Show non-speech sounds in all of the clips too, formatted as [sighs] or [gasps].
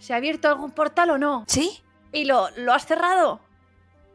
¿se ha abierto algún portal o no? ¿Sí? ¿Y lo, lo has cerrado?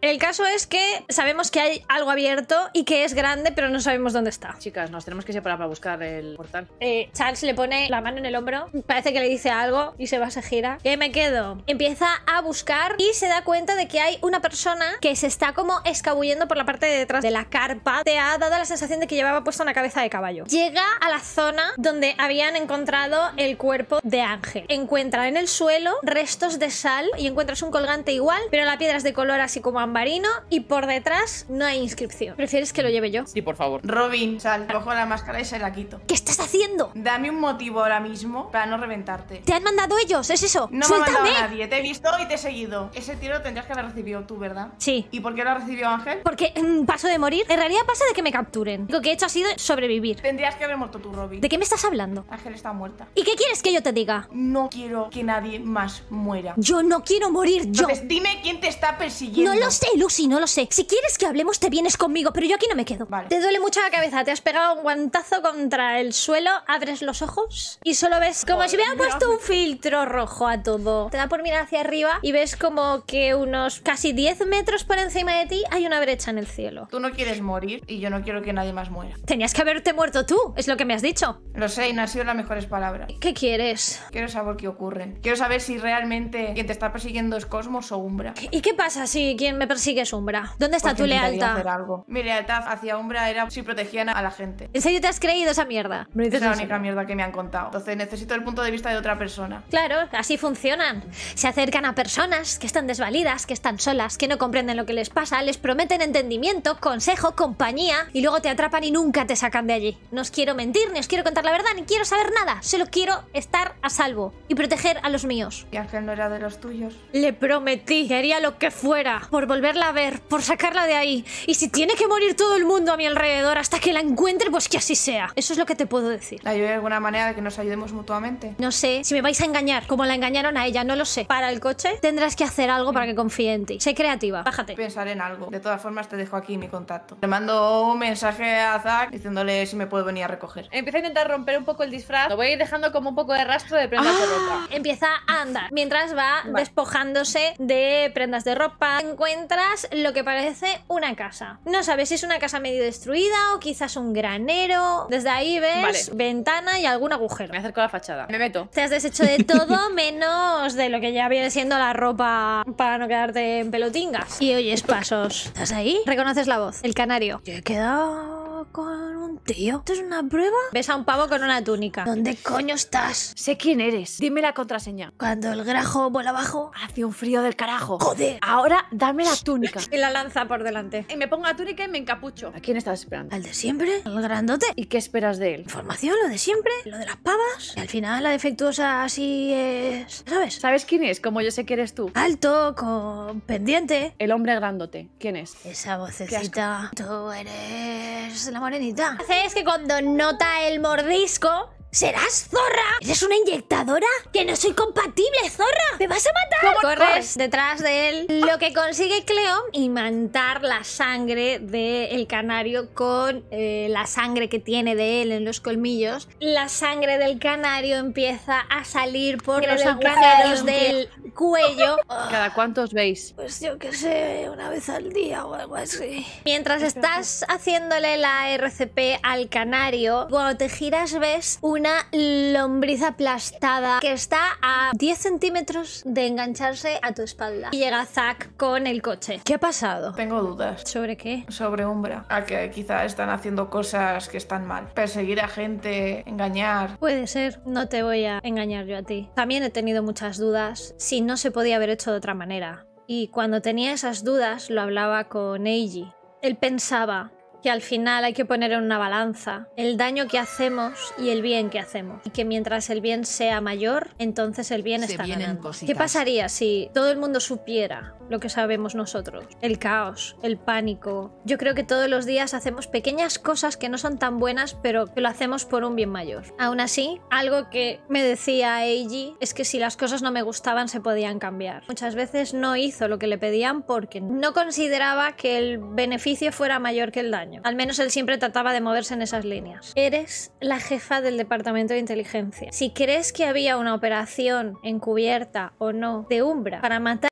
El caso es que sabemos que hay algo abierto y que es grande, pero no sabemos dónde está. Chicas, nos tenemos que separar para buscar el portal. Eh, Charles le pone la mano en el hombro, parece que le dice algo y se va, se gira. ¿Qué me quedo? Empieza a buscar y se da cuenta de que hay una persona que se está como escabullendo por la parte de detrás de la carpa. Te ha dado la sensación de que llevaba puesta una cabeza de caballo. Llega a la zona donde habían encontrado el cuerpo de Ángel. Encuentra en el suelo restos de sal y encuentras un colgante igual, pero la piedra es de color así como amarillo Marino y por detrás no hay inscripción. ¿Prefieres que lo lleve yo? Sí, por favor. Robin, sal, cojo la máscara y se la quito. ¿Qué estás haciendo? Dame un motivo ahora mismo para no reventarte. ¿Te han mandado ellos? ¿Es eso? No me ha mandado nadie. Te he visto y te he seguido. Ese tiro tendrías que haber recibido tú, ¿verdad? Sí. ¿Y por qué lo recibió Ángel? Porque mm, paso de morir. En realidad pasa de que me capturen. Lo que he hecho ha sido sobrevivir. Tendrías que haber muerto tú, Robin. ¿De qué me estás hablando? Ángel está muerta. ¿Y qué quieres que yo te diga? No quiero que nadie más muera. Yo no quiero morir yo. dime quién te está persiguiendo. No lo sé sé, Lucy, no lo sé. Si quieres que hablemos, te vienes conmigo, pero yo aquí no me quedo. Vale. Te duele mucho la cabeza, te has pegado un guantazo contra el suelo, abres los ojos y solo ves como si hubiera puesto un filtro rojo a todo. Te da por mirar hacia arriba y ves como que unos casi 10 metros por encima de ti hay una brecha en el cielo. Tú no quieres morir y yo no quiero que nadie más muera. Tenías que haberte muerto tú, es lo que me has dicho. Lo sé y no han sido las mejores palabras. ¿Qué quieres? Quiero saber qué ocurre. Quiero saber si realmente quien te está persiguiendo es Cosmos o Umbra. ¿Y qué pasa si quien me sigues Umbra? ¿Dónde está tu lealtad? algo. Mi lealtad hacia Umbra era si protegían a la gente. ¿En serio te has creído esa mierda? es la única mierda que me han contado. Entonces necesito el punto de vista de otra persona. Claro, así funcionan. Se acercan a personas que están desvalidas, que están solas, que no comprenden lo que les pasa, les prometen entendimiento, consejo, compañía y luego te atrapan y nunca te sacan de allí. No os quiero mentir, ni os quiero contar la verdad, ni quiero saber nada. Solo quiero estar a salvo y proteger a los míos. Y Ángel no era de los tuyos. Le prometí que haría lo que fuera por volver verla a ver, por sacarla de ahí. Y si tiene que morir todo el mundo a mi alrededor hasta que la encuentre, pues que así sea. Eso es lo que te puedo decir. ¿Hay alguna manera de que nos ayudemos mutuamente? No sé, si me vais a engañar, como la engañaron a ella, no lo sé. Para el coche tendrás que hacer algo para que confíe en ti. Sé creativa, bájate. pensar en algo. De todas formas, te dejo aquí mi contacto. Le mando un mensaje a Zack diciéndole si me puedo venir a recoger. Empieza a intentar romper un poco el disfraz. Lo voy a ir dejando como un poco de rastro de prendas de ropa. Ah, empieza a andar mientras va despojándose de prendas de ropa. encuentra lo que parece una casa. No sabes si es una casa medio destruida o quizás un granero. Desde ahí ves ventana y algún agujero. Me acerco a la fachada. Me meto. Te has deshecho de [laughs] todo menos de lo que ya viene siendo la ropa para no quedarte en pelotingas. Y oyes pasos. ¿Estás ahí? Reconoces la voz. El canario. Yo he quedado con un tío? ¿Esto es una prueba? Ves a un pavo con una túnica. ¿Dónde coño estás? Sé quién eres. Dime la contraseña. Cuando el grajo vuela abajo. Hace un frío del carajo. ¡Joder! Ahora dame la túnica. [laughs] y la lanza por delante. Y me pongo la túnica y me encapucho. ¿A quién estás esperando? ¿Al de siempre? ¿Al grandote? ¿Y qué esperas de él? Información, lo de siempre, lo de las pavas. Y al final la defectuosa así es. ¿Sabes? ¿Sabes quién es? Como yo sé que eres tú. Alto, con pendiente. El hombre grandote. ¿Quién es? Esa vocecita. Tú eres la morenita. es que cuando nota el mordisco, ¿Serás zorra? ¿Eres una inyectadora? ¡Que no soy compatible, zorra! ¡Me vas a matar! Corres detrás de él. Lo que consigue Cleo, imantar la sangre del canario con eh, la sangre que tiene de él en los colmillos. La sangre del canario empieza a salir por los agujeros del cuello. [laughs] ¿Cada cuántos veis? Pues yo que sé, una vez al día o algo así. Mientras estás haciéndole la RCP al canario, cuando te giras ves un una lombriz aplastada que está a 10 centímetros de engancharse a tu espalda. Y llega Zack con el coche. ¿Qué ha pasado? Tengo dudas. ¿Sobre qué? Sobre Umbra. A que quizá están haciendo cosas que están mal. Perseguir a gente, engañar. Puede ser. No te voy a engañar yo a ti. También he tenido muchas dudas si no se podía haber hecho de otra manera. Y cuando tenía esas dudas lo hablaba con Eiji. Él pensaba que al final hay que poner en una balanza el daño que hacemos y el bien que hacemos. Y que mientras el bien sea mayor, entonces el bien está ganando. ¿Qué pasaría si todo el mundo supiera lo que sabemos nosotros. El caos, el pánico. Yo creo que todos los días hacemos pequeñas cosas que no son tan buenas, pero que lo hacemos por un bien mayor. Aún así, algo que me decía Eiji es que si las cosas no me gustaban se podían cambiar. Muchas veces no hizo lo que le pedían porque no consideraba que el beneficio fuera mayor que el daño. Al menos él siempre trataba de moverse en esas líneas. Eres la jefa del departamento de inteligencia. Si crees que había una operación encubierta o no de Umbra para matar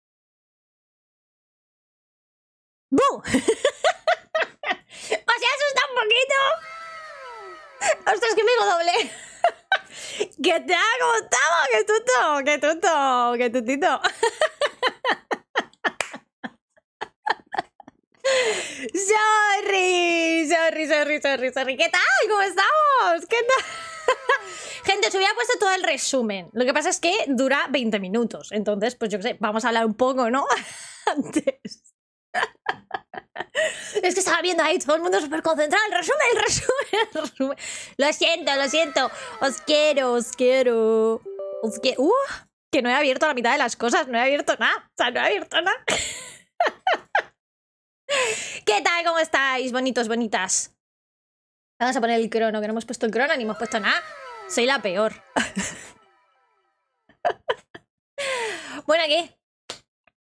¡Bu! [laughs] ¿Os he asustado un poquito? ¡Ostras, que me digo doble! ¿Qué tal? ¿Cómo estamos? ¡Qué tuto! ¡Qué tuto! ¡Qué tutito! [laughs] Sorry, sorry, sorry, sorry, sorry. ¿Qué tal? ¿Cómo estamos? ¿Qué tal? [laughs] Gente, os hubiera puesto todo el resumen. Lo que pasa es que dura 20 minutos. Entonces, pues yo qué sé, vamos a hablar un poco, ¿no? Antes. Es que estaba viendo ahí todo el mundo súper concentrado. El resumen, el resumen, Lo siento, lo siento. Os quiero, os quiero. que... Uh, que no he abierto la mitad de las cosas. No he abierto nada. O sea, no he abierto nada. [laughs] ¿Qué tal? ¿Cómo estáis? Bonitos, bonitas. Vamos a poner el crono, que no hemos puesto el crono ni hemos puesto nada. Soy la peor. [laughs] bueno, ¿qué?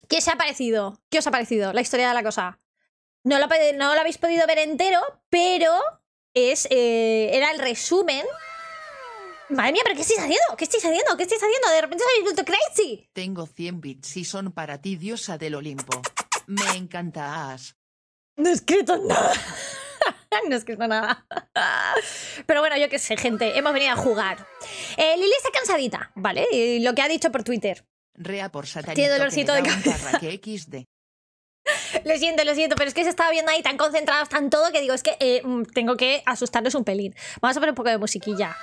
¿Qué os ha parecido? ¿Qué os ha parecido la historia de la cosa? No lo, habéis podido ver entero, pero es, eh, era el resumen. Madre mía, pero ¿qué estáis haciendo? ¿Qué estáis haciendo? ¿Qué estáis haciendo? De repente habéis vuelto crazy. Tengo 100 bits y son para ti, diosa del Olimpo. Me encantas. No he escrito nada. [laughs] no es nada. Pero bueno, yo qué sé, gente, hemos venido a jugar. Eh, Lili está cansadita, ¿vale? Y lo que ha dicho por Twitter. Rea por Tiene dolorcito de cabeza. Que XD. [laughs] Lo siento, lo siento, pero es que se estaba viendo ahí tan concentrados, tan todo, que digo, es que eh, mm, tengo que asustarles un pelín. Vamos a poner un poco de musiquilla.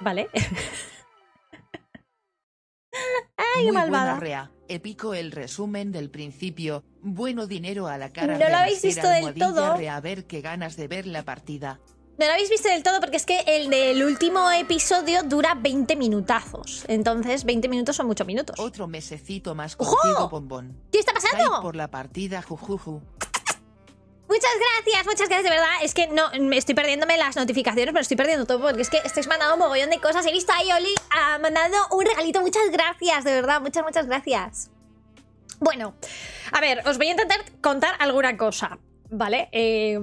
Vale. [laughs] Ay, qué malvada. Rea. el resumen del principio. Bueno dinero a la cara. No lo habéis visto del todo. Rea, a ver qué ganas de ver la partida. No lo habéis visto del todo porque es que el del último episodio dura 20 minutazos. Entonces, 20 minutos son muchos minutos. Otro mesecito más contigo, bombón. ¿Qué está pasando? por la partida, jujuju. Muchas gracias, muchas gracias, de verdad. Es que no, me estoy perdiéndome las notificaciones, pero estoy perdiendo todo porque es que estáis mandando un mogollón de cosas. He visto a Oli ha mandado un regalito. Muchas gracias, de verdad, muchas, muchas gracias. Bueno, a ver, os voy a intentar contar alguna cosa. ¿vale? Eh,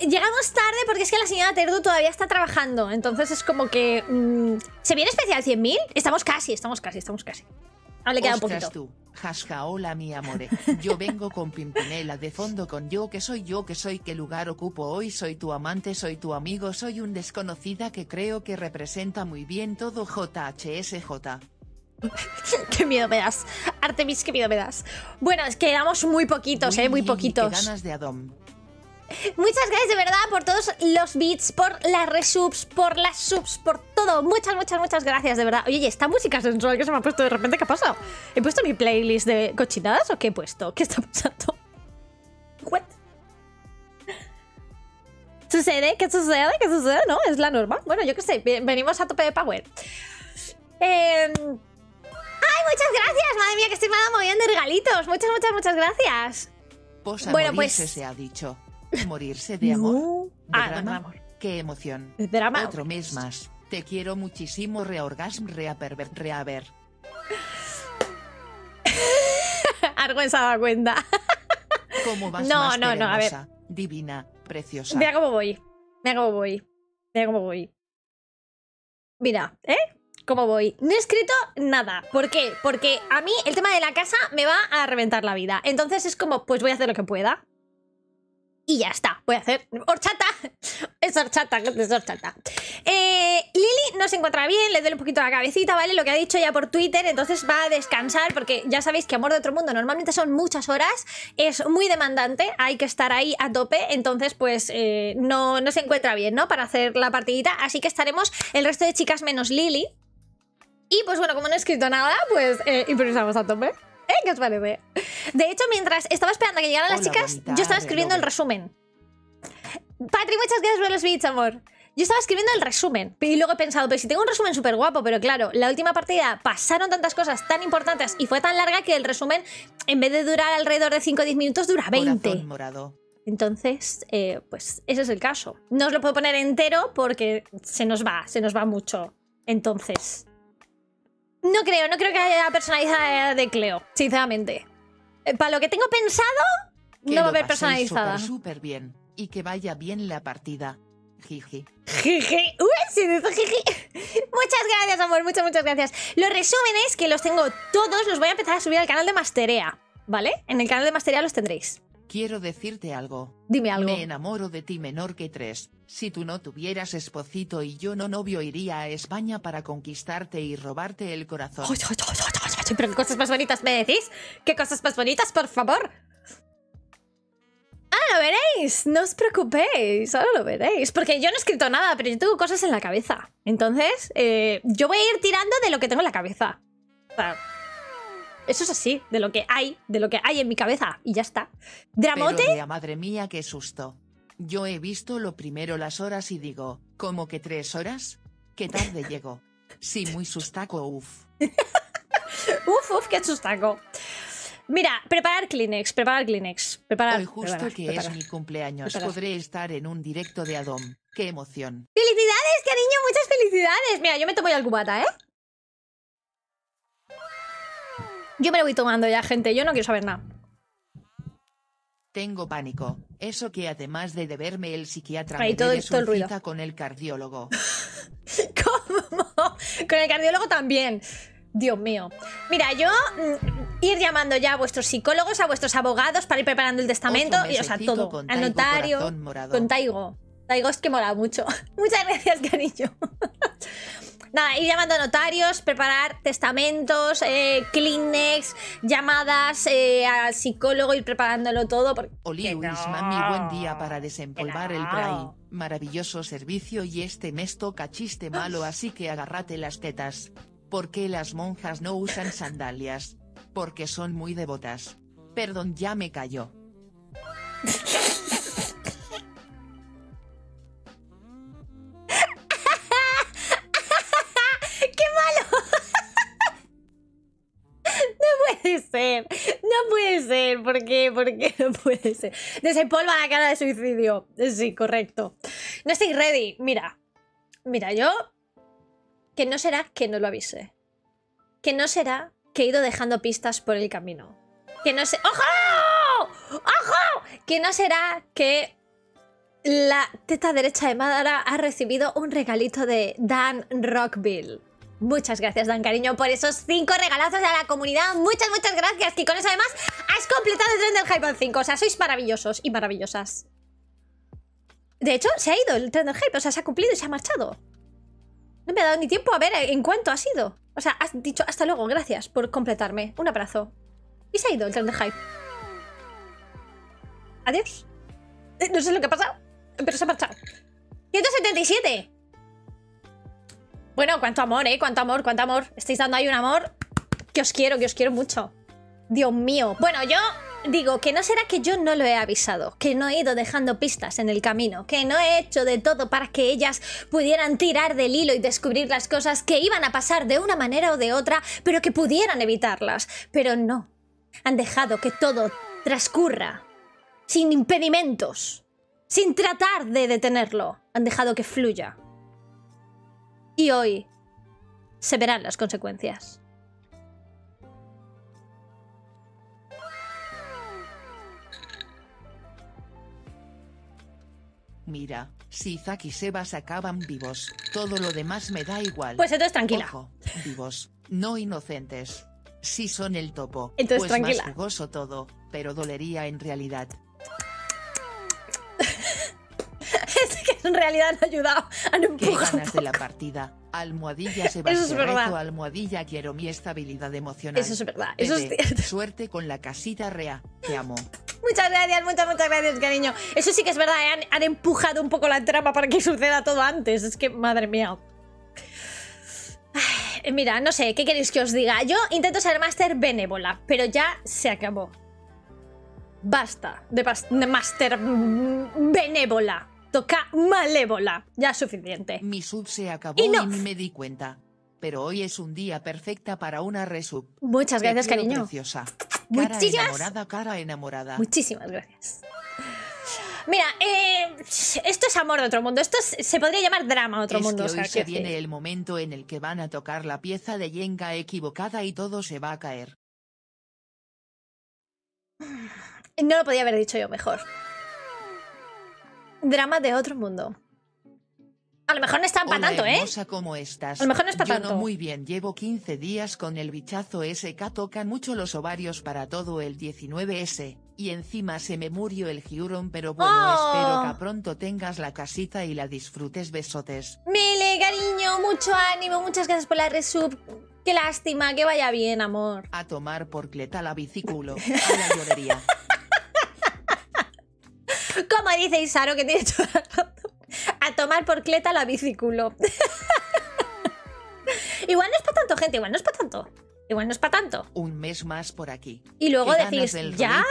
llegamos tarde porque es que la señora Terdu todavía está trabajando, entonces es como que... Mm, ¿Se viene especial 100.000? Estamos casi, estamos casi, estamos casi. Ahora le queda un poquito. Tú. hola mi amore. Yo vengo con Pimpinela de fondo con yo que soy yo que soy qué lugar ocupo hoy soy tu amante soy tu amigo soy un desconocida que creo que representa muy bien todo JHSJ. [laughs] qué miedo me das. Artemis, qué miedo me das. Bueno, es que muy poquitos, eh, muy poquitos. ganas de Muchas gracias de verdad por todos los beats por las resubs, por las subs, por todo. Muchas, muchas, muchas gracias de verdad. Oye, ¿y esta música sensual que se me ha puesto de repente? ¿Qué ha pasado? ¿He puesto mi playlist de cochinadas o qué he puesto? ¿Qué está pasando? qué sucede? ¿Qué sucede? ¿No? Es la norma. Bueno, yo qué sé, venimos a tope de power. Eh... ¡Ay, muchas gracias! Madre mía, que estoy me moviendo regalitos. Muchas, muchas, muchas gracias. bueno, pues se ha Morirse de amor. Ah, qué emoción. drama. Otro mes más. Te quiero muchísimo, reorgasm, reaperver, reaver. [laughs] Algo se cuenta. ¿Cómo vas no, no, no, a ver. Divina, preciosa. Mira cómo voy. Mira cómo voy. Mira cómo voy. Mira, ¿eh? ¿Cómo voy? No he escrito nada. ¿Por qué? Porque a mí el tema de la casa me va a reventar la vida. Entonces es como, pues voy a hacer lo que pueda y ya está. Voy a hacer horchata. [laughs] Es horchata, es horchata. Eh, Lili no se encuentra bien, le duele un poquito la cabecita, ¿vale? Lo que ha dicho ya por Twitter, entonces va a descansar porque ya sabéis que Amor de Otro Mundo normalmente son muchas horas, es muy demandante, hay que estar ahí a tope, entonces pues eh, no, no se encuentra bien, ¿no? Para hacer la partidita, así que estaremos el resto de chicas menos Lili. Y pues bueno, como no he escrito nada, pues empezamos eh, a tope. ¿Eh? ¿Qué os De hecho, mientras estaba esperando a que llegaran las chicas, yo estaba escribiendo el resumen. Patri, muchas gracias por los bits, amor. Yo estaba escribiendo el resumen y luego he pensado, pero si tengo un resumen súper guapo, pero claro, la última partida pasaron tantas cosas tan importantes y fue tan larga que el resumen, en vez de durar alrededor de 5 o 10 minutos, dura 20. Entonces, eh, pues ese es el caso. No os lo puedo poner entero porque se nos va, se nos va mucho. Entonces, no creo, no creo que haya personalizada de Cleo, sinceramente. Eh, Para lo que tengo pensado, no va a haber personalizada. Súper bien. Y que vaya bien la partida. Jiji. Jiji. Uy, jiji. Muchas gracias, amor. Muchas, muchas gracias. Los resúmenes que los tengo todos los voy a empezar a subir al canal de Masterea. ¿Vale? En el canal de Masterea los tendréis. Quiero decirte algo. Dime algo. Me enamoro de ti menor que tres. Si tú no tuvieras esposito y yo no novio iría a España para conquistarte y robarte el corazón. Pero qué cosas más bonitas me decís. ¿Qué cosas más bonitas, por favor? Ah, lo veréis, no os preocupéis, ahora lo veréis. Porque yo no he escrito nada, pero yo tengo cosas en la cabeza. Entonces, eh, yo voy a ir tirando de lo que tengo en la cabeza. O ah. Eso es así, de lo que hay, de lo que hay en mi cabeza y ya está. Dramote. Pero madre mía, qué susto. Yo he visto lo primero las horas y digo, ¿cómo que tres horas? Qué tarde [laughs] llego. Sí, muy sustaco, uff. uf, [laughs] uff, qué sustaco. Mira, preparar Kleenex, preparar Kleenex, preparar. Hoy justo que es mi cumpleaños, podré estar en un directo de Adom. ¡Qué emoción! ¡Felicidades, cariño! ¡Muchas felicidades! Mira, yo me tomo ya el cubata, ¿eh? Yo me lo voy tomando ya, gente. Yo no quiero saber nada. Tengo pánico. Eso que además de deberme el psiquiatra Ahí, todo, con el cardiólogo. [laughs] ¿Cómo? Con el cardiólogo también. Dios mío. Mira, yo mm, ir llamando ya a vuestros psicólogos, a vuestros abogados para ir preparando el testamento y, o sea, todo. A notario, con Taigo. Taigo es que mola mucho. [laughs] Muchas gracias, cariño. [laughs] Nada, ir llamando a notarios, preparar testamentos, eh, Kleenex, llamadas eh, al psicólogo, ir preparándolo todo. Porque... mami, buen día para desempolvar el Prime. Maravilloso servicio y este toca chiste malo, así que agarrate las tetas. ¿Por qué las monjas no usan sandalias? Porque son muy devotas. Perdón, ya me cayó. [laughs] ser, no puede ser, ¿por qué? ¿Por qué no puede ser? Desempolva la cara de suicidio. Sí, correcto. No estoy ready. Mira, mira, yo. Que no será que no lo avise. Que no será que he ido dejando pistas por el camino. Que no se. ¡Ojo! ¡Ojo! Que no será que la teta derecha de Madara ha recibido un regalito de Dan Rockville. Muchas gracias, Dan Cariño, por esos cinco regalazos a la comunidad. Muchas, muchas gracias. Y con eso, además, has completado el trend del Hype 5. O sea, sois maravillosos y maravillosas. De hecho, se ha ido el trend del Hype. O sea, se ha cumplido y se ha marchado. No me ha dado ni tiempo a ver en cuánto ha sido. O sea, has dicho hasta luego, gracias por completarme. Un abrazo. Y se ha ido el trend del Hype. Adiós. Eh, no sé lo que ha pasado, pero se ha marchado. 177. Bueno, cuánto amor, ¿eh? Cuánto amor, cuánto amor. Estáis dando ahí un amor que os quiero, que os quiero mucho. Dios mío. Bueno, yo digo que no será que yo no lo he avisado, que no he ido dejando pistas en el camino, que no he hecho de todo para que ellas pudieran tirar del hilo y descubrir las cosas que iban a pasar de una manera o de otra, pero que pudieran evitarlas. Pero no. Han dejado que todo transcurra sin impedimentos, sin tratar de detenerlo. Han dejado que fluya. Y hoy se verán las consecuencias. Mira, si Zack y Sebas acaban vivos, todo lo demás me da igual. Pues entonces tranquila. vivos, no inocentes. Si son el topo. Entonces pues Más jugoso todo, pero dolería en realidad. en realidad han ayudado, han empujado. Qué ganas de la partida. [laughs] Eso es ¿eh? verdad. Almohadilla quiero mi estabilidad emocional. Eso es verdad. Suerte con la casita rea. Te amo. Muchas gracias, muchas, muchas gracias, cariño. Eso sí que es verdad, ¿eh? han, empujado un poco la trama para que [laughs] suceda todo antes. Es que, madre mía. mira, no sé, ¿qué queréis que os diga? Yo intento ser máster benévola, pero ya se acabó. Basta de, de máster benévola toca malévola. Ya es suficiente. Mi sub se acabó y ni me di cuenta. Pero hoy es un día perfecta para una resub. Muchas gracias, cariño. Preciosa. Cara Muchísimas. enamorada, cara enamorada. Muchísimas gracias. Mira, eh, esto es amor de otro mundo. Esto se podría llamar drama de otro mundo. Que hoy se viene el momento en el que van a tocar la pieza de yenga equivocada y todo se va a caer. No lo podía haber dicho yo mejor. Drama de otro mundo. A lo mejor no está para tanto, ¿eh? ¿cómo estás? A lo mejor no está para tanto. No muy bien, llevo 15 días con el bichazo SK, tocan mucho los ovarios para todo el 19S. Y encima se me murió el Giuron, pero bueno, ¡Oh! espero que pronto tengas la casita y la disfrutes. Besotes. Mele, cariño, mucho ánimo, muchas gracias por la resub. Qué lástima, que vaya bien, amor. A tomar por cleta la biciculo, a la [laughs] Como dice Isaro, que tiene toda A tomar por cleta la biciculo. [laughs] igual no es para tanto, gente, igual no es para tanto. Igual no es para tanto. Un mes más por aquí. Y luego decís, ya.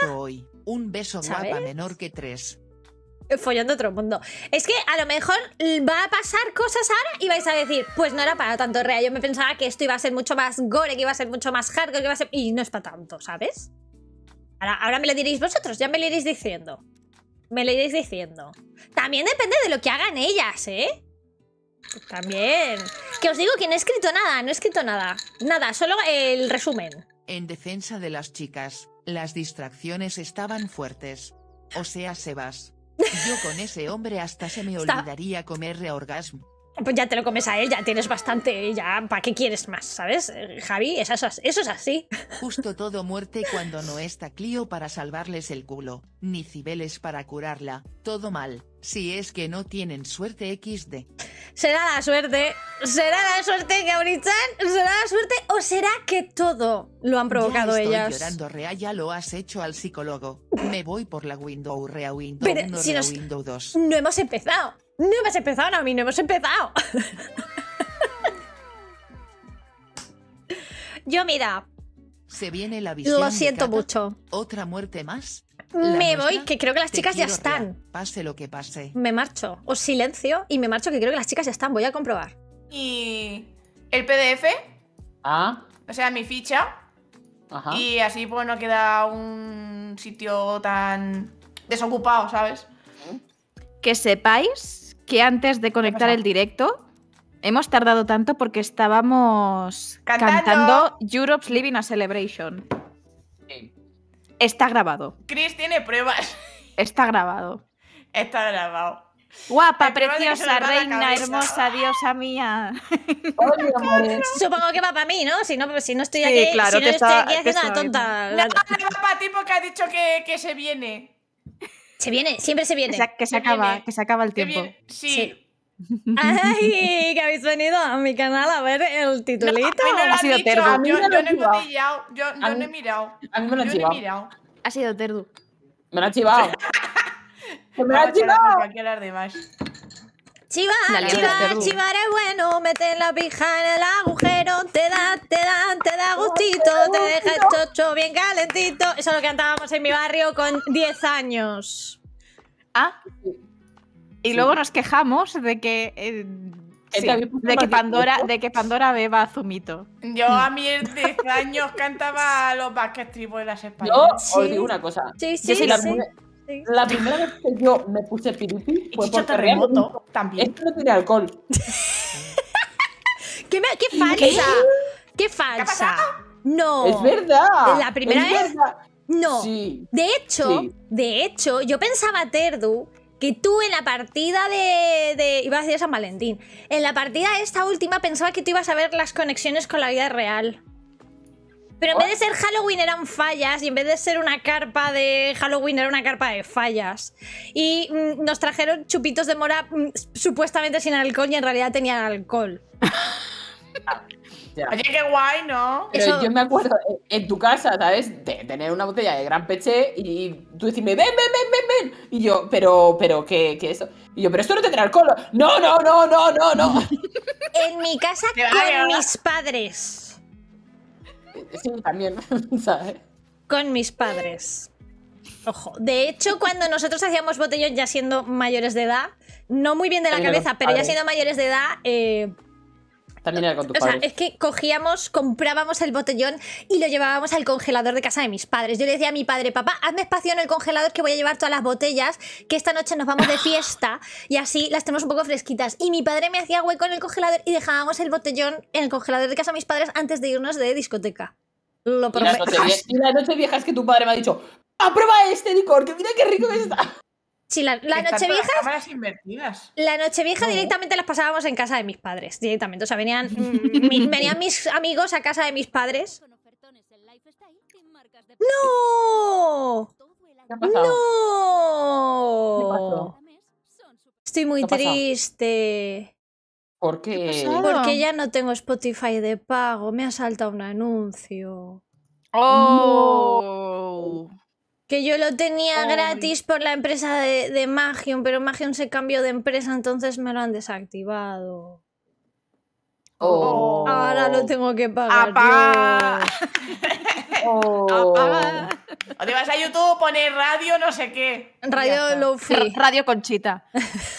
Un beso menor que tres. Eh, follando otro mundo. Es que a lo mejor va a pasar cosas ahora y vais a decir, pues no era para tanto real. Yo me pensaba que esto iba a ser mucho más gore, que iba a ser mucho más hardcore, que iba a ser. Y no es para tanto, ¿sabes? ahora me lo diréis vosotros, ya me lo iréis diciendo. Me lo iréis diciendo. También depende de lo que hagan ellas, ¿eh? También. Que os digo que no he escrito nada, no he escrito nada. Nada, solo el resumen. En defensa de las chicas, las distracciones estaban fuertes. O sea, Sebas. Yo con ese hombre hasta se me olvidaría comer reorgasmo. Pues ya te lo comes a ella, tienes bastante, ya, ¿para qué quieres más? ¿Sabes? Eh, Javi, eso, eso es así. [laughs] Justo todo muerte cuando no está Clio para salvarles el culo, ni Cibeles para curarla, todo mal, si es que no tienen suerte XD. Será la suerte, será la suerte, ahorita será la suerte, o será que todo lo han provocado ya estoy llorando, Rea, ya lo has hecho al psicólogo. Me voy por la Windows, Rea Pero si No hemos empezado. No hemos empezado, no, a mí no hemos empezado. Yo, mira. Se viene la visión Lo siento mucho. Otra muerte más. me voy, que creo que las chicas ya están. pase lo que pase. Me marcho. Os silencio y me marcho, que creo que las chicas ya están. Voy a comprobar. ¿Y el PDF? Ah. O sea, mi ficha. Ajá. Y así, pues, no queda un sitio tan desocupado, ¿sabes? Que sepáis que antes de conectar el directo hemos tardado tanto porque estábamos cantando, Europe's Living a Celebration. Está grabado. Chris tiene pruebas. Está grabado. Está grabado. Guapa, preciosa, reina, hermosa, ah. diosa mía. [laughs] Supongo que va para mí, ¿no? Si no, si no estoy aquí, claro, si no estoy aquí haciendo una tonta. ha dicho que, que se viene. Se viene, siempre se viene. que se, acaba, que se acaba el tiempo. Sí. [laughs] Ay, que habéis venido a mi canal a ver el titulito. no ha sido Yo, no he mirado. Yo, no he mirado. A mí me lo ha chivado. sido Terdu. Me lo ha chivado. [laughs] [laughs] me lo ha chivado. Chivar, chivar, chivar es bueno, mete la pija en el agujero, te da, te da, te da gustito, te deja el chocho bien calentito. Eso lo cantábamos en mi barrio con 10 años. Ah, y luego nos quejamos de que. Eh, de, Pandora, de que Pandora beba zumito. Yo a mis 10 años cantaba los Basket de las Españolas. Yo digo una cosa. Sí, yo sí. La primera vez que yo me puse piripi fue por terremoto. También. Esto no tiene alcohol. [laughs] ¿Qué, qué falsa! ¿Qué, falsa! no. Es verdad. La primera vez. No. De hecho, de hecho, yo pensaba Terdu que tú en la partida de, de, iba a decir San Valentín. En la partida esta última pensaba que tú ibas a ver las conexiones con la vida real. Pero en vez de ser Halloween eran fallas y en vez de ser una carpa de Halloween era una carpa de fallas. Y mm, nos trajeron chupitos de mora mm, supuestamente sin alcohol y en realidad tenían alcohol. Oye, qué guay, ¿no? Eh, yo me acuerdo eh, en, tu casa, ¿sabes? De tener una botella de gran peche y tú decirme, ven, ven, ven, ven, ven. Y yo, pero, pero, ¿qué, es eso? Y yo, pero esto no tendrá alcohol. No, no, no, no, no, no. En mi casa con mis padres sí, también, [laughs] ¿sabes? Con mis padres. Ojo. De hecho, cuando nosotros hacíamos botellón ya siendo mayores de edad, no muy bien de la cabeza, pero ya siendo mayores de edad, eh, es que cogíamos, comprábamos el botellón y lo llevábamos al congelador de casa de mis padres. Yo le decía a mi padre, papá, hazme espacio en el congelador que voy a llevar todas las botellas, que esta noche nos vamos de fiesta y así las tenemos un poco fresquitas. Y mi padre me hacía hueco en el congelador y dejábamos el botellón en el congelador de casa de mis padres antes de irnos de discoteca. Lo prometo. Y las vieja viejas que tu padre me ha dicho, ¡aprueba este licor! ¡Que mira qué rico está! la, noche vieja invertidas. La directamente las pasábamos en casa de mis padres, directamente. O sea, venían, mm, venían mis amigos a casa de mis padres. ¡No! ¡No! Estoy muy triste. ¿Por qué? Porque ya no tengo Spotify de pago. Me ha saltado un anuncio. ¡Oh! Que yo lo tenía oh, gratis por la empresa de, de Magion, pero Magion se cambió de empresa, entonces me lo han desactivado. Oh. Ahora lo tengo que pagar. Apaga. [laughs] Oh. Apaga. O te vas a YouTube, pone radio, no sé qué. Radio Lofi. Radio Conchita. [laughs]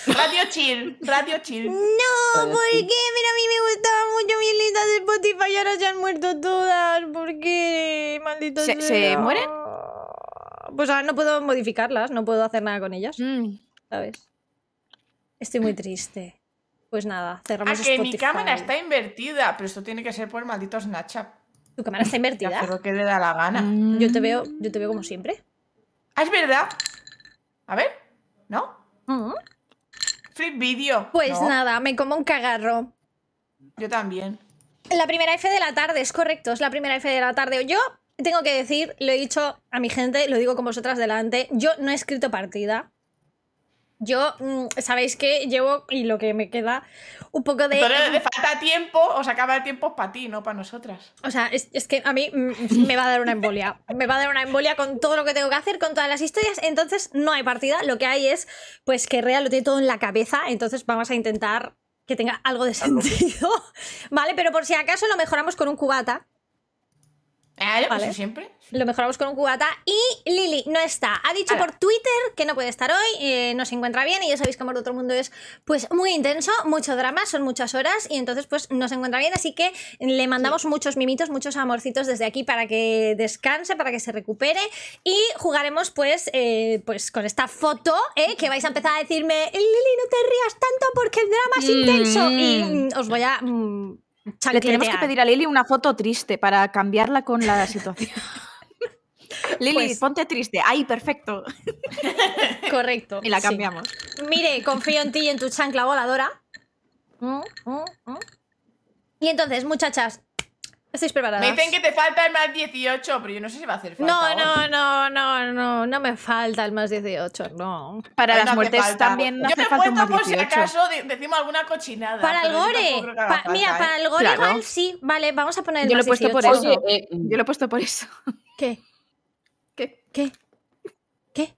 radio Chill. Radio Chill. No, ¿Por qué? a mí me gustaban mucho mis listas de Spotify y ahora se han muerto todas. ¿Por qué? Maldito ¿se mueren? pues ahora no puedo modificarlas, no puedo hacer nada con ellas. Mm. ¿Sabes? Estoy muy triste. Pues nada, cerramos Es ah, que mi cámara está invertida, pero esto tiene que ser por el maldito Snapchat. ¿Tu cámara está invertida? Creo que le da la gana. Mm. Yo te veo, yo te veo como siempre. Ah, es verdad. A ver, ¿no? Mm. Flip vídeo. Pues nada, me como un cagarro. Yo también. La primera F de la tarde, es correcto, es la primera F de la tarde. Yo tengo que decir, lo he dicho a mi gente, lo digo con vosotras delante, yo no he escrito partida. Yo, mm, sabéis que llevo, y lo que me queda, un poco de... Pero le falta tiempo, o sea, acaba el tiempo para ti, no para nosotras. O sea, es, que a mí mm, me va a dar una embolia. me va a dar una embolia con todo lo que tengo que hacer, con todas las historias. Entonces, no hay partida. Lo que hay es, pues, que Real lo tiene todo en la cabeza. Entonces, vamos a intentar que tenga algo de sentido. [laughs] ¿Vale? Pero por si acaso lo mejoramos con un cubata pues vale. Lo mejoramos con un cubata. Y Lili no está. Ha dicho por Twitter que no puede estar hoy, eh, no se encuentra bien. Y ya sabéis que Amor de Otro Mundo es pues muy intenso, mucho drama, son muchas horas. Y entonces pues no se encuentra bien. Así que le mandamos muchos mimitos, muchos amorcitos desde aquí para que descanse, para que se recupere. Y jugaremos pues, eh, pues con esta foto eh, que vais a empezar a decirme, Lili, no te rías tanto porque el drama es mm. intenso. Y mm, os voy a... Mm, le tenemos que pedir a Lili una foto triste para cambiarla con la [laughs] situación. [laughs] Lili, pues, ponte triste. Ay, perfecto. [laughs] Correcto. Y la cambiamos. Mire, confío en ti y en tu chancla voladora. Mm, mm, mm. Y entonces, muchachas, preparadas? Me dicen que te falta el más 18, pero yo no sé si va a hacer falta. No, no, no, no, no, no me falta el más 18, no. Para las muertes también no Yo me puesto por si acaso decimos alguna cochinada. Para el gore. mira, ¿eh? para el gore igual sí. Vale, vamos a poner el yo lo he puesto por eso. Eh, yo lo he puesto por eso. [laughs] ¿Qué? ¿Qué? ¿Qué? ¿Qué?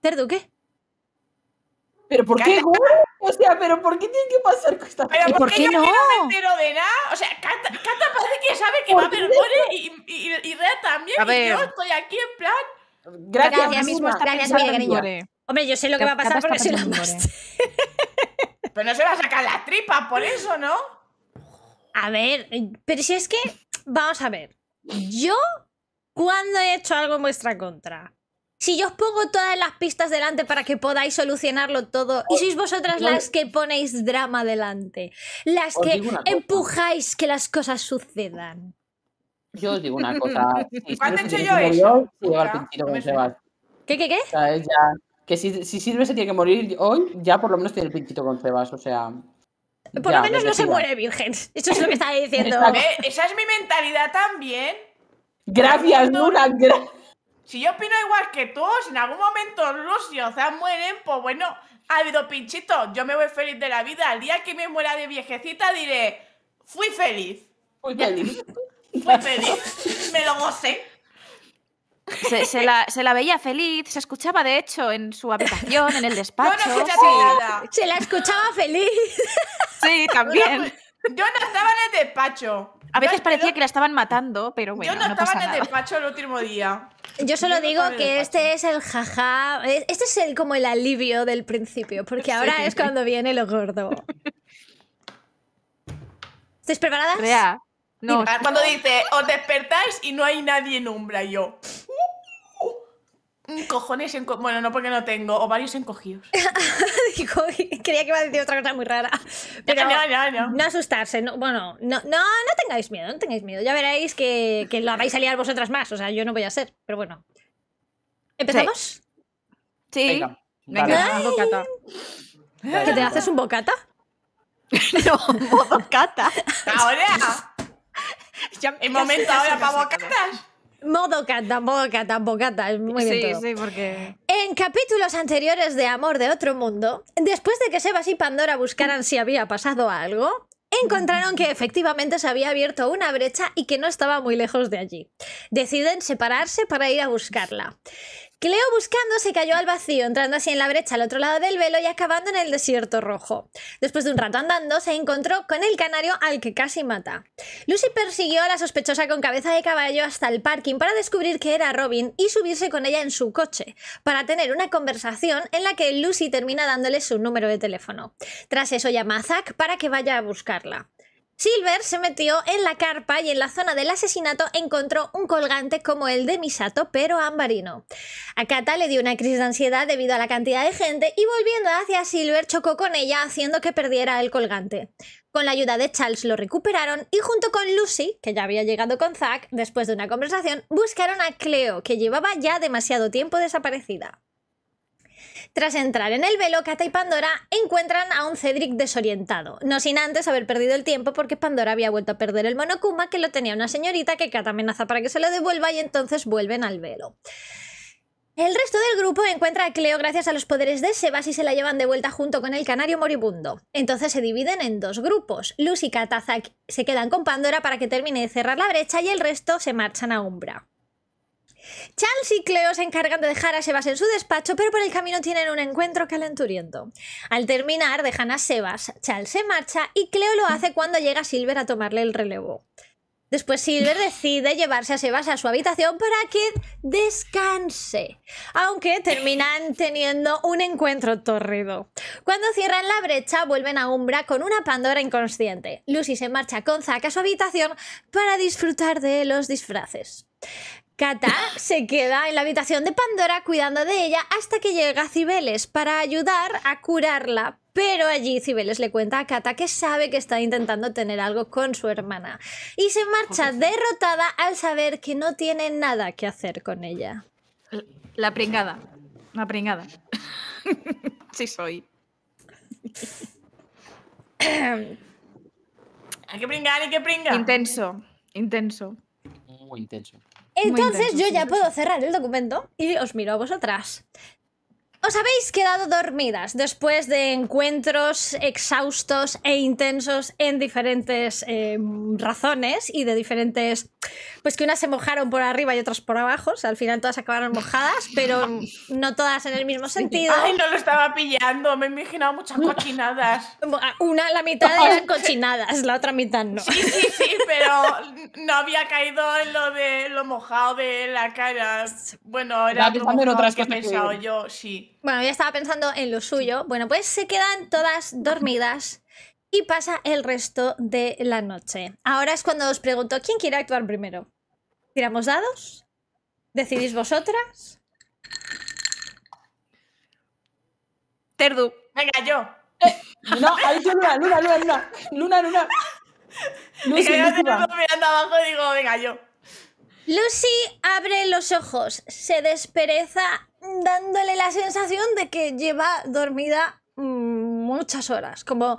¿Terdu qué? ¿Pero por qué O sea, ¿pero por qué tiene que pasar con esta ¿Pero por, qué yo no? me entero de nada? O sea, Cata, parece que sabe que va a haber y, y, Rea también. Y yo estoy aquí en plan. Gracias, Gracias mismo Gracias, mi cariño. Hombre, yo sé lo que va a pasar porque soy la más. Pero no se va a sacar la tripa por eso, ¿no? A ver, pero si es que. Vamos a ver. Yo, ¿cuándo he hecho algo en vuestra contra? Si yo os pongo todas las pistas delante para que podáis solucionarlo todo y sois vosotras las que ponéis drama delante, las que empujáis que las cosas sucedan. Yo os digo una cosa. [laughs] ¿Cuándo he hecho yo eso? ¿Qué, qué, qué? que si, si se tiene que morir hoy, ya por lo menos tiene el pinchito con cebas. o sea... Por lo menos no se muere virgen. Eso es lo que estaba [laughs] diciendo. ¿Eh? Esa es mi mentalidad también. Gracias, Luna, gracias si yo opino igual que tú, si en algún momento Lucio rusos mueren, pues bueno, ha habido pinchito. Yo me voy feliz de la vida. Al día que me muera de viejecita diré, fui feliz. Fui feliz. [laughs] fui feliz. me lo gocé. Se, la, veía feliz, se escuchaba de hecho en su habitación, en el despacho. Se la escuchaba feliz. Sí, también. yo no estaba en el despacho. A veces parecía que la estaban matando, pero bueno. Yo no, estaba en el despacho el último día. Yo solo digo que este es el jaja. Este es el, como el alivio del principio, porque ahora es cuando viene lo gordo. [laughs] ¿Estáis preparadas? No. Ah, cuando dice, os despertáis y no hay nadie en Umbra, yo cojones Bueno, no porque no tengo, o varios encogidos. [laughs] Digo, creía que iba a decir otra cosa muy rara. Pero no, no asustarse. No, bueno, no, no, no tengáis miedo, no tengáis miedo. Ya veréis que, que lo vais a liar vosotras más. O sea, yo no voy a ser, pero bueno. ¿Empezamos? Sí. Venga, Venga bocata. ¿Que te haces un bocata? [laughs] no, bocata. Ahora. [laughs] en momento ahora para bocatas. Modo cata modo cata Muy sí, sí, porque... En capítulos anteriores de Amor de Otro Mundo, después de que Sebas y Pandora buscaran si había pasado algo, encontraron que efectivamente se había abierto una brecha y que no estaba muy lejos de allí. Deciden separarse para ir a buscarla. Cleo buscando se cayó al vacío, entrando así en la brecha al otro lado del velo y acabando en el desierto rojo. Después de un rato andando, se encontró con el canario al que casi mata. Lucy persiguió a la sospechosa con cabeza de caballo hasta el parking para descubrir que era Robin y subirse con ella en su coche, para tener una conversación en la que Lucy termina dándole su número de teléfono. Tras eso llama a Zack para que vaya a buscarla. Silver se metió en la carpa y en la zona del asesinato encontró un colgante como el de Misato, pero ambarino. A Kata le dio una crisis de ansiedad debido a la cantidad de gente y volviendo hacia Silver chocó con ella haciendo que perdiera el colgante. Con la ayuda de Charles lo recuperaron y junto con Lucy, que ya había llegado con Zack, después de una conversación, buscaron a Cleo, que llevaba ya demasiado tiempo desaparecida. Tras entrar en el velo, Kata y Pandora encuentran a un Cedric desorientado, no sin antes haber perdido el tiempo porque Pandora había vuelto a perder el monocuma que lo tenía una señorita que Kata amenaza para que se lo devuelva y entonces vuelven al velo. El resto del grupo encuentra a Cleo gracias a los poderes de Sebas y se la llevan de vuelta junto con el canario moribundo. Entonces se dividen en dos grupos. Luz y Katazak se quedan con Pandora para que termine de cerrar la brecha y el resto se marchan a Umbra. Charles y Cleo se encargan de dejar a Sebas en su despacho, pero por el camino tienen un encuentro calenturiento. Al terminar, dejan a Sebas, Charles se marcha y Cleo lo hace cuando llega Silver a tomarle el relevo. Después Silver decide llevarse a Sebas a su habitación para que descanse, aunque terminan teniendo un encuentro torrido. Cuando cierran la brecha, vuelven a Umbra con una Pandora inconsciente. Lucy se marcha con Zack a su habitación para disfrutar de los disfraces. Kata se queda en la habitación de Pandora cuidando de ella hasta que llega Cibeles para ayudar a curarla. Pero allí Cibeles le cuenta a Kata que sabe que está intentando tener algo con su hermana y se marcha derrotada al saber que no tiene nada que hacer con ella. La pringada, la pringada. [laughs] sí soy. hay que pringar, hay que pringar. Intenso, intenso. Muy intenso. Entonces yo ya puedo cerrar el documento y os miro a vosotras. Os habéis quedado dormidas después de encuentros exhaustos e intensos en diferentes em, razones y de diferentes... Pues que unas se mojaron por arriba y otras por abajo, o sea, al final todas acabaron mojadas, pero [laughs] no todas en el mismo sentido. Ay, no lo estaba pillando, me he imaginado muchas [laughs] cochinadas. Ah, una, la mitad eran cochinadas, la otra mitad no. Sí, sí, sí, pero no había caído en lo de lo mojado de la cara. Bueno, era... Lo otras que he pensado yo, sí. Bueno, ya estaba pensando en lo suyo. Bueno, pues se quedan todas dormidas y pasa el resto de la noche. Ahora es cuando os pregunto, ¿quién quiere actuar primero? ¿Tiramos dados? ¿Decidís vosotras? Terdu. Venga, yo. Eh. no, ha dicho Luna, Luna, Luna, Luna. Luna, Luna. Lucy, mirando abajo y digo, venga, yo. Lucy abre los ojos, se despereza dándole la sensación de que lleva dormida mm, muchas horas. Como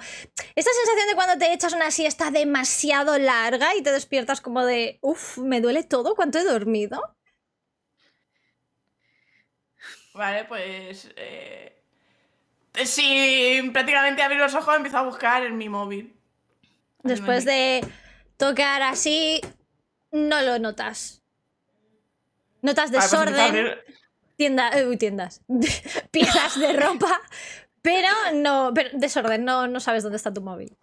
esta sensación de cuando te echas una siesta demasiado larga y te despiertas como de, uff, me duele todo, ¿cuánto he dormido? Vale, pues... Eh... Sin prácticamente abrir los ojos empiezo a buscar en mi móvil. Después de tocar así, no lo notas. Notas pues desorden. Eh, tiendas, tiendas, [laughs] piezas de ropa, pero no, pero desorden, no, no sabes dónde está tu móvil.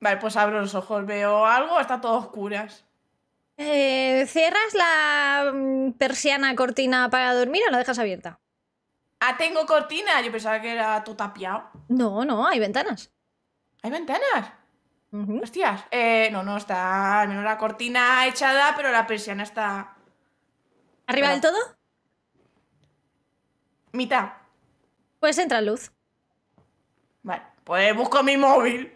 Vale, pues abro los ojos, veo algo, está todo oscuras. Eh, ¿Cierras la mm, persiana cortina para dormir o la dejas abierta? Ah, tengo cortina, yo pensaba que era todo tapiado. No, no, hay ventanas. ¿Hay ventanas? Hostias, eh, no, no, está al menos la cortina echada, pero la persiana está... ¿Arriba del todo? Mitad. Pues entra luz. Vale, pues busco mi móvil.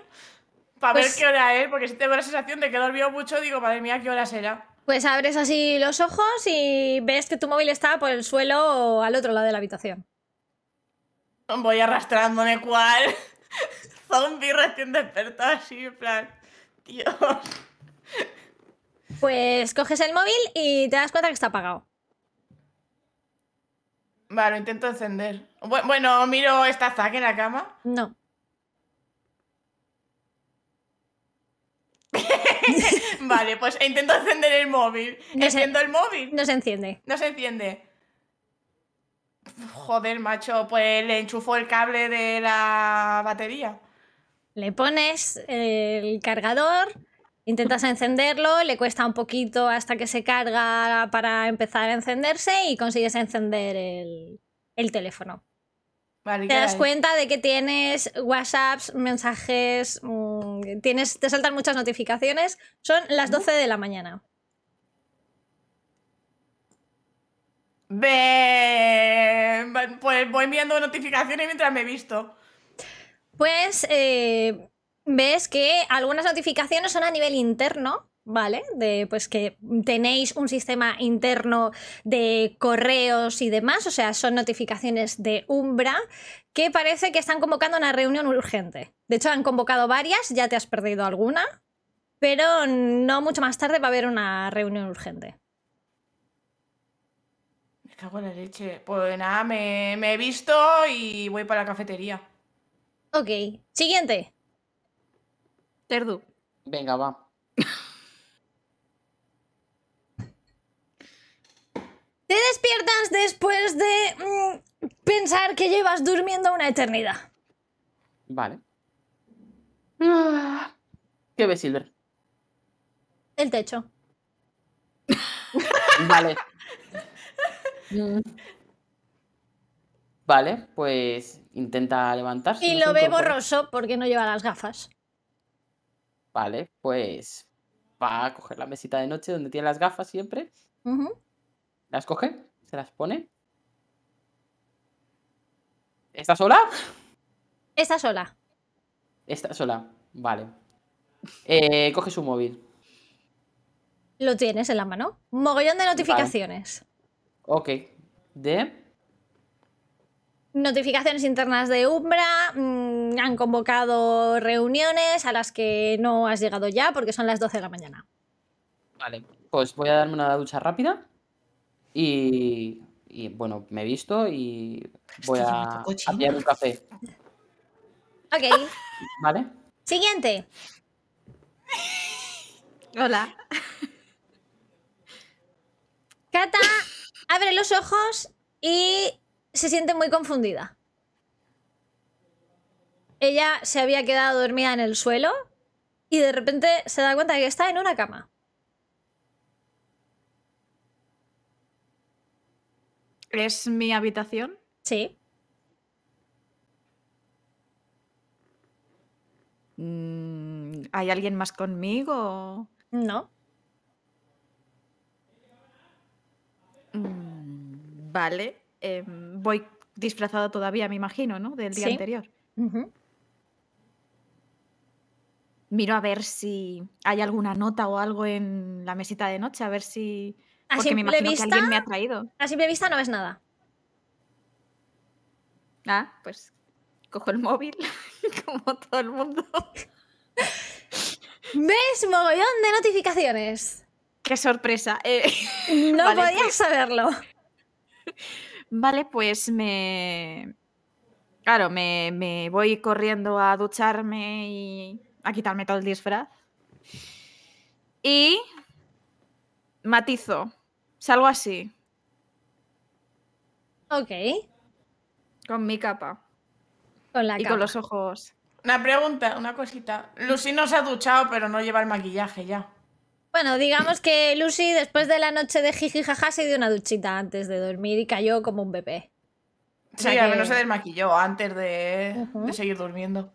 Para ver pues qué hora es, porque si tengo la sensación de que he dormido mucho, digo, madre mía, qué hora será. Pues abres así los ojos y ves que tu móvil está por el suelo o al otro lado de la habitación. Voy arrastrándome cual [laughs] zombie recién despertado así, en plan, tío. Pues coges el móvil y te das cuenta que está apagado. Vale, intento encender. Bueno, miro, esta Zack en la cama? No. [laughs] vale, pues intento encender el móvil. ¿Enciendo el móvil? No se enciende. No se enciende. Joder, macho, pues le enchufo el cable de la batería. Le pones el cargador, Intentas encenderlo, le cuesta un poquito hasta que se carga para empezar a encenderse y consigues encender el, teléfono. te das cuenta de que tienes WhatsApps, mensajes, mm, tienes, te saltan muchas notificaciones. Son las 12 de la mañana. pues voy enviando notificaciones mientras me he visto. Pues eh, ves que algunas notificaciones son a nivel interno, ¿vale? De pues que tenéis un sistema interno de correos y demás, o sea, son notificaciones de Umbra que parece que están convocando una reunión urgente. De hecho, han convocado varias, ya te has perdido alguna, pero no mucho más tarde va a haber una reunión urgente. Me cago en la leche. Pues nada, me, he visto y voy para la cafetería. Ok, siguiente. Terdu. Venga, va. Te despiertas después de mm, pensar que llevas durmiendo una eternidad. Vale. Ah. ¿Qué ves, Silver? El techo. [laughs] Vale. Mm. Vale, pues intenta levantarse. Y lo ve borroso porque no lleva las gafas. ¿vale? Pues va a coger la mesita de noche donde tiene las gafas siempre. Las coge, se las pone. ¿Está sola? Está sola. Está sola, vale. Eh, coge su móvil. Lo tienes en la mano. Mogollón de notificaciones. Ok. ¿De? Notificaciones internas de Umbra, mm, Mm, han convocado reuniones a las que no has llegado ya porque son las 12 de la mañana. Vale, pues voy a darme una ducha rápida y, bueno, me he visto y voy a, a un café. Ok. Vale. Siguiente. Hola. Cata abre los ojos y se siente muy confundida ella se había quedado dormida en el suelo y de repente se da cuenta que está en una cama. ¿Es mi habitación? Sí. Mm, ¿Hay alguien más conmigo? No. Mm, vale. Em, voy disfrazada todavía, me imagino, ¿no? Del día anterior miro a ver si hay alguna nota o algo en la mesita de noche, a ver si. porque me imagino que alguien me ha traído. A simple vista no ves nada. Ah, pues cojo el móvil, [laughs] como todo el mundo. [laughs] ¿Ves? Mogollón de notificaciones. ¡Qué sorpresa! Eh. no [laughs] podías pues. saberlo. Vale, pues me. Claro, me voy corriendo a ducharme y a quitarme todo el disfraz. Y matizo, salgo así. Ok. Con mi capa. Con la y con los ojos. Una pregunta, una cosita. Lucy no se ha duchado, pero no lleva el maquillaje ya. Bueno, digamos que Lucy, después de la noche de jiji se dio una duchita antes de dormir y cayó como un bebé. O sea sí, que... al menos se desmaquilló antes de seguir durmiendo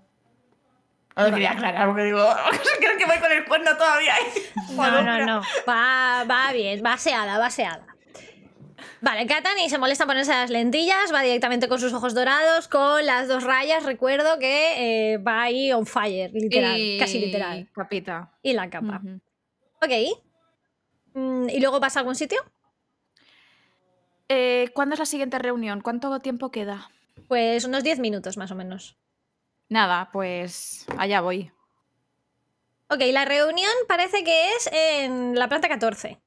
no, aclarar porque digo, [laughs] creo que voy con el cuerno todavía. no, no, no. Va, bien, va baseada va Vale, Katani se molesta ponerse las lentillas, va directamente con sus ojos dorados, con las dos rayas, recuerdo que eh, va ahí on fire, literal, casi literal. Capita. Y la capa. Ok. Mm, ¿Y luego pasa a algún sitio? Eh, ¿Cuándo es la siguiente reunión? ¿Cuánto tiempo queda? Pues unos 10 minutos más o menos. Nada, pues allá voy. Ok, la reunión parece que es en la planta 14.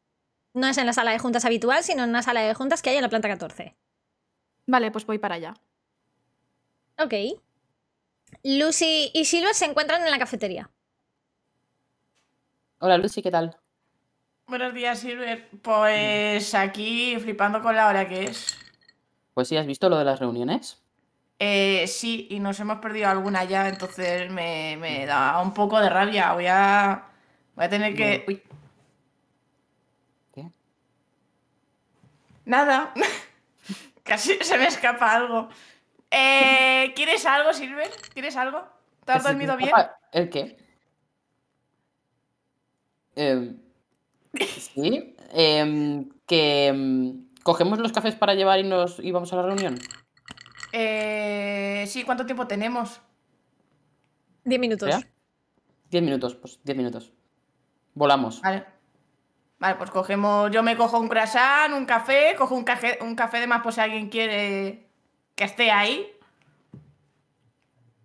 No es en la sala de juntas habitual, sino en una sala de juntas que hay en la planta 14. Vale, pues voy para allá. Ok. Lucy y Silver se encuentran en la cafetería. Hola Lucy, ¿qué tal? Buenos días, Silver. Pues aquí flipando con la hora que es. Pues sí, ¿has visto lo de las reuniones? Eh, sí, y nos hemos perdido alguna ya, entonces me, mm. da un poco de rabia. Voy a, voy a tener que... ¿Qué? Nada. [laughs] Casi se me escapa algo. Eh, ¿Quieres algo, Silver? ¿Quieres algo? ¿Te has dormido bien? Ah, ¿El qué? Eh, sí. Em, que em, cogemos los cafés para llevar y nos íbamos a la reunión. Eh, sí, ¿cuánto tiempo tenemos? Diez minutos. Diez minutos, pues diez minutos. Volamos. Vale. Vale, pues cogemos. Yo me cojo un croissant, un café, cojo un, un café de más por si alguien quiere que esté ahí.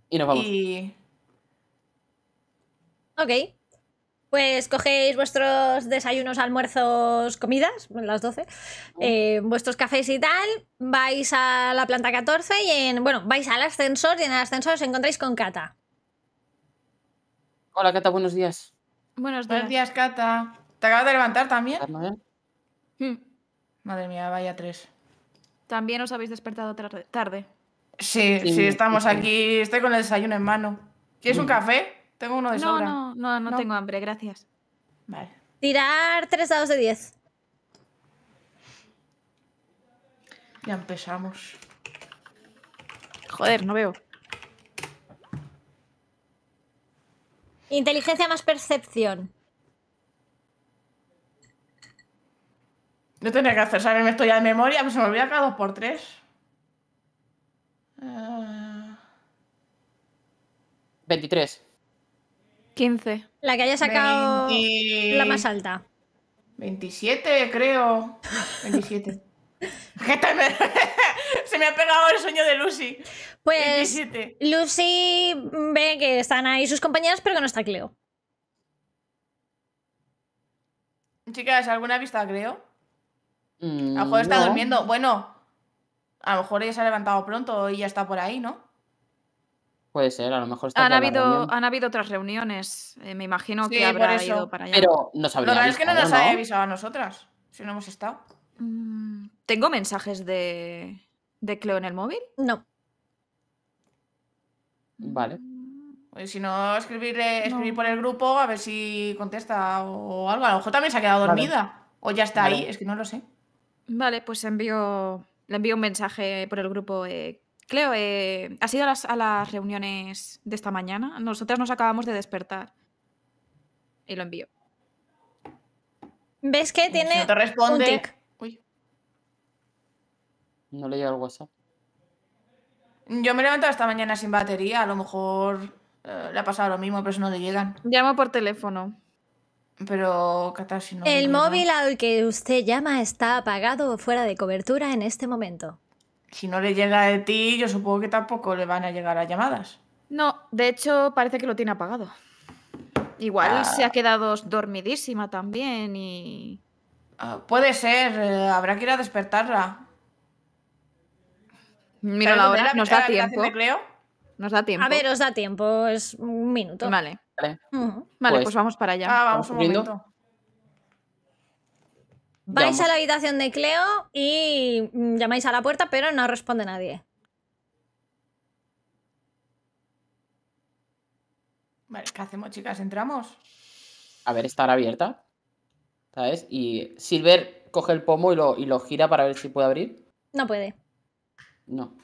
Y nos vamos. Y... Ok. Pues cogéis vuestros desayunos, almuerzos, comidas, las 12, eh, vuestros cafés y tal, vais a la planta 14 y en, bueno, vais al ascensor y en el ascensor os encontráis con Cata. Hola Cata, buenos días. Buenos días. Buenos días, Cata. ¿Te acabas de levantar también? ¿eh? Hmm. Madre mía, vaya tres. También os habéis despertado tarde. Sí, sí, estamos aquí. Estoy con el desayuno en mano. ¿Quieres un café? Tengo uno de no, sobra. No, no, no, no, tengo hambre, gracias. Vale. Tirar tres dados de 10. Ya empezamos. Joder, no veo. Inteligencia más percepción. No tenía que hacer saber esto ya de memoria, pues se me olvida cada dos por tres. Eh. Veintitrés. 23. La que haya sacado la más alta. 27, creo. 27. [laughs] [laughs] Se me ha pegado el sueño de Lucy. Pues Lucy ve que están ahí sus compañeras, pero que no está Cleo. Chicas, ¿alguna vista Creo? a lo mejor mm, está durmiendo. Bueno, a lo mejor ella se ha levantado pronto y ya está por ahí, ¿no? Puede ser, a lo mejor está han habido, han habido otras reuniones, eh, me imagino que habrá ido para allá. Pero nos Lo es que no nos haya avisado a nosotras, si no hemos estado. Mm, ¿Tengo mensajes de, Cleo en el móvil? No. Vale. si no, escribir por el grupo a ver si contesta o algo. A lo mejor también se ha quedado dormida. O ya está ahí, es que no lo sé. Vale, pues envío, le envío un mensaje por el grupo. Eh, Cleo, eh, ¿has ido a las, reuniones de esta mañana? Nosotras nos acabamos de despertar. Y lo envío. ¿Ves que tiene responde... No le llega el WhatsApp. Yo me he levantado esta mañana sin batería. A lo mejor eh, le ha pasado lo mismo, pero eso no le llegan. Llamo por teléfono. Pero, Cata, si no... El móvil al que usted llama está apagado o fuera de cobertura en este momento si no le llega de ti, yo supongo que tampoco le van a llegar a llamadas. No, de hecho parece que lo tiene apagado. Igual ah. se ha quedado dormidísima también y... Ah, puede ser, eh, habrá que ir a despertarla. Mira la hora, nos da tiempo. Nos da tiempo. A ver, os da tiempo, es un minuto. Vale. Vale, pues, pues, vamos para allá. Ah, vamos, vamos un momento. Vais a la habitación de Cleo y mm, llamáis a la puerta, pero no responde nadie. Vale, ¿qué hacemos, chicas? ¿Entramos? A ver, estará abierta. ¿Sabes? Y Silver coge el pomo y lo, y lo gira para ver si puede abrir. No puede. No.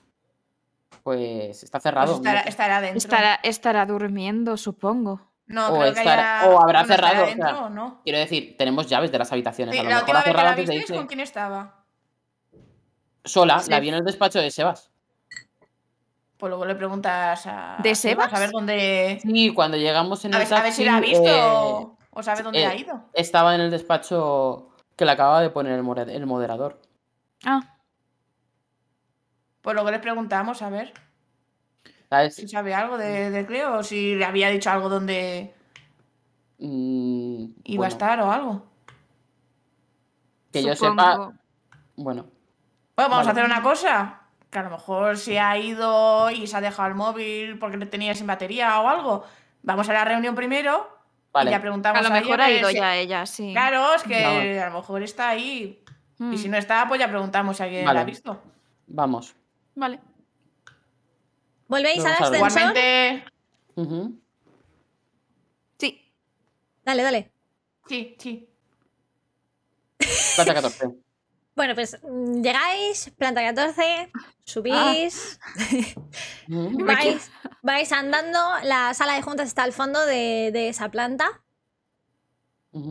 Pues está cerrado. Pues estará, dentro. estará durmiendo, supongo. No, o, o habrá cerrado. Quiero decir, tenemos llaves de las habitaciones. la mejor ¿Con quién estaba? Sola, la vi en el despacho de Sebas. Pues luego le preguntas a. ¿De Sebas? A ver dónde. Sí, cuando llegamos en a a ver si la ha visto eh, o sabe dónde eh, ha ido. Estaba en el despacho que le acababa de poner el moderador. Ah. Pues luego le preguntamos, a ver. Si sabe algo mm. de, creo o si le había dicho algo donde mm, iba a estar o algo. Que yo sepa. Bueno. Bueno, vamos a hacer una cosa. Que a lo mejor se ha ido y se ha dejado el móvil porque no tenía sin batería o algo. Vamos a la reunión primero Y ya preguntamos a lo mejor ha ido ya ella, sí. Claro, es que a lo mejor está ahí. Y si mm. no está, pues ya preguntamos si alguien la ha visto. Vamos. Vale. ¿Volvéis a la ascensor? Sí. Dale, dale. Sí, sí. Planta 14. [laughs] bueno, pues mm, llegáis, planta 14, subís, ah. [laughs] mm. vais, andando, la sala de juntas está al fondo de, esa planta.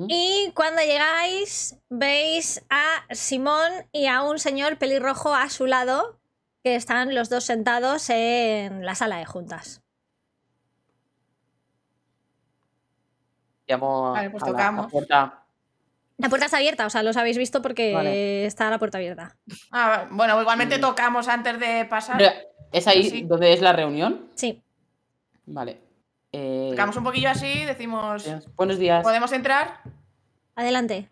Y cuando llegáis, veis a Simón y a un señor pelirrojo a su lado que están los dos sentados en la sala de juntas. Pues la, puerta. La puerta está abierta, o sea, los habéis visto porque está la puerta abierta. Ah, bueno, igualmente mm. tocamos antes de pasar. ¿Es ahí donde es la reunión? Sí. Vale. Eh, tocamos un poquillo así, decimos. Buenos días. ¿Podemos entrar? Adelante.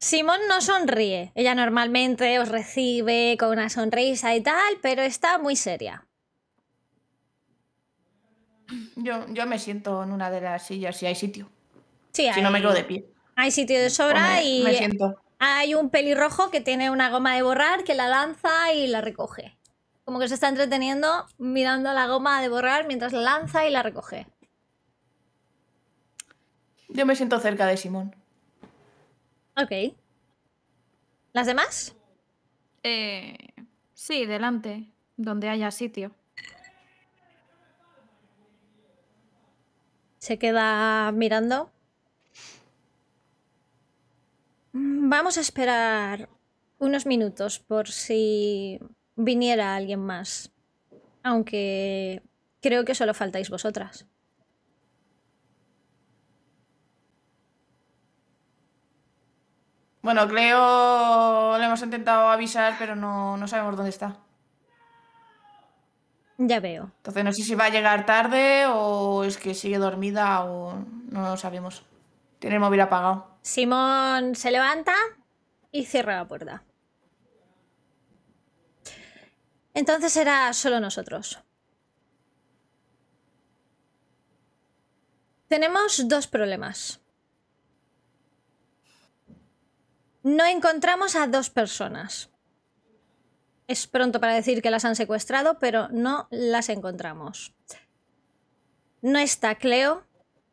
Simón no sonríe. Ella normalmente os recibe con una sonrisa y tal, pero está muy seria. Yo, me siento en una de las sillas si hay sitio. si no me quedo de pie. Hay sitio de sobra pues y hay un pelirrojo que tiene una goma de borrar que la lanza y la recoge. Como que se está entreteniendo mirando la goma de borrar mientras la lanza y la recoge. Yo me siento cerca de Simón. Ok. ¿Las demás? Eh, sí, delante, donde haya sitio. Se queda mirando. Vamos a esperar unos minutos por si viniera alguien más. Aunque creo que solo faltáis vosotras. Bueno, creo le hemos intentado avisar, pero no, no sabemos dónde está. Ya veo. Entonces no sé si va a llegar tarde o es que sigue dormida o no lo sabemos. Tiene el móvil apagado. Simón se levanta y cierra la puerta. Entonces era solo nosotros. Tenemos dos problemas. No encontramos a dos personas. Es pronto para decir que las han secuestrado, pero no las encontramos. No está Cleo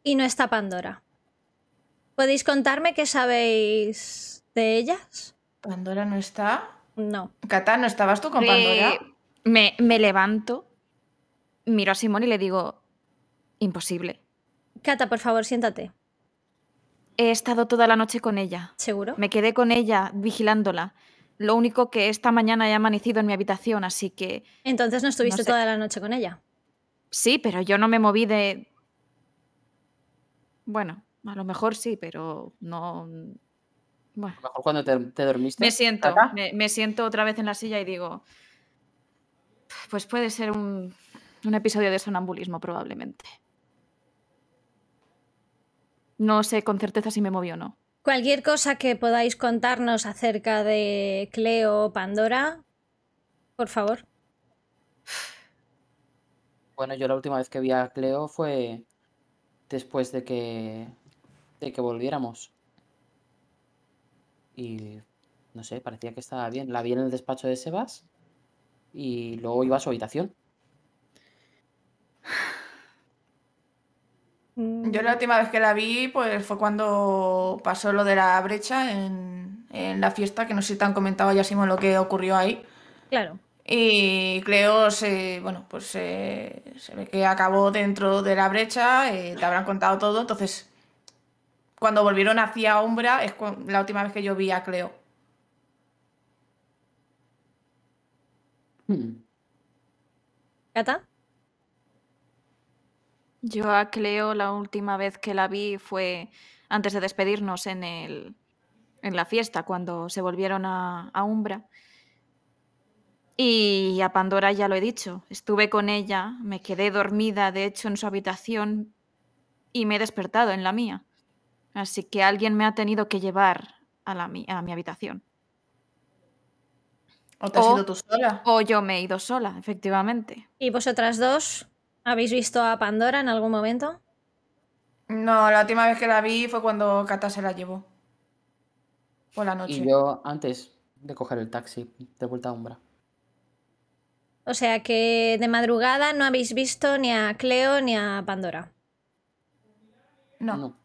y no está Pandora. ¿Podéis contarme qué sabéis de ellas? ¿Pandora no está? No. Cata, ¿no estabas tú con Pandora? Me, me levanto, miro a Simón y le digo, imposible. Cata, por favor, siéntate. He estado toda la noche con ella. ¿Seguro? Me quedé con ella vigilándola. Lo único que esta mañana he amanecido en mi habitación, así que... Entonces no estuviste toda la noche con ella. Sí, pero yo no me moví de... Bueno, a lo mejor sí, pero no... A lo mejor cuando te, dormiste. Me siento, me, siento otra vez en la silla y digo, pues puede ser un, un episodio de sonambulismo probablemente. No sé con certeza si me movió o no. Cualquier cosa que podáis contarnos acerca de Cleo o Pandora, por favor. Bueno, yo la última vez que vi a Cleo fue después de que, de que volviéramos. Y no sé, parecía que estaba bien. La vi en el despacho de Sebas y luego iba a su habitación. Yo la mm. última vez que la vi pues fue cuando pasó lo de la brecha en, la fiesta, que no sé si te han comentado ya Simón lo que ocurrió ahí. Claro. Y Cleo se, bueno, pues se ve que acabó dentro de la brecha, eh, te habrán contado todo, entonces cuando volvieron hacia Umbra es la última vez que yo vi a Cleo. Hmm. ¿Cata? Yo a Cleo la última vez que la vi fue antes de despedirnos en, el, en la fiesta, cuando se volvieron a, Umbra. Y a Pandora ya lo he dicho, estuve con ella, me quedé dormida, de hecho, en su habitación y me he despertado en la mía. Así que alguien me ha tenido que llevar a, la, a mi habitación. ¿O te has ido tú sola? O yo me he ido sola, efectivamente. ¿Y vosotras dos? ¿Habéis visto a Pandora en algún momento? No, la última vez que la vi fue cuando Cata se la llevó. Por la noche. Y yo antes de coger el taxi de vuelta a Umbra. O sea que de madrugada no habéis visto ni a Cleo ni a Pandora. No. no.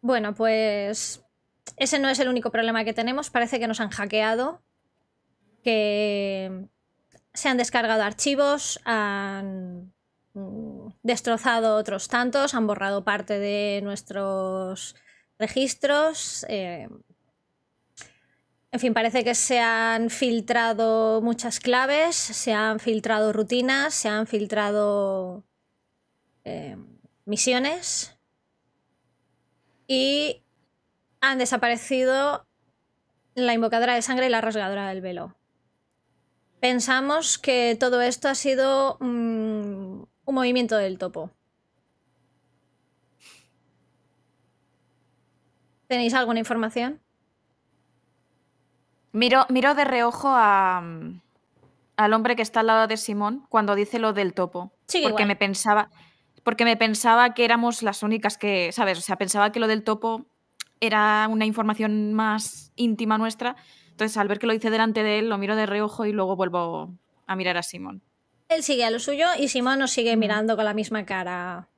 Bueno, pues ese no es el único problema que tenemos. Parece que nos han hackeado que se han descargado archivos, han mm, destrozado otros tantos, han borrado parte de nuestros registros. Eh, en fin, parece que se han filtrado muchas claves, se han filtrado rutinas, se han filtrado eh, misiones y han desaparecido la invocadora de sangre y la rasgadora del velo pensamos que todo esto ha sido mm, un movimiento del topo. ¿Tenéis alguna información? Miro, miro de reojo mm, al hombre que está al lado de Simón cuando dice lo del topo. porque me pensaba porque me pensaba que éramos las únicas que, ¿sabes? O sea, pensaba que lo del topo era una información más íntima nuestra, entonces, al ver que lo hice delante de él, lo miro de reojo y luego vuelvo a mirar a Simón. Él sigue a lo suyo y Simón nos sigue mirando con la misma cara.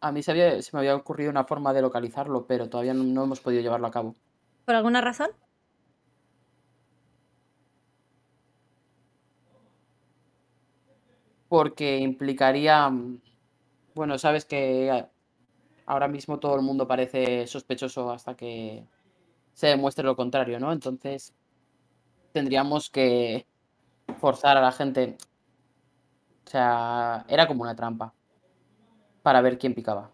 A mí se, me había ocurrido una forma de localizarlo, pero todavía no hemos podido llevarlo a cabo. ¿Por alguna razón? Porque implicaría... Mm, bueno, sabes que ahora mismo todo el mundo parece sospechoso hasta que se demuestre lo contrario, ¿no? Entonces, tendríamos que forzar a la gente. O sea, era como una trampa para ver quién picaba.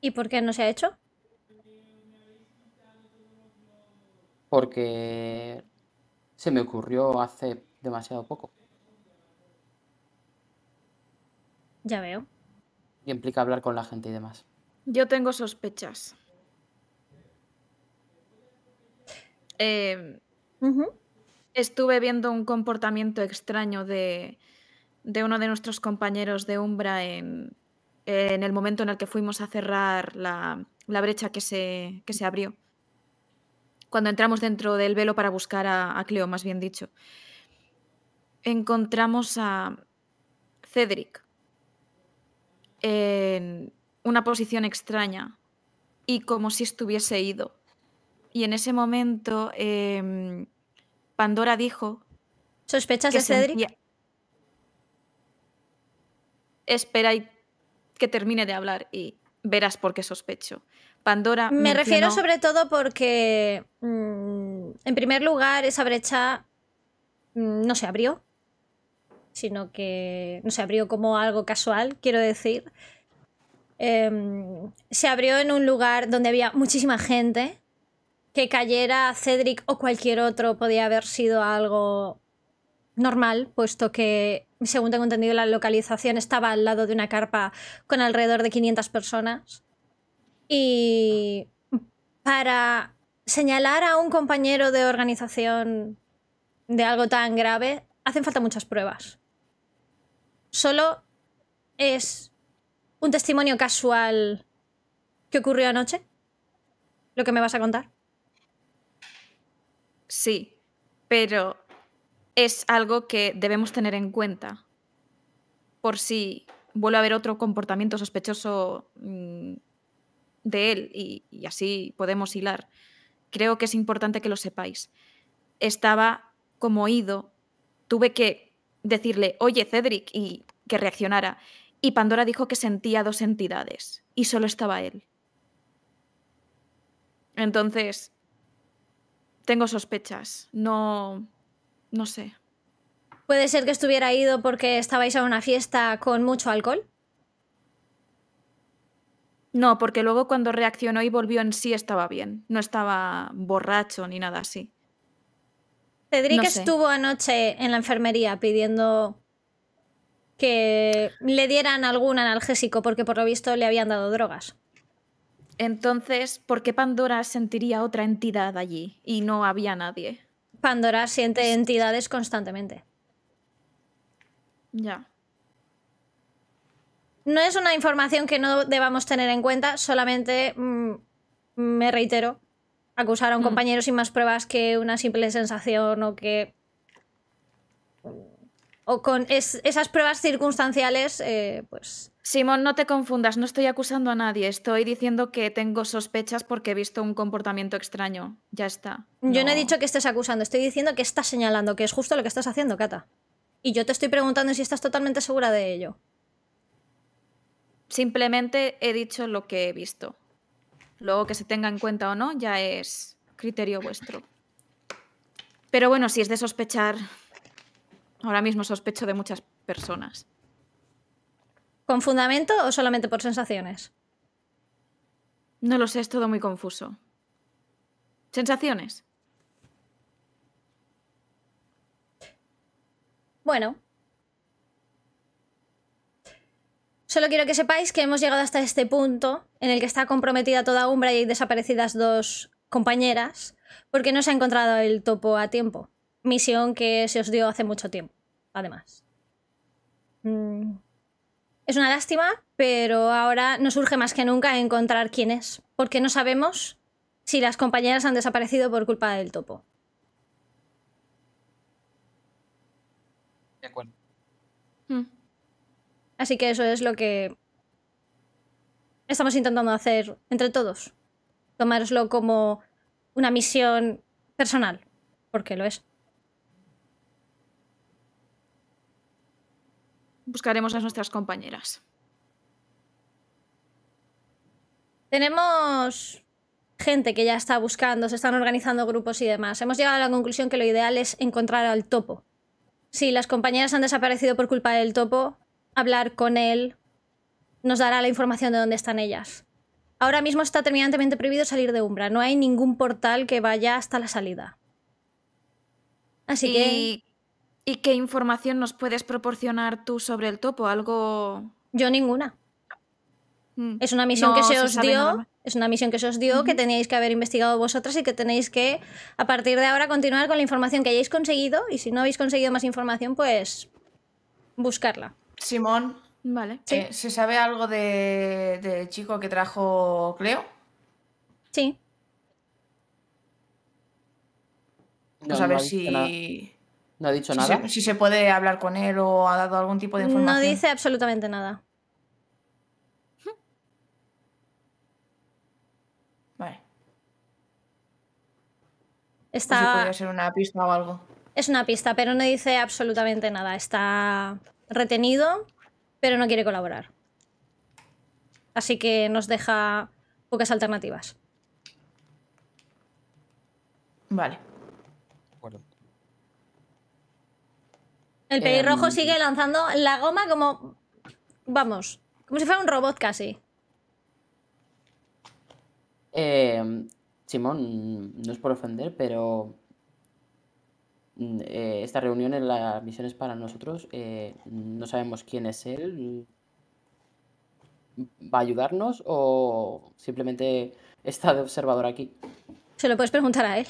¿Y por qué no se ha hecho? Porque se me ocurrió hace demasiado poco. Ya veo. Y implica hablar con la gente y demás. Yo tengo sospechas. Em, estuve viendo un comportamiento extraño de, uno de nuestros compañeros de Umbra en, el momento en el que fuimos a cerrar la, brecha que se, se, abrió. Cuando entramos dentro del velo para buscar a, a Cleo, más bien dicho. Encontramos a Cedric en, una posición extraña y como si estuviese ido. Y en ese momento em, Pandora dijo... ¿Sospechas de Cedric? Espera y que termine de hablar y verás por qué sospecho. Pandora... Me refiero sobre todo porque, mm, en primer lugar, esa brecha mm, no se abrió, sino que no se abrió como algo casual, quiero decir. Em, se abrió en un lugar donde había muchísima gente. Que cayera Cedric o cualquier otro podía haber sido algo normal, puesto que, según tengo entendido, la localización estaba al lado de una carpa con alrededor de 500 personas. Y para señalar a un compañero de organización de algo tan grave, hacen falta muchas pruebas. Solo es un testimonio casual que ocurrió anoche? ¿Lo que me vas a contar? Sí, pero es algo que debemos tener en cuenta por si vuelve a haber otro comportamiento sospechoso mm, de él y, y así podemos hilar. Creo que es importante que lo sepáis. Estaba como oído. tuve que decirle, oye, Cedric, y que reaccionara y Pandora dijo que sentía dos entidades y solo estaba él. Entonces, tengo sospechas, no... no sé. ¿Puede ser que estuviera ido porque estabais a una fiesta con mucho alcohol? No, porque luego cuando reaccionó y volvió en sí estaba bien, no estaba borracho ni nada así. Cedric estuvo anoche en la enfermería pidiendo que le dieran algún analgésico porque por lo visto le habían dado drogas. Entonces, ¿por qué Pandora sentiría otra entidad allí y no había nadie? Pandora siente entidades constantemente. Ya. No es una información que no debamos tener en cuenta, solamente mm, me reitero, acusar a un mm. compañero sin más pruebas que una simple sensación o que o con esas pruebas circunstanciales, eh, pues... Simón, no te confundas, no estoy acusando a nadie, estoy diciendo que tengo sospechas porque he visto un comportamiento extraño. Ya está. Yo no, no he dicho que estés acusando, estoy diciendo que estás señalando, que es justo lo que estás haciendo, Cata. Y yo te estoy preguntando si estás totalmente segura de ello. Simplemente he dicho lo que he visto. Luego que se tenga en cuenta o no, ya es criterio vuestro. Pero bueno, si es de sospechar, Ahora mismo sospecho de muchas personas. ¿Con fundamento o solamente por sensaciones? No lo sé, es todo muy confuso. ¿Sensaciones? Bueno. Solo quiero que sepáis que hemos llegado hasta este punto en el que está comprometida toda Umbra y hay desaparecidas dos compañeras porque no se ha encontrado el topo a tiempo misión que se os dio hace mucho tiempo, además. Mm. Es una lástima, pero ahora nos urge más que nunca encontrar quién es, porque no sabemos si las compañeras han desaparecido por culpa del topo. De acuerdo. Mm. Así que eso es lo que estamos intentando hacer entre todos. Tomároslo como una misión personal, porque lo es. buscaremos a nuestras compañeras. Tenemos gente que ya está buscando, se están organizando grupos y demás. Hemos llegado a la conclusión que lo ideal es encontrar al topo. Si las compañeras han desaparecido por culpa del topo, hablar con él nos dará la información de dónde están ellas. Ahora mismo está terminantemente prohibido salir de Umbra. No hay ningún portal que vaya hasta la salida. Así que... ¿Y qué información nos puedes proporcionar tú sobre el topo? ¿Algo...? Yo ninguna. Mm. Es una misión que se, os dio, es una misión que se os dio, que teníais que haber investigado vosotras y que tenéis que, a partir de ahora, continuar con la información que hayáis conseguido y si no habéis conseguido más información, pues buscarla. Simón, vale. Eh, ¿se sabe algo de, chico que trajo Cleo? Sí. Pues no, si... ¿No ha dicho nada? si se puede hablar con él o ha dado algún tipo de información. No dice absolutamente nada. Hm. Vale. Está... podría ser una pista o algo. Es una pista, pero no dice absolutamente nada. Está retenido, pero no quiere colaborar. Así que nos deja pocas alternativas. Vale. El pelirrojo em, sigue lanzando la goma como... Vamos, como si fuera un robot casi. Em, Simón, no es por ofender, pero mm, eh, esta reunión en misión es para nosotros, eh, no sabemos quién es él. ¿Va a ayudarnos o simplemente está de observador aquí? Se lo puedes preguntar a él.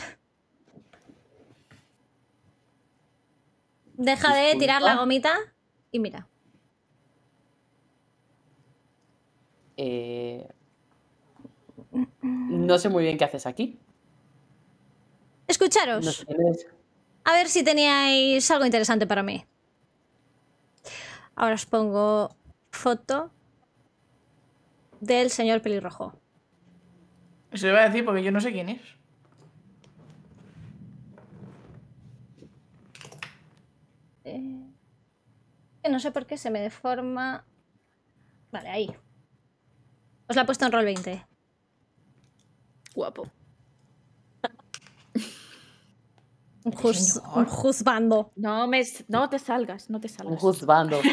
Deja de tirar la gomita y mira. Eh, no sé muy bien qué haces aquí. Escucharos. a ver si teníais algo interesante para mí. Ahora os pongo foto del señor pelirrojo. lo voy a decir porque yo no sé quién es. no sé por qué se me deforma. Vale, ahí. Os la he puesto en rol 20. Guapo. Un, juzbando. No, no te salgas, no te salgas. Un juzbando. [laughs]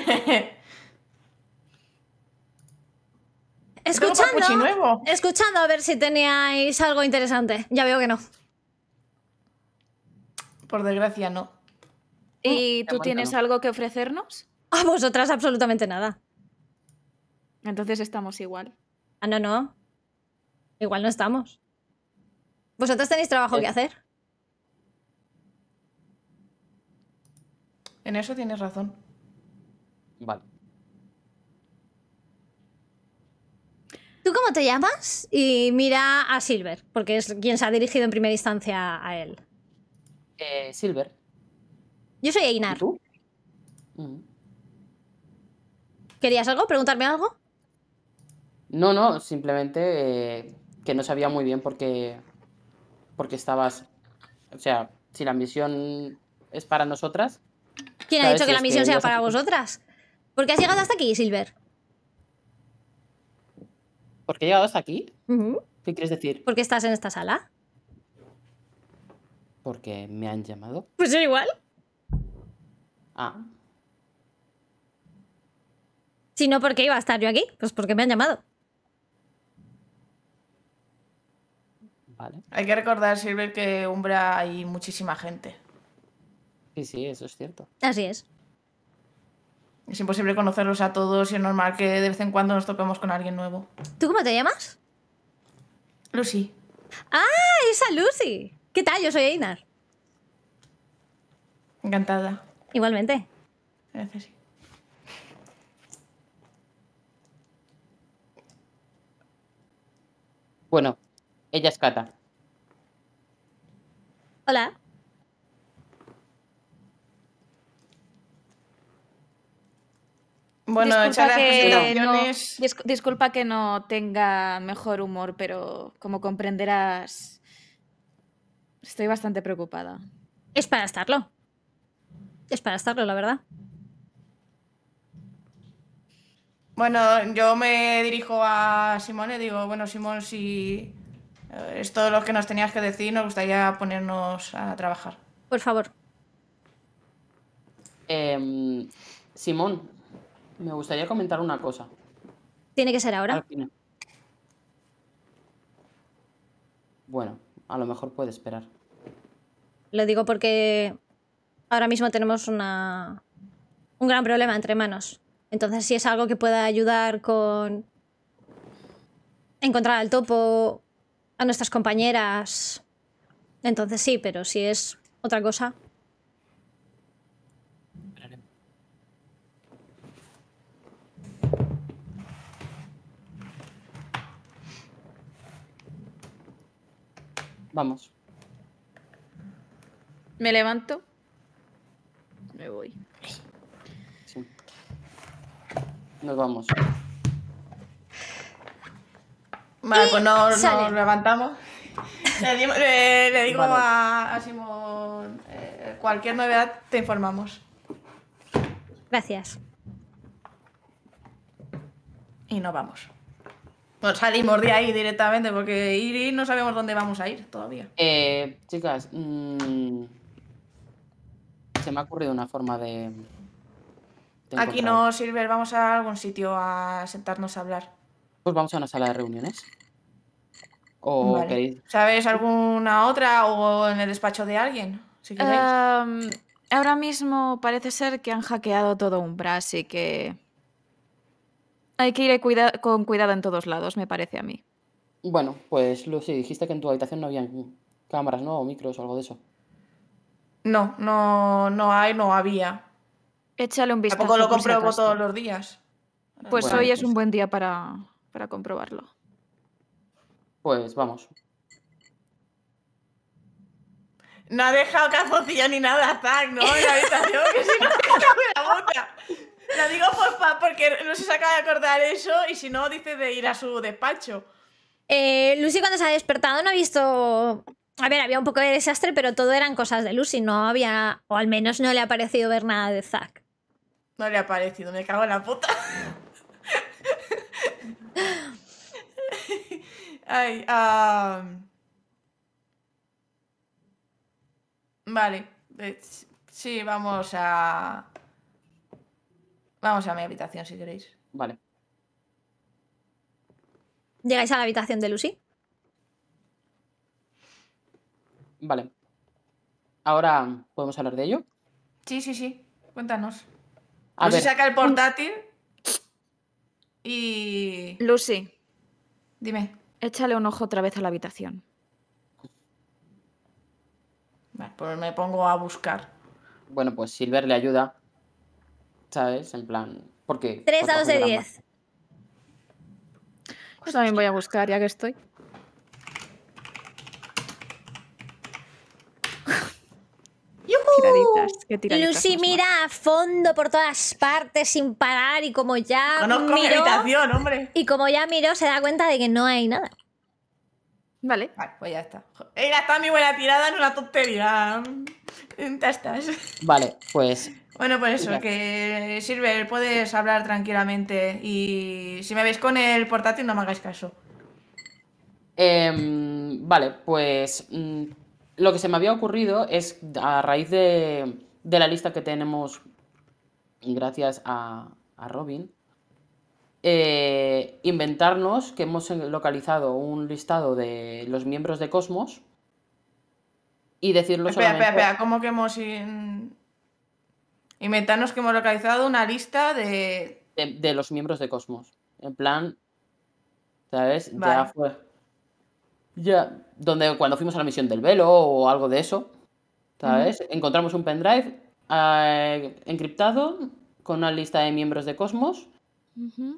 escuchando, escuchando a ver si teníais algo interesante. Ya veo que no. Por desgracia, no. ¿Y tú tienes algo que ofrecernos? A vosotras absolutamente nada. Entonces estamos igual. Ah, no, no. Igual no estamos. ¿Vosotras tenéis trabajo que hacer? En eso tienes razón. Vale. ¿Tú cómo te llamas? Y mira a Silver, porque es quien se ha dirigido en primera instancia a él. Eh, Silver. Yo soy Einar. tú? Mm. ¿Querías algo? ¿Preguntarme algo? No, no, simplemente eh, que no sabía muy bien por qué, estabas. O sea, si la misión es para nosotras. ¿Quién ha dicho que la misión sea para vosotras? ¿Por qué has llegado hasta aquí, Silver? ¿Por qué he llegado hasta aquí? ¿Qué quieres decir? ¿Por qué estás en esta sala? Porque me han llamado. Pues yo igual. Ah. Si no, ¿por qué iba a estar yo aquí? Pues porque me han llamado. Vale. Hay que recordar, Silver, que Umbra hay muchísima gente. Sí, sí, eso es cierto. Así es. Es imposible conocerlos a todos y es normal que de vez en cuando nos topemos con alguien nuevo. ¿Tú cómo te llamas? Lucy. ¡Ah! ¡Esa Lucy! ¿Qué tal? Yo soy Einar. Encantada. Igualmente. Gracias. Bueno, ella es Cata. Hola. Bueno, disculpa disculpa que no tenga mejor humor, pero como comprenderás, estoy bastante preocupada. Es para estarlo. Es para estarlo, la verdad. Bueno, yo me dirijo a Simón y digo, bueno, Simón, si eh, es todo lo que nos tenías que decir, nos gustaría ponernos a trabajar. Por favor. Em, Simón, me gustaría comentar una cosa. ¿Tiene que ser ahora? Bueno, a lo mejor puede esperar. Lo digo porque ahora mismo tenemos una, un gran problema entre manos. Entonces, si es algo que pueda ayudar con encontrar al topo a nuestras compañeras, entonces sí, pero si es otra cosa. Vamos. Me levanto. Me voy. nos vamos. Vale, pues nos, levantamos. Le, digo, a, Simón, eh, cualquier novedad te informamos. Gracias. Y nos vamos. nos pues salimos de ahí directamente porque ir, y no sabemos dónde vamos a ir todavía. Eh, chicas, mm, se me ha ocurrido una forma de... Aquí no, sirve, vamos a algún sitio a sentarnos a hablar. Pues vamos a una sala de reuniones. ¿O queréis... ¿Sabes alguna otra o en el despacho de alguien? Si em, ahora mismo parece ser que han hackeado todo un Umbra, así que. Hay que ir con cuidado en todos lados, me parece a mí. Bueno, pues Lucy, dijiste que en tu habitación no había cámaras, ¿no? O micros o algo de eso. No, no, no hay, no había. Échale un vistazo. Tampoco lo compruebo todos los días. Pues hoy es pues un buen día para, comprobarlo. Pues vamos. No ha dejado calzoncillo ni nada, Zack, ¿no? En la habitación, que si no, me la boca. La digo por porque no se acaba de acordar eso y si no, dice de ir a su despacho. Eh, Lucy cuando se ha despertado no ha visto... A ver, había un poco de desastre, pero todo eran cosas de Lucy, no había, o al menos no le ha parecido ver nada de Zack. No le ha parecido, me cago en la puta. Vale, eh, sí, vamos a... Vamos a mi habitación si queréis. Vale. ¿Llegáis a la habitación de Lucy? Vale. Ahora podemos hablar de ello. Sí, sí, sí. Cuéntanos. A Lucy ver. saca el portátil y. Lucy. Dime. Échale un ojo otra vez a la habitación. Vale, pues me pongo a buscar. Bueno, pues Silver le ayuda. ¿Sabes? En plan. ¿Por Porque. 3 a de 10. Pues también voy a buscar, ya que estoy. Lucy mira a fondo por todas partes sin parar y como ya Conozco mi habitación, hombre. Y como ya miró, se da cuenta de que no hay nada. Vale. Vale, pues ya está. Era está mi buena tirada, en una tontería. Ya estás. Vale, pues. Bueno, pues eso, que sirve. puedes hablar tranquilamente y si me veis con el portátil no me hagáis caso. Em, vale, pues mm, lo que se me había ocurrido es, a raíz de, la lista que tenemos, gracias a, Robin, eh, inventarnos que hemos localizado un listado de los miembros de Cosmos y decirlo solamente... Espera, espera, ¿cómo que hemos... Inventarnos que hemos localizado una lista de... De, los miembros de Cosmos. En plan, ¿sabes? Ya fue ya, donde cuando fuimos a la misión del velo o algo de eso, ¿sabes? Encontramos un pendrive eh, encriptado con una lista de miembros de Cosmos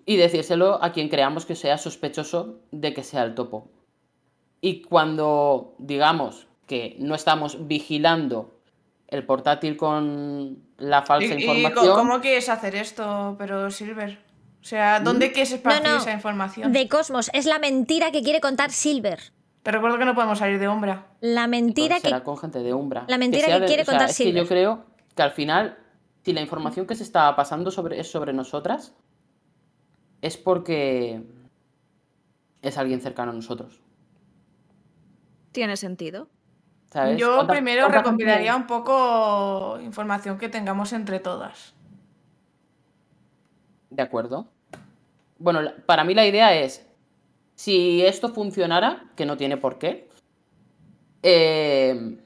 y decírselo a quien creamos que sea sospechoso de que sea el topo. Y cuando digamos que no estamos vigilando el portátil con la falsa información. ¿Y cómo quieres hacer esto, pero Silver? O sea, ¿dónde mm, quieres esparcir esa información? De Cosmos, es la mentira que quiere contar Silver. Te recuerdo que no podemos salir de Umbra. La mentira que. con gente de Umbra. La mentira que, quiere contar yo creo que al final, si la información que se está pasando es sobre nosotras, es porque es alguien cercano a nosotros. Tiene sentido. Yo primero recomendaría un poco información que tengamos entre todas. De acuerdo. Bueno, para mí la idea es si esto funcionara, que no tiene por qué, eh,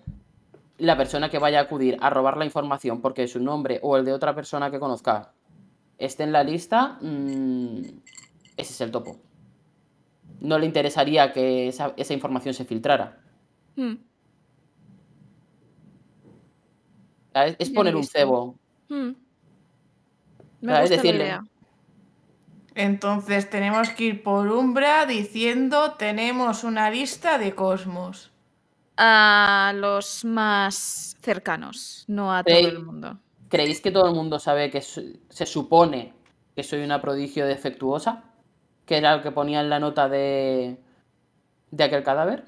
la persona que vaya a acudir a robar la información porque su nombre o el de otra persona que conozca esté en la lista, mm, ese es el topo. No le interesaría que esa, información se filtrara. Hmm. Ah, es, poner un cebo. Hmm. Ah, Me decirle, entonces tenemos que ir por Umbra diciendo tenemos una lista de cosmos. A los más cercanos, no a todo el mundo. ¿Creéis que todo el mundo sabe que se supone que soy una prodigio defectuosa? Que era lo que ponía en la nota de, de aquel cadáver.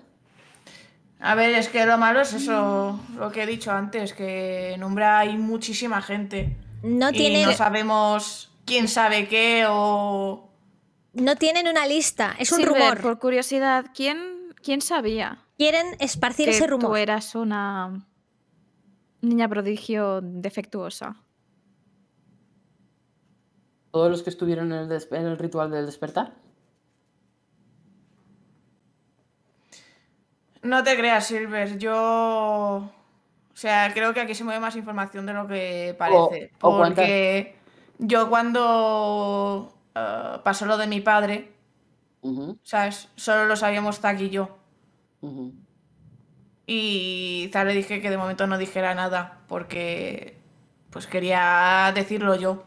A ver, es que lo malo es eso, lo que he dicho antes, que en Umbra hay muchísima gente. No tiene... No sabemos quién sabe qué No tienen una lista, es un rumor. por curiosidad, ¿quién, quién sabía? Quieren esparcir ese rumor. Tú eras una niña prodigio defectuosa. ¿Todos los que estuvieron en el, ritual del despertar? No te creas, Silver. Yo. O sea, creo que aquí se mueve más información de lo que parece. O, yo cuando eh, pasó lo de mi padre, ¿sabes? Solo lo sabíamos Zack y yo. Y Zack le dije que de momento no dijera nada, porque pues quería decirlo yo.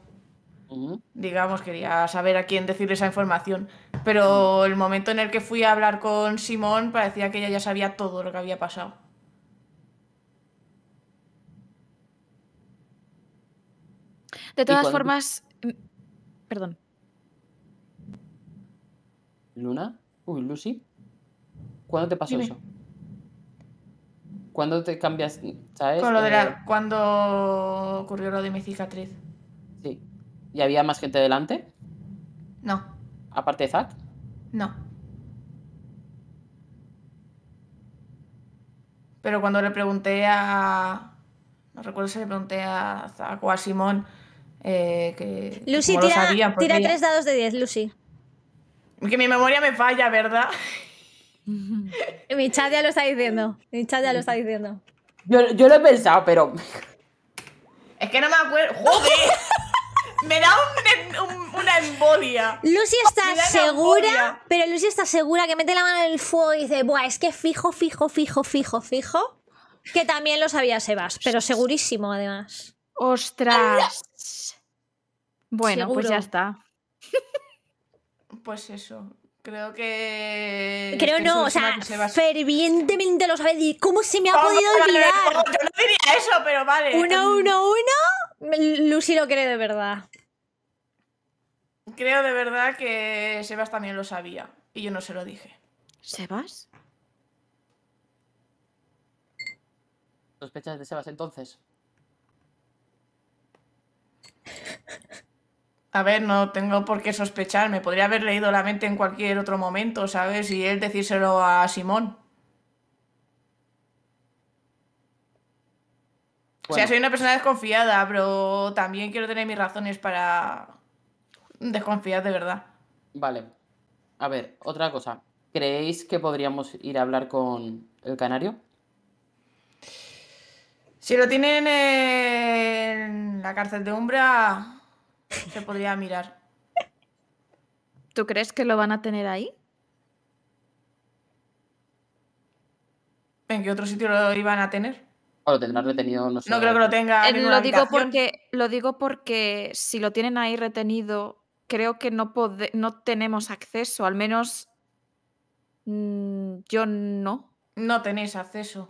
Digamos, quería saber a quién decirle esa información. Pero el momento en el que fui a hablar con Simón parecía que ella ya sabía todo lo que había pasado. De todas formas, mm, perdón. ¿Luna? Uy, Lucy. ¿Cuándo te pasó eso? ¿Cuándo te cambias? ¿Sabes? Con lo de eh, Cuando ocurrió lo de mi cicatriz. Sí. ¿Y había más gente delante? No. ¿Aparte de Zack? No. Pero cuando le pregunté a. No recuerdo si le pregunté a Zack o a Simón eh, que, Lucy, tira, tres dados de 10, Lucy. Que mi memoria me falla, ¿verdad? [laughs] mi chat ya lo está diciendo. Mi chat ya lo está diciendo. Yo, lo he pensado, pero. Es que no me acuerdo. ¡Joder! [laughs] me da una embolia. Lucy está segura, pero Lucy está segura que mete la mano en el fuego y dice: Buah, es que fijo, fijo, fijo, fijo, fijo. Que también lo sabía Sebas, pero segurísimo además. ¡Ostras! Bueno, pues ya está. Pues eso. Creo que. Creo no, o sea, fervientemente lo sabe. ¿Cómo se me ha podido olvidar? yo no diría eso, pero vale. Uno, uno, uno. Mm, Lucy lo cree de verdad. Creo de verdad que Sebas también lo sabía. Y yo no se lo dije. ¿Sebas? ¿Sospechas de Sebas entonces? A ver, no tengo por qué sospechar, me podría haber leído la mente en cualquier otro momento, ¿sabes? Y él decírselo a Simón. O sea, soy una persona desconfiada, pero también quiero tener mis razones para desconfiar de verdad. Vale. A ver, otra cosa. ¿Creéis que podríamos ir a hablar con el canario? Si lo tienen en la cárcel de Umbra, se podría mirar. ¿Tú crees que lo van a tener ahí? ¿En qué otro sitio lo iban a tener? O lo tendrán retenido, no No creo que lo tenga. Eh, lo, digo porque, lo digo porque si lo tienen ahí retenido, creo que no, no tenemos acceso. Al menos mm, yo no. No tenéis acceso.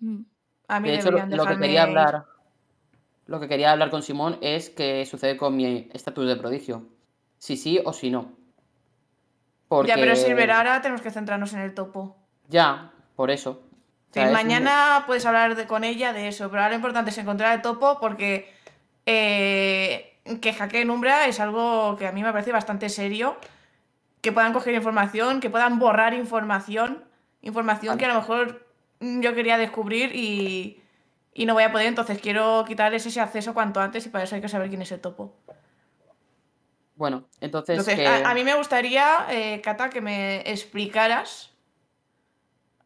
Mm. A mí de hecho, lo que quería hablar lo que quería hablar con Simón es qué sucede con mi estatus de prodigio. Si sí o si no. Ya, pero Silver, ahora tenemos que centrarnos en el topo. Ya, por eso. mañana puedes hablar con ella de eso, pero ahora lo importante es encontrar el topo porque eh, que hackeen Umbra es algo que a mí me parece bastante serio. Que puedan coger información, que puedan borrar información, información que a lo mejor yo quería descubrir y, y no voy a poder, entonces quiero quitarles ese acceso cuanto antes y para eso hay que saber quién es el topo. Bueno, entonces. a, mí me gustaría, eh, Cata, que me explicaras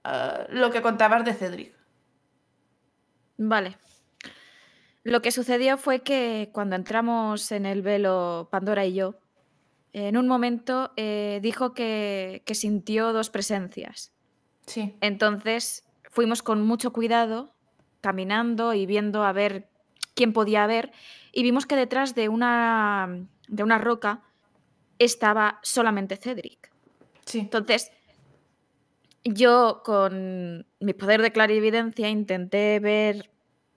eh, lo que contabas de Cedric. Vale. Lo que sucedió fue que cuando entramos en el velo, Pandora y yo, en un momento eh, dijo que sintió dos presencias. Sí. Entonces fuimos con mucho cuidado caminando y viendo a ver quién podía haber y vimos que detrás de una, de una roca estaba solamente Cedric. Entonces, yo con mi poder de clarividencia intenté ver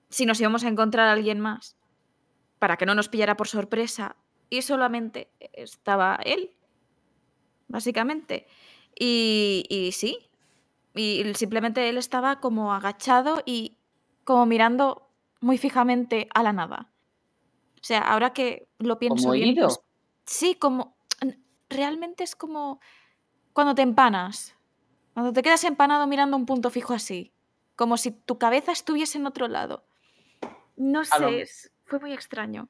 si nos íbamos a encontrar a alguien más para que no nos pillara por sorpresa y solamente estaba él, básicamente. Y, y sí, y simplemente él estaba como agachado y como mirando muy fijamente a la nada. O sea, ahora que lo pienso bien. Pues, sí, como. Realmente es como cuando te empanas. Cuando te quedas empanado mirando un punto fijo así. Como si tu cabeza estuviese en otro lado. No sé, fue muy extraño.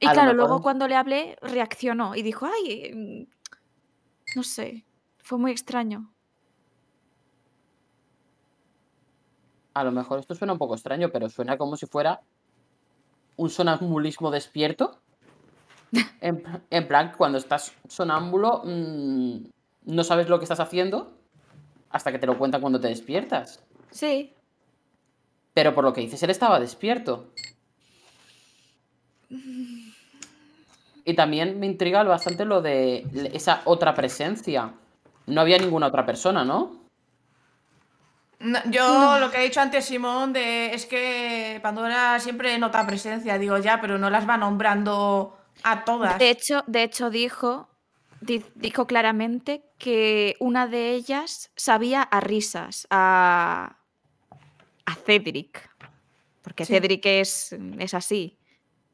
Y claro, luego cuando le hablé, reaccionó y dijo, ay, mm, no sé, fue muy extraño. a lo mejor esto suena un poco extraño, pero suena como si fuera un sonambulismo despierto. [laughs] En, plan, cuando estás sonámbulo, mm, no sabes lo que estás haciendo hasta que te lo cuentan cuando te despiertas. Sí. Pero por lo que dices, él estaba despierto. [laughs] Y también me intriga bastante lo de esa otra presencia. No había ninguna otra persona, ¿no? yo lo que he dicho antes Simón de, es que Pandora siempre nota presencia, digo ya, pero no las va nombrando a todas. De hecho, de hecho dijo, dijo claramente que una de ellas sabía a risas, a, a Cedric, porque Cedric es, es así,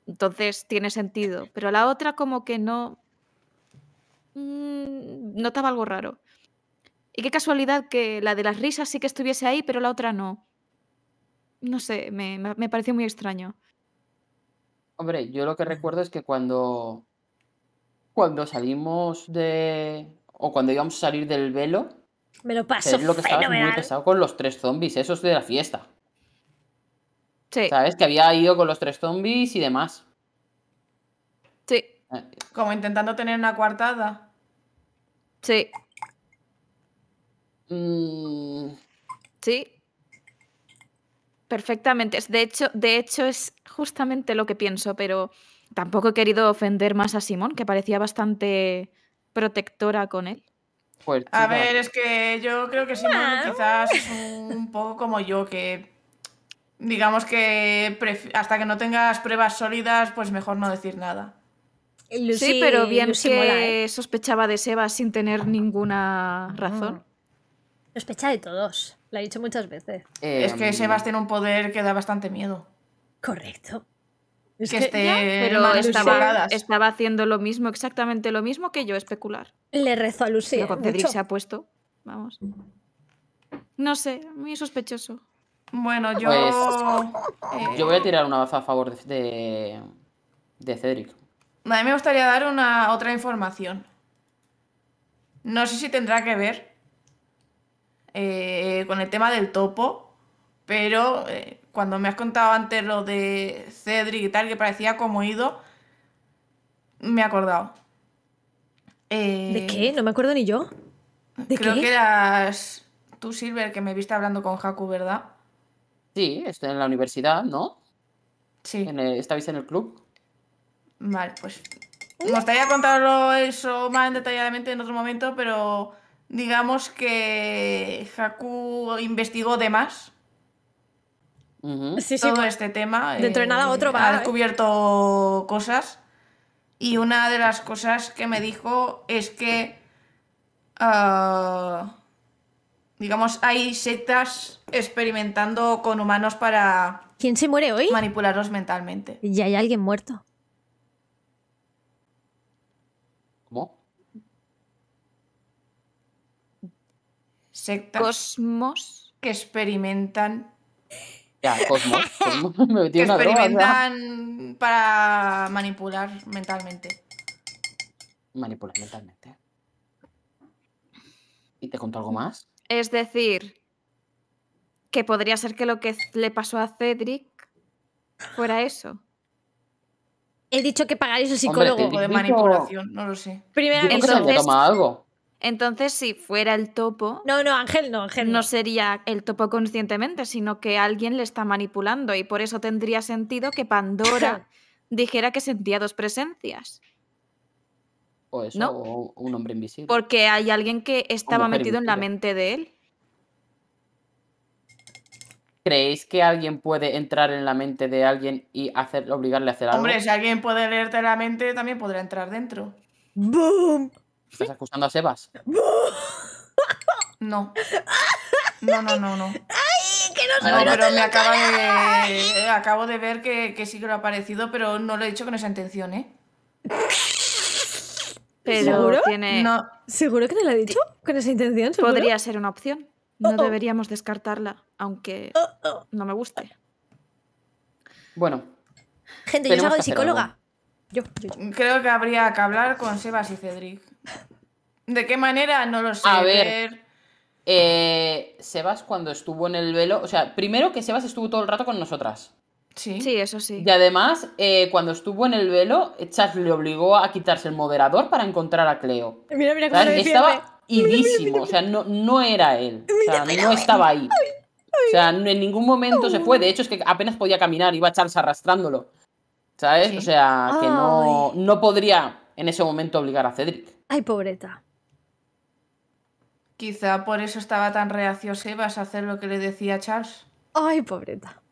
entonces tiene sentido, pero la otra como que no... Mm, notaba algo raro. Y qué casualidad que la de las risas sí que estuviese ahí, pero la otra no. No sé, me, pareció muy extraño. Hombre, yo lo que recuerdo es que cuando, cuando salimos de... o cuando íbamos a salir del velo... Me lo pasó lo que estabas muy pesado con los tres zombies, esos de la fiesta. Sí. ¿Sabes? Que había ido con los tres zombies y demás. Sí. Eh, Como intentando tener una coartada. Sí. Mm. Sí. Perfectamente. De hecho, de hecho, es justamente lo que pienso, pero tampoco he querido ofender más a Simón, que parecía bastante protectora con él. a ver, es que yo creo que Simón quizás un poco como yo, que digamos que hasta que no tengas pruebas sólidas, pues mejor no decir nada. sí, pero bien ¿eh? que sospechaba de Seba sin tener ninguna razón. Sospecha de todos. Lo he dicho muchas veces. es que em, Sebas tiene un poder que da bastante miedo. Correcto. Es que, esté pero estaba, haciendo lo mismo, exactamente lo mismo que yo, especular. Le rezo a Cedric se ha puesto. Vamos. No sé, muy sospechoso. Bueno, yo. Pues, eh, yo voy a tirar una baza a favor de, de, Cedric. A mí me gustaría dar una otra información. No sé si tendrá que ver, eh, con el tema del topo, pero eh, cuando me has contado antes lo de Cedric y tal, que parecía como ido, me he acordado. Eh, ¿De qué? No me acuerdo ni yo. creo que eras tú, Silver, que me viste hablando con Haku, ¿verdad? Sí, estoy en la universidad, ¿no? Sí. ¿Estabais en el club? Vale, pues me gustaría contarlo eso más detalladamente en otro momento, pero digamos que Haku investigó demás más. este tema. Dentro de nada otro va. Ha ¿eh? descubierto cosas. Y una de las cosas que me dijo es que. Ah, digamos, hay sectas experimentando con humanos para. ¿Quién se muere hoy? Manipularlos mentalmente. ¿Y hay alguien muerto? cosmos que experimentan ya, Cosmos. [laughs] que experimentan para manipular mentalmente. Manipular mentalmente. ¿Y te contó algo más? Es decir, que podría ser que lo que le pasó a Cedric fuera eso. He dicho que pagar es psicólogo. de manipulación, no lo sé. Primero, entonces, algo. Entonces, si fuera el topo. No, no, Ángel no, Ángel. No, sería el topo conscientemente, sino que alguien le está manipulando. Y por eso tendría sentido que Pandora [laughs] dijera que sentía dos presencias. Pues, o eso, o un hombre invisible. Porque hay alguien que estaba metido en la mente de él. ¿Creéis que alguien puede entrar en la mente de alguien y hacer, obligarle a hacer algo? Hombre, si alguien puede leerte la mente, también podrá entrar dentro. ¡Boom! ¿Estás acusando a Sebas? No. No, no, no, no. ¡Ay, Que no, se pero me acaba de, eh, acabo de ver que, sí que lo ha parecido, pero no lo he dicho con esa intención, ¿eh? Pero ¿Seguro? Tiene... ¿Seguro que no lo ha dicho con esa intención? Podría ser una opción. No oh, oh. deberíamos descartarla, aunque oh, no me guste. Bueno. Gente, yo soy de psicóloga. Yo, yo, Creo que habría que hablar con Sebas y Cedric. ¿De qué manera? No lo sé. A ver. Eh, Sebas, cuando estuvo en el velo. O sea, primero que Sebas estuvo todo el rato con nosotras. Sí. Sí, eso sí. Y además, eh, cuando estuvo en el velo, Charles le obligó a quitarse el moderador para encontrar a Cleo. Mira, mira cómo Estaba idísimo. O sea, no, no era él. O sea, no estaba ahí. O sea, en ningún momento se fue. De hecho, es que apenas podía caminar, iba Charles arrastrándolo. ¿Sabes? O sea, que no, no podría en ese momento obligar a Cedric. Ay, pobreta. Quizá por eso estaba tan reacio vas a hacer lo que le decía Charles. Ay, pobreta.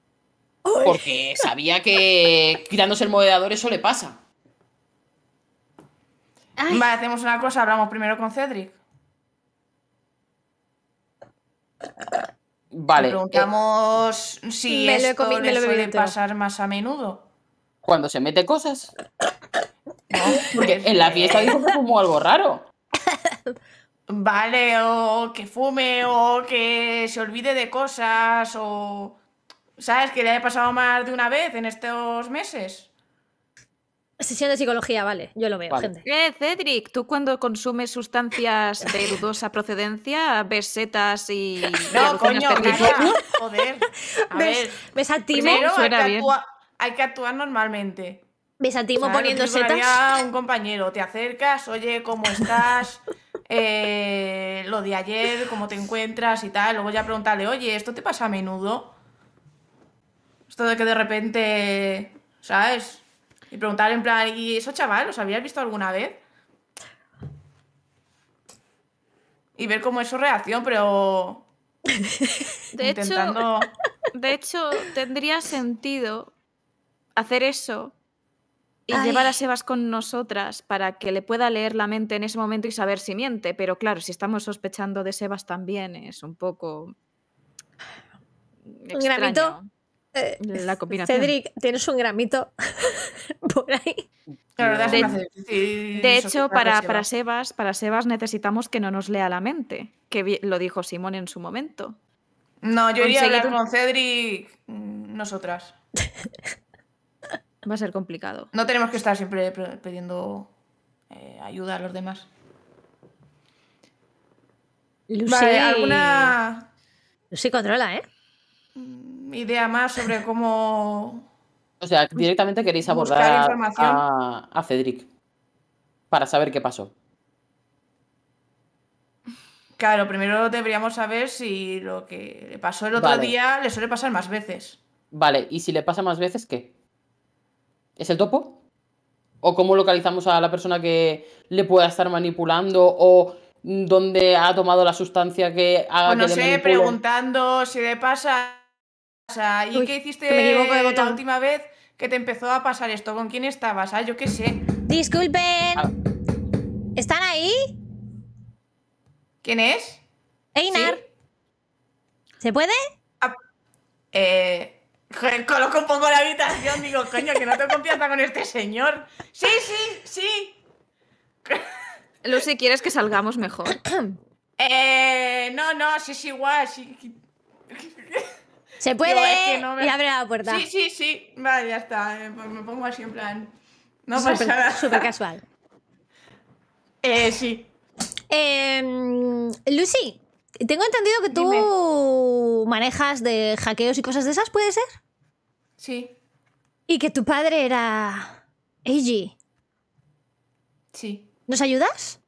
Porque sabía que tirándose el moderador eso le pasa. Vale, hacemos una cosa, hablamos primero con Cedric. Vale. Preguntamos si esto le pasar más a menudo. Cuando se mete cosas porque en la fiesta este. dijo que fumó algo raro. [laughs] Vale, o que fume, o que se olvide de cosas, o... ¿Sabes? Que le haya pasado más de una vez en estos meses. Sesión de psicología, vale, yo lo veo, gente. Eh, Cedric, tú cuando consumes sustancias de dudosa procedencia, ves setas y. [laughs] No, coño, joder. A [laughs] ¿Ves, ver, ¿ves a hay, que Actuar, hay que actuar normalmente. Besatimo claro, poniendo setas. un compañero, te acercas, oye, ¿cómo estás? [laughs] Eh, lo de ayer, cómo te encuentras y tal. Luego ya preguntarle, oye, ¿esto te pasa a menudo? Esto de que de repente, ¿sabes? Y preguntarle en plan, ¿y eso chaval, los habías visto alguna vez? Y ver cómo es su reacción, pero... [laughs] de, hecho, de hecho, tendría sentido hacer eso y llevar a Sebas con nosotras para que le pueda leer la mente en ese momento y saber si miente. Pero claro, si estamos sospechando de Sebas también es un poco. Un gramito. Eh, la combinación. Cedric, tienes un gramito [laughs] por ahí. de, hecho, para, Sebas, para Sebas necesitamos que no nos lea la mente, que lo dijo Simón en su momento. No, yo iría a hablar con Cedric mm, nosotras. [laughs] Va a ser complicado. No tenemos que estar siempre pidiendo eh, ayuda a los demás. Lucy... ¿alguna. Lucy controla, ¿eh? Mm, idea más sobre cómo. O sea, directamente queréis abordar a, a Cedric para saber qué pasó. Claro, primero deberíamos saber si lo que le pasó el otro día le suele pasar más veces. Vale, y si le pasa más veces, ¿qué? ¿Es el topo? ¿O cómo localizamos a la persona que le pueda estar manipulando o dónde ha tomado la sustancia que haga pues sé, preguntando si le pasa... ¿Y qué hiciste me de la última vez que te empezó a pasar esto? ¿Con quién estabas? Ah, yo qué sé. Disculpen. Ah. ¿Están ahí? ¿Quién es? Einar. ¿Se puede? Ah, eh... Coloco un poco la habitación, digo, coño, que no tengo confianza con este señor. Sí, sí, sí. [laughs] Lucy, ¿quieres que salgamos mejor? [clears throat] eh, no, no, sí, sí, igual. Sí. Se puede digo, me... y abre la puerta. Sí, sí, sí. Vale, ya está. Eh, pues me pongo así en plan. No pasa nada. Súper casual. [laughs] Eh, sí. Eh, Lucy. Tengo entendido que tú manejas de hackeos y cosas de esas, ¿puede ser? Sí. Y que tu padre era. Eiji. Sí. ¿Nos ayudas?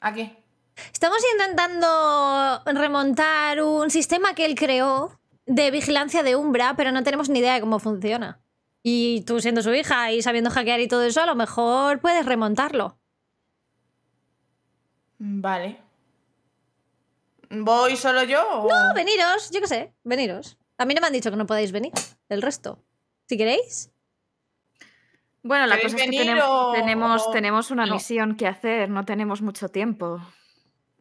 ¿A qué? Estamos intentando remontar un sistema que él creó de vigilancia de Umbra, pero no tenemos ni idea de cómo funciona. Y tú siendo su hija y sabiendo hackear y todo eso, a lo mejor puedes remontarlo. Vale. ¿Voy solo yo? No, veniros, yo qué sé, veniros. A mí no me han dicho que no podáis venir, el resto. Si queréis. Bueno, la cosa es que tenemos, tenemos, una misión que hacer, no tenemos mucho tiempo.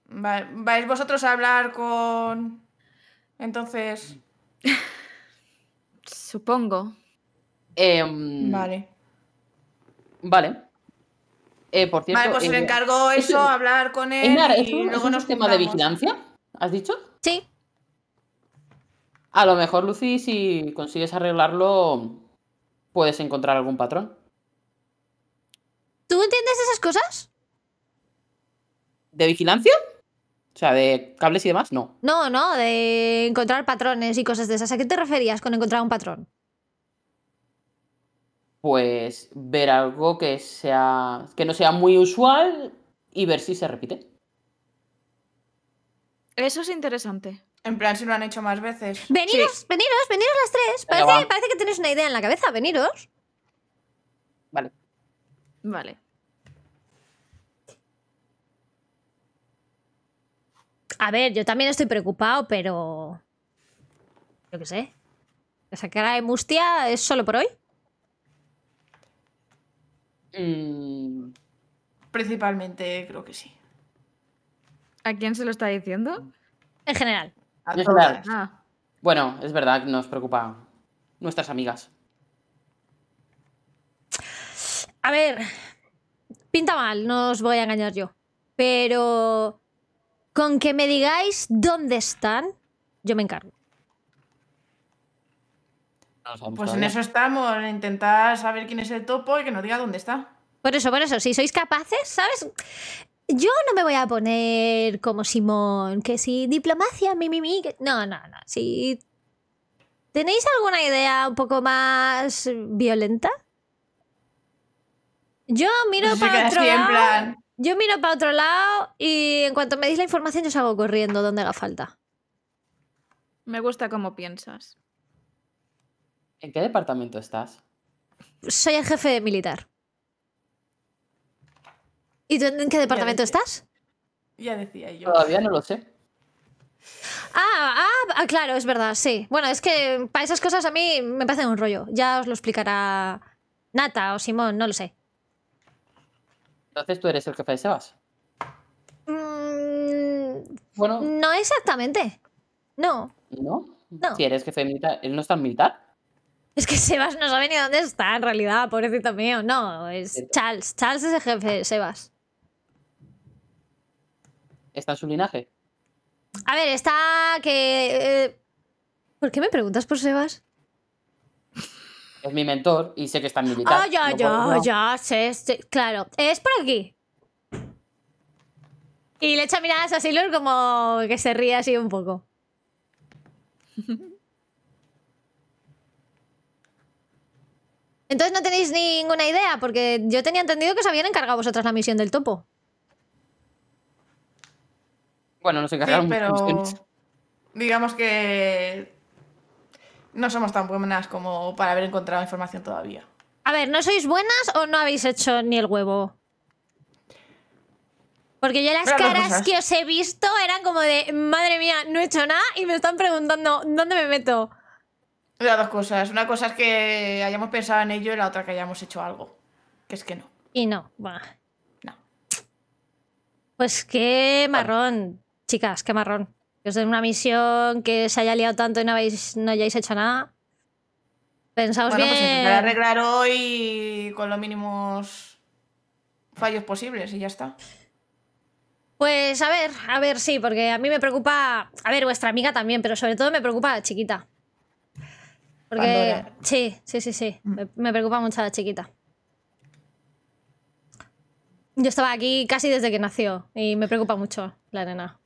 ¿Vais vosotros a hablar con... Entonces... [laughs] Supongo. Em, vale. Vale. Eh, por cierto, vale, pues se eh, le eso, hablar con él. y luego de vigilancia? ¿Has dicho? Sí. A lo mejor, Lucy, si consigues arreglarlo, puedes encontrar algún patrón. ¿Tú entiendes esas cosas? ¿De vigilancia? O sea, de cables y demás, no. No, no, de encontrar patrones y cosas de esas. ¿A qué te referías con encontrar un patrón? Pues ver algo que sea. que no sea muy usual y ver si se repite. Eso es interesante. En plan, si lo han hecho más veces. Veniros, veniros, veniros las tres. Parece, que tenéis una idea en la cabeza. Veniros. Vale. Vale. A ver, yo también estoy preocupado, pero... Yo qué sé. La cara de mustia es solo por hoy? Mm. Principalmente creo que sí. ¿A quién se lo está diciendo? En general. Ah. Bueno, es verdad, que nos preocupa nuestras amigas. A ver, pinta mal, no os voy a engañar yo. Pero con que me digáis dónde están, yo me encargo. Pues en eso estamos, intentar saber quién es el topo y que nos diga dónde está. Por eso, por eso, si sois capaces, ¿sabes? Yo no me voy a poner como Simón, que si diplomacia, mi, mi, mi. No, no, no. sí. tenéis alguna idea un poco más violenta, yo miro para otro lado. Yo miro para otro lado y en cuanto me deis la información, yo salgo corriendo donde haga falta. Me gusta cómo piensas. ¿En qué departamento estás? Soy el jefe militar. ¿Y tú en qué departamento estás? Ya decía yo. Todavía no lo sé. Ah, ah, ah, claro, es verdad, sí. Bueno, es que para esas cosas a mí me parece un rollo. Ya os lo explicará Nata o Simón, no lo sé. Entonces tú eres el jefe de Sebas. Mm, bueno. No exactamente. No. ¿No? No. Si eres jefe militar, ¿él no está en militar? Es que Sebas no sabe ni dónde está en realidad, pobrecito mío. No, es Charles. Charles es el jefe de Sebas está en su linaje. A ver, está que... Eh, ¿Por qué me preguntas por Sebas? Es mi mentor y sé que está en mi Ah, ya, ya, ya, sé, claro. Es por aquí. Y le echa miradas a Silur como que se ríe así un poco. [laughs] Entonces no tenéis ninguna idea, porque yo tenía entendido que os habían encargado vosotras la misión del topo. Bueno, no encargaron sí, pero digamos que no somos tan buenas como para haber encontrado información todavía. A ver, ¿no sois buenas o no habéis hecho ni el huevo? Porque yo las caras que os he visto eran como de, madre mía, no he hecho nada y me están preguntando, ¿dónde me meto? Las dos cosas. Una cosa es que hayamos pensado en ello y la otra que hayamos hecho algo. Que es que no. Y no, va. No. Pues qué marrón chicas, qué marrón. Que os den una misión que se haya liado tanto y no, habéis, no hayáis hecho nada. Pensaos bueno, pues bien. Pues intentar arreglar hoy con los mínimos fallos posibles y ya está. Pues a ver, a ver, sí, porque a mí me preocupa, a ver, vuestra amiga también, pero sobre todo me preocupa la chiquita. Porque sí, sí, sí, sí, me, me, preocupa mucho la chiquita. Yo estaba aquí casi desde que nació y me preocupa mucho la nena.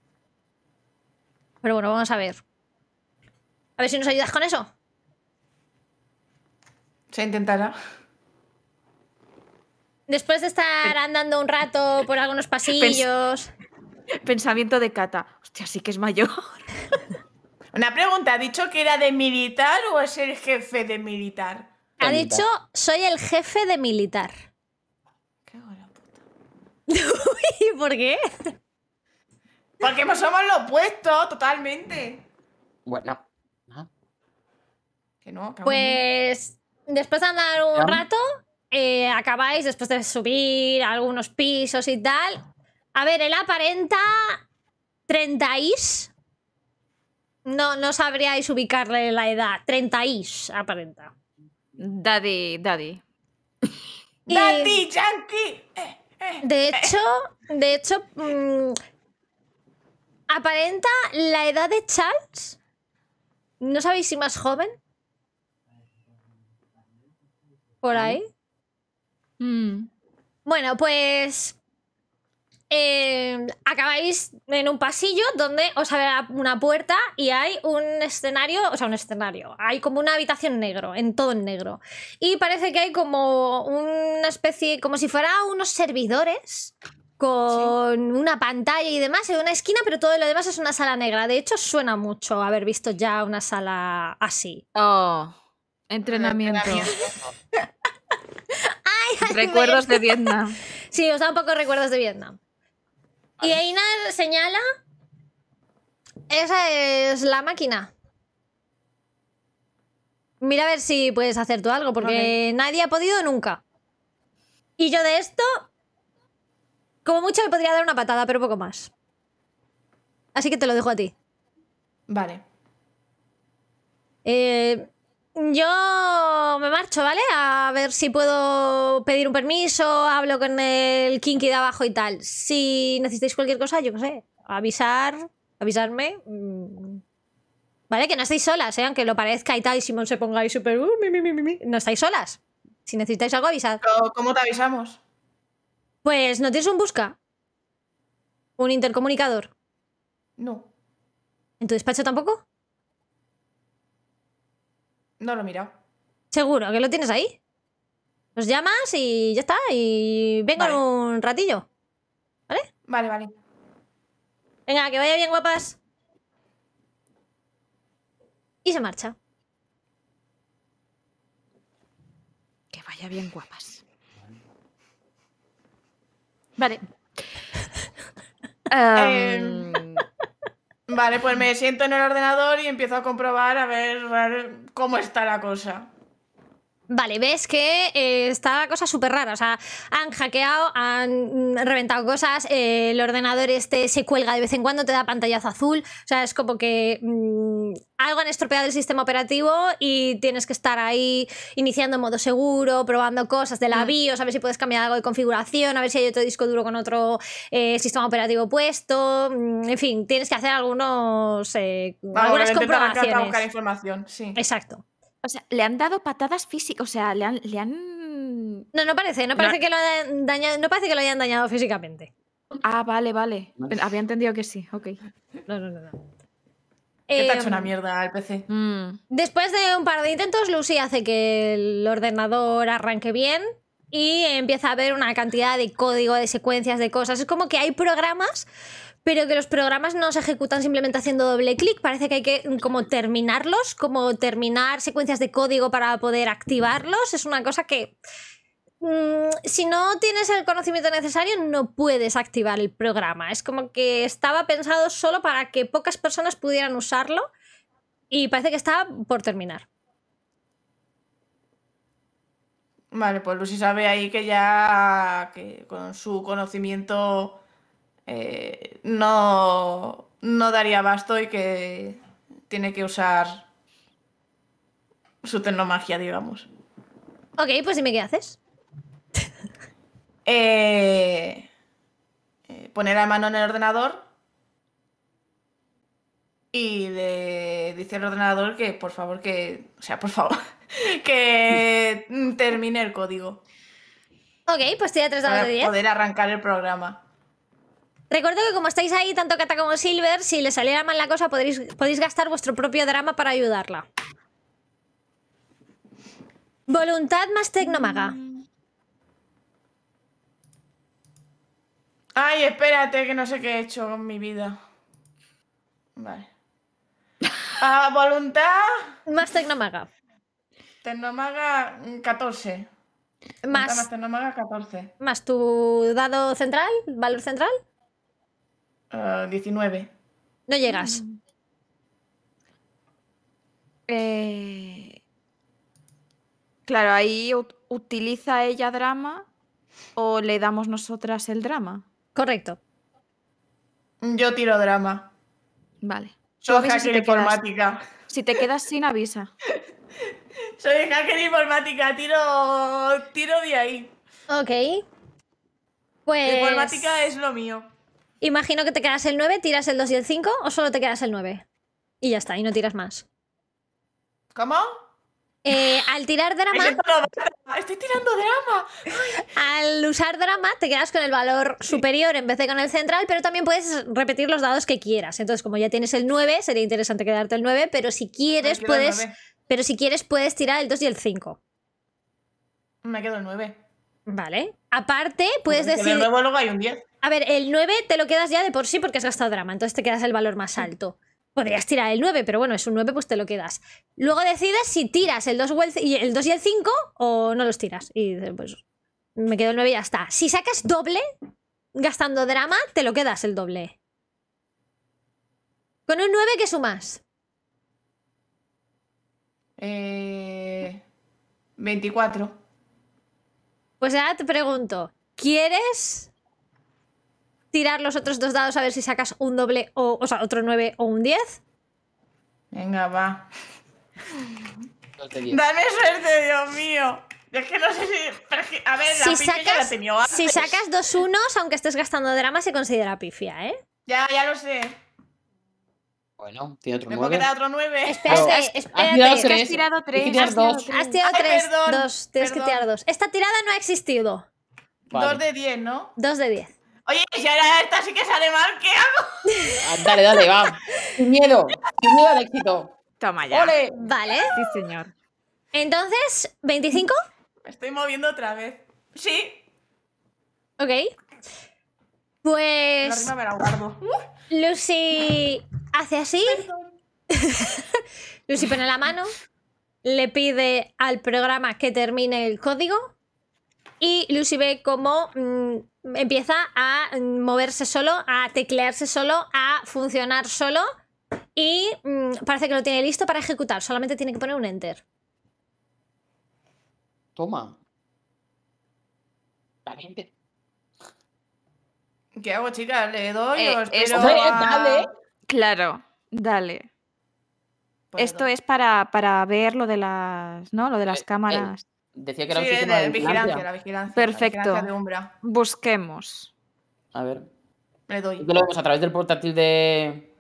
Pero bueno, vamos a ver. A ver si nos ayudas con eso. Se intentará. Después de estar andando un rato por algunos pasillos. Pensamiento de Cata. Hostia, sí que es mayor. [laughs] Una pregunta, ¿ha dicho que era de militar o es el jefe de militar? Ha dicho, soy el jefe de militar. [laughs] ¿Y por qué? Porque somos lo opuesto, totalmente. Bueno. ¿no? Que no, pues después de andar un rato, eh, acabáis después de subir algunos pisos y tal. A ver, él aparenta 30 is. No, no sabríais ubicarle la edad. 30 is aparenta. Daddy, daddy. daddy, yankee. Eh, eh. De hecho, de hecho, mm, Aparenta la edad de Charles. ¿No sabéis si más joven? Por ahí. Mm. Bueno, pues em, acabáis en un pasillo donde os abre una puerta y hay un escenario, o sea, un escenario, hay como una habitación negro, en todo en negro. Y parece que hay como una especie, como si fuera unos servidores con una pantalla y demás en una esquina, pero todo lo demás es una sala negra. De hecho, suena mucho haber visto ya una sala así. Oh, entrenamiento. [laughs] recuerdos de Vietnam. [laughs] sí, os da un poco recuerdos de Vietnam. Y Einar señala. Esa es la máquina. Mira a ver si puedes hacer tú algo, porque nadie ha podido nunca. Y yo de esto como mucho le podría dar una patada, pero poco más. Así que te lo dejo a ti. Vale. Eh, yo me marcho, ¿vale? A ver si puedo pedir un permiso, hablo con el kinky de abajo y tal. Si necesitáis cualquier cosa, yo qué sé, avisar, avisarme. Mm. ¿Vale? Que no estáis solas, ¿eh? aunque lo parezca y tal, y Simón se pongáis ahí súper... Uh, no estáis solas. Si necesitáis algo, avisad. ¿Cómo te avisamos? Pues, ¿no tienes un busca? ¿Un intercomunicador? No. ¿En tu despacho tampoco? No lo he mirado. ¿Seguro que lo tienes ahí? Nos llamas y ya está. Y vengo en un ratillo. ¿Vale? Vale, vale. Venga, que vaya bien, guapas. Y se marcha. Que vaya bien, guapas. Vale. Em, vale, pues me siento en el ordenador y empiezo a comprobar a ver cómo está la cosa. Vale, ves que eh, está está cosa súper rara. O sea, han hackeado, han reventado cosas, eh, el ordenador este se cuelga de vez en cuando, te da pantallazo azul. O sea, es como que mm, algo han estropeado el sistema operativo y tienes que estar ahí iniciando en modo seguro, probando cosas de la BIOS, a ver si puedes cambiar algo de configuración, a ver si hay otro disco duro con otro eh, sistema operativo puesto. Mm, en fin, tienes que hacer algunos, algunas comprobaciones. buscar información, sí. Exacto. O sea, le han dado patadas físicas, o sea, le han, No, no parece, no parece, Que lo hayan dañado, no parece que lo hayan dañado físicamente. Ah, vale, vale. Había entendido que sí, ok. No, no, no, ¿Qué te ha hecho em, una mierda el PC? Mm. Después de un par de intentos, Lucy hace que el ordenador arranque bien y empieza a ver una cantidad de código, de secuencias, de cosas. Es como que hay programas pero que los programas no se ejecutan simplemente haciendo doble clic. Parece que hay que mm, como terminarlos, como terminar secuencias de código para poder activarlos. Es una cosa que mm, si no tienes el conocimiento necesario no puedes activar el programa. Es como que estaba pensado solo para que pocas personas pudieran usarlo y parece que está por terminar. Vale, pues Lucy sabe ahí que ya con su conocimiento eh, no, no daría basto y que tiene que usar su tecnomagia, digamos. Ok, pues dime qué haces. [laughs] Eh, eh, poner la mano en el ordenador y le dice al ordenador que por favor que, o sea, por favor, [laughs] que termine el código. Ok, pues estoy de 10. Poder arrancar el programa. Recuerdo que como estáis ahí, tanto Cata como Silver, si le saliera mal la cosa, podéis gastar vuestro propio drama para ayudarla. Voluntad más Tecnomaga. Ay, espérate, que no sé qué he hecho con mi vida. Vale. [laughs] Ah, voluntad. Más Tecnomaga. Tecnomaga 14. Mm, más. Más Tecnomaga 14. Más tu dado central, valor central. 19. Ah, no llegas. Mm. Eh, claro, ahí utiliza ella drama o le damos nosotras el drama. Correcto. Yo tiro drama. Vale. Soy hacker informática. si te quedas sin avisa. [laughs] Soy hacker informática, tiro, tiro de ahí. Ok. Pues... Informática es lo mío. Imagino que te quedas el 9, tiras el 2 y el 5 o solo te quedas el 9. Y ya está, y no tiras más. ¿Cómo? Eh, al tirar drama. Estoy tirando drama. Al usar drama te quedas con el valor superior en vez de con el central, pero también puedes repetir los dados que quieras. Entonces, como ya tienes el 9, sería interesante quedarte el 9, pero si quieres, puedes. Pero si quieres, puedes tirar el 2 y el 5. Me quedo el 9. Vale. Aparte, puedes decir. el nuevo luego hay un 10. A ver, el 9 te lo quedas ya de por sí porque has gastado drama, entonces te quedas el valor más alto. Podrías tirar el 9, pero bueno, es un 9, pues te lo quedas. Luego decides si tiras el 2 y el, 5 o no los tiras. Y pues me quedo el 9 y ya está. Si sacas doble, gastando drama, te lo quedas el doble. Con un 9, ¿qué sumas? Eh, 24. Pues ahora te pregunto, ¿quieres tirar los otros dos dados a ver si sacas un doble o, o sea, otro 9 o un 10. Venga, va. Dame suerte, Dios mío. Es que no sé si. A ver, la si pifia sacas, la tenía antes. Si sacas dos unos, aunque estés gastando drama, se considera pifia, ¿eh? Ya, ya lo sé. Bueno, tiene otro 9. Me queda otro 9. Espérate, es espérate. Has tirado, has tirado 3. Has tirado Has tirado 3. 2. Tienes perdón. que tirar 2. Esta tirada no ha existido. 2 vale. de 10, ¿no? 2 de 10. Oye, si ahora esta sí que sale mal, ¿qué hago? Ah, dale, dale, va. Sin miedo, sin miedo al éxito. Toma ya. Vale. Sí, señor. Entonces, ¿25? Me estoy moviendo otra vez. Sí. Ok. Pues. La me la guardo. Uh, Lucy hace así. [laughs] Lucy pone la mano. Le pide al programa que termine el código y Lucy ve cómo mm, empieza a mm, moverse solo, a teclearse solo, a funcionar solo y mm, parece que lo tiene listo para ejecutar, solamente tiene que poner un enter. Toma. ¿Qué hago, chicas? ¿Le doy eh, Claro, dale. Pues Esto es para, ver lo de las, ¿no? Lo de las eh, cámaras. Decía que era un sistema de, vigilancia. vigilancia. Perfecto. Busquemos. A ver. Le doy. lo vemos a través del portátil de.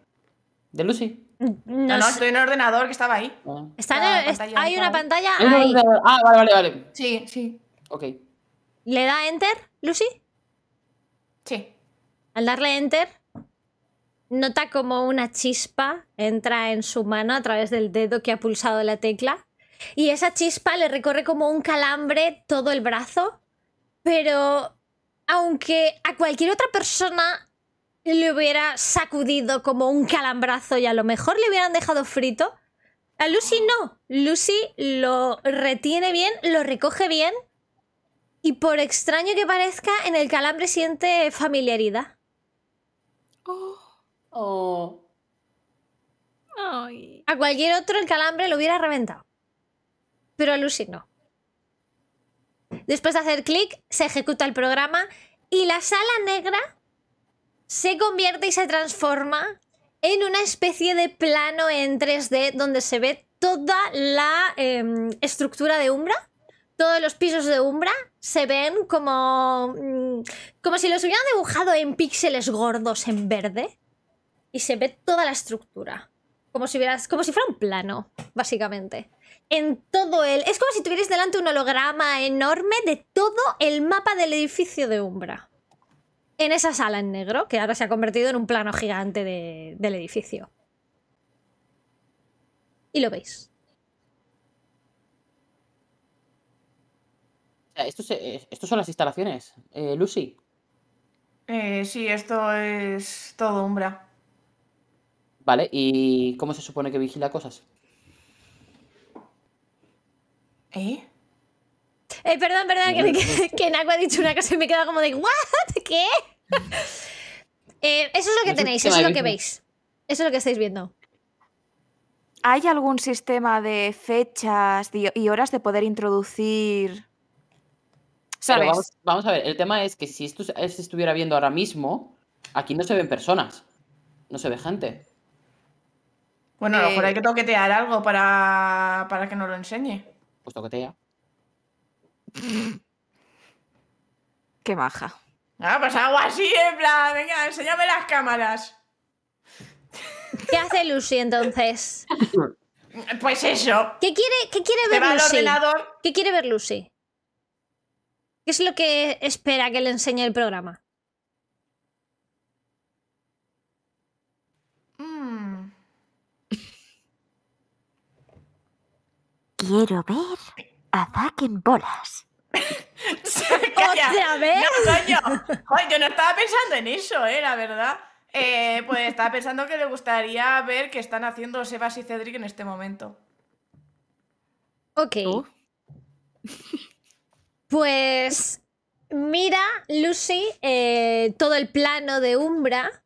de Lucy? Mm, no, no, estoy en el ordenador que estaba ahí. Ah. Está hay una pantalla. Ah, vale, vale, vale. Sí, sí. Ok. ¿Le da enter, Lucy? Sí. Al darle enter, nota como una chispa entra en su mano a través del dedo que ha pulsado la tecla y esa chispa le recorre como un calambre todo el brazo. Pero aunque a cualquier otra persona le hubiera sacudido como un calambrazo y a lo mejor le hubieran dejado frito, a Lucy no. Lucy lo retiene bien, lo recoge bien y por extraño que parezca, en el calambre siente familiaridad. Oh. Oh. A cualquier otro el calambre lo hubiera reventado pero alucinó. Después de hacer clic, se ejecuta el programa y la sala negra se convierte y se transforma en una especie de plano en 3D donde se ve toda la em, estructura de Umbra. Todos los pisos de Umbra se ven como. Mm, como si los hubieran dibujado en píxeles gordos en verde. Y se ve toda la estructura. como si fuera un plano, básicamente en todo el... Es como si tuvierais delante un holograma enorme de todo el mapa del edificio de Umbra. En esa sala en negro, que ahora se ha convertido en un plano gigante del edificio. Y lo veis. Esto estos son las instalaciones, eh, Lucy. Eh, sí, esto es todo Umbra. Vale, ¿y cómo se supone que vigila cosas? ¿Eh? Eh, perdón, perdón, que, ha dicho una cosa y me he quedado como de ¿What? ¿Qué? Eh, eso es lo que tenéis, eso es lo que veis. Eso es lo que estáis viendo. ¿Hay algún sistema de fechas y horas de poder introducir? ¿Sabes? vamos, a ver, el tema es que si esto se estuviera viendo ahora mismo, aquí no se ven personas, no se ve gente. Bueno, a lo mejor hay eh, que toquetear algo para, para que nos lo enseñe. Pues toquetea. [laughs] Qué baja Ah, pues hago así, en plan, venga, enséñame las cámaras. ¿Qué hace Lucy entonces? [laughs] Pues eso. ¿Qué quiere, qué quiere ver Lucy? ¿Qué quiere ver Lucy? ¿Qué es lo que espera que le enseñe el programa? quiero ver a en Bolas. [laughs] ¡Otra vez! No, coño. yo no estaba pensando en eso, eh, la verdad. Eh, pues estaba pensando que le gustaría ver qué están haciendo Sebas y Cedric en este momento. Ok. [laughs] Pues mira, Lucy, eh, todo el plano de Umbra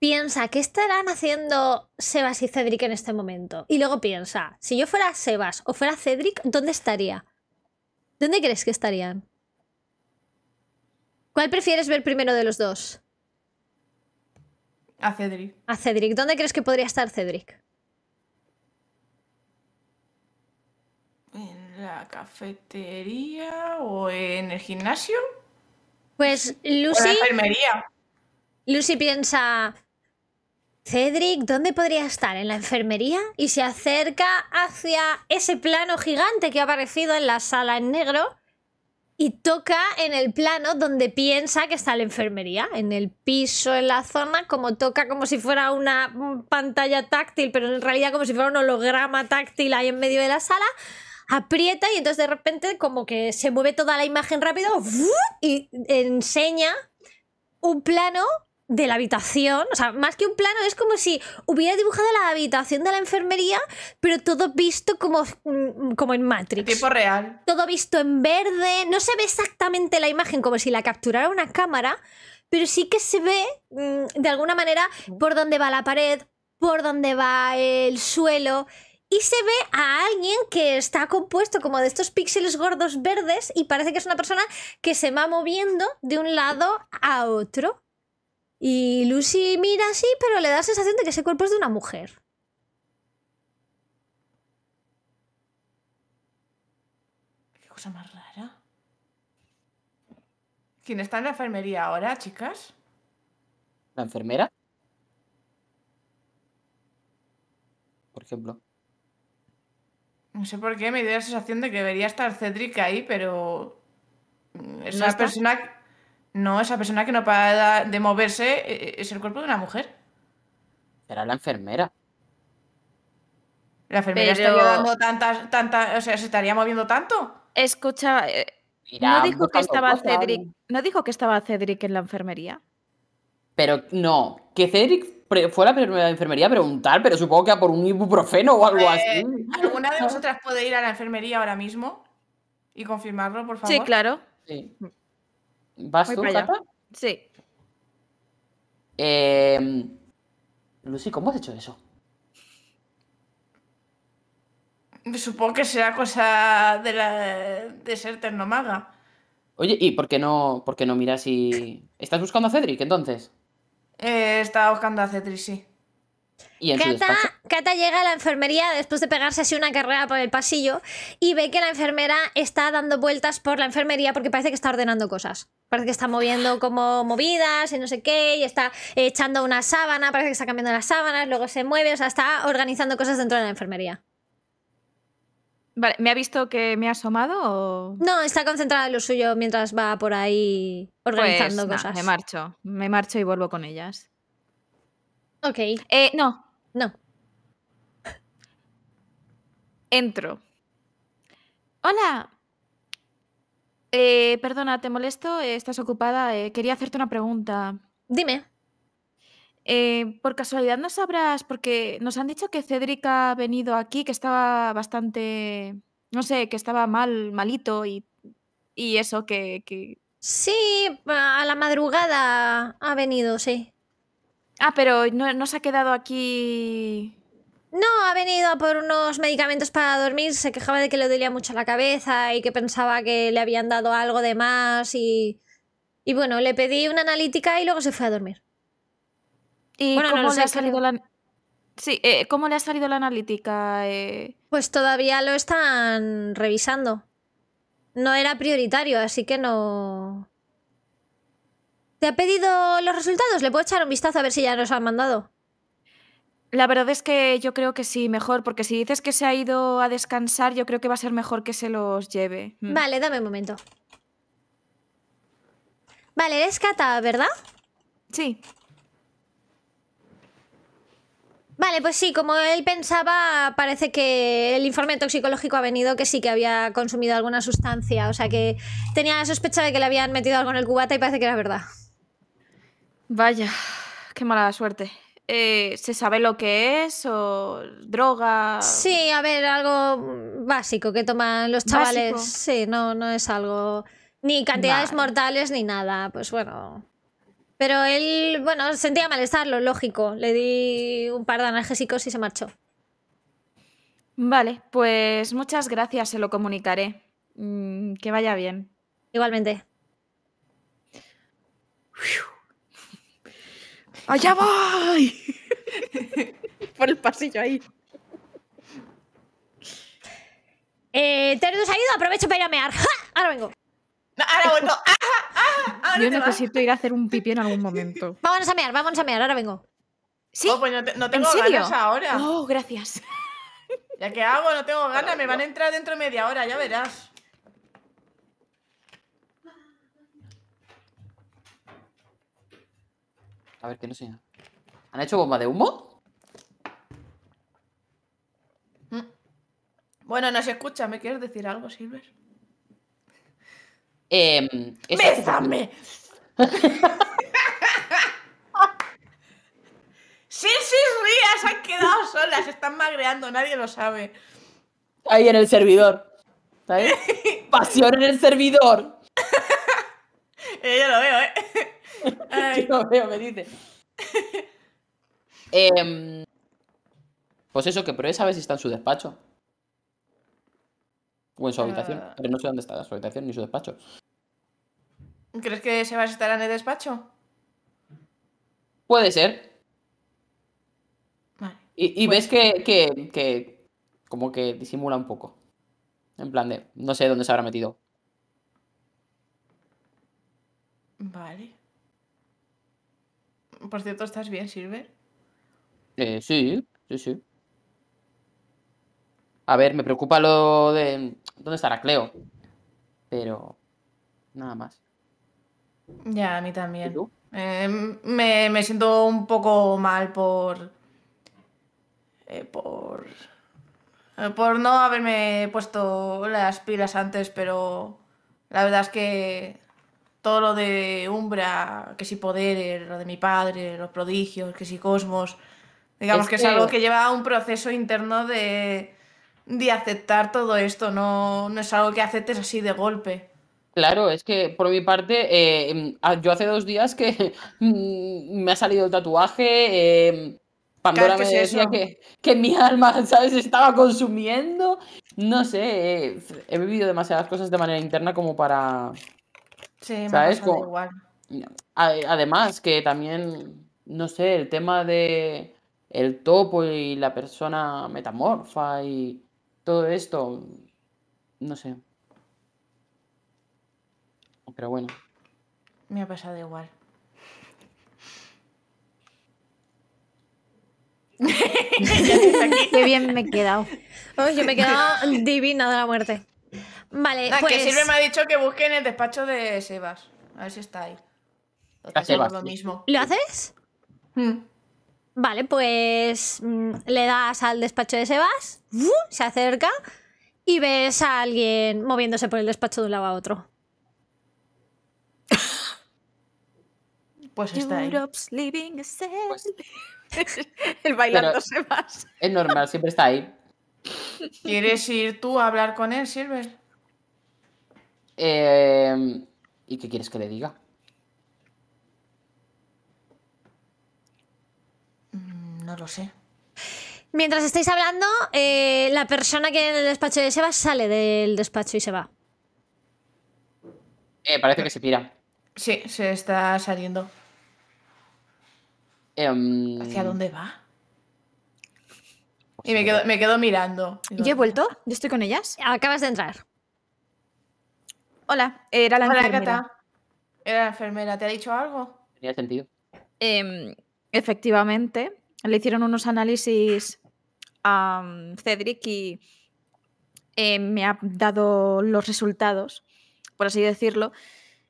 piensa, ¿qué estarán haciendo Sebas y Cedric en este momento? Y luego piensa, si yo fuera Sebas o fuera Cedric, ¿dónde estaría? ¿Dónde crees que estarían? ¿Cuál prefieres ver primero de los dos? A Cedric. A Cedric. ¿Dónde crees que podría estar Cedric? ¿En la cafetería o en el gimnasio? Pues Lucy. la enfermería. Lucy piensa, Cedric, ¿dónde podría estar? ¿En la enfermería? Y se acerca hacia ese plano gigante que ha aparecido en la sala en negro y toca en el plano donde piensa que está la enfermería, en el piso, en la zona, como toca como si fuera una pantalla táctil, pero en realidad como si fuera un holograma táctil ahí en medio de la sala, aprieta y entonces de repente como que se mueve toda la imagen rápido y enseña un plano de la habitación, o sea, más que un plano, es como si hubiera dibujado la habitación de la enfermería, pero todo visto como, mm, como en Matrix. tipo real. Todo visto en verde, no se ve exactamente la imagen como si la capturara una cámara, pero sí que se ve mm, de alguna manera por dónde va la pared, por dónde va el suelo. Y se ve a alguien que está compuesto como de estos píxeles gordos verdes y parece que es una persona que se va moviendo de un lado a otro. Y Lucy mira así, pero le da la sensación de que ese cuerpo es de una mujer. Qué cosa más rara. ¿Quién está en la enfermería ahora, chicas? ¿La enfermera? Por ejemplo. No sé por qué, me dio la sensación de que debería estar Cedric ahí, pero. Mm, es una persona no, esa persona que no para de moverse eh, es el cuerpo de una mujer. Era la enfermera. La enfermera o sea, se estaría moviendo tanto. Escucha, eh, no dijo que estaba Cedric, no dijo que estaba Cedric en la enfermería. Pero no, que Cedric fue a la enfermería a preguntar, pero supongo que a por un ibuprofeno o algo eh, así. ¿Alguna de [laughs] vosotras puede ir a la enfermería ahora mismo y confirmarlo, por favor? Sí, claro. Sí. ¿Vas tú, Cata? Sí. Em, Lucy, ¿cómo has hecho eso? Supongo que será cosa de, la, de ser ternomaga. Oye, ¿y por qué no, por no miras si. ¿Estás buscando a Cedric entonces? Eh, estaba buscando a Cedric, sí. ¿Y Cata, llega a la enfermería después de pegarse así una carrera por el pasillo y ve que la enfermera está dando vueltas por la enfermería porque parece que está ordenando cosas. Parece que está moviendo como movidas y no sé qué, y está echando una sábana, parece que está cambiando las sábanas, luego se mueve, o sea, está organizando cosas dentro de la enfermería. Vale, ¿me ha visto que me ha asomado No, está concentrada en lo suyo mientras va por ahí organizando pues cosas. me marcho, me marcho y vuelvo con ellas. Ok. Eh, no. No. Entro. Hola, eh, perdona, te molesto, eh, estás ocupada. Eh, quería hacerte una pregunta. Dime. Eh, por casualidad no sabrás, porque nos han dicho que Cedric ha venido aquí, que estaba bastante, no sé, que estaba mal, malito y, y eso, que, Sí, a la madrugada ha venido, sí. Ah, pero no, no se ha quedado aquí no, ha venido a por unos medicamentos para dormir, se quejaba de que le dolía mucho la cabeza y que pensaba que le habían dado algo de más y... Y bueno, le pedí una analítica y luego se fue a dormir. ¿Y cómo le ha salido la... Sí, eh, ¿cómo le ha salido la analítica? Eh? Pues todavía lo están revisando. No era prioritario, así que no... ¿Te ha pedido los resultados? ¿Le puedo echar un vistazo a ver si ya nos han mandado? La verdad es que yo creo que sí, mejor, porque si dices que se ha ido a descansar, yo creo que va a ser mejor que se los lleve. Mm. Vale, dame un momento. Vale, eres Cata, ¿verdad? Sí. Vale, pues sí, como él pensaba, parece que el informe toxicológico ha venido que sí que había consumido alguna sustancia, o sea que tenía la sospecha de que le habían metido algo en el cubata y parece que era verdad. Vaya, qué mala suerte. Eh, ¿se sabe lo que es? ¿O droga? Sí, a ver, algo mm, básico que toman los chavales. Sí, no, no es algo. Ni cantidades mortales ni nada. Pues bueno. Pero él, bueno, sentía malestar, lo lógico. Le di un par de analgésicos y se marchó. Vale, pues muchas gracias, se lo comunicaré. Mm, que vaya bien. Igualmente. ¡Allá voy! [laughs] Por el pasillo ahí. Eh, Terdus ha ido, aprovecho para ir a mear. ¡Ja! Ahora vengo. No, ahora vuelvo. Yo necesito ir a hacer un pipi en algún momento. [laughs] Vámonos a mear, vámonos a mear, ahora vengo. Sí. Oh, pues no, tengo ganas ahora. Oh, gracias. Ya que hago, no tengo ganas, me van a entrar dentro de media hora, ya verás. A ver, ¿qué no sé ¿Han hecho bomba de humo? Mm. Bueno, no se escucha. ¿Me quieres decir algo, Silver? Eh, [laughs] ¡Sí, sí, rías! Han quedado solas, están magreando, nadie lo sabe. Ahí en el servidor. [laughs] ¡Pasión en el servidor! [laughs] Yo lo veo, ¿eh? [laughs] [laughs] Em, pues eso, que pruebe a si está en su despacho. O en su habitación. Ah. Pero no sé dónde está su habitación ni su despacho. ¿Crees que se va a estar en el despacho? Puede ser. Y, pues ves que, como que disimula un poco. En plan de, no sé dónde se habrá metido. Vale. Por cierto, ¿estás bien, Silver? Eh, sí, sí, sí. A ver, me preocupa lo de. ¿Dónde estará Cleo? Pero. Nada más. Ya, a mí también. Em, me, siento un poco mal por. Eh, por. Eh, por no haberme puesto las pilas antes, pero. La verdad es que todo lo de Umbra, que si poderes, lo de mi padre, los prodigios, que si cosmos. Digamos que, es algo que lleva un proceso interno de, aceptar todo esto, no, es algo que aceptes así de golpe. Claro, es que por mi parte, eh, yo hace dos días que [laughs] mm, me ha salido el tatuaje. Eh, Pandora me decía que, que, mi alma, [laughs] ¿sabes?, estaba consumiendo. No sé, eh, he vivido demasiadas cosas de manera interna como para, Sí, me ha pasado igual. Además, que también, no sé, el tema de el topo y la persona metamorfa y todo esto, no sé. Pero bueno. Me ha pasado igual. [laughs] Qué bien me he quedado. yo me he quedado divina de la muerte. Vale, pues... Que Silver me ha dicho que busque en el despacho de Sebas. A ver si está ahí. lo, mismo. ¿Lo haces? Mm. Vale, pues mm, le das al despacho de Sebas, se acerca y ves a alguien moviéndose por el despacho de un lado a otro. [laughs] Pues está ahí. Pues [laughs] el bailando Sebas. Es normal, siempre está ahí. ¿Quieres ir tú a hablar con él, Silver? Em, ¿Y qué quieres que le diga? Mm, no lo sé. Mientras estáis hablando, eh, la persona que en el despacho de Seba sale del despacho y se va. Eh, parece que se pira. Sí, se está saliendo. Em, ¿Hacia dónde va? Pues y me quedo, me quedo mirando. ¿Yo he vuelto? ¿Yo estoy con ellas? Acabas de entrar. Hola, era la enfermera. Era la enfermera, ¿te ha dicho algo? Tenía sentido. Em, efectivamente, le hicieron unos análisis a mm, Cedric y em, me ha dado los resultados, por así decirlo.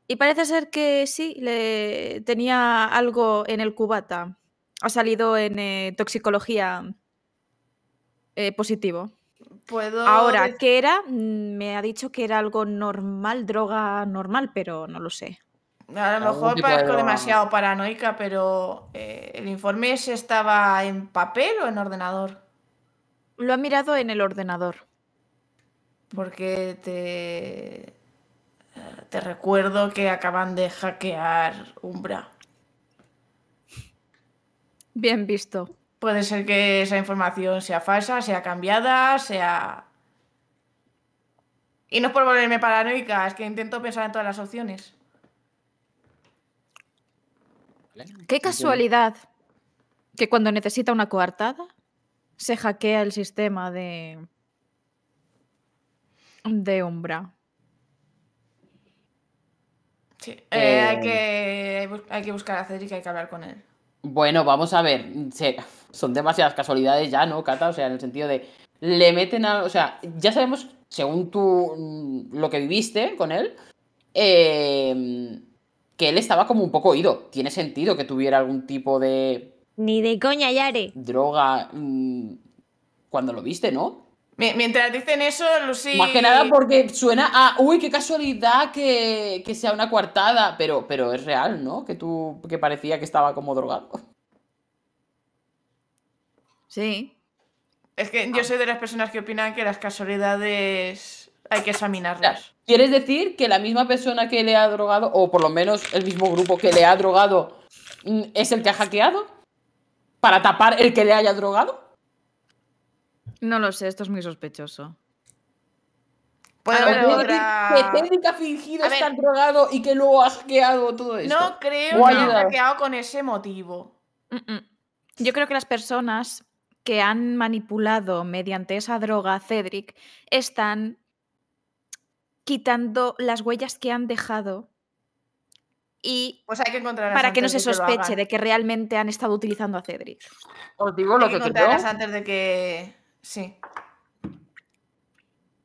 Y parece ser que sí, le tenía algo en el cubata. Ha salido en eh, toxicología eh, positivo. Ahora, ¿qué era? Mm, me ha dicho que era algo normal, droga normal, pero no lo sé. A lo mejor parezco demasiado paranoica, pero eh, ¿el informe ese estaba en papel o en ordenador? Lo ha mirado en el ordenador. Porque te. Eh, te recuerdo que acaban de hackear Umbra. Bien visto. Puede ser que esa información sea falsa, sea cambiada, sea... Y no es por volverme paranoica, es que intento pensar en todas las opciones. Qué casualidad que cuando necesita una coartada se hackea el sistema de de Umbra. Sí, eh, eh, Hay, que, hay que buscar a Cedric hay que hablar con él. Bueno, vamos a ver. son demasiadas casualidades ya, ¿no, Cata? O sea, en el sentido de. Le meten a. O sea, ya sabemos, según tú. Mm, lo que viviste con él. Em, que él estaba como un poco oído. Tiene sentido que tuviera algún tipo de. Ni de coña, Yare. Droga. Mm, cuando lo viste, ¿no? Mientras dicen eso, Lucy. Más que nada porque suena a. Uy, qué casualidad que, sea una coartada. Pero, pero es real, ¿no? Que tú. que parecía que estaba como drogado. Sí. Es que yo ah. soy de las personas que opinan que las casualidades hay que examinarlas. ¿Quieres decir que la misma persona que le ha drogado, o por lo menos el mismo grupo que le ha drogado, mm, es el que ha hackeado? ¿Para tapar el que le haya drogado? No lo sé, esto es muy sospechoso. decir Que Cedric ha fingido estar drogado y que luego ha hackeado todo esto. No creo que haya hackeado con ese motivo. Yo creo que las personas que han manipulado mediante esa droga a Cedric están quitando las huellas que han dejado y pues hay que encontrar para que no se sospeche de que realmente han estado utilizando a Cedric. Os digo lo que, que antes de que Sí.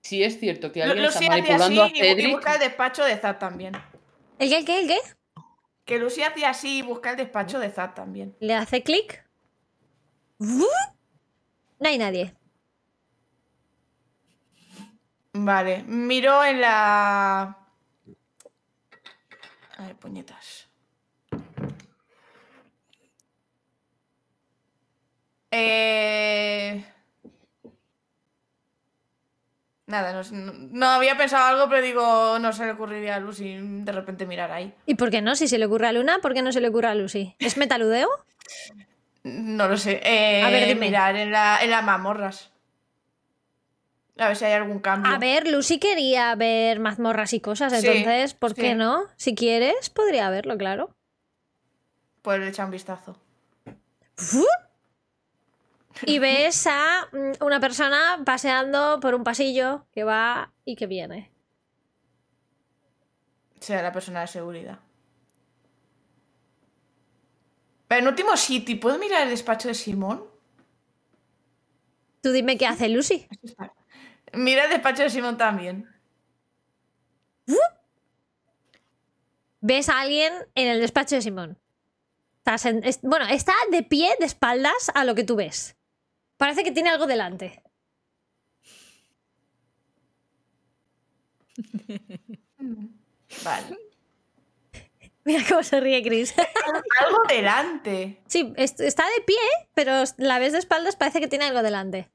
Sí, es cierto que alguien está manipulando hacía así a Y busca el despacho de Zat también. ¿El qué? ¿El qué? ¿El qué? Que Lucía hacía así y busca el despacho de Zat también. ¿Le hace clic? No hay nadie. Vale, miro en la... A ver, puñetas. Eh... Nada, no, había pensado algo, pero digo, no se le ocurriría a Lucy de repente mirar ahí. ¿Y por qué no? Si se le ocurre a Luna, ¿por qué no se le ocurre a Lucy? ¿Es metaludeo? no lo sé. Eh, a ver, Mirar en, la, las mazmorras. A ver si hay algún cambio. A ver, Lucy quería ver mazmorras y cosas, entonces, ¿por qué no? Si quieres, podría verlo, claro. Pues echar un vistazo. Y ves a mm, una persona paseando por un pasillo que va y que viene. Sea la persona de seguridad. En último sitio, ¿puedo mirar el despacho de Simón? Tú dime qué hace Lucy. Mira el despacho de Simón también. ¡Uh! ¿Ves a alguien en el despacho de Simón? bueno, está de pie, de espaldas a lo que tú ves. Parece que tiene algo delante. Vale. [laughs] Mira cómo se ríe Chris. [laughs] algo delante. Sí, está de pie, pero la ves de espaldas, parece que tiene algo delante.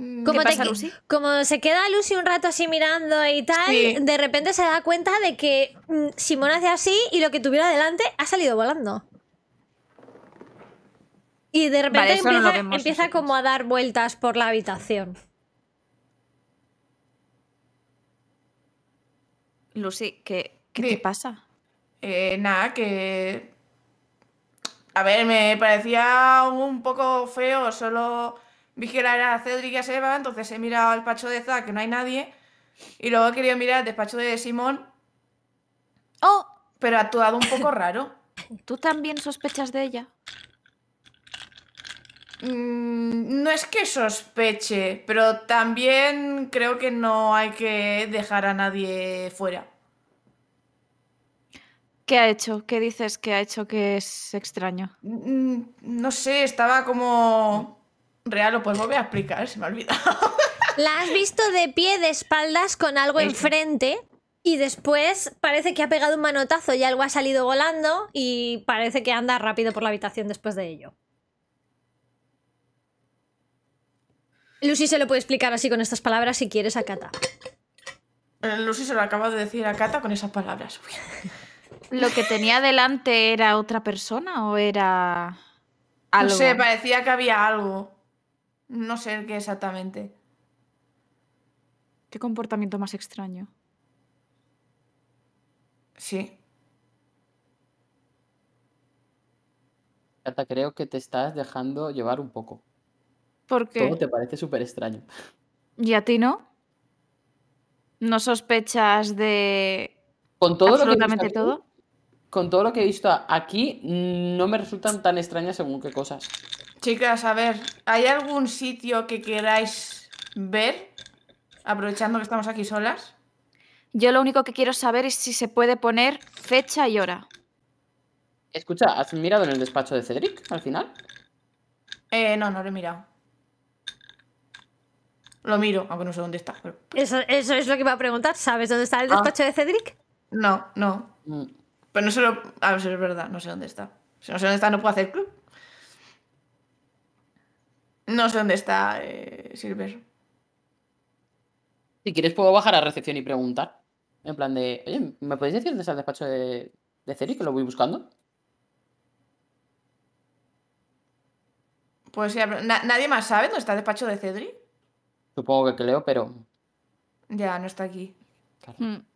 Mm, como, Lucy? como se queda Lucy un rato así mirando y tal, de repente se da cuenta de que mm, Simón hace así y lo que tuviera delante ha salido volando. Y de repente empieza, como a dar vueltas por la habitación. Lucy, ¿qué, qué te pasa? Eh, nada, que... A ver, me parecía un poco feo, solo vi que era Cedric y a Seba, entonces he mirado al despacho de Za, que no hay nadie, y luego he querido mirar al despacho de Simón. ¡Oh! Pero ha actuado un poco [laughs] raro. ¿Tú también sospechas de ella? Mm, no es que sospeche, pero también creo que no hay que dejar a nadie fuera. ¿Qué ha hecho? ¿Qué dices que ha hecho que es extraño? Mm, no sé, estaba como Real, lo voy a explicar, se me ha olvidado. [laughs] La has visto de pie, de espaldas, con algo enfrente. Y después parece que ha pegado un manotazo y algo ha salido volando y parece que anda rápido por la habitación después de ello. Lucy se lo puede explicar así con estas palabras si quieres a Kata. Eh, Lucy se lo acaba de decir a Kata con esas palabras. [laughs] ¿Lo que tenía delante era otra persona o era algo? No sé, parecía que había algo. No sé qué exactamente. Qué comportamiento más extraño. Sí. Cata, creo que te estás dejando llevar un poco. ¿Por qué? Todo te parece súper extraño. [laughs] ¿Y a ti no? ¿No sospechas de con todo absolutamente lo que todo? Con todo lo que he visto aquí, no me resultan tan extrañas según qué cosas. Chicas, a ver, ¿hay algún sitio que queráis ver? Aprovechando que estamos aquí solas. Yo lo único que quiero saber es si se puede poner fecha y hora. Escucha, ¿has mirado en el despacho de Cedric al final? Eh, no, no lo he mirado. Lo miro, aunque no sé dónde está. Eso, es lo que iba a preguntar. ¿Sabes dónde está el ah. despacho de Cedric? No, no. Pues Pero no sé lo... A ver si es verdad, no sé dónde está. Si no sé dónde está, no puedo hacer club. No sé dónde está eh, Silver. Si quieres puedo bajar a recepción y preguntar. En plan de, oye, ¿me podéis decir dónde está el despacho de, Cedri? Que lo voy buscando. Pues nadie más sabe dónde está el despacho de Cedri. Supongo que Cleo, pero. Ya, no está aquí. Claro. Hmm.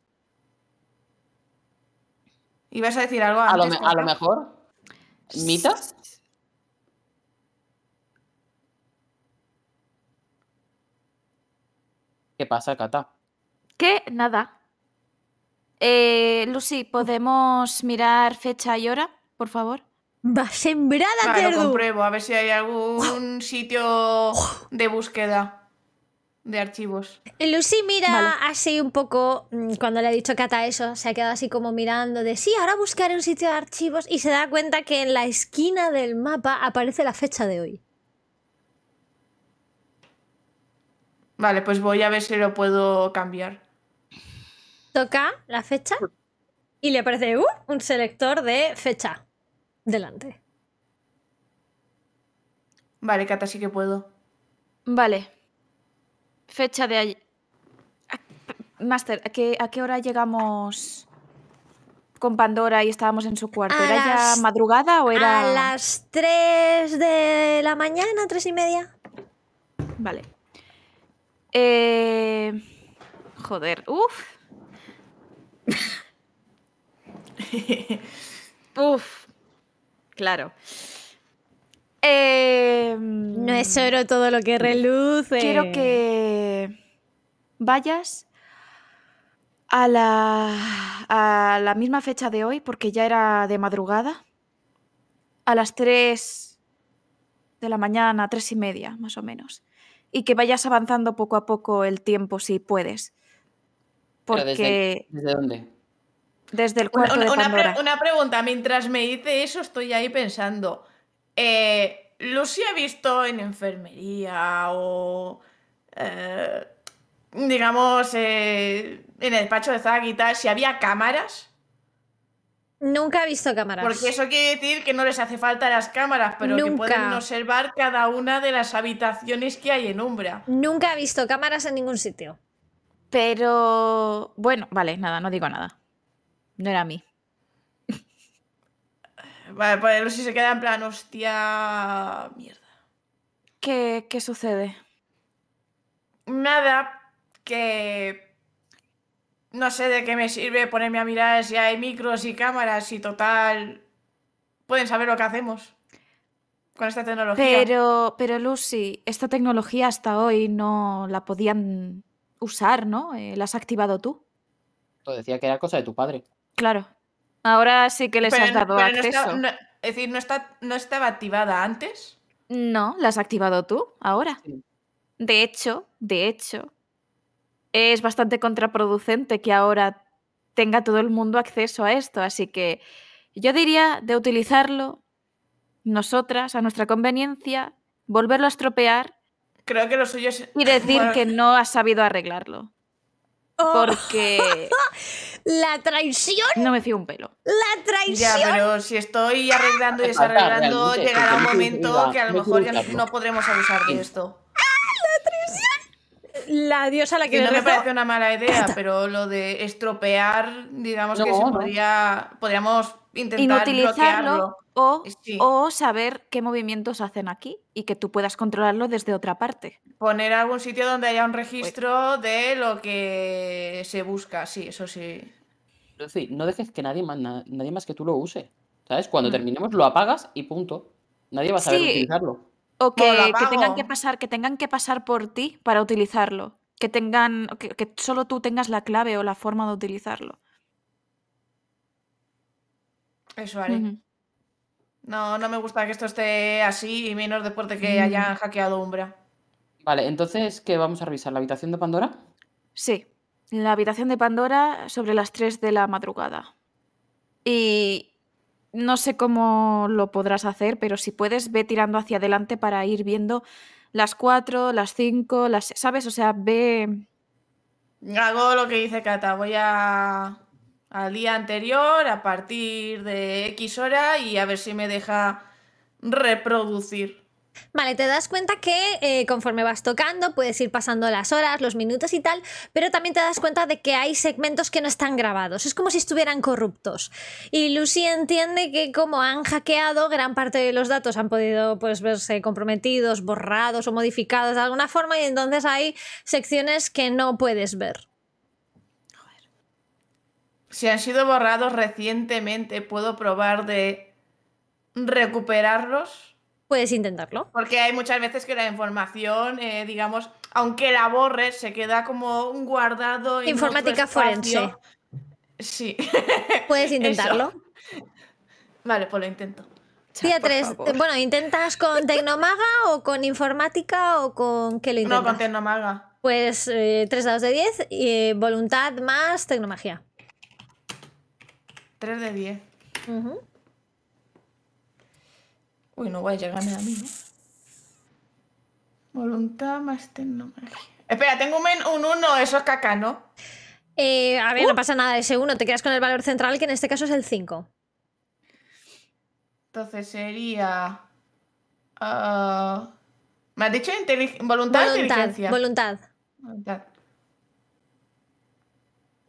¿Ibas a decir algo antes? A lo, a lo mejor. ¿Mitas? ¿Qué pasa, Cata? ¿Qué? nada. Eh, Lucy, ¿podemos mirar fecha y hora, por favor? Va sembrada, Lo compruebo, a ver si hay algún oh. sitio de búsqueda de archivos. Eh, Lucy mira así un poco, mm, cuando le ha dicho Cata eso, se ha quedado así como mirando de sí, ahora buscaré un sitio de archivos y se da cuenta que en la esquina del mapa aparece la fecha de hoy. Vale, pues voy a ver si lo puedo cambiar. Toca la fecha y le aparece uh, un selector de fecha delante. Vale, Cata, sí que puedo. Vale. Fecha de ayer. Master, ¿a qué, ¿a qué hora llegamos con Pandora y estábamos en su cuarto? ¿Era ya madrugada o era.? A las 3 de la mañana, tres y media. Vale. Eh, joder, uff. uff, claro. Em, no es oro todo lo que reluce. Quiero que vayas a la, a la misma fecha de hoy, porque ya era de madrugada, a las 3 de la mañana, tres y media, más o menos y que vayas avanzando poco a poco el tiempo si puedes. Porque... Desde, dónde? Desde el cuarto una, de Una, una, pregunta, mientras me dice eso estoy ahí pensando. ¿Lo eh, ¿Lucy ha visto en enfermería o... Eh, digamos, eh, en el despacho de Zag y tal, si había cámaras? Nunca he visto cámaras. Porque eso quiere decir que no les hace falta las cámaras, pero que pueden observar cada una de las habitaciones que hay en Umbra. Nunca he visto cámaras en ningún sitio. Pero bueno, vale, nada, no digo nada. No era a mí. [laughs] Vale, pues si se queda en plan, hostia. Mierda. ¿Qué, qué sucede? Nada, que no sé de qué me sirve ponerme a mirar si hay micros y cámaras y total. Pueden saber lo que hacemos con esta tecnología. Pero, pero Lucy, esta tecnología hasta hoy no la podían usar, ¿no? Eh, ¿La has activado tú? Lo decía que era cosa de tu padre. Claro. Ahora sí que les has dado acceso. es decir, ¿no, está, ¿no estaba activada antes? No, la has activado tú, ahora. De hecho, de hecho, es bastante contraproducente que ahora tenga todo el mundo acceso a esto. Así que yo diría de utilizarlo nosotras a nuestra conveniencia, volverlo a estropear. Creo que Y decir que no has sabido arreglarlo. Oh. Porque... [laughs] La traición. No me fío un pelo. La traición. Ya, pero si estoy arreglando y ah, desarreglando, llegará un momento que a lo mejor ya no podremos abusar de esto. Ah, la traición la diosa a la que, no me parece una mala idea, pero lo de estropear, digamos que se podría, podríamos intentar inutilizarlo o, saber qué movimientos hacen aquí y que tú puedas controlarlo desde otra parte. Poner algún sitio donde haya un registro de lo que se busca, sí, eso sí. no dejes que nadie más, nadie más que tú lo use. ¿Sabes? Cuando mm. terminemos lo apagas y punto. Nadie va a saber utilizarlo que, tengan que, pasar, que tengan que pasar por ti para utilizarlo. Que tengan. Que, solo tú tengas la clave o la forma de utilizarlo. Eso haré. No, no me gusta que esto esté así y menos después de que mm. hayan hackeado Umbra. Vale, entonces, ¿qué vamos a revisar? ¿La habitación de Pandora? Sí, la habitación de Pandora sobre las 3 de la madrugada. Y no sé cómo lo podrás hacer, pero si puedes, ve tirando hacia adelante para ir viendo las cuatro, las 5, las. ¿Sabes? O sea, ve. Hago lo que dice Cata, voy a. al día anterior, a partir de X hora, y a ver si me deja reproducir. Vale, te das cuenta que eh, conforme vas tocando puedes ir pasando las horas, los minutos y tal, pero también te das cuenta de que hay segmentos que no están grabados, es como si estuvieran corruptos. Y Lucy entiende que como han hackeado, gran parte de los datos han podido pues, verse comprometidos, borrados o modificados de alguna forma y entonces hay secciones que no puedes ver. Si han sido borrados recientemente, ¿puedo probar de recuperarlos? Puedes intentarlo. Porque hay muchas veces que la información, eh, digamos, aunque la borres, se queda como un guardado. Informática forense. Sí. [laughs] Puedes intentarlo. Vale, pues lo intento. Día 3. Eh, bueno, ¿intentas con Tecnomaga o con informática o con qué lo intentas? No, con Tecnomaga. Pues eh, 3 dados de 10 y eh, voluntad más tecnomagia. 3 de 10. Ajá. Uy, no voy a llegarme a mí, ¿no? Voluntad más tecnología... Espera, tengo un 1, eso es caca, ¿no? Eh, a ver, no uh. pasa nada ese 1, te quedas con el valor central, que en este caso es el 5. Entonces sería... Ah, ¿Me has dicho voluntad, voluntad inteligencia? Voluntad. Voluntad.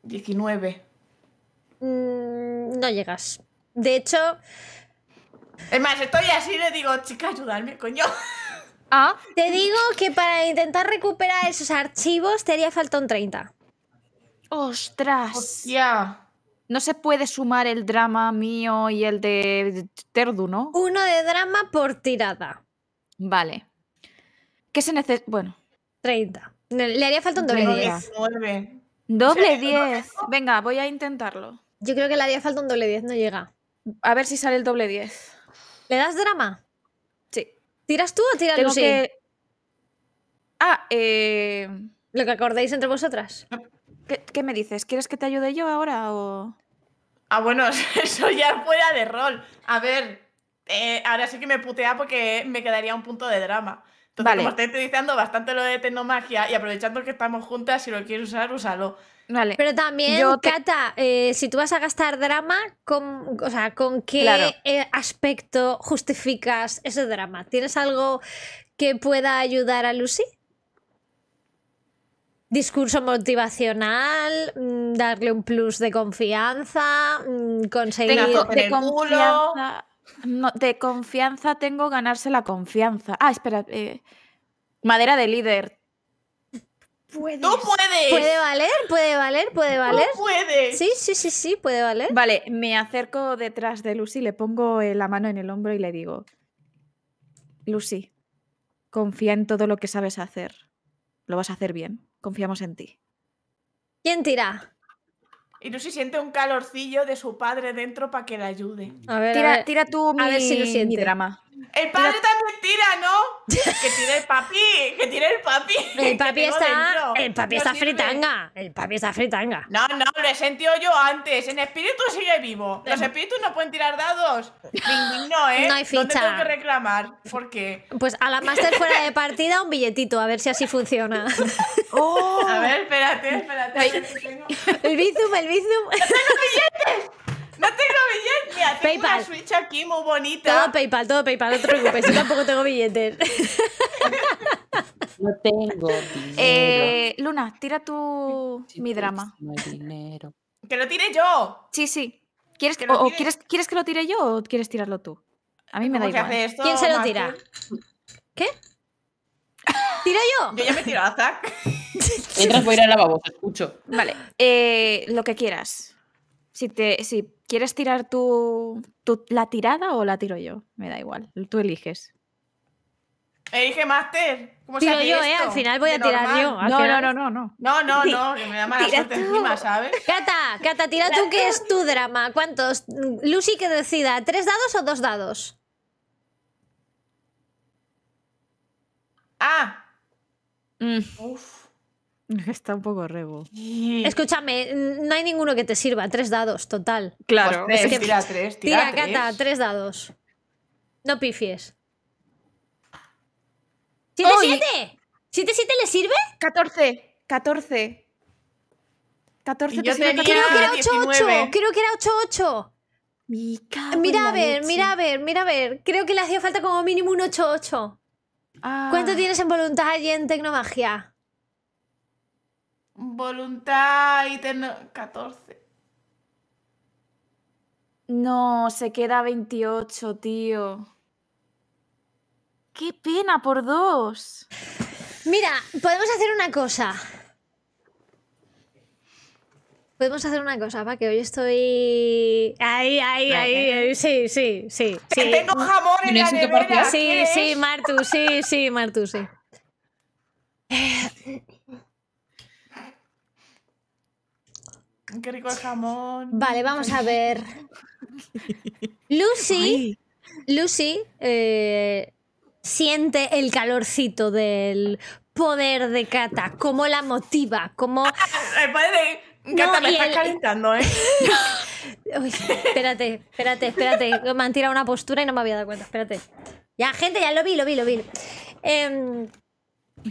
19. Mm, no llegas. De hecho, es más, estoy así le digo, chica, ayúdame, coño. [laughs] Ah. Te digo que para intentar recuperar esos archivos te haría falta un 30. ¡Ostras! Ya. No se puede sumar el drama mío y el de Terdu, ¿no? Uno de drama por tirada. Vale. ¿Qué se necesita? Bueno. 30. Le haría falta un doble 10. Doble 10. Venga, voy a intentarlo. Yo creo que le haría falta un doble 10, no llega. A ver si sale el doble 10. ¿Le das drama? Sí. ¿Tiras tú o tiras Ah, eh... Lo que acordéis entre vosotras. ¿Qué, me dices? ¿Quieres que te ayude yo ahora o...? Ah, bueno, [laughs] eso ya fuera de rol. A ver, eh, ahora sí que me putea porque me quedaría un punto de drama. Entonces, como estoy utilizando bastante lo de tecnomagia y aprovechando que estamos juntas, si lo quieres usar, úsalo. Pero también, Cata, eh, si tú vas a gastar drama, ¿con, o ¿con qué eh, aspecto justificas ese drama? ¿Tienes algo que pueda ayudar a Lucy? discurso motivacional, mm, darle un plus de confianza, mm, conseguir de, de confianza. No, de confianza tengo ganarse la confianza. Ah, espera. Eh, madera de líder. No puedes! Puede valer, puede valer, puede valer. ¡Tú puedes! Sí, sí, sí, sí, puede valer. Vale, me acerco detrás de Lucy, le pongo eh, la mano en el hombro y le digo: Lucy, confía en todo lo que sabes hacer. Lo vas a hacer bien. Confiamos en ti. ¿Quién tira? Y Lucy siente un calorcillo de su padre dentro para que le ayude. A ver, tira, tú si lo mi drama. El padre también tira, ¿no? [laughs] que tiene el papi, que tiene el papi. El papi está, el papi está fritanga, el papi está fritanga. No, no, lo he sentido yo antes. En espíritu sigue vivo. Los em. espíritus no pueden tirar dados. No, ¿eh? No hay ficha. No tengo que reclamar. ¿Por qué? Pues a la máster fuera de partida un billetito, a ver si así funciona. [laughs] Oh. A ver, espérate, espérate. El bizum, el bizum. [laughs] ¡Los billetes! No tengo billetes. Mira, tengo PayPal. una Switch aquí muy bonita. Todo PayPal, todo PayPal, no te preocupes. Yo tampoco tengo billetes. No tengo dinero. Eh, Luna, tira tu mi drama. No hay dinero. Que lo tire yo. Sí, sí. ¿Quieres que, lo tire yo o quieres tirarlo tú? A mí me da igual. ¿Quién se lo tira? ¿Qué? ¿Tiro yo? Yo ya me tiro a Zack. [laughs] Mientras voy a ir al lavabo, te escucho. Vale. Eh, lo que quieras si, te, si quieres tirar tu, tu, la tirada o la tiro yo, me da igual, tú eliges. Elige Master. Tiro yo, ¿eh? Al final voy a tirar yo. No, no, no, no, no. No, no, [laughs] que me da mala suerte encima, ¿sabes? Cata, Cata, tira tú que es tu drama. ¿Cuántos? Lucy que decida, ¿tres dados o dos dados? Ah. Mm. Uf. [laughs] Está un poco rebo. Escúchame, no hay ninguno que te sirva. Tres dados total. Claro, pues tres, tira Kata, tres dados. No pifies. ¡7-7! ¿7-7 le sirve? 14, 14. 14, pero. Creo que era 8-8, creo que era 8-8. Mira a ver, mira a ver, mira a ver. Creo que le hacía falta como mínimo un 8-8. Ah. ¿Cuánto tienes en voluntad y en tecnomagia? Voluntad y tengo 14. No, se queda 28, tío. ¡Qué pena por dos! Mira, podemos hacer una cosa. Podemos hacer una cosa, va, que hoy estoy. Ahí, ahí, ah, ahí. Sí, sí, sí. sí. Eh, tengo jamón en la Sí, sí, Martu, sí, sí, Martu, sí. [laughs] Qué rico el jamón. Vale, vamos a ver. [laughs] Lucy, Lucy eh, siente el calorcito del poder de Kata, como la motiva, cómo... [laughs] El Kata me está calentando, ¿eh? [laughs] espérate, espérate, espérate. Me han tirado una postura y no me había dado cuenta. Espérate. Ya, gente, ya lo vi, lo vi, lo vi. Em,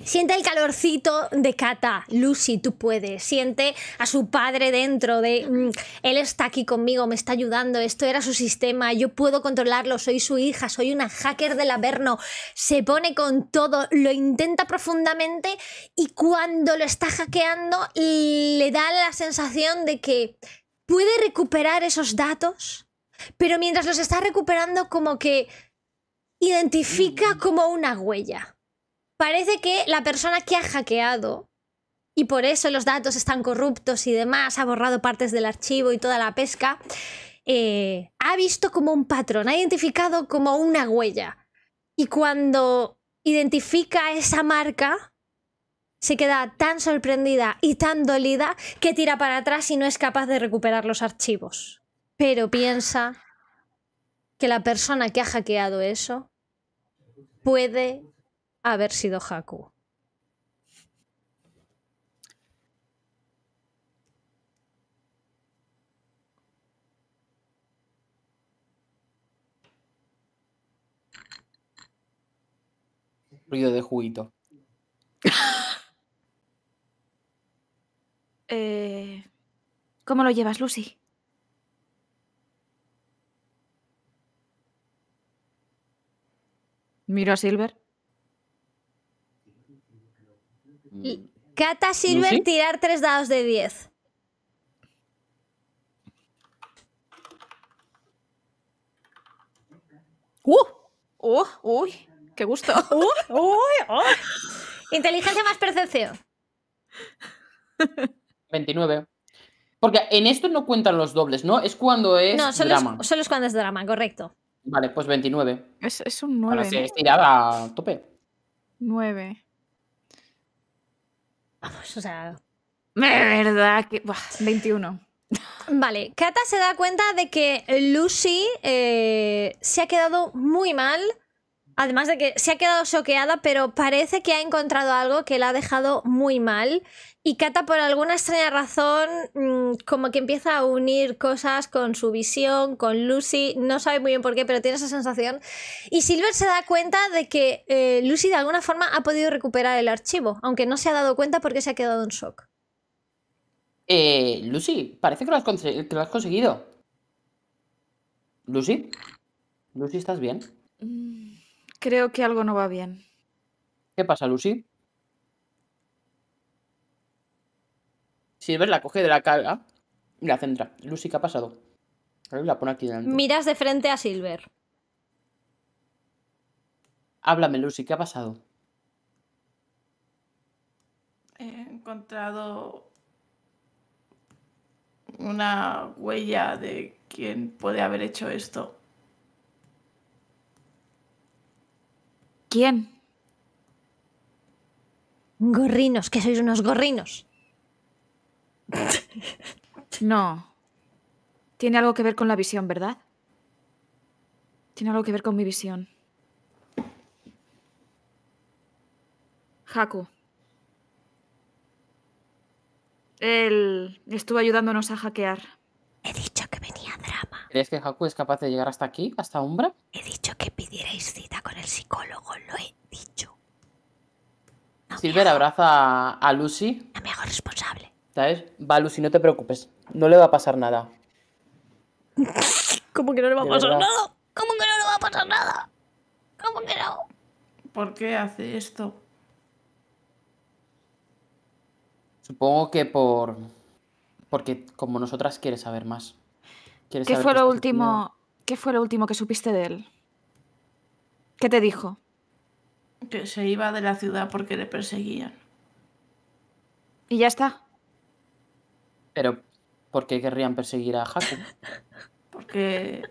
Siente el calorcito de Kata, Lucy, tú puedes. Siente a su padre dentro de, mm, él está aquí conmigo, me está ayudando, esto era su sistema, yo puedo controlarlo, soy su hija, soy una hacker del Averno. Se pone con todo, lo intenta profundamente y cuando lo está hackeando le da la sensación de que puede recuperar esos datos, pero mientras los está recuperando como que identifica como una huella parece que la persona que ha hackeado, y por eso los datos están corruptos y demás, ha borrado partes del archivo y toda la pesca, eh, ha visto como un patrón, ha identificado como una huella. Y cuando identifica esa marca, se queda tan sorprendida y tan dolida que tira para atrás y no es capaz de recuperar los archivos. Pero piensa que la persona que ha hackeado eso puede haber sido Haku. Ruido de juguito. [laughs] Eh, ¿Cómo lo llevas, Lucy? Miro a Silver. Cata Silver, ¿Sí? tirar tres dados de 10. ¡Uh! ¡Uh! ¡Uy! ¡Qué gusto! [laughs] ¡Uh! ¡Uy! Inteligencia más percepción. 29. Porque en esto no cuentan los dobles, ¿no? Es cuando es no, solo drama. Es, solo es cuando es drama, correcto. Vale, pues 29. Es, es un 9. Ahora sí, a tope. 9. Vamos, o sea. ¿Verdad? Que, buah, 21. Vale, Kata se da cuenta de que Lucy eh, se ha quedado muy mal Además de que se ha quedado choqueada, pero parece que ha encontrado algo que la ha dejado muy mal. Y Kata, por alguna extraña razón, mm, como que empieza a unir cosas con su visión, con Lucy. No sabe muy bien por qué, pero tiene esa sensación. Y Silver se da cuenta de que eh, Lucy de alguna forma ha podido recuperar el archivo, aunque no se ha dado cuenta porque se ha quedado en shock. Eh, Lucy, parece que lo, has conseguido. Lucy, Lucy, ¿estás bien? Mm. Creo que algo no va bien. ¿Qué pasa, Lucy? Silver la coge de la carga y la centra. Lucy, ¿qué ha pasado? La pone aquí Miras de frente a Silver. Háblame, Lucy, ¿qué ha pasado? He encontrado una huella de quién puede haber hecho esto. quién? Gorrinos, que sois unos gorrinos. No. Tiene algo que ver con la visión, ¿verdad? Tiene algo que ver con mi visión. Haku. Él estuvo ayudándonos a hackear. He dicho que venía drama. ¿Crees que Haku es capaz de llegar hasta aquí, hasta Umbra? He dicho que pidierais cita con el psicólogo. Silver abraza a Lucy. La mejor responsable. ¿Sabes? Va, Lucy, no te preocupes. No le va a pasar nada. [laughs] ¿Cómo que no le va a pasar nada? ¿Cómo que no le va a pasar nada? ¿Cómo que no? ¿Por qué hace esto? Supongo que por. Porque como nosotras quieres saber más. ¿Qué, fue lo último... ¿Qué fue lo último que supiste de él? ¿Qué te dijo? que se iba de la ciudad porque le perseguían. Y ya está. Pero, ¿por qué querrían perseguir a Haku? [laughs] Porque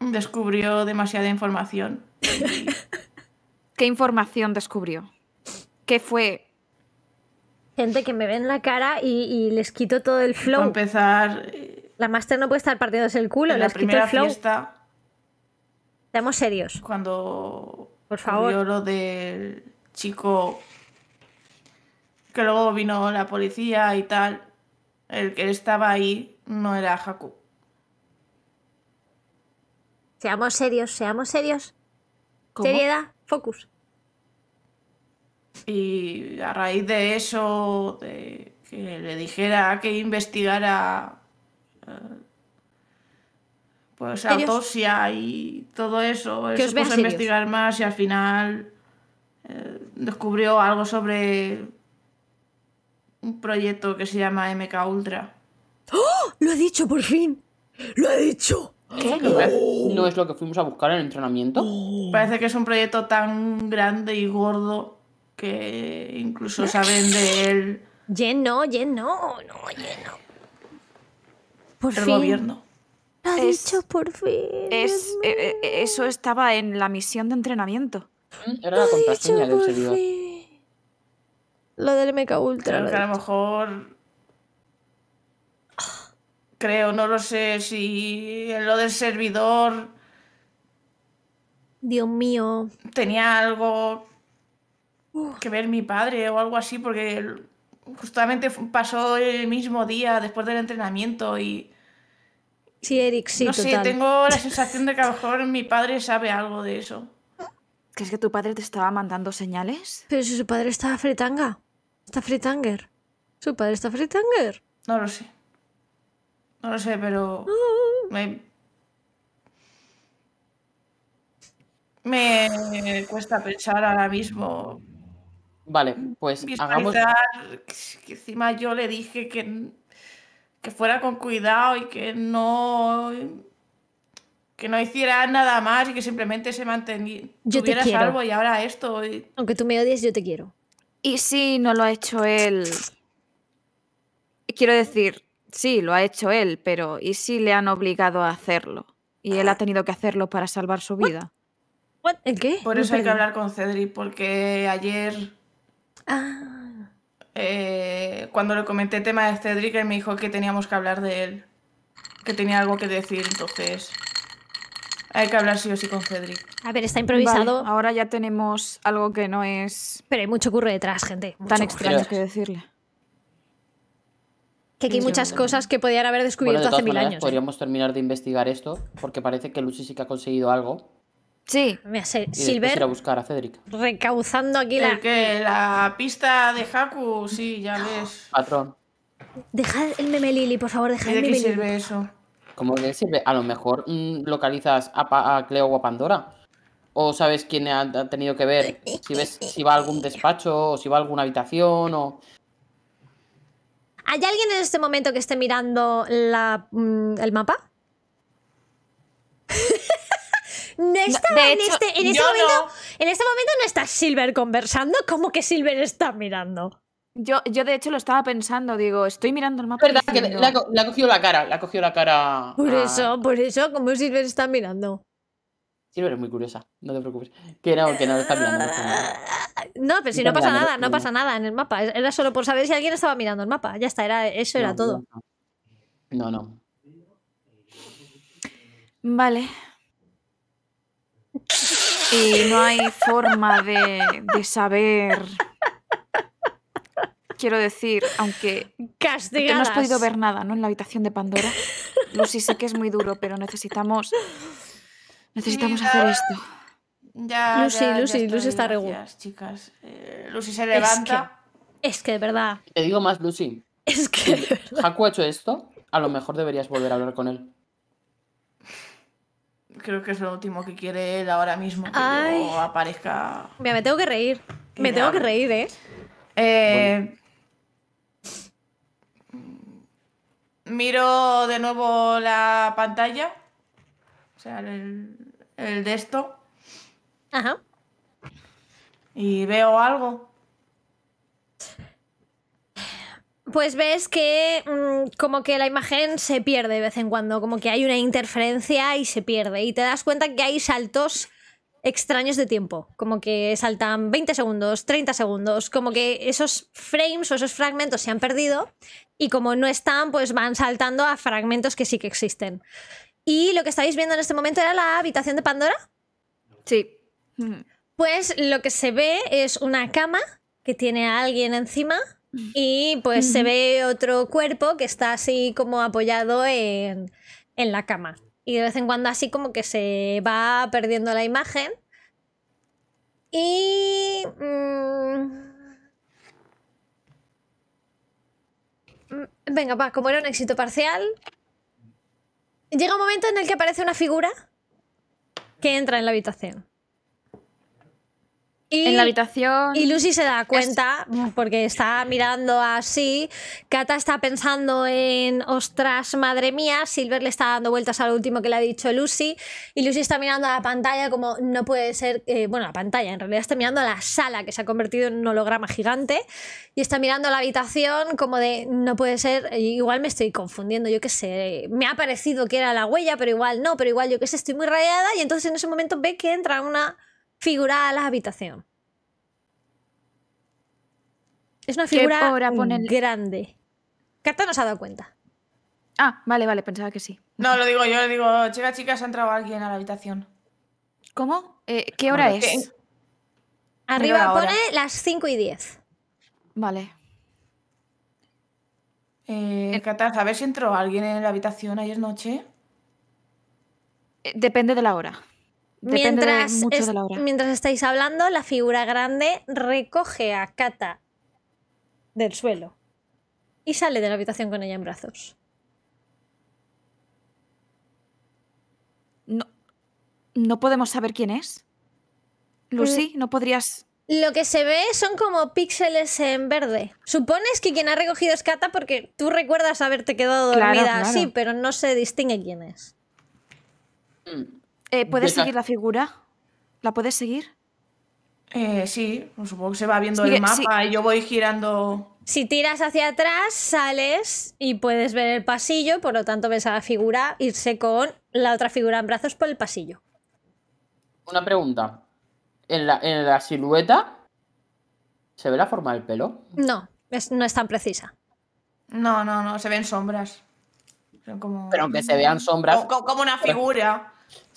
descubrió demasiada información. [laughs] ¿Qué información descubrió? ¿Qué fue? Gente que me ve en la cara y, les quito todo el flow. Para empezar. La master no puede estar partiéndose el culo, en les la primera quito el flow. Fiesta, Estamos serios. Cuando por favor. del chico que luego vino la policía y tal. El que estaba ahí no era Haku. Seamos serios, seamos serios. Seriedad, focus. Y a raíz de eso, de que le dijera que investigara eh, pues autopsia y todo eso. se puso a investigar más y al final eh, descubrió algo sobre un proyecto que se llama MK Ultra. ¡Oh! ¡Lo he dicho por fin! ¡Lo he dicho! ¿Qué? Oh. ¿No es lo que fuimos a buscar en el entrenamiento? Oh. Parece que es un proyecto tan grande y gordo que incluso saben de él. Jen no, Jen no, no, Jen no. Por el gobierno. Lo ha dicho por fin. Eh, eh, eso estaba en la misión de entrenamiento. Mm, era la contraseña del servidor. Lo del MK Ultra. Creo a lo mejor. Creo, no lo sé si lo del servidor. Dios mío. Tenía algo que ver mi padre o algo así, porque justamente pasó el mismo día después del entrenamiento y Sí, Eric, sí. No tengo la sensación de que a lo mejor mi padre sabe algo de eso. ¿Crees que tu padre te estaba mandando señales? Pero si su padre está fritanga. Está fritanger. Su padre está fritanger. No lo sé. No lo sé, pero. Ah. Me... cuesta pensar ahora mismo. Vale, pues hagamos. Que encima yo le dije que que fuera con cuidado y que no que no hiciera nada más y que simplemente se mantuviera yo salvo y ahora esto aunque tú me odies yo te quiero y si no lo ha hecho él quiero decir sí lo ha hecho él pero y si le han obligado a hacerlo y él ha tenido que hacerlo para salvar su vida ¿En qué por eso hay que hablar con Cedric porque ayer ah. Eh, cuando le comenté el tema de Cedric, este él me dijo que teníamos que hablar de él. Que tenía algo que decir, entonces. Hay que hablar sí o sí con Cedric. A ver, está improvisado. ahora ya tenemos algo que no es. Pero hay mucho ocurre detrás, gente. tan extraño que decirle. Que aquí hay muchas cosas que podían haber descubierto hace mil años. Podríamos terminar de investigar esto, porque parece que Lucy sí que ha conseguido algo. Sí. Mira, Silver. buscar a Cedric. Recauzando aquí la. que la pista de Haku, sí, ya ves. Patrón. Dejad el meme Lili, por favor, dejad el meme qué sirve eso? ¿Cómo que sirve? A lo mejor mm, localizas a, Cleo o a Pandora. O sabes quién ha, tenido que ver. Si si va a algún despacho o si va a alguna habitación o. ¿Hay alguien en este momento que esté mirando mm, el mapa? [laughs] No estaba en, este, momento, no. en este momento no está Silver conversando, como que Silver está mirando. Yo, yo de hecho lo estaba pensando, digo, estoy mirando el mapa. le, ha, cogido la cara, le ha cogido la cara. Por eso, por eso, como Silver está mirando. Silver es muy curiosa, no te preocupes. Que no, que no está mirando. No, pero si no, pasa nada, no pasa nada en el mapa. Era solo por saber si alguien estaba mirando el mapa. Ya está, era, eso era todo. no. no. Vale. Y no hay forma de, saber. Quiero decir, aunque no has podido ver nada, ¿no? En la habitación de Pandora. Lucy, sé que es muy duro, pero necesitamos. Necesitamos hacer esto. Ya, Lucy, Lucy, Lucy está re chicas. Eh, Lucy se levanta. Es que, de verdad. Te digo más, Lucy. Es que. Haku ha hecho esto, a lo mejor deberías volver a hablar con él creo que es lo último que quiere él ahora mismo, que aparezca. me tengo que reír. Me tengo que reír, ¿eh? ¿eh? miro de nuevo la pantalla. O sea, el, el de esto. Ajá. Y veo algo. pues ves que mm, como que la imagen se pierde de vez en cuando, como que hay una interferencia y se pierde. Y te das cuenta que hay saltos extraños de tiempo, como que saltan 20 segundos, 30 segundos, como que esos frames o esos fragmentos se han perdido y como no están, pues van saltando a fragmentos que sí que existen. Y lo que estáis viendo en este momento era la habitación de Pandora. Sí. Pues lo que se ve es una cama que tiene a alguien encima y pues se ve otro cuerpo que está así como apoyado en, la cama. Y de vez en cuando así como que se va perdiendo la imagen. Y... Mm, venga, pues como era un éxito parcial. Llega un momento en el que aparece una figura que entra en la habitación en la habitación. Y Lucy se da cuenta, porque está mirando así. Cata está pensando en, ostras, madre mía, Silver le está dando vueltas al último que le ha dicho Lucy. Y Lucy está mirando a la pantalla como, no puede ser, bueno, la pantalla, en realidad está mirando a la sala que se ha convertido en un holograma gigante. Y está mirando a la habitación como de, no puede ser, igual me estoy confundiendo, yo qué sé. Me ha parecido que era la huella, pero igual no, pero igual yo qué sé, estoy muy rayada. Y entonces en ese momento ve que entra una figurada la habitación. Es una figura grande. Cata no se ha dado cuenta. Ah, vale, vale, pensaba que sí. No, lo digo yo, le digo, chica, chicas, ha entrado alguien a la habitación. ¿Cómo? Eh, ¿Qué hora es? Arriba pone las 5 y 10. Vale. Eh, a ver si entró alguien en la habitación ayer noche? Eh, depende de la hora mientras, mientras estáis hablando, la figura grande recoge a Kata del suelo y sale de la habitación con ella en brazos. No, no podemos saber quién es. Lucy, mm. no podrías. Lo que se ve son como píxeles en verde. Supones que quien ha recogido es Kata porque tú recuerdas haberte quedado dormida así, pero no se distingue quién es. Mm. Eh, ¿Puedes seguir la figura? ¿La puedes seguir? Eh, sí, pues supongo que se va viendo el mapa y yo voy girando. Si tiras hacia atrás, sales y puedes ver el pasillo, por lo tanto ves a la figura irse con la otra figura en brazos por el pasillo. Una pregunta. ¿En la, silueta se ve la forma del pelo? No, no es tan precisa. No, no, no, se ven sombras. Pero aunque se vean sombras. como una figura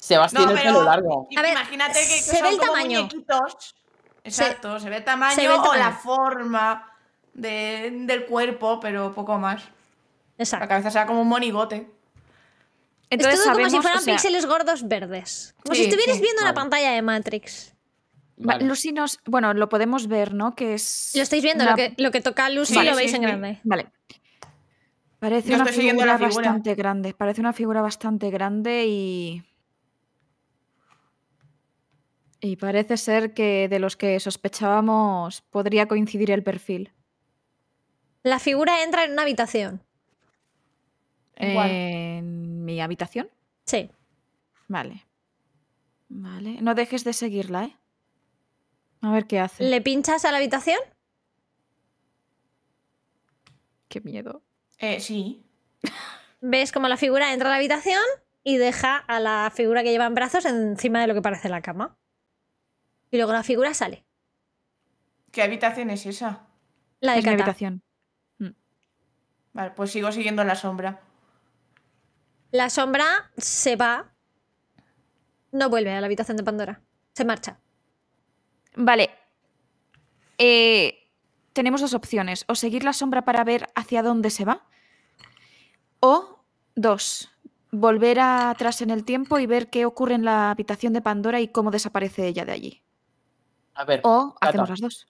se no, pero, largo. A imagínate que, son se ve el tamaño. Muñequitos. Exacto, se, ve el tamaño, o la forma del cuerpo, pero poco más. Exacto. La cabeza sea como un monigote. Entonces, es todo como si fueran píxeles gordos verdes. Como si estuvieras viendo la pantalla de Matrix. Lucy nos. Bueno, lo podemos ver, ¿no? Que es. Lo estáis viendo, lo, que, lo, que, toca Lucy lo veis en grande. Vale. Parece una figura bastante grande. Parece una figura bastante grande y. Y parece ser que de los que sospechábamos podría coincidir el perfil. La figura entra en una habitación. ¿En mi habitación? Sí. Vale. Vale. No dejes de seguirla, ¿eh? A ver qué hace. ¿Le pinchas a la habitación? Qué miedo. Eh, sí. ¿Ves cómo la figura entra a la habitación y deja a la figura que lleva en brazos encima de lo que parece la cama? Y luego la figura sale. ¿Qué habitación es esa? La de habitación. Mm. Vale, pues sigo siguiendo la sombra. La sombra se va. No vuelve a la habitación de Pandora. Se marcha. Vale. Eh, tenemos dos opciones. O seguir la sombra para ver hacia dónde se va. O dos. Volver atrás en el tiempo y ver qué ocurre en la habitación de Pandora y cómo desaparece ella de allí ver, o hacemos las dos.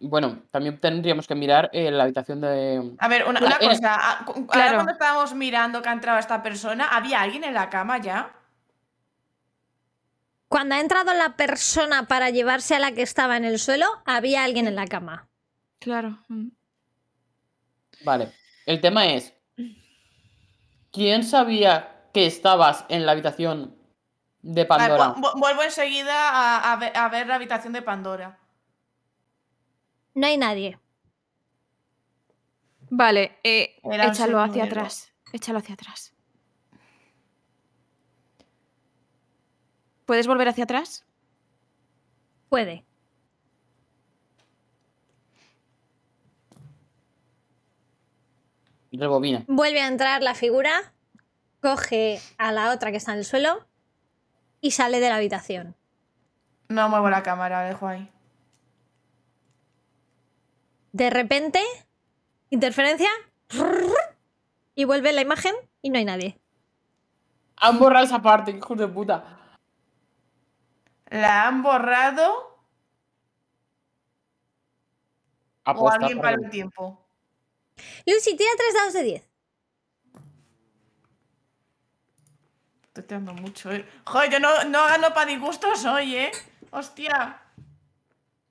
Bueno, también tendríamos que mirar eh, la habitación de. A ver, una, eh, cosa. Ah, cuando estábamos mirando que ha entrado esta persona, ¿había alguien en la cama ya? Cuando ha entrado la persona para llevarse a la que estaba en el suelo, había alguien en la cama. Claro. Mm. Vale. El tema es. ¿Quién sabía que estabas en la habitación de Pandora. vuelvo enseguida a, ver, la habitación de Pandora. No hay nadie. Vale, eh, échalo hacia atrás. Échalo hacia atrás. ¿Puedes volver hacia atrás? Puede. Rebobina. Vuelve a entrar la figura, coge a la otra que está en el suelo y sale de la habitación. No muevo la cámara, dejo ahí. De repente, interferencia. Y vuelve la imagen y no hay nadie. Han borrado esa parte, hijos de puta. ¿La han borrado? ¿O alguien para el tiempo? Lucy, tira tres dados de diez. Estoy mucho, eh. Joder, yo no, no gano para disgustos hoy, eh. Hostia.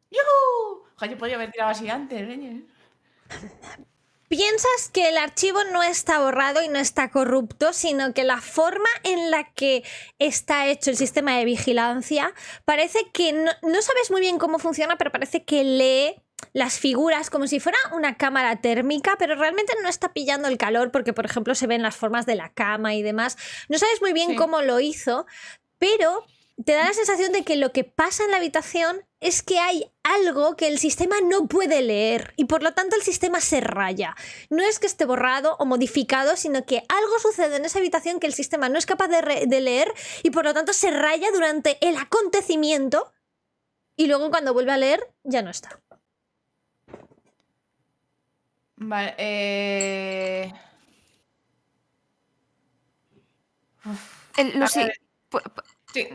¡Yuhu! Joder, yo podría haber tirado así antes, ¿eh? Piensas que el archivo no está borrado y no está corrupto, sino que la forma en la que está hecho el sistema de vigilancia parece que no, no sabes muy bien cómo funciona, pero parece que lee las figuras como si fuera una cámara térmica, pero realmente no está pillando el calor porque, por ejemplo, se ven las formas de la cama y demás. No sabes muy bien cómo lo hizo, pero te da la sensación de que lo que pasa en la habitación es que hay algo que el sistema no puede leer y por lo tanto el sistema se raya. No es que esté borrado o modificado, sino que algo sucede en esa habitación que el sistema no es capaz de leer y por lo tanto se raya durante el acontecimiento y luego cuando vuelve a leer ya no está. Vale. Eh...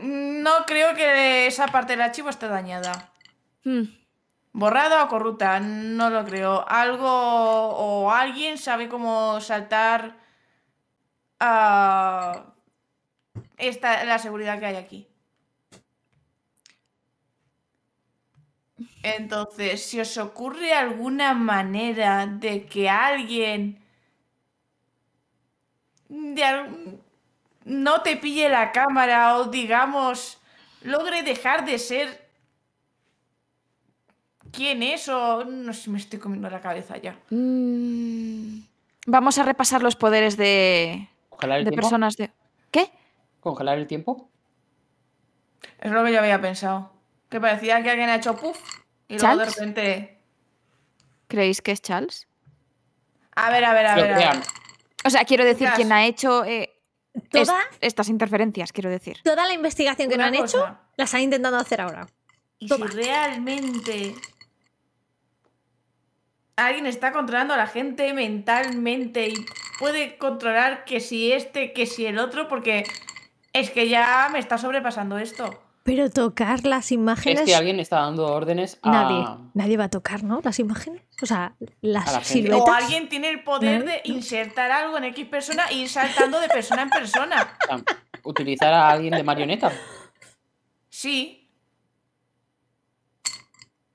no creo que esa parte del archivo esté dañada. Hmm. Borrada o corrupta, no lo creo. Algo o alguien sabe cómo saltar a ah, esta, la seguridad que hay aquí. Entonces, si os ocurre alguna manera de que alguien no te pille la cámara o digamos logre dejar de ser quién es o no sé, me estoy comiendo la cabeza ya. Mm, vamos a repasar los poderes de, de personas de ¿Qué? ¿Congelar el tiempo? Es lo que yo había pensado. Que parecía que alguien ha hecho puff y de repente. ¿Creéis que es Charles? A ver, a ver, a ver. O sea, quiero decir, quien ha hecho eh, estas interferencias, quiero decir. Toda la investigación que no han hecho, las han intentado hacer ahora. Y si realmente alguien está controlando a la gente mentalmente y puede controlar que si este, que si el otro, porque es que ya me está sobrepasando esto. Pero tocar las imágenes. Es que alguien está dando órdenes a. Nadie. Nadie va a tocar, ¿no? Las imágenes. O sea, las siluetas. O alguien tiene el poder de insertar algo en X persona e ir saltando de persona en persona. [laughs] Utilizar a alguien de marioneta. Sí.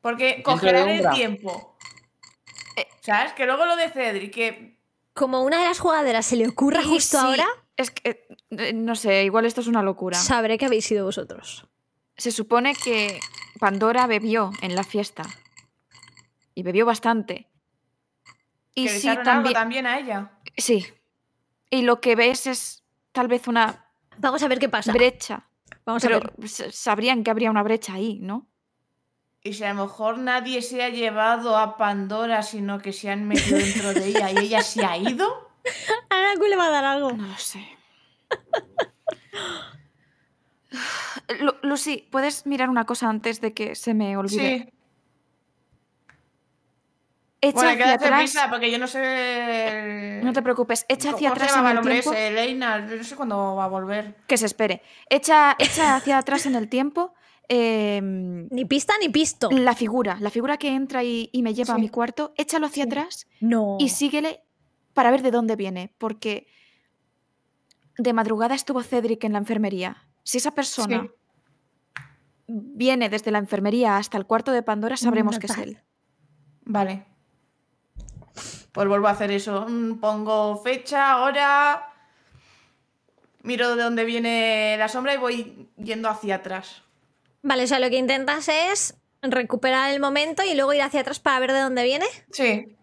Porque cogerán el tiempo. Eh, ¿Sabes? Que luego lo de Cedric, que. Como una de las jugadoras se le ocurra justo ahora. Es que, eh, no sé, igual esto es una locura. Sabré que habéis sido vosotros. Se supone que Pandora bebió en la fiesta. Y bebió bastante. Y sí, también... a ella. Sí. Y lo que ves es tal vez una... Vamos a ver qué pasa. Brecha. Vamos Pero a Sabrían que habría una brecha ahí, ¿no? Y si a lo mejor nadie se ha llevado a Pandora, sino que se han metido dentro de ella y ella se ha ido. [laughs] A Naku le va a dar algo. No lo sé. [laughs] Lucy, ¿puedes mirar una cosa antes de que se me olvide? Sí. Echa bueno, atrás, porque yo no sé. No te preocupes, echa hacia atrás. en el tiempo? no sé cuándo va a volver. Que se espere. Echa, hacia atrás en el tiempo. Em, ni pista ni pisto. La figura, la figura que entra y, me lleva a mi cuarto, échalo hacia atrás no. y síguele para ver de dónde viene, porque de madrugada estuvo Cedric en la enfermería. Si esa persona viene desde la enfermería hasta el cuarto de Pandora, mm, sabremos que es él. Vale. Pues vuelvo a hacer eso. Mm, pongo fecha, hora. Miro de dónde viene la sombra y voy yendo hacia atrás. Vale, o sea, lo que intentas es recuperar el momento y luego ir hacia atrás para ver de dónde viene. Sí.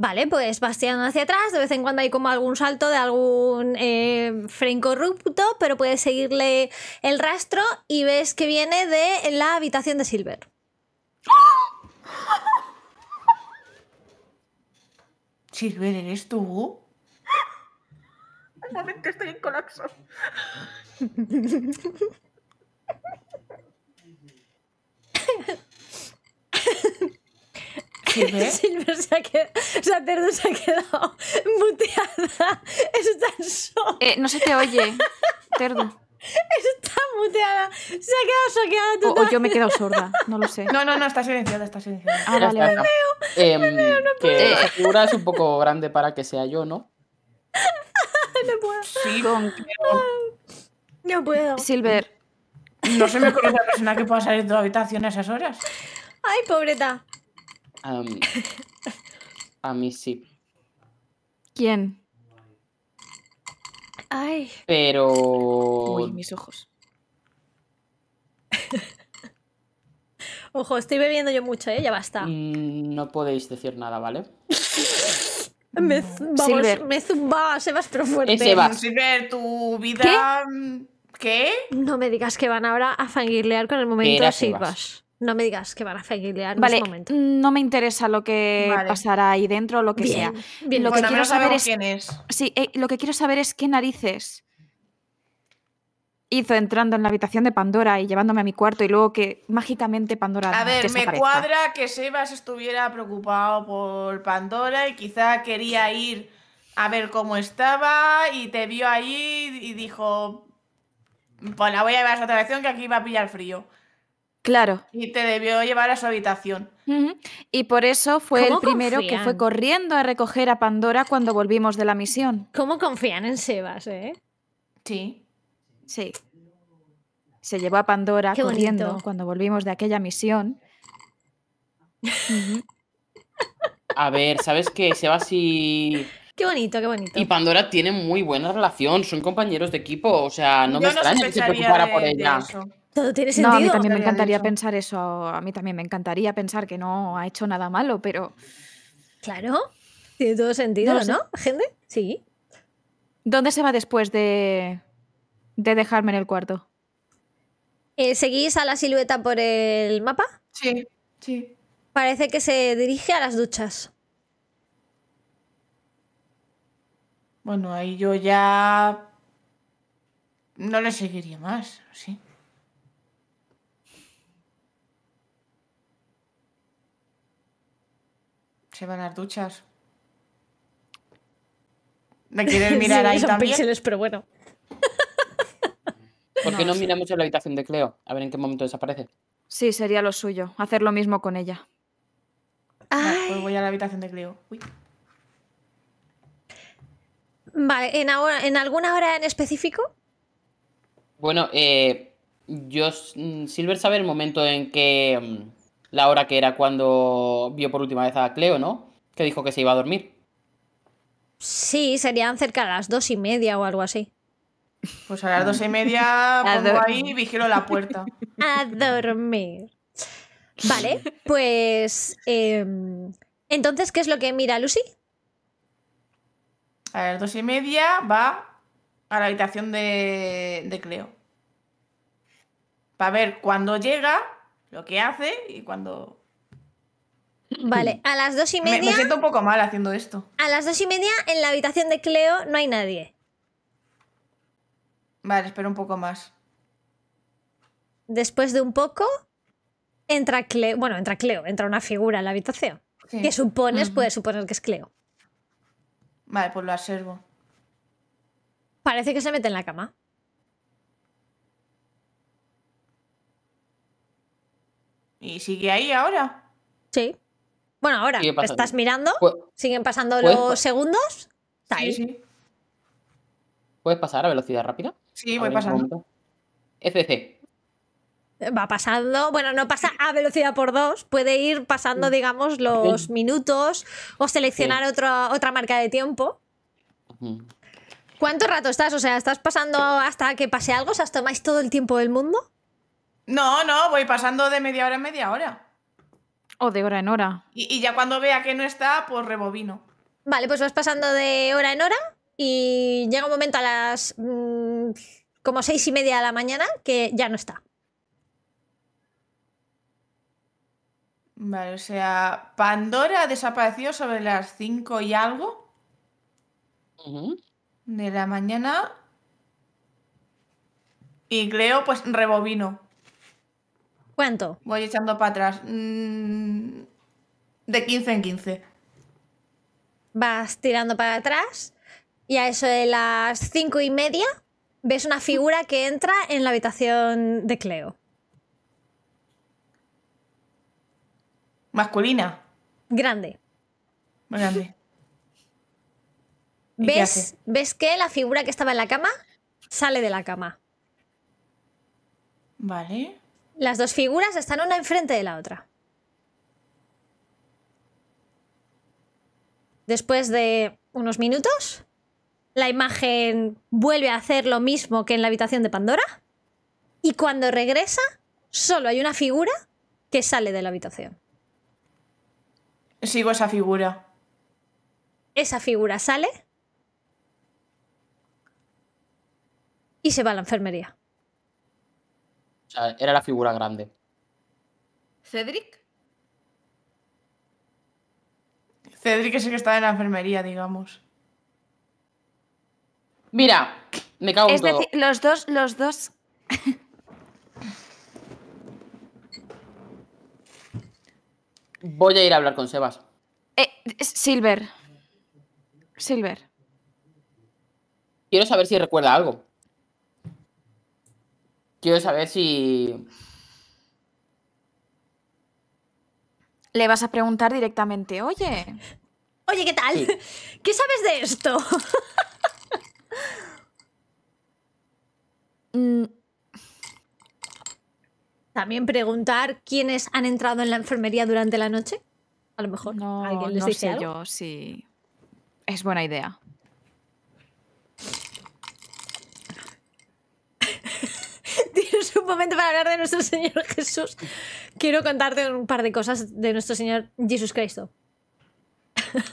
Vale, pues bastiando hacia atrás, de vez en cuando hay como algún salto de algún eh, frame corrupto, pero puedes seguirle el rastro y ves que viene de la habitación de Silver. Silver, ¿eres tú? Un momento, estoy en colapso. [laughs] [laughs] Silver se ha quedado, o sea, se ha quedado muteada. Está solo. Eh, no se te oye, Terdu. [laughs] Está muteada. Se ha quedado soqueada O, yo me he quedado sorda, [laughs] no lo sé. No, no, no, está silenciada, está silenciada. Ah, vale, No. Eh, em, veo, no puedo. Que la figura es un poco grande para que sea yo, ¿no? no puedo. Sí, con... No puedo. Silver. No se me ocurre una persona que pueda salir de tu habitación a esas horas. Ay, pobreta. [laughs] a mí sí. ¿Quién? Ay. Pero. Uy, mis ojos. [laughs] Ojo, estoy bebiendo yo mucho, ¿eh? Ya basta. Mm, no podéis decir nada, ¿vale? [laughs] me, vamos, me Sebas, pero fuerte. Sebas. tu vida. ¿Qué? No me digas que van ahora a fangirlear con el momento Sebas no me digas que van a seguirle en momento. No me interesa lo que pasará ahí dentro, lo que sea. Lo que quiero saber es, quién Sí, eh, lo que quiero saber es qué narices hizo entrando en la habitación de Pandora y llevándome a mi cuarto y luego que mágicamente Pandora. A ver, me cuadra que Sebas estuviera preocupado por Pandora y quizá quería ir a ver cómo estaba y te vio ahí y dijo, pues la voy a llevar a esa habitación que aquí va a pillar frío. Claro. Y te debió llevar a su habitación. Y por eso fue el primero que fue corriendo a recoger a Pandora cuando volvimos de la misión. ¿Cómo confían en Sebas, eh? Sí. Sí. Se llevó a Pandora corriendo cuando volvimos de aquella misión. A ver, ¿sabes qué? Sebas y. Qué bonito, qué bonito. Y Pandora tiene muy buena relación, son compañeros de equipo, o sea, no me extraña que se preocupara por ella. Todo tiene sentido. No, a mí también me encantaría pensar eso. A mí también me encantaría pensar que no ha hecho nada malo, pero. Claro, tiene todo sentido, ¿no? ¿Gente? Sí. ¿Dónde se va después de, de dejarme en el cuarto? Eh, ¿Seguís a la silueta por el mapa? Sí, sí. Parece que se dirige a las duchas. Bueno, ahí yo ya no le seguiría más, sí. Se van las duchas. ¿Me quieren [laughs] mirar sí, son Píxeles, pero bueno. [laughs] ¿Por no, mira mucho la habitación de Cleo? A ver en qué momento desaparece. Sí, sería lo suyo. Hacer lo mismo con ella. Pues voy a la habitación de Cleo. Uy. Vale, ¿en, ahora, ¿en alguna hora en específico? Bueno, eh, yo, mm, Silver sabe el momento en que mm, la hora que era cuando vio por última vez a Cleo, ¿no? Que dijo que se iba a dormir. Sí, serían cerca de las dos y media o algo así. Pues a las dos y media [laughs] pongo ahí y vigilo la puerta. [laughs] A dormir. Vale, pues. Em, entonces, ¿qué es lo que mira Lucy? A las dos y media va a la habitación de, de Cleo. Para ver cuando llega lo que hace y cuando. Vale, a las dos y media. Me, siento un poco mal haciendo esto. A las dos y media en la habitación de Cleo no hay nadie. Vale, espero un poco más. Después de un poco, entra Cleo. Bueno, entra Cleo, entra una figura en la habitación. Que supones, puede puedes suponer que es Cleo. Vale, pues lo aservo. Parece que se mete en la cama. ¿Y sigue ahí ahora? Sí. Bueno, ahora estás mirando, pues, siguen pasando los segundos. Sí. ¿Puedes pasar a velocidad rápida? Sí, voy pasando. FC. Va pasando, bueno, no pasa a velocidad por dos, puede ir pasando, digamos, los minutos o seleccionar otra, otra marca de tiempo. ¿Cuánto rato estás? O sea, ¿estás pasando hasta que pase algo? ¿O sea, tomáis todo el tiempo del mundo? No, no, voy pasando de media hora en media hora. O de hora en hora. Y, ya cuando vea que no está, pues rebobino. Vale, pues vas pasando de hora en hora y llega un momento a las mm, como seis y media de la mañana que ya no está. Vale, o sea, Pandora desapareció sobre las cinco y algo de la mañana. Y Cleo, pues rebobino. ¿Cuánto? Voy echando para atrás. Mm, de 15 en 15. Vas tirando para atrás y a eso de las cinco y media ves una figura que entra en la habitación de Cleo. ¿Masculina? Grande. grande. ¿Ves, ¿Ves que la figura que estaba en la cama sale de la cama? Vale. Las dos figuras están una enfrente de la otra. Después de unos minutos, la imagen vuelve a hacer lo mismo que en la habitación de Pandora. Y cuando regresa, solo hay una figura que sale de la habitación. Sigo esa figura. Esa figura sale y se va a la enfermería. O sea, era la figura grande. ¿Cedric? Cedric es el que está en la enfermería, digamos. Mira, me cago en es decir, los dos, los dos. Voy a ir a hablar con Sebas. Eh, Silver. Silver. Quiero saber si recuerda algo. Quiero saber si... Le vas a preguntar directamente, oye. Oye, ¿qué tal? [laughs] ¿Qué sabes de esto? [laughs] Mm. También preguntar quiénes han entrado en la enfermería durante la noche. A lo mejor no, alguien sé yo si es buena idea. [laughs] un momento para hablar de nuestro Señor Jesús. Quiero contarte un par de cosas de nuestro Señor Jesús Cristo.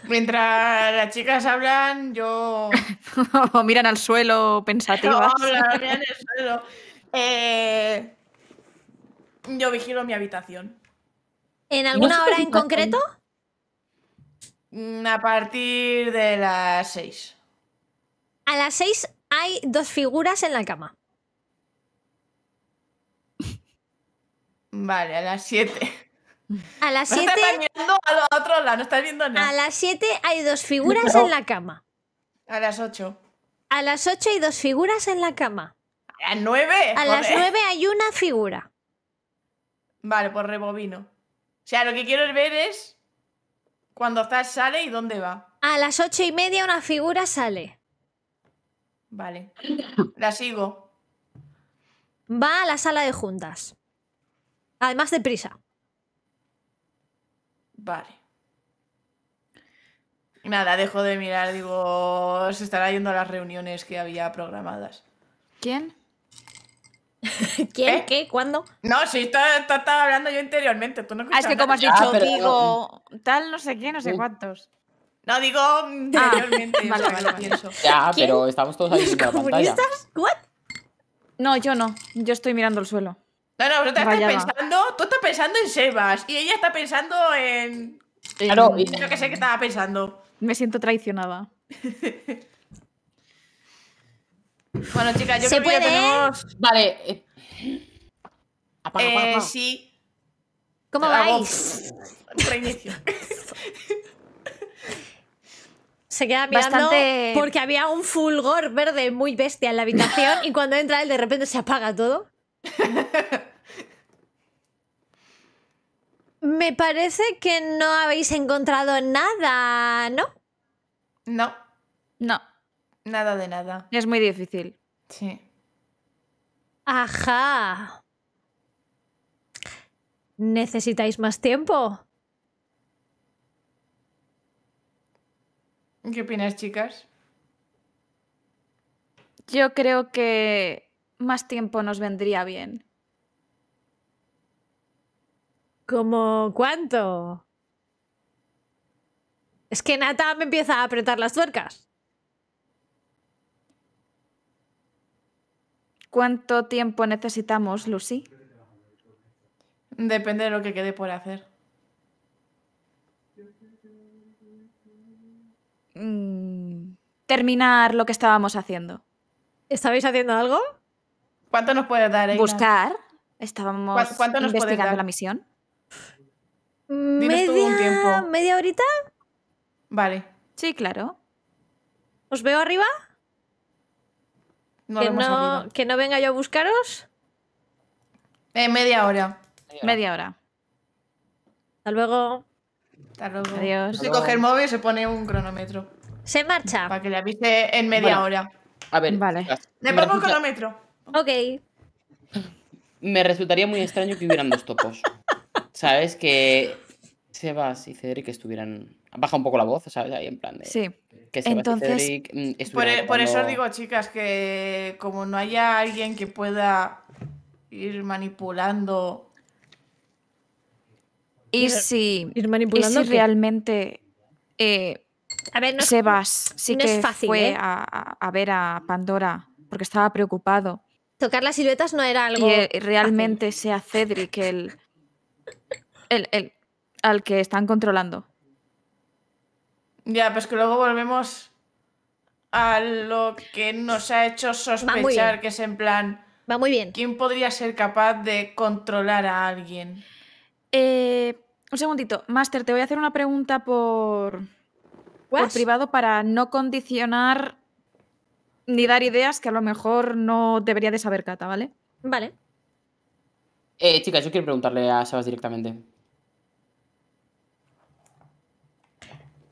Mientras las chicas hablan, yo. [laughs] o miran al suelo pensativas. No, [laughs] hablan, miran suelo. Eh, yo vigilo mi habitación. ¿En alguna hora en concreto? Mm, a partir de las seis A las seis hay dos figuras en la cama. Vale, a las 7. [laughs] A las 7. a otro lado, no estás viendo nada. A las 7 hay dos figuras en la cama. A las 8. A las 8 hay dos figuras en la cama. A las 9. A las 9 hay una figura. Vale, pues rebobino. O sea, lo que quiero ver es cuando Zaz sale y dónde va. A las 8 y media una figura sale. Vale. La sigo. Va a la sala de juntas. Además de prisa. Vale. Nada, dejo de mirar, digo, se estará yendo a las reuniones que había programadas. ¿Quién? [laughs] ¿Quién? ¿Eh? ¿Qué? ¿Cuándo? No, sí, estaba hablando yo interiormente. ah, es que como has dicho, ah, digo, tal, no sé qué, no sé uh. cuántos. No, digo interiormente. Ah, vale, pienso. Ya, pero estamos todos ahí en la pantalla. ¿Qué? No, yo no. Yo estoy mirando el suelo. No, no, vosotros pensando, tú estás pensando en Sebas y ella está pensando en. Claro, yo que sé que estaba pensando. Me siento traicionada. [laughs] bueno, chicas, yo creo que ya tenemos. Vale. Apaga, eh, Sí. ¿Cómo vais? [laughs] Reinicio. [laughs] se queda mirando Bastante... porque había un fulgor verde muy bestia en la habitación y cuando entra él de repente se apaga todo. [laughs] Me parece que no habéis encontrado nada, ¿no? No. No. Nada de nada. Es muy difícil. Sí. Ajá. ¿Necesitáis más tiempo? ¿Qué opinas, chicas? Yo creo que más tiempo nos vendría bien? ¿Cómo? cuánto? Es que Nata me empieza a apretar las tuercas. ¿Cuánto tiempo necesitamos, Lucy? Depende de lo que quede por hacer. Mm, terminar lo que estábamos haciendo. ¿Estabais haciendo algo? ¿Cuánto nos puede dar? Eina? Buscar. Estábamos investigando la misión. Media, ¿Media horita? Vale. Sí, claro. ¿Os veo arriba? que, no, venga yo a buscaros. En eh, media hora. Media hora. Hasta luego. Hasta luego. Adiós. Se coge el móvil y se pone un cronómetro. Se marcha. Para que le avise en media hora. A ver. Vale. Le pongo un cronómetro. Ok. Me resultaría muy extraño que hubieran dos topos. ¿Sabes? Que Sebas y Cedric estuvieran. Baja un poco la voz, ¿sabes? Ahí en plan de. Sí. Que Sebas Entonces, y Cedric mm, e- por, eso os digo, chicas, que como no haya alguien que pueda ir manipulando. Y si, ir manipulando realmente eh, a ver, no Sebas sí fue ¿eh? a ver a Pandora porque estaba preocupado Tocar las siluetas no era algo. Que eh, realmente sea Cedric el, el, al que están controlando. Ya, pues que luego volvemos a lo que nos ha hecho sospechar, que es en plan. Va muy bien. ¿Quién podría ser capaz de controlar a alguien? Eh, un segundito, Master, te voy a hacer una pregunta por, por privado para no condicionar ni dar ideas que a lo mejor no debería de saber Cata, ¿vale? Vale. Eh, chicas, yo quiero preguntarle a Sebas directamente.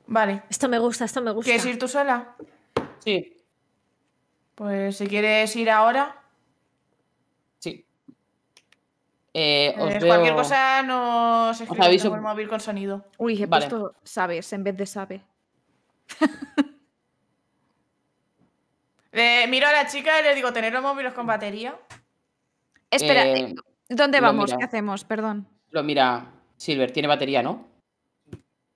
Vale. Esto me gusta, esto me gusta. ¿Quieres ir tú sola? Sí. Pues si quieres ir ahora. Sí. Eh, os pues, Cualquier cosa nos escribimos por móvil con sonido. Uy, he puesto sabes en vez de sabe. [laughs] Eh, miro a la chica y le digo, ¿tenéis los móviles con batería? Espera, eh, ¿dónde vamos? ¿Qué hacemos? Perdón. Lo mira, Silver, tiene batería, ¿no?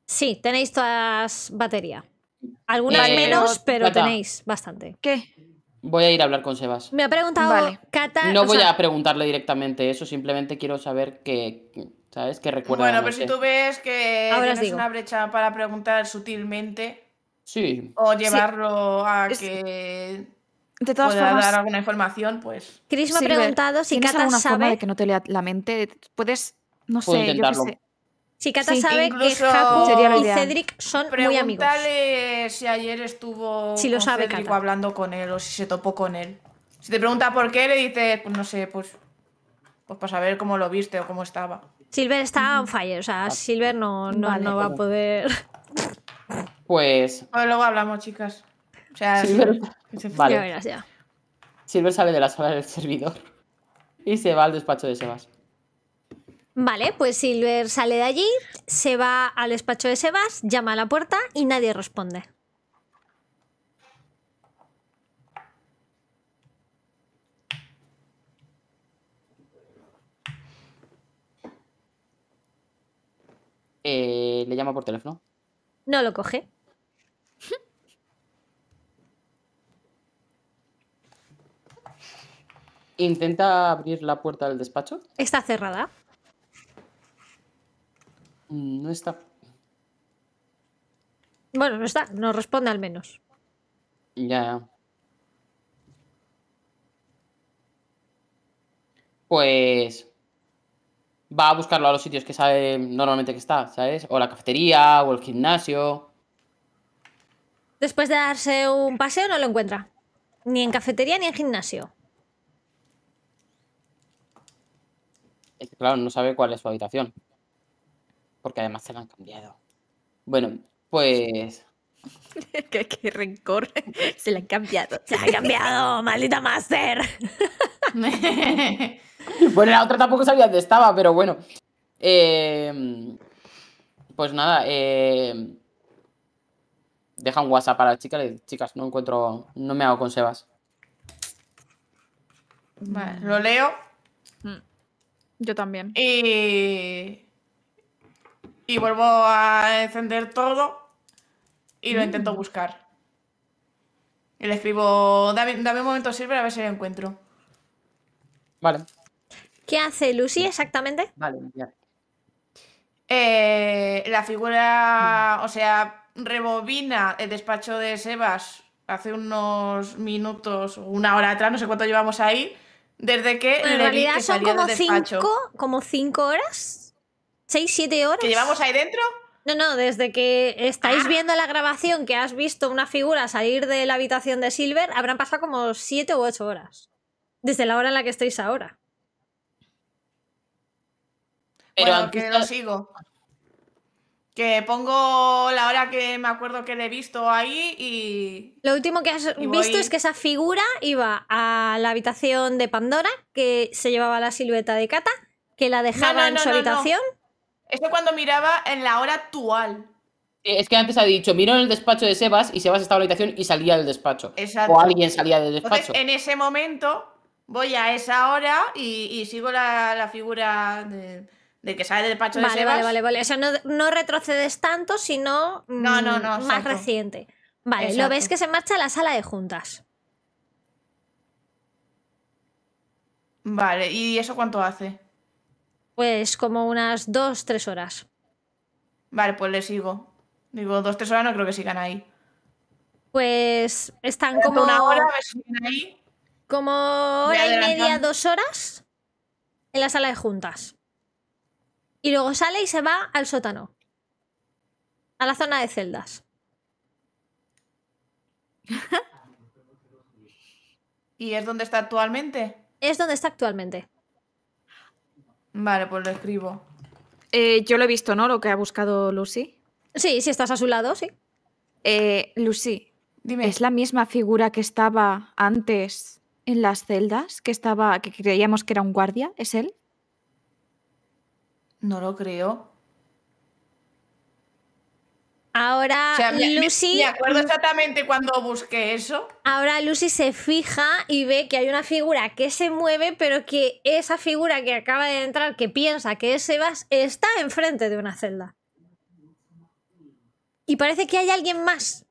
Sí, tenéis todas batería. Algunas menos, pero tenéis bastante. ¿Qué? Voy a ir a hablar con Sebas. Me ha preguntado Cata. No voy a preguntarle directamente eso, simplemente quiero saber que. ¿Sabes? Que recuerda. Bueno, pero si tú ves que hay una brecha para preguntar sutilmente. Sí. O llevarlo a que de todas pueda formas, dar alguna información, pues. Chris me ha preguntado si Kata alguna sabe. Forma de que no te lea la mente? Puedes. No sé, yo qué sé. Si Kata sabe que Haku y Cedric son muy amigos. Pregúntale si ayer estuvo si lo sabe Cedric hablando con él o si se topó con él. Si te pregunta por qué, le dices, pues no sé, pues, pues para saber cómo lo viste o cómo estaba. Silver está on fire, o sea, Silver no, no va a poder... [laughs] Pues. luego hablamos, chicas. O sea, Silver... Vale. Silver sale de la sala del servidor y se va al despacho de Sebas. Vale, pues Silver sale de allí, se va al despacho de Sebas, llama a la puerta y nadie responde. Eh, le llama por teléfono. No lo coge. Intenta abrir la puerta del despacho. ¿Está cerrada? Mm, no está. Bueno, no está, no responde al menos. Ya. Pues va a buscarlo a los sitios que sabe normalmente que está, ¿sabes? O la cafetería, o el gimnasio. Después de darse un paseo no lo encuentra. Ni en cafetería ni en gimnasio. claro, no sabe cuál es su habitación. Porque además se la han cambiado. Bueno, pues. [laughs] qué, rencor. [laughs] Se la han cambiado. Se la han cambiado, [laughs] maldita Master. bueno, la otra tampoco sabía dónde estaba, pero bueno. Eh, pues nada, eh, deja un WhatsApp para la chica chicas, no encuentro, no me hago con Sebas. Vale. Lo leo. Mm. Yo también. Y, y vuelvo a encender todo y lo mm. intento buscar. Y le escribo, dame, un momento, Silver, a ver si lo encuentro. Vale. ¿Qué hace Lucy exactamente? Vale, ya. Eh, la figura, o sea, rebobina el despacho de Sebas hace unos minutos, una hora atrás, no sé cuánto llevamos ahí, desde que. en realidad son como cinco, horas. Seis, siete horas. llevamos ahí dentro? No, no, desde que estáis ah. viendo la grabación que has visto una figura salir de la habitación de Silver, habrán pasado como siete u ocho horas. Desde la hora en la que estáis ahora. Pero aunque que no sigo que pongo la hora que me acuerdo que le he visto ahí y... Lo último que has visto es que esa figura iba a la habitación de Pandora, que se llevaba la silueta de Kata, que la dejaba en su habitación. Eso cuando miraba en la hora actual. Eh, es que antes ha dicho, miro en el despacho de Sebas y Sebas estaba en la habitación y salía del despacho. O alguien salía del despacho. en ese momento voy a esa hora y, sigo la, la figura de de que sale del pacho de Vale, vale, vale. O sea, no, no retrocedes tanto, sino no, no, no, mm, más reciente. Vale, lo ves que se marcha a la sala de juntas. Vale, ¿y eso cuánto hace? Pues como unas dos, tres horas. Vale, pues le sigo. Digo, dos, tres horas no creo que sigan ahí. Pues están como. Una hora ahí. Como hora y media, dos horas en la sala de juntas. Y luego sale y se va al sótano. A la zona de celdas. [laughs] ¿Y es donde está actualmente? Es donde está actualmente. Vale, pues lo escribo. Eh, yo lo he visto, ¿no? Lo que ha buscado Lucy. Sí, si estás a su lado, sí. Eh, Lucy, dime. ¿Es la misma figura que estaba antes en las celdas? Que estaba, que creíamos que era un guardia, ¿es él? No lo creo. Ahora Lucy. Me, acuerdo exactamente cuando busqué eso. Ahora Lucy se fija y ve que hay una figura que se mueve, pero que esa figura que acaba de entrar, que piensa que es Sebas, está enfrente de una celda. Y parece que hay alguien más.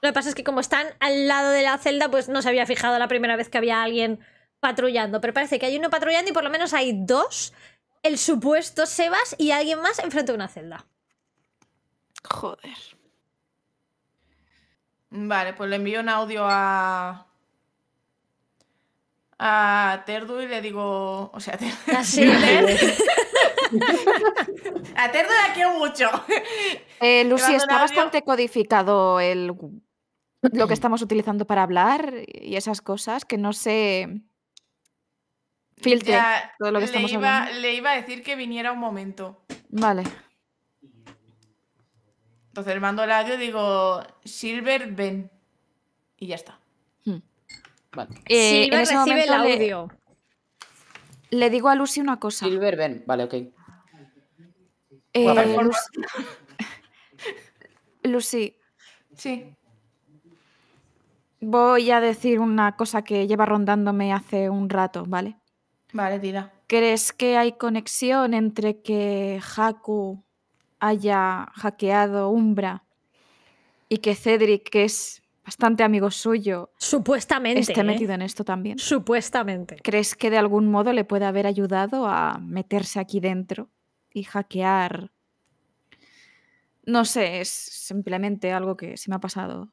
Lo que pasa es que, como están al lado de la celda, pues no se había fijado la primera vez que había alguien patrullando. Pero parece que hay uno patrullando y por lo menos hay dos el supuesto Sebas y alguien más enfrente de una celda. Joder. Vale, pues le envío un audio a. a Terdu y le digo. O sea, [laughs] [laughs] a Terdu le quiero mucho. Eh, Lucy, está bastante codificado lo que estamos utilizando para hablar y esas cosas que no sé le iba a decir que viniera un momento. Vale. Entonces mando el audio y digo, Silver, ven. Y ya está. Hmm. Eh, Silver recibe el audio. Le, digo a Lucy una cosa. Silver, ven. Vale, ok. Eh, [laughs] Lucy. Sí. Voy a decir una cosa que lleva rondándome hace un rato, ¿vale? Vale, tira. ¿Crees que hay conexión entre que Haku haya hackeado Umbra y que Cedric, que es bastante amigo suyo, supuestamente esté ¿eh? metido en esto también? Supuestamente. ¿Crees que de algún modo le puede haber ayudado a meterse aquí dentro y hackear? No sé, es simplemente algo que se me ha pasado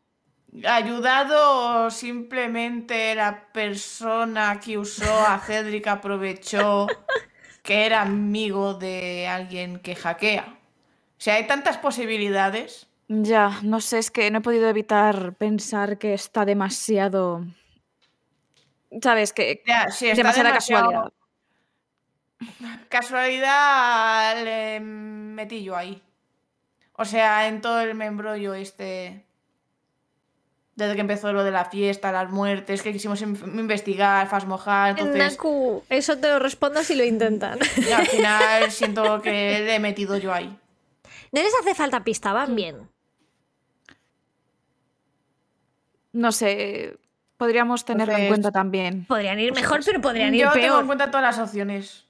ayudado o simplemente la persona que usó a Cedric aprovechó que era amigo de alguien que hackea. O sea, hay tantas posibilidades. Ya, no sé, es que no he podido evitar pensar que está demasiado. ¿Sabes? Que demasiada casualidad. Casualidad le metí yo ahí. O sea, en todo el membrollo este desde que empezó lo de la fiesta, las muertes, que quisimos investigar, fasmojar, entonces... eso te lo respondo si lo intentan. Y al final siento que he metido yo ahí. No les hace falta pista, van bien. No sé, podríamos tenerlo en cuenta también. Podrían ir pues mejor, pero podrían ir peor. Yo tengo en cuenta todas las opciones.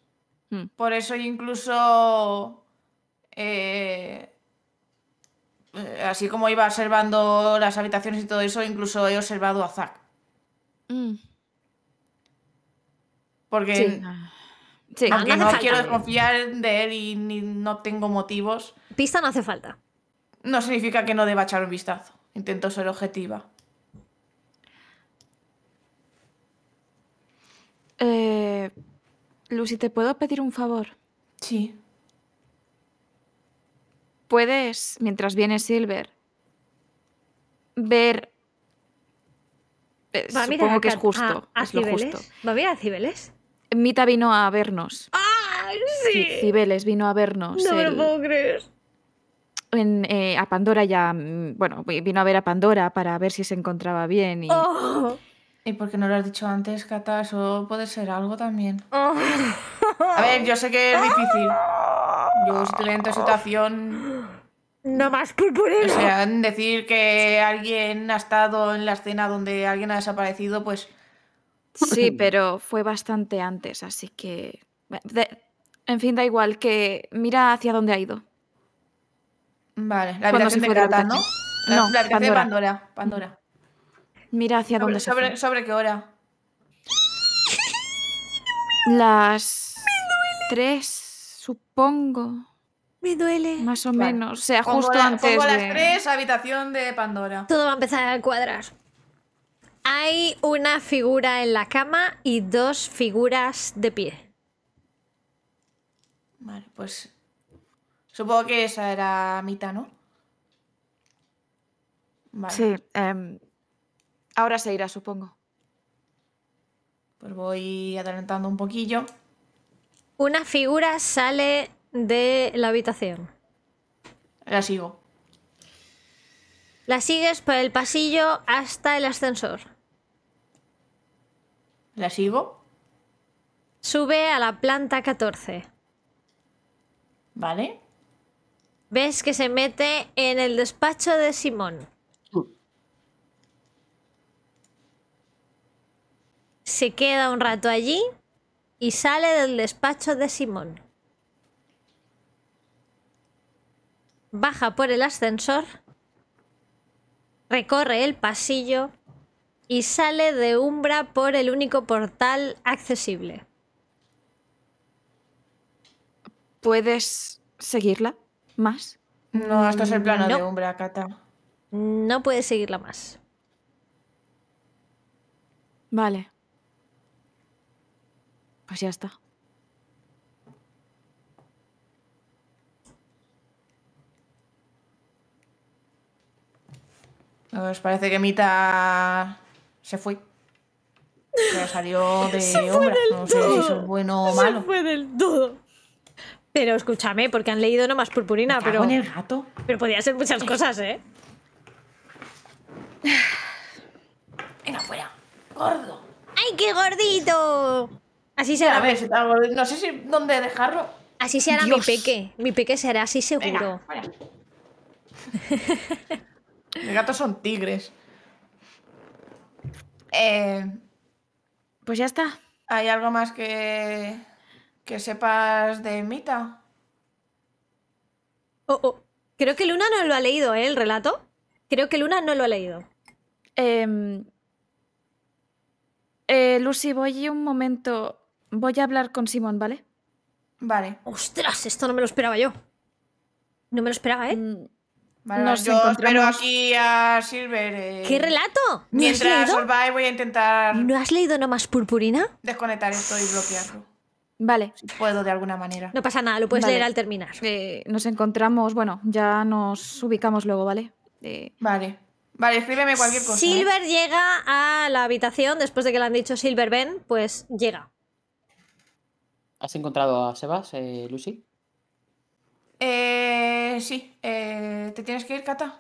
Hmm. Por eso incluso... Eh, eh, así como iba observando las habitaciones y todo eso, incluso he observado a Zack. Mm. Porque, sí. Ah, no, quiero desconfiar de él y no tengo motivos. Pista no hace falta. No significa que no deba echar un vistazo. Intento ser objetiva. Eh, Lucy, ¿te puedo pedir un favor? Sí puedes, mientras viene Silver, ver. Eh, supongo que es justo. es Lo justo. ¿Va a ver a Cibeles? Mita vino a vernos. ¡Ah! Sí. Cibeles vino a vernos. No lo puedo creer. Eh, a Pandora ya. Mm, bueno, vino a ver a Pandora para ver si se encontraba bien. Y... Oh. ¿Y por qué no lo has dicho antes, Cata? o puede ser algo también. Oh. A ver, yo sé que es difícil. Yo estoy en esta situación no mm. más purpurino. O sea, decir que alguien ha estado en la escena donde alguien ha desaparecido, pues. Sí, mm. pero fue bastante antes, así que. En fin, da igual, que mira hacia dónde ha ido. Vale, la habitación de grata. ¿no? no, de Pandora. Mira hacia dónde sobre, ¿Sobre qué hora? Las. Tres, supongo. Me duele. Más o menos, o sea, justo antes. de... las tres, habitación de Pandora. Todo va a empezar a cuadrar. Hay una figura en la cama y dos figuras de pie. Vale, pues. Supongo que esa era mitad, ¿no? Vale. Sí, em, ahora se irá, supongo. Pues voy adelantando un poquillo. Una figura sale de la habitación. La sigo. La sigues por el pasillo hasta el ascensor. ¿La sigo? Sube a la planta 14. ¿Vale? Ves que se mete en el despacho de Simón. Mm. Se queda un rato allí y sale del despacho de Simón. baja por el ascensor, recorre el pasillo y sale de Umbra por el único portal accesible. ¿Puedes seguirla más? No, esto es el plano de Umbra, Cata. No puedes seguirla más. Vale. Pues ya está. ¿Os pues parece que Mita se fue? salió [laughs] de se no sé si es bueno o malo. Se fue del todo. Pero escúchame, porque han leído nomás purpurina, pero. Con el gato. Pero podía ser muchas cosas, ¿eh? [sighs] Venga, fuera. Gordo. ¡Ay, qué gordito! Así será. A ver, no sé si dónde dejarlo. Así será mi peque. Mi peque será así seguro. [laughs] Los gatos son tigres. Eh, pues ya está. ¿Hay algo más que, que sepas de Mita? Oh, oh, Creo que Luna no lo ha leído, ¿eh? El relato. Creo que Luna no lo ha leído. Em, eh, Lucy, voy un momento. Voy a hablar con Simón, ¿vale? Vale. ¡Ostras! Esto no me lo esperaba yo. No me lo esperaba, ¿eh? Mm, Vale, Nos encontramos... aquí a Silver. Eh. ¿Qué relato? Mientras os voy a intentar... ¿No has leído nomás Purpurina? Desconectar esto y bloquearlo. Vale. puedo de alguna manera. No pasa nada, lo puedes leer al terminar. Eh, nos encontramos, bueno, ya nos ubicamos luego, ¿vale? Eh, vale. Vale, escríbeme cualquier cosa. Silver llega a la habitación después de que le han dicho Silver Ben, pues llega. ¿Has encontrado a Sebas, Lucy? Eh, sí, eh, ¿te tienes que ir, Cata?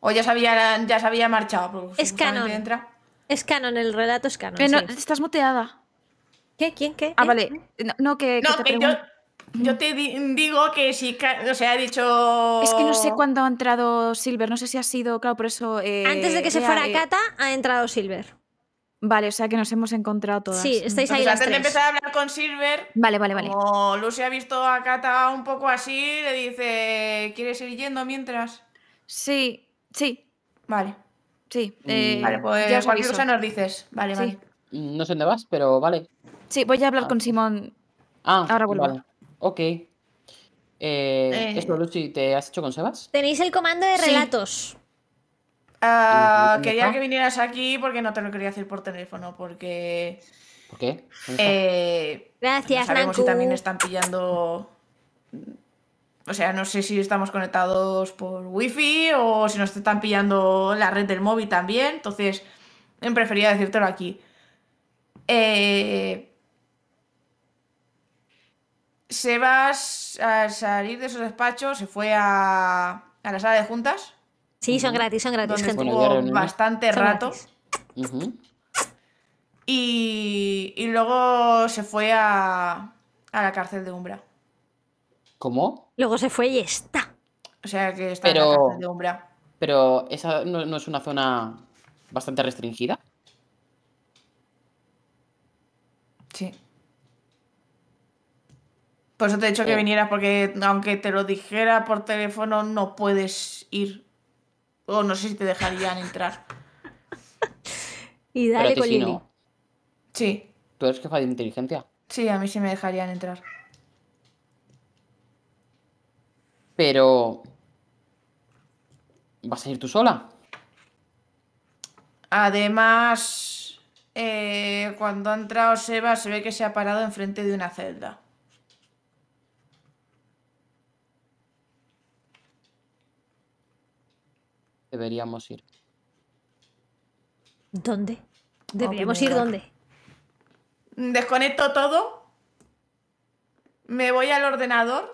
O ya se ya sabía marchado. Es canon. Entra. Es canon, el relato es canon. Pero estás muteada. ¿Qué? ¿Quién? ¿Qué? Ah, ¿Eh? vale. No, que, yo, te digo que si. No se ha dicho. Es que no sé cuándo ha entrado Silver. No sé si ha sido. Claro, por eso. Eh, Antes de que se fuera Kata eh, Cata, ha entrado Silver. Vale, o sea que nos hemos encontrado todas. Sí, estáis mm. ahí antes de empezar a hablar con Silver, vale, vale, vale. como Lucy ha visto a Kata un poco así, le dice, ¿quieres ir yendo mientras? Sí, sí, Vale, sí. eh, vale, pues ya cualquier cosa nos dices. Vale, vale. No sé dónde vas, pero vale. Sí, voy a hablar ah. con Simón. Ah, Ahora vuelvo. vale. Ok. Eh, eh. Lucy, ¿te has hecho con Sebas? Tenéis el comando de relatos. Ah, quería que vinieras aquí porque no te lo quería decir por teléfono, porque... Eh, Gracias, no sabemos si también están pillando... O sea, no sé si estamos conectados por wifi o si nos están pillando la red del móvil también. Entonces, me em, prefería decírtelo aquí. Eh, se vas a salir de su despacho, se fue a, a la sala de juntas Sí, son gratis, son gratis. Donde Estuvo bastante rato. y, luego se fue a, a la cárcel de Umbra. ¿Cómo? Luego se fue y está. O sea que está en la cárcel de Umbra. Pero esa no, es una zona bastante restringida. Sí. Por eso te he dicho que eh. vinieras, porque aunque te lo dijera por teléfono, no puedes ir o no sé si te dejarían entrar. y dale con Lili. Sí. ¿Tú eres jefa de inteligencia? Sí, a mí sí me dejarían entrar. Pero... ¿Vas a ir tú sola? Además, eh, cuando ha entrado Seba se ve que se ha parado enfrente de una celda. deberíamos ir. ¿Dónde? Ah, ¿Deberíamos ir dónde? Desconecto todo. Me voy al ordenador.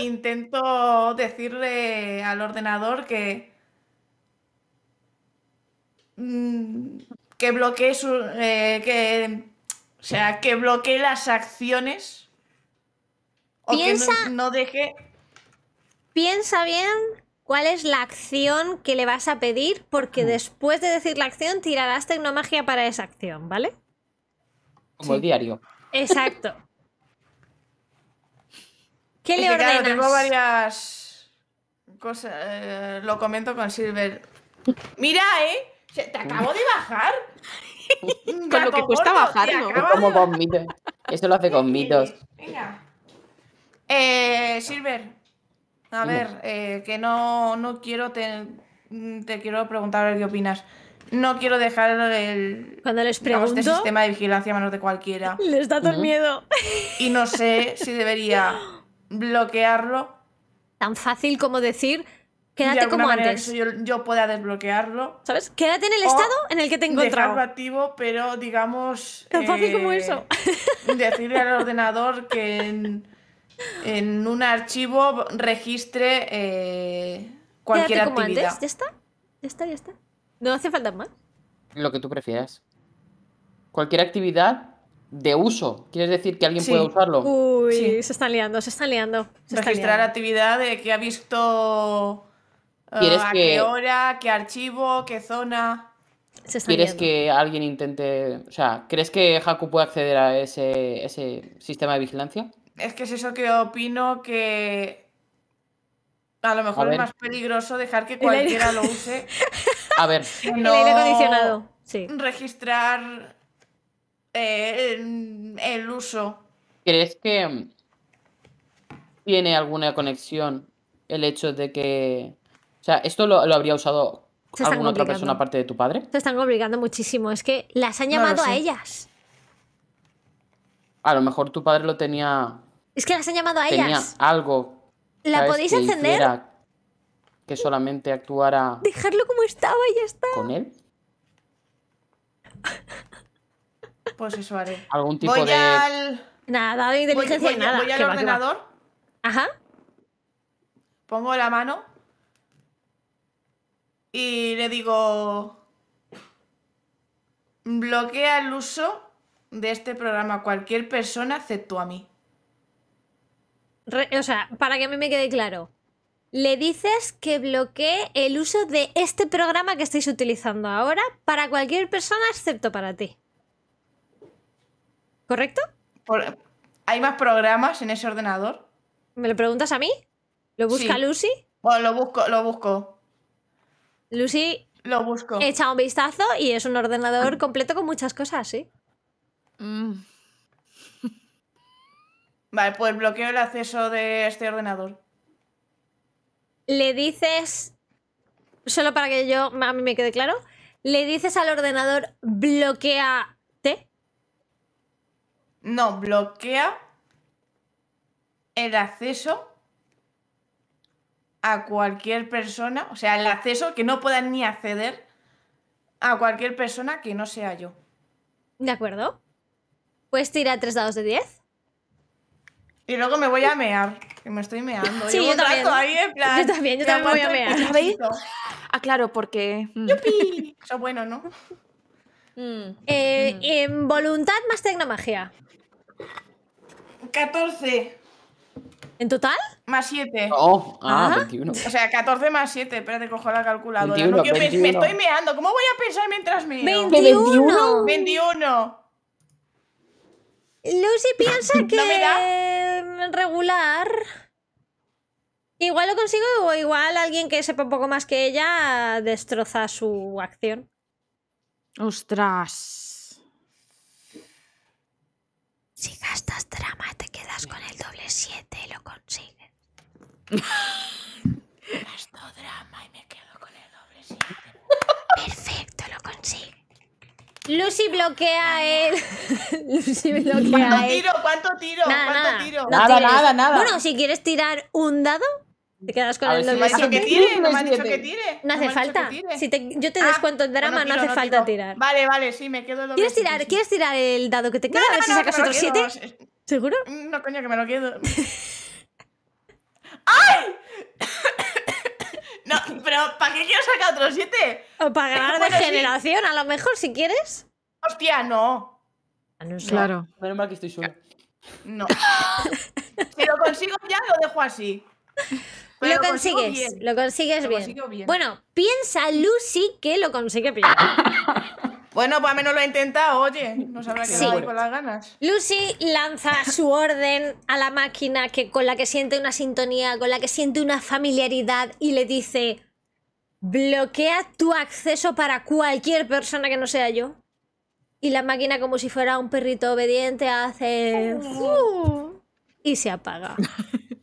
intento decirle al ordenador que. Mm, que bloquee su. Eh, que. O sea, que bloquee las acciones. piensa, que no deje. Piensa bien ¿Cuál es la acción que le vas a pedir? Porque mm. después de decir la acción, tirarás tecnomagia para esa acción, ¿vale? Como el diario. Exacto. [laughs] ¿Qué le ordenas? tengo varias cosas. Eh, lo comento con Silver. Mira, ¿eh? Te acabo de bajar. [laughs] con lo que cuesta bajar como con mitos. Eso lo hace con mitos. Venga. Eh, Silver, a ver, eh, que no, quiero, mm, te, quiero preguntar a qué opinas. No quiero dejar el Cuando les este pregunto, sistema de vigilancia a manos de cualquiera. Les da todo el miedo. Y no sé si debería bloquearlo. Tan fácil como decir, quédate como antes. yo, yo, pueda desbloquearlo. ¿Sabes? Quédate en el estado en el que te encontraba. Dejarlo activo, pero digamos. Tan fácil como eh, eso. decirle al ordenador que en un archivo registre eh, cualquier actividad. Ya está, ya está, ya está. No hace falta más. Lo que tú prefieras. Cualquier actividad de uso. ¿Quieres decir que alguien puede pueda usarlo? Uy, se están liando, se están liando. Registrar actividad de que ha visto eh, a qué hora, qué archivo, qué zona. ¿Quieres que alguien intente... O sea, ¿crees que Haku puede acceder a ese sistema de vigilancia? es que es eso que opino que a lo mejor es más peligroso dejar que cualquiera lo use. [laughs] A ver, no el aire Sí. registrar eh, el, uso. ¿Crees que tiene alguna conexión el hecho de que... O sea, esto lo, habría usado alguna otra persona aparte de tu padre? Te están obligando muchísimo. Es que las han llamado a ellas. A lo mejor tu padre lo tenía es que las han llamado a Tenía algo. ¿La podéis encender? Que solamente actuara. Dejarlo como estaba y ya está. ¿Con él? Pues eso haré. Algún tipo de. Nada, de inteligencia voy, al ordenador. Ajá. Pongo la mano. Y le digo. Bloquea el uso de este programa a cualquier persona excepto a mí o sea, para que a mí me quede claro. Le dices que bloquee el uso de este programa que estáis utilizando ahora para cualquier persona excepto para ti. ¿Correcto? ¿Hay más programas en ese ordenador? ¿Me lo preguntas a mí? ¿Lo busca Lucy? Bueno, lo busco, lo busco. Lucy. Lo busco. Echa un vistazo y es un ordenador ah. completo con muchas cosas, ¿sí? Mm. Vale, pues bloqueo el acceso de este ordenador. Le dices, solo para que yo a mí me quede claro, le dices al ordenador bloquea No, bloquea el acceso a cualquier persona, o sea, el acceso que no puedan ni acceder a cualquier persona que no sea yo. ¿De acuerdo? Pues tira tres dados de diez. Y luego me voy a eh. mear, que me estoy meando. Sí, Llevo yo también. Ahí, en plan, yo también, yo también me voy a mear. ¿Sabéis? Ah, claro, porque... Mm. ¡Yupi! Eso bueno, ¿no? Mm. Eh, mm. voluntad más tecnomagia. 14. ¿En total? Más 7. Oh, ah, 21. Ah. O sea, 14 más 7. Espérate, cojo la calculadora. 21, no, 21. Me, me, estoy meando. ¿Cómo voy a pensar mientras meo? 21. 21. 21. Lucy [laughs] piensa que regular. Igual lo consigo o igual alguien que sepa un poco más que ella destroza su acción. Ostras. Si gastas drama te quedas con el doble 7 y lo consigues. [laughs] Gasto drama y me quedo con el doble 7. Perfecto, lo consigues. Lucy bloquea ah, él. [laughs] Lucy bloquea ¿Cuánto tiro? ¿Cuánto tiro? Nada, ¿Cuánto nada. tiro? nada, nada, nada. Bueno, si quieres tirar un dado, te quedas con el doble. no me han dicho que tire, no me han dicho que tire. No hace falta. Si yo te descuento ah, el drama, no, hace falta tirar. Vale, vale, sí, me quedo. ¿Quieres tirar, ¿Quieres tirar el dado que te queda? a ver si sacas otro 7. ¿Seguro? No, coño, que me lo quedo. [laughs] ¡Ay! No, pero ¿para qué quiero sacar otro siete? O Para ganar de generación, a lo mejor, si quieres. Hostia, no. Ah, no sé. Claro. Menos mal que estoy sola. No. si lo consigo ya, lo dejo así. Lo, consigues, bien. lo consigues bien. bien. Bueno, piensa Lucy que lo consigue bien. [laughs] Bueno, pues al menos lo he intentado, oye. No sabrá qué sí. con las ganas. Lucy lanza su orden a la máquina que, con la que siente una sintonía, con la que siente una familiaridad y le dice: Bloquea tu acceso para cualquier persona que no sea yo. Y la máquina, como si fuera un perrito obediente, hace. Uh, y se apaga. [laughs]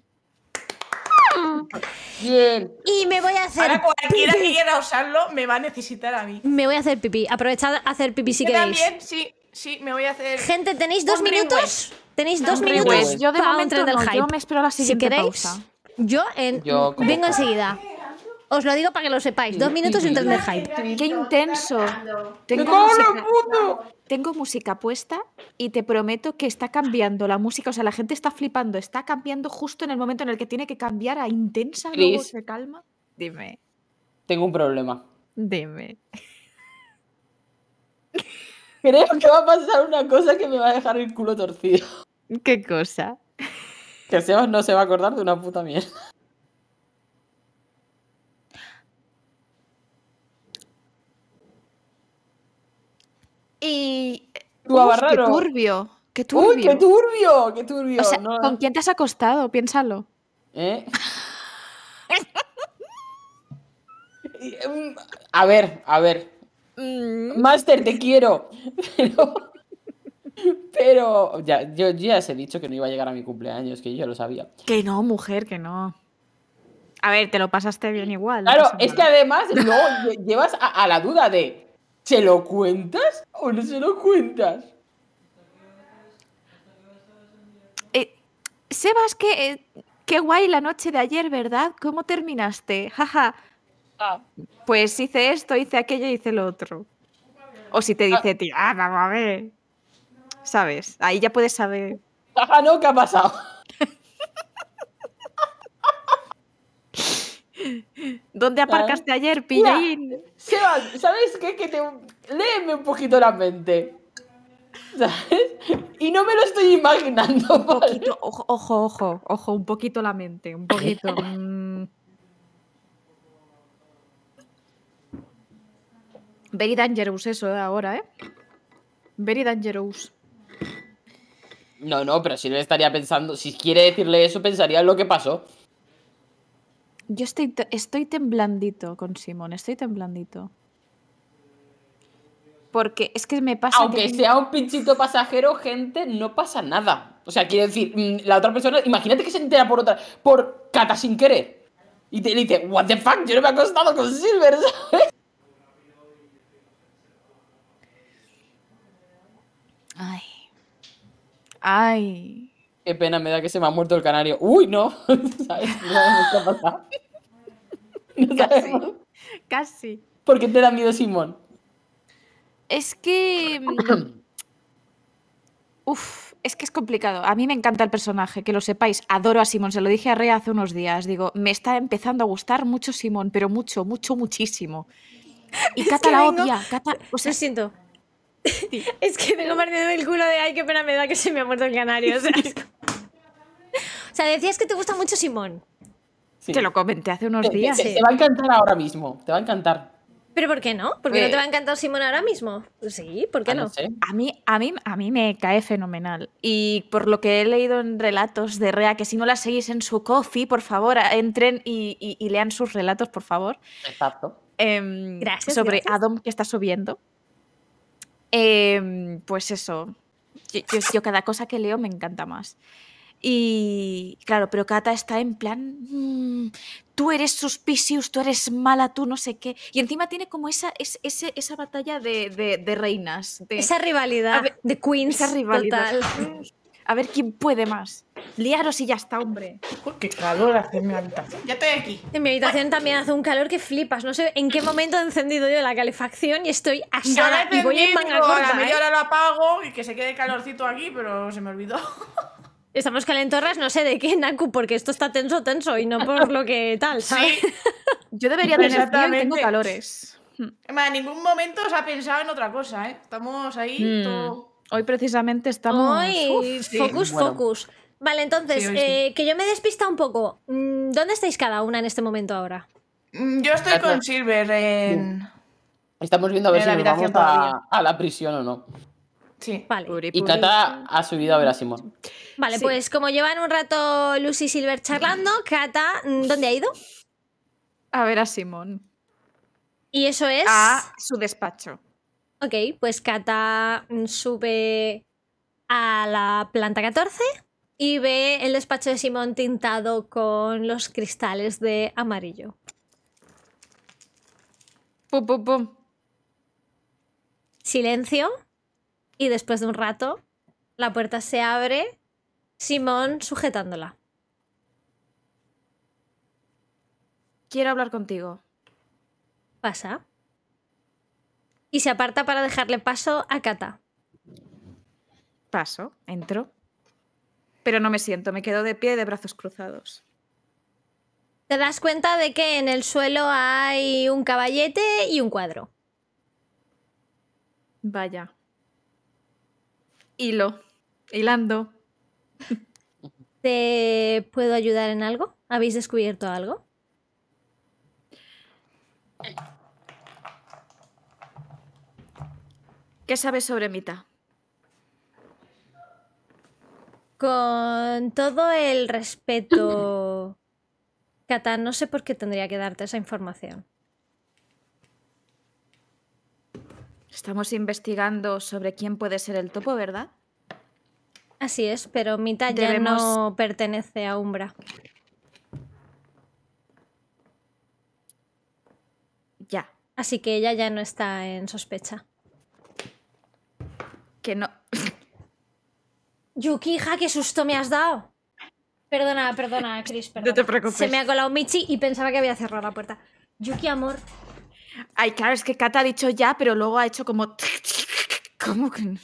Bien. Y me voy a hacer. Ahora cualquiera que quiera usarlo me va a necesitar a mí. Me voy a hacer pipí. Aprovechad a hacer pipí si Yo queréis. También, sí, sí, me voy a hacer. Gente, tenéis dos minutos. Tenéis dos minutos. Pues yo de momento del hype. Yo me espero a la siguiente si queréis, Yo, Yo vengo enseguida. Os lo digo para que lo sepáis. Dos minutos sin tener hype. ¡Qué intenso! Tengo música, tengo música puesta y te prometo que está cambiando la música. O sea, la gente está flipando. Está cambiando justo en el momento en el que tiene que cambiar a intensa. Luego se calma. Dime. Tengo un problema. Dime. [laughs] Creo que va a pasar una cosa que me va a dejar el culo torcido. ¿Qué cosa? Que Sebas no se va a acordar de una puta mierda. Y. ¡Qué turbio! ¡Qué turbio! Uy, qué turbio! ¿Con quién te has acostado? Piénsalo. ¿Eh? Em, a ver, a ver. Máster, mm. te quiero. Pero. Pero ya, yo, ya os he dicho que no iba a llegar a mi cumpleaños, que yo lo sabía. Que no, mujer, que no. A ver, te lo pasaste bien igual. Claro, es que además no [laughs] llevas a, la duda de ¿Se lo cuentas o no se lo cuentas? Eh, Sebas, qué, eh, qué guay la noche de ayer, ¿verdad? ¿Cómo terminaste? Jaja. Ah. Pues hice esto, hice aquello, hice lo otro. O si te dice, ah. tío, ah, vamos a ver. ¿Sabes? Ahí ya puedes saber. Jaja, ah, no, ¿qué ha pasado? ¿Dónde aparcaste ayer, Pillain? Sebas, ¿sabes qué? Que Léeme un poquito la mente. ¿Sabes? Y no me lo estoy imaginando. Un poquito, ojo, ojo, ojo, ojo, un poquito la mente, un poquito. [laughs] Mm. Very dangerous eso eh, ahora, ¿eh? Very dangerous. No, no, pero si no estaría pensando, si quiere decirle eso, pensaría en lo que pasó. Yo estoy, estoy temblandito con Simón, estoy temblandito. Porque es que me pasa. Aunque sea un pinchito pasajero, gente, no pasa nada. O sea, quiere decir, mm, la otra persona, imagínate que se entera por otra, por cata sin querer. Y te dice, ¿What the fuck? Yo no me he acostado con Silver, Ay. Ay. Qué pena me da que se me ha muerto el canario. ¡Uy, no! [laughs] ¿Sabes? No no Casi. Casi. ¿Por qué te da miedo Simón? Es que... Mm, uf, es que es complicado. A mí me encanta el personaje, que lo sepáis. Adoro a Simón, se lo dije a Rea hace unos días. Digo, me está empezando a gustar mucho Simón, pero mucho, mucho, muchísimo. Y Cata la odia. Cata, o lo siento. [laughs] Es que tengo perdido el culo de ay, qué pena me da que se me ha muerto el canario. O sea, decías que te gusta mucho Simón. Te lo comenté hace unos días. Te, va a encantar ahora mismo, te va a encantar. ¿Pero por qué no? porque no pues te va a encantar Simón ahora mismo? Pues sí, ¿por qué ah, no? a, mí, a, mí, me cae fenomenal. Y por lo que he leído en relatos de Rea, que si no la seguís en su coffee, por favor, entren y, lean sus relatos, por favor. Exacto. Em, gracias, sobre Adam que está subiendo. Em, pues eso, yo, cada cosa que leo me encanta más. Y claro, pero Kata está en plan, mm, tú eres suspicious, tú eres mala, tú no sé qué. Y encima tiene como esa, es, esa batalla de, de, reinas. esa rivalidad de queens. Esa rivalidad. A ver quién puede más. Liaros y ya está, hombre. Qué calor hace en mi habitación. Ya estoy aquí. En mi habitación también hace un calor que flipas. No sé en qué momento he encendido yo la calefacción y estoy asada y voy en A media hora apago y que se quede calorcito aquí, pero se me olvidó. [laughs] Estamos calentorras, no sé de qué, Naku, porque esto está tenso, tenso y no por lo que tal, ¿sabes? [laughs] Yo debería tener frío tengo calores. Hmm. En ningún momento os ha pensado en otra cosa, ¿eh? Estamos ahí. Hmm. Todo... Hoy precisamente estamos. Hoy, focus, focus. Vale, entonces, eh, que yo me despista un poco. Mm, ¿Dónde estáis cada una en este momento ahora? Mm, yo estoy con Silver en. Estamos viendo a ver si nos vamos a la prisión o no. Y Cata ha subido a ver a Simón. Vale, pues como llevan un rato Lucy y Silver charlando, Cata, mm. mm, ¿dónde ha ido? A ver a Simón. ¿Y eso es? A su despacho. Ok, pues Cata mm, sube a la planta 14 y ve el despacho de Simón tintado con los cristales de amarillo. Pum, pum, pum. Silencio y después de un rato la puerta se abre, Simón sujetándola. Quiero hablar contigo. Pasa. Y se aparta para dejarle paso a Kata. Paso, entro. Pero no me siento, me quedo de pie de brazos cruzados. Te das cuenta de que en el suelo hay un caballete y un cuadro. Vaya hilo, hilando. ¿Te puedo ayudar en algo? ¿Habéis descubierto algo? ¿Qué sabes sobre Mita? Con todo el respeto, Cata, no sé por qué tendría que darte esa información. Estamos investigando sobre quién puede ser el topo, ¿verdad? Así es, pero Mita ya no pertenece a Umbra. Ya. Así que ella ya no está en sospecha. Que no. Yuki, hija, qué susto me has dado. Perdona, perdona, Chris, perdona. [laughs] No te preocupes. Se me ha colado Michi y pensaba que había cerrado la puerta. Yuki, amor, Ay, claro, es que Cata ha dicho ya, pero luego ha hecho como. [laughs] ¿Cómo que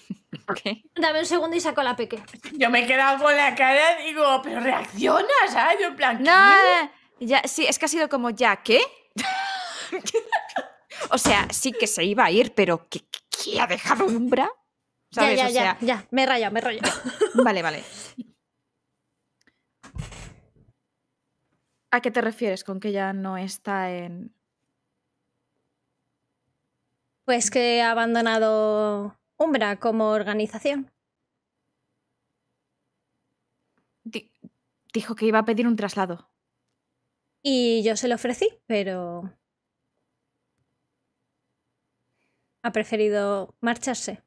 ¿Qué? Dame un segundo y saco la peque. Yo me he quedado con la cara, y digo, pero reaccionas, ¿sabes? Yo en plan. No, ya, sí, es que ha sido como ya, ¿qué? [laughs] o sea, sí que se iba a ir, pero ¿qué, ha dejado Umbra? Ya, ya, ya, ya, me raya, me raya. [laughs] vale, vale. ¿A qué te refieres con que ya no está en, pues que ha abandonado Umbra como organización. dijo que iba a pedir un traslado. Y yo se lo ofrecí, pero... Ha preferido marcharse.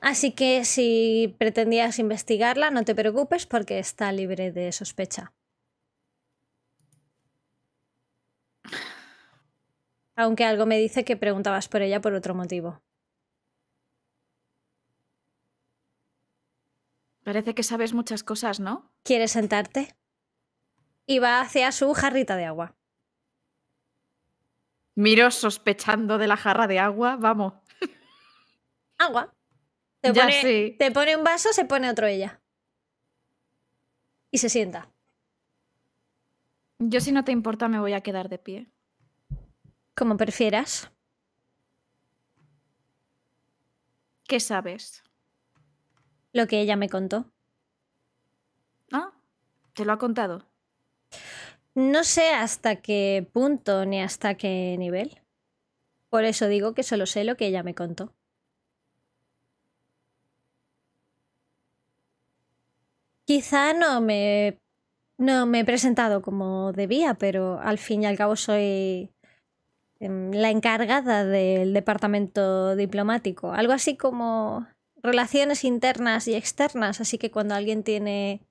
Así que si pretendías investigarla, no te preocupes porque está libre de sospecha. Aunque algo me dice que preguntabas por ella por otro motivo. Parece que sabes muchas cosas, ¿no? ¿Quieres sentarte? Y va hacia su jarrita de agua. Miro sospechando de la jarra de agua, vamos. [laughs] Agua. ya te pone un vaso, se pone otro ella. Y se sienta. Yo si no te importa me voy a quedar de pie. Como prefieras. ¿Qué sabes? Lo que ella me contó. Ah, ¿te lo ha contado? No sé hasta qué punto ni hasta qué nivel. Por eso digo que solo sé lo que ella me contó. Quizá no me, no me he presentado como debía, pero al fin y al cabo soy Em, la encargada del departamento diplomático, algo así como relaciones internas y externas, así que cuando alguien tiene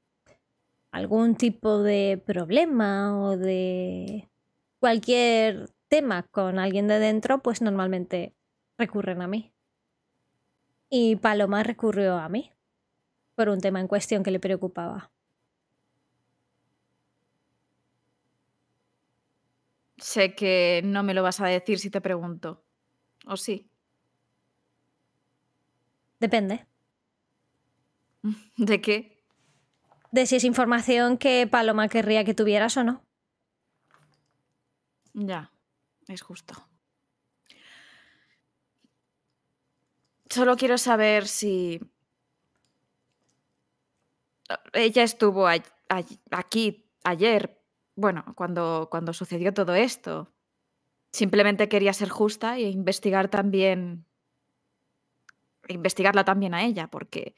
algún tipo de problema o de cualquier tema con alguien de dentro, pues normalmente recurren a mí. Y Paloma recurrió a mí por un tema en cuestión que le preocupaba. Sé que no me lo vas a decir si te pregunto. ¿O sí? Depende. [laughs] ¿De qué? De si es información que Paloma querría que tuvieras o no. Ya, es justo. Solo quiero saber si... Ella estuvo aquí ayer, bueno, cuando, cuando sucedió todo esto. Simplemente quería ser justa e investigar también, e investigarla también a ella, porque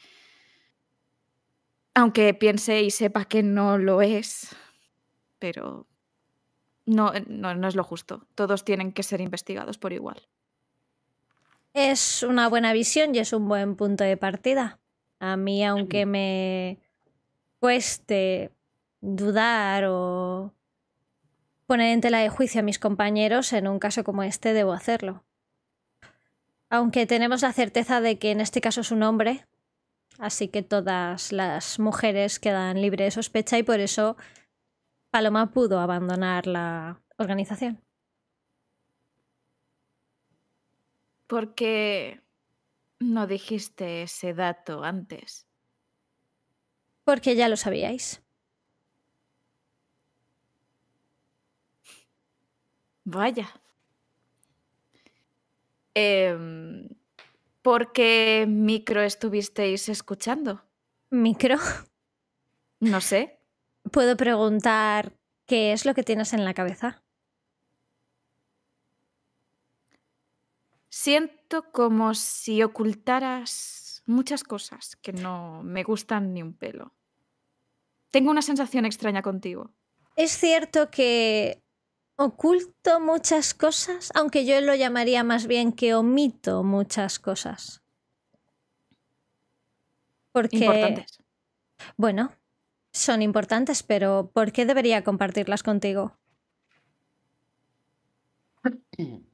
aunque piense y sepa que no lo es, pero no, eh, no, no es lo justo. Todos tienen que ser investigados por igual. Es una buena visión y es un buen punto de partida. A mí, aunque me cueste dudar o poner en tela de juicio a mis compañeros, en un caso como este debo hacerlo. Aunque tenemos la certeza de que en este caso es un hombre, así que todas las mujeres quedan libres de sospecha y por eso Paloma pudo abandonar la organización. ¿Por qué no dijiste ese dato antes? Porque ya lo sabíais. Vaya. Em, ¿Por qué micro estuvisteis escuchando? ¿Micro? No sé. ¿Puedo preguntar qué es lo que tienes en la cabeza? Siento como si ocultaras muchas cosas que no me gustan ni un pelo. Tengo una sensación extraña contigo. Es cierto que oculto muchas cosas, aunque yo lo llamaría más bien que omito muchas cosas. Porque, importantes. Bueno, son importantes, pero ¿por qué debería compartirlas contigo?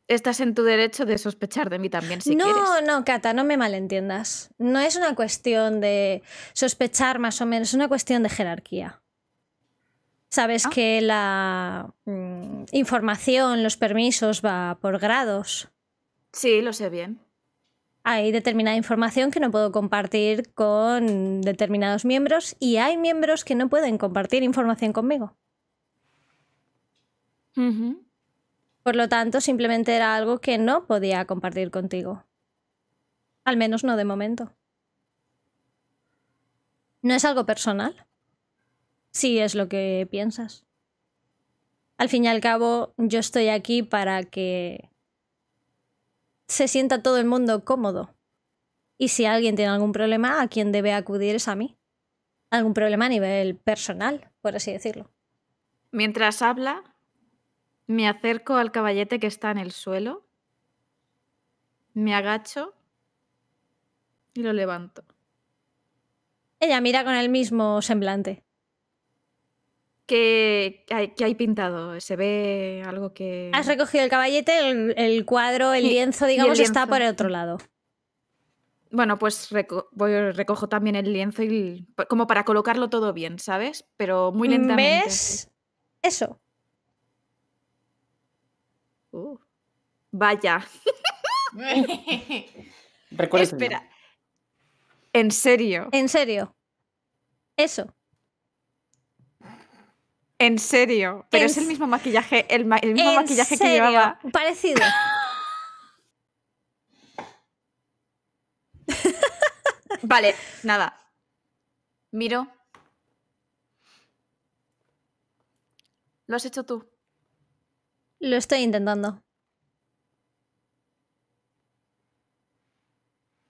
Estás en tu derecho de sospechar de mí también, si quieres. No, no, Cata, no me malentiendas. No es una cuestión de sospechar más o menos, es una cuestión de jerarquía. Sabes ah. que la mm, información, los permisos va por grados. Sí, lo sé bien. Hay determinada información que no puedo compartir con determinados miembros y hay miembros que no pueden compartir información conmigo. Por lo tanto, simplemente era algo que no podía compartir contigo. Al menos no de momento. No es algo personal si es lo que piensas. Al fin y al cabo, yo estoy aquí para que se sienta todo el mundo cómodo. Y si alguien tiene algún problema, a quien debe acudir es a mí. Algún problema a nivel personal, por así decirlo. Mientras habla, me acerco al caballete que está en el suelo, me agacho y lo levanto. Ella mira con el mismo semblante. ¿Qué hay, pintado? ¿Se ve algo que...? Has recogido el caballete, el, cuadro, el lienzo, digamos, está por el otro lado. Bueno, pues recojo también el lienzo y como para colocarlo todo bien, ¿sabes? Pero muy mm, lentamente. ¿Ves? Eso. Uh, vaya. [laughs] Espera. ¿En serio? En serio. Eso. En serio, pero es el mismo maquillaje, el, mismo maquillaje que llevaba. Parecido. [laughs] vale, nada. Miro. ¿Lo has hecho tú? Lo estoy intentando.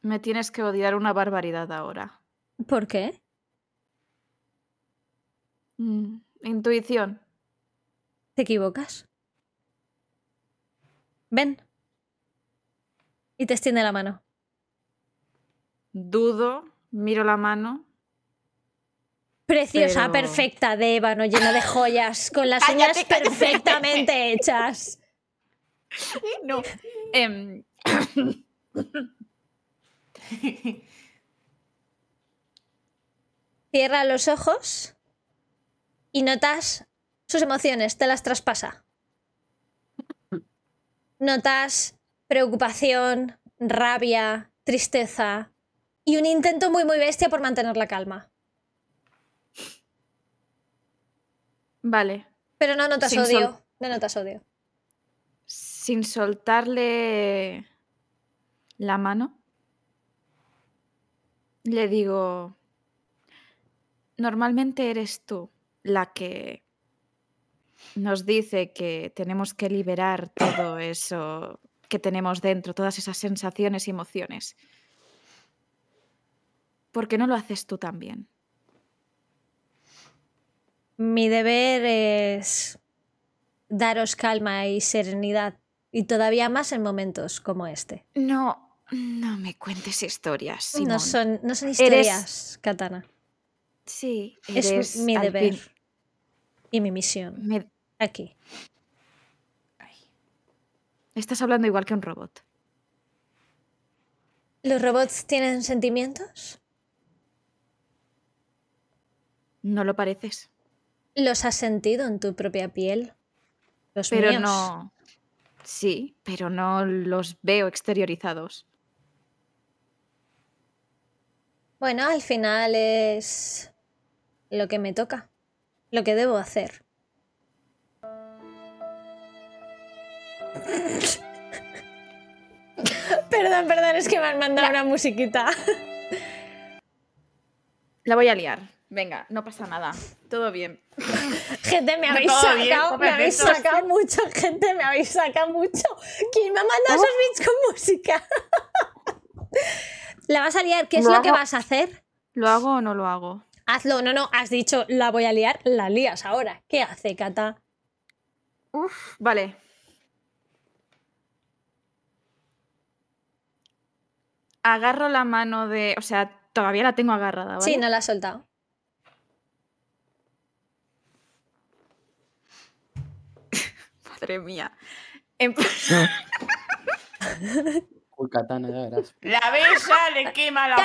Me tienes que odiar una barbaridad ahora. ¿Por qué? Mm. Intuición. ¿Te equivocas? Ven. Y te extiende la mano. Dudo, miro la mano. Preciosa, perfecta, de ébano, llena de joyas, con las uñas perfectamente hechas. [laughs] No. Em. Cierra los ojos y notas sus emociones, te las traspasa. Notas preocupación, rabia, tristeza y un intento muy muy bestia por mantener la calma. Vale. Pero no notas odio, no notas odio. Sin soltarle la mano, le digo, normalmente eres tú la que nos dice que tenemos que liberar todo eso que tenemos dentro, todas esas sensaciones y emociones. ¿Por qué no lo haces tú también? Mi deber es daros calma y serenidad, y todavía más en momentos como este. No, no me cuentes historias. No son, no son historias, Katana. Sí, es mi deber y mi misión. Aquí. Estás hablando igual que un robot. ¿Los robots tienen sentimientos? No lo pareces. ¿Los has sentido en tu propia piel? Los pero míos? no. Sí, pero no los veo exteriorizados. Bueno, al final es lo que me toca lo que debo hacer. perdón, perdón, es que me han mandado una musiquita. la voy a liar. Venga, no pasa nada. Todo bien. Gente, me habéis sacado, mucho, gente, me habéis sacado mucho. ¿Quién me ha mandado esos oh. bits con música? ¿La vas a liar? ¿Qué es lo que vas a hacer? ¿Lo hago o no lo hago? Hazlo, no, no, has dicho la voy a liar, la lías ahora. ¿Qué hace, Cata? Uf, vale. Agarro la mano de. O sea, todavía la tengo agarrada, ¿vale? Sí, no la has soltado. [laughs] Madre mía. En... [laughs] Uy, katana, ya verás. La besa, le quema la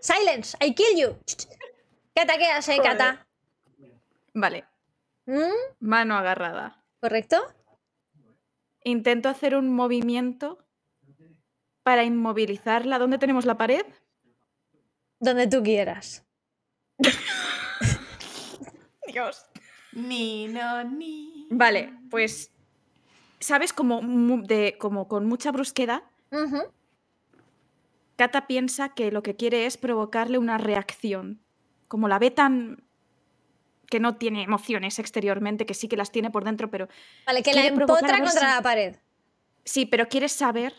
Silence, I kill you. Cata, ¿qué eh, Cata? Vale. ¿Mm? Mano agarrada. ¿Correcto? Intento hacer un movimiento para inmovilizarla. ¿Dónde tenemos la pared? Donde tú quieras. [laughs] Dios. Ni, no, ni. Vale, pues. ¿Sabes? Como, de, como con mucha brusquedad. Kata piensa que lo que quiere es provocarle una reacción. Como la ve tan que no tiene emociones exteriormente, que sí que las tiene por dentro, pero... Vale, que la empotra contra la pared. Sí, pero quieres saber,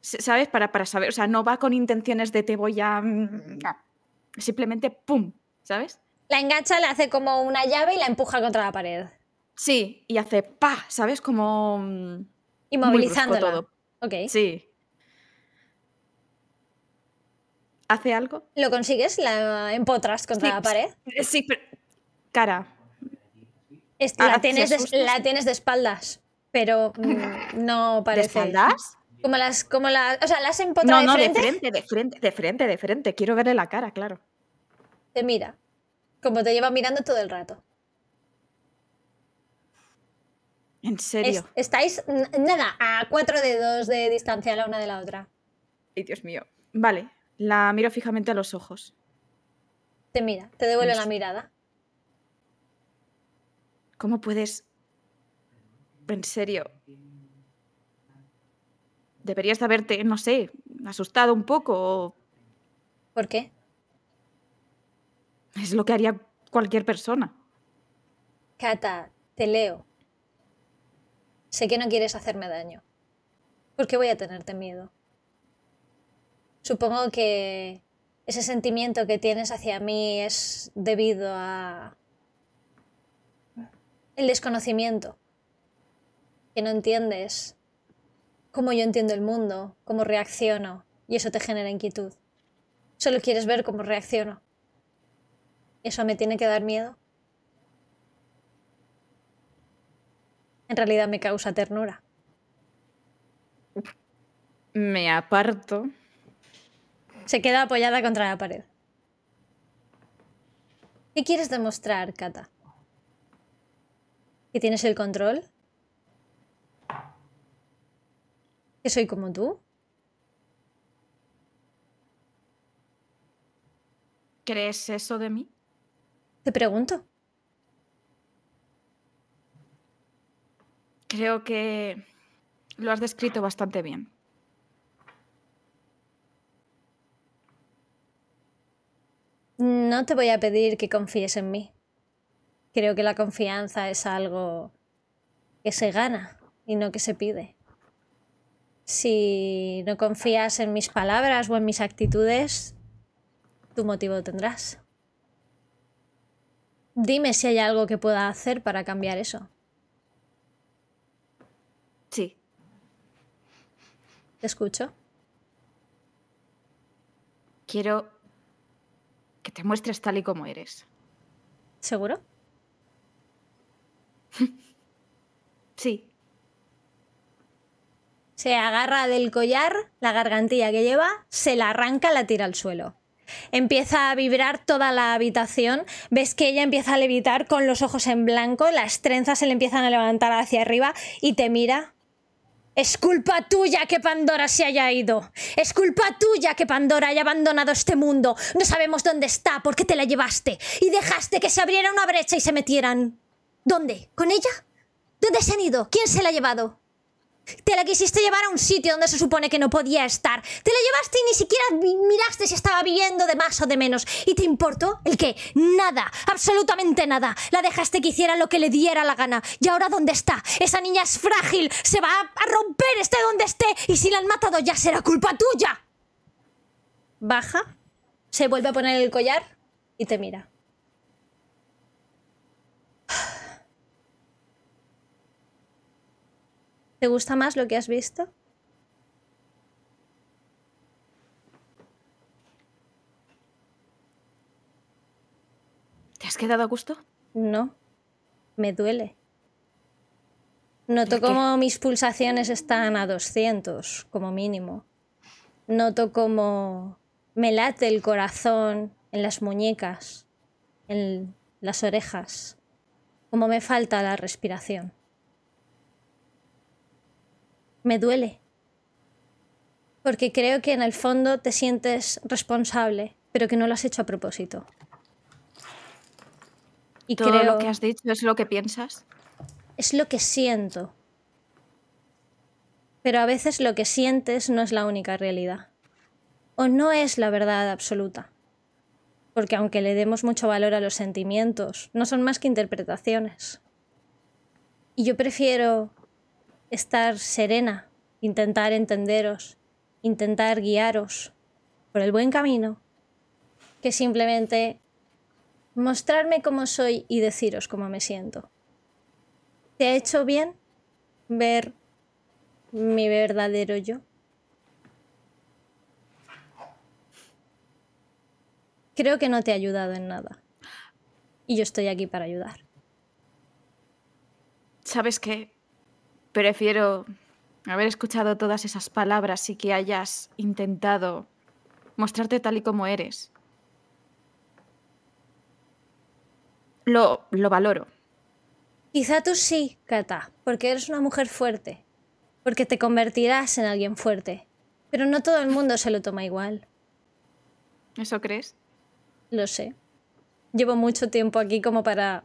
¿sabes? Para, para saber, o sea, no va con intenciones de te voy a... Mm, Simplemente, ¡pum! ¿Sabes? La engancha, la hace como una llave y la empuja contra la pared. Sí, y hace ¡pa! ¿Sabes? Como... Mm, Inmovilizándola. Todo. Ok. Sí. hace algo. ¿Lo consigues? ¿La empotras contra la pared? Sí, eh, pero... Cara. Ah, la, tienes de, la de espaldas, pero mm, [laughs] no parece... ¿De espaldas? Como las, como las, o sea, las empotras de frente. de frente, de frente, de frente, de frente. Quiero verle la cara, claro. Te mira, como te lleva mirando todo el rato. ¿En serio? estáis, nada, a cuatro dedos de distancia la una de la otra. Ay, Dios mío. Vale, la miro fijamente a los ojos. Te mira, te devuelve la pues- mirada. ¿Cómo puedes... En serio. Deberías haberte, no sé, asustado un poco o... ¿Por qué? Es lo que haría cualquier persona. Cata, te leo. Sé que no quieres hacerme daño. ¿Por qué voy a tenerte miedo? Supongo que ese sentimiento que tienes hacia mí es debido a el desconocimiento, que no entiendes cómo yo entiendo el mundo, cómo reacciono, y eso te genera inquietud. Solo quieres ver cómo reacciono. ¿Eso me tiene que dar miedo? En realidad me causa ternura. Me aparto se queda apoyada contra la pared. ¿Qué quieres demostrar, Kata? ¿Que tienes el control? ¿Que soy como tú? ¿Crees eso de mí? Te pregunto. Creo que lo has descrito bastante bien. No te voy a pedir que confíes en mí. Creo que la confianza es algo que se gana y no que se pide. Si no confías en mis palabras o en mis actitudes, tu motivo tendrás. Dime si hay algo que pueda hacer para cambiar eso. Sí. Te escucho. Quiero que te muestres tal y como eres. ¿Seguro? [laughs] sí. Se agarra del collar la gargantilla que lleva, se la arranca, la tira al suelo. Empieza a vibrar toda la habitación, ves que ella empieza a levitar con los ojos en blanco, las trenzas se le empiezan a levantar hacia arriba y te mira es culpa tuya que Pandora se haya ido. Es culpa tuya que Pandora haya abandonado este mundo. No sabemos dónde está por qué te la llevaste y dejaste que se abriera una brecha y se metieran. ¿Dónde? ¿Con ella? ¿Dónde se han ido? ¿Quién se la ha llevado? Te la quisiste llevar a un sitio donde se supone que no podía estar. Te la llevaste y ni siquiera miraste si estaba viviendo de más o de menos. ¿Y te importó el qué? Nada, absolutamente nada. La dejaste que hiciera lo que le diera la gana. ¿Y ahora dónde está? Esa niña es frágil, se va a romper, esté donde esté. Y si la han matado ya será culpa tuya. Baja, se vuelve a poner el collar y te mira. ¿Te gusta más lo que has visto? ¿Te has quedado a gusto? No, me duele. Noto cómo mis pulsaciones están a 200 como mínimo. Noto cómo me late el corazón en las muñecas, en las orejas, como me falta la respiración me duele. Porque creo que en el fondo te sientes responsable, pero que no lo has hecho a propósito. Y ¿Todo creo, lo que has dicho es lo que piensas? Es lo que siento. Pero a veces lo que sientes no es la única realidad. O no es la verdad absoluta. Porque aunque le demos mucho valor a los sentimientos, no son más que interpretaciones. Y yo prefiero estar serena, intentar entenderos, intentar guiaros por el buen camino, que simplemente mostrarme cómo soy y deciros cómo me siento. ¿Te ha hecho bien ver mi verdadero yo? Creo que no te ha ayudado en nada. Y yo estoy aquí para ayudar. ¿Sabes qué? Prefiero haber escuchado todas esas palabras y que hayas intentado mostrarte tal y como eres. Lo, lo valoro. Quizá tú sí, Kata, porque eres una mujer fuerte, porque te convertirás en alguien fuerte, pero no todo el mundo se lo toma igual. ¿Eso crees? Lo sé. Llevo mucho tiempo aquí como para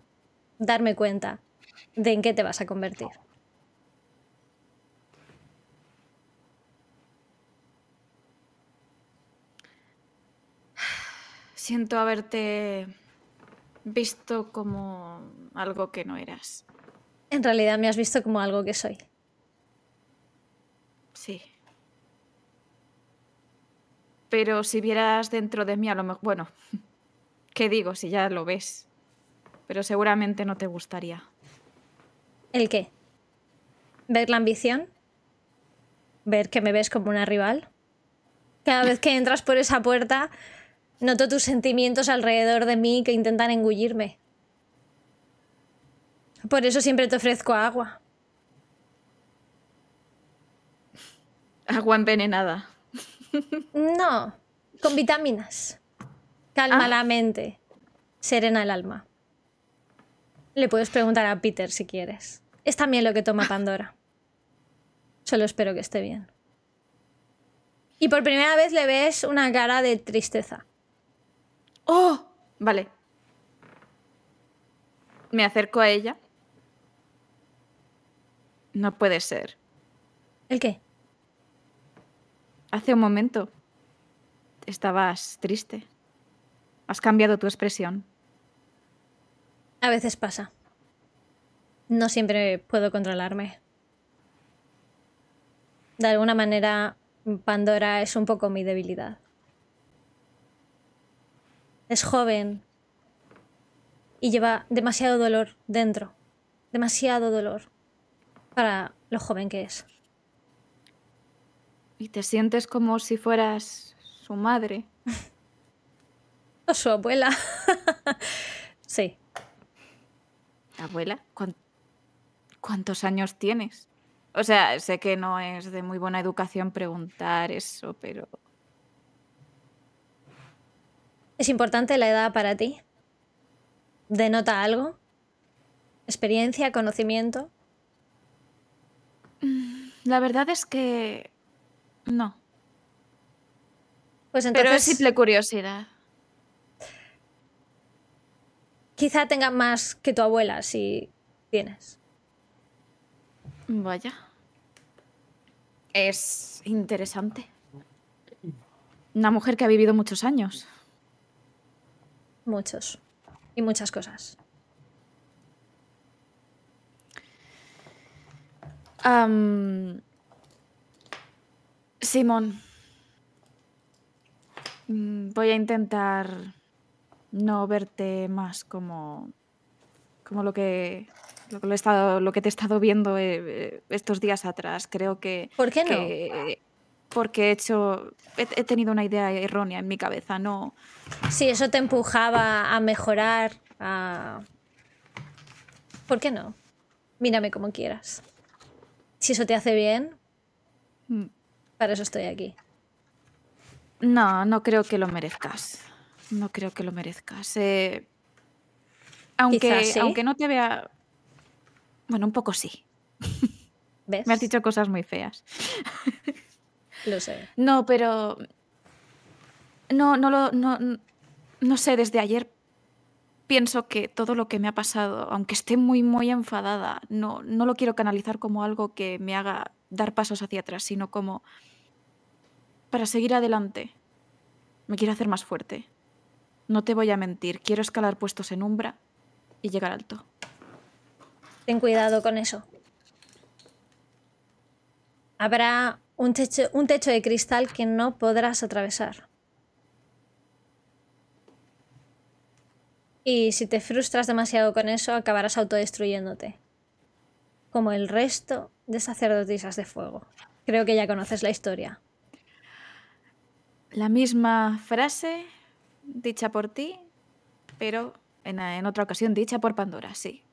darme cuenta de en qué te vas a convertir. Siento haberte visto como algo que no eras. En realidad me has visto como algo que soy. Sí. Pero si vieras dentro de mí, a lo mejor... Bueno, [laughs] ¿qué digo si ya lo ves? Pero seguramente no te gustaría. ¿El qué? ¿Ver la ambición? ¿Ver que me ves como una rival? Cada vez que entras por esa puerta Noto tus sentimientos alrededor de mí que intentan engullirme. Por eso siempre te ofrezco agua. Agua envenenada. No, con vitaminas. Calma ah. la mente, serena el alma. Le puedes preguntar a Peter si quieres. Es también lo que toma [laughs] Pandora. Solo espero que esté bien. Y por primera vez le ves una cara de tristeza. ¡Oh! Vale. Me acerco a ella. No puede ser. ¿El qué? Hace un momento estabas triste. Has cambiado tu expresión. A veces pasa. No siempre puedo controlarme. De alguna manera, Pandora es un poco mi debilidad es joven y lleva demasiado dolor dentro, demasiado dolor para lo joven que es. ¿Y te sientes como si fueras su madre? [laughs] o su abuela. [laughs] sí. ¿Abuela? ¿Cuántos años tienes? O sea, sé que no es de muy buena educación preguntar eso, pero... ¿Es importante la edad para ti? ¿Denota algo? ¿Experiencia? ¿Conocimiento? Mm, la verdad es que no. Pues entonces, Pero simple curiosidad. Quizá tenga más que tu abuela si tienes. Vaya. Es interesante. Una mujer que ha vivido muchos años. Muchos. Y muchas cosas. Simón, mm, voy a intentar no verte más como, como lo que lo, estado, lo que te he estado viendo eh, eh, estos días atrás. Creo que. ¿Por qué no? porque he hecho he, tenido una idea errónea en mi cabeza, no. Sí, eso te empujaba a mejorar, a... ¿Por qué no? Mírame como quieras. Si eso te hace bien, mm. para eso estoy aquí. No, no creo que lo merezcas. No creo que lo merezcas. Eh, aunque, aunque no te vea... Bueno, un poco sí. ¿Ves? [laughs] Me has dicho cosas muy feas. [laughs] Lo sé. No, pero. No, no lo. No, no sé, desde ayer pienso que todo lo que me ha pasado, aunque esté muy, muy enfadada, no, no lo quiero canalizar como algo que me haga dar pasos hacia atrás, sino como. para seguir adelante. Me quiero hacer más fuerte. No te voy a mentir, quiero escalar puestos en umbra y llegar alto. Ten cuidado con eso. Habrá un techo, de cristal que no podrás atravesar. Y si te frustras demasiado con eso, acabarás autodestruyéndote. Como el resto de sacerdotisas de fuego. Creo que ya conoces la historia. La misma frase dicha por ti, pero en, en otra ocasión dicha por Pandora, sí.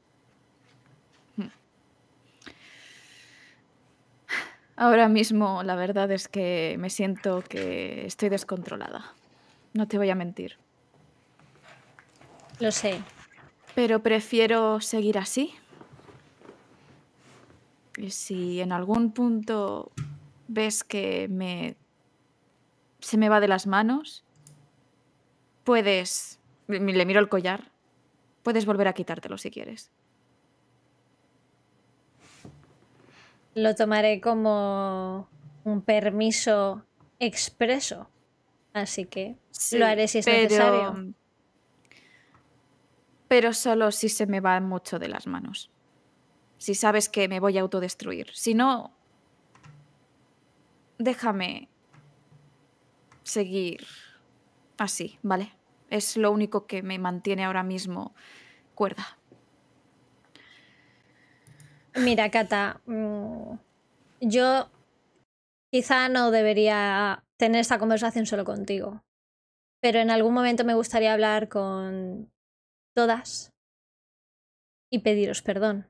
Ahora mismo la verdad es que me siento que estoy descontrolada. No te voy a mentir. Lo sé. Pero prefiero seguir así. Y si en algún punto ves que me se me va de las manos, puedes le miro el collar. Puedes volver a quitártelo si quieres. Lo tomaré como un permiso expreso. Así que lo haré si es necesario. Pero solo si se me va mucho de las manos. Si sabes que me voy a autodestruir. Si no, déjame seguir así, ¿vale? Es lo único que me mantiene ahora mismo cuerda. Mira, Cata, mm, yo quizá no debería tener esta conversación solo contigo, pero en algún momento me gustaría hablar con todas y pediros perdón,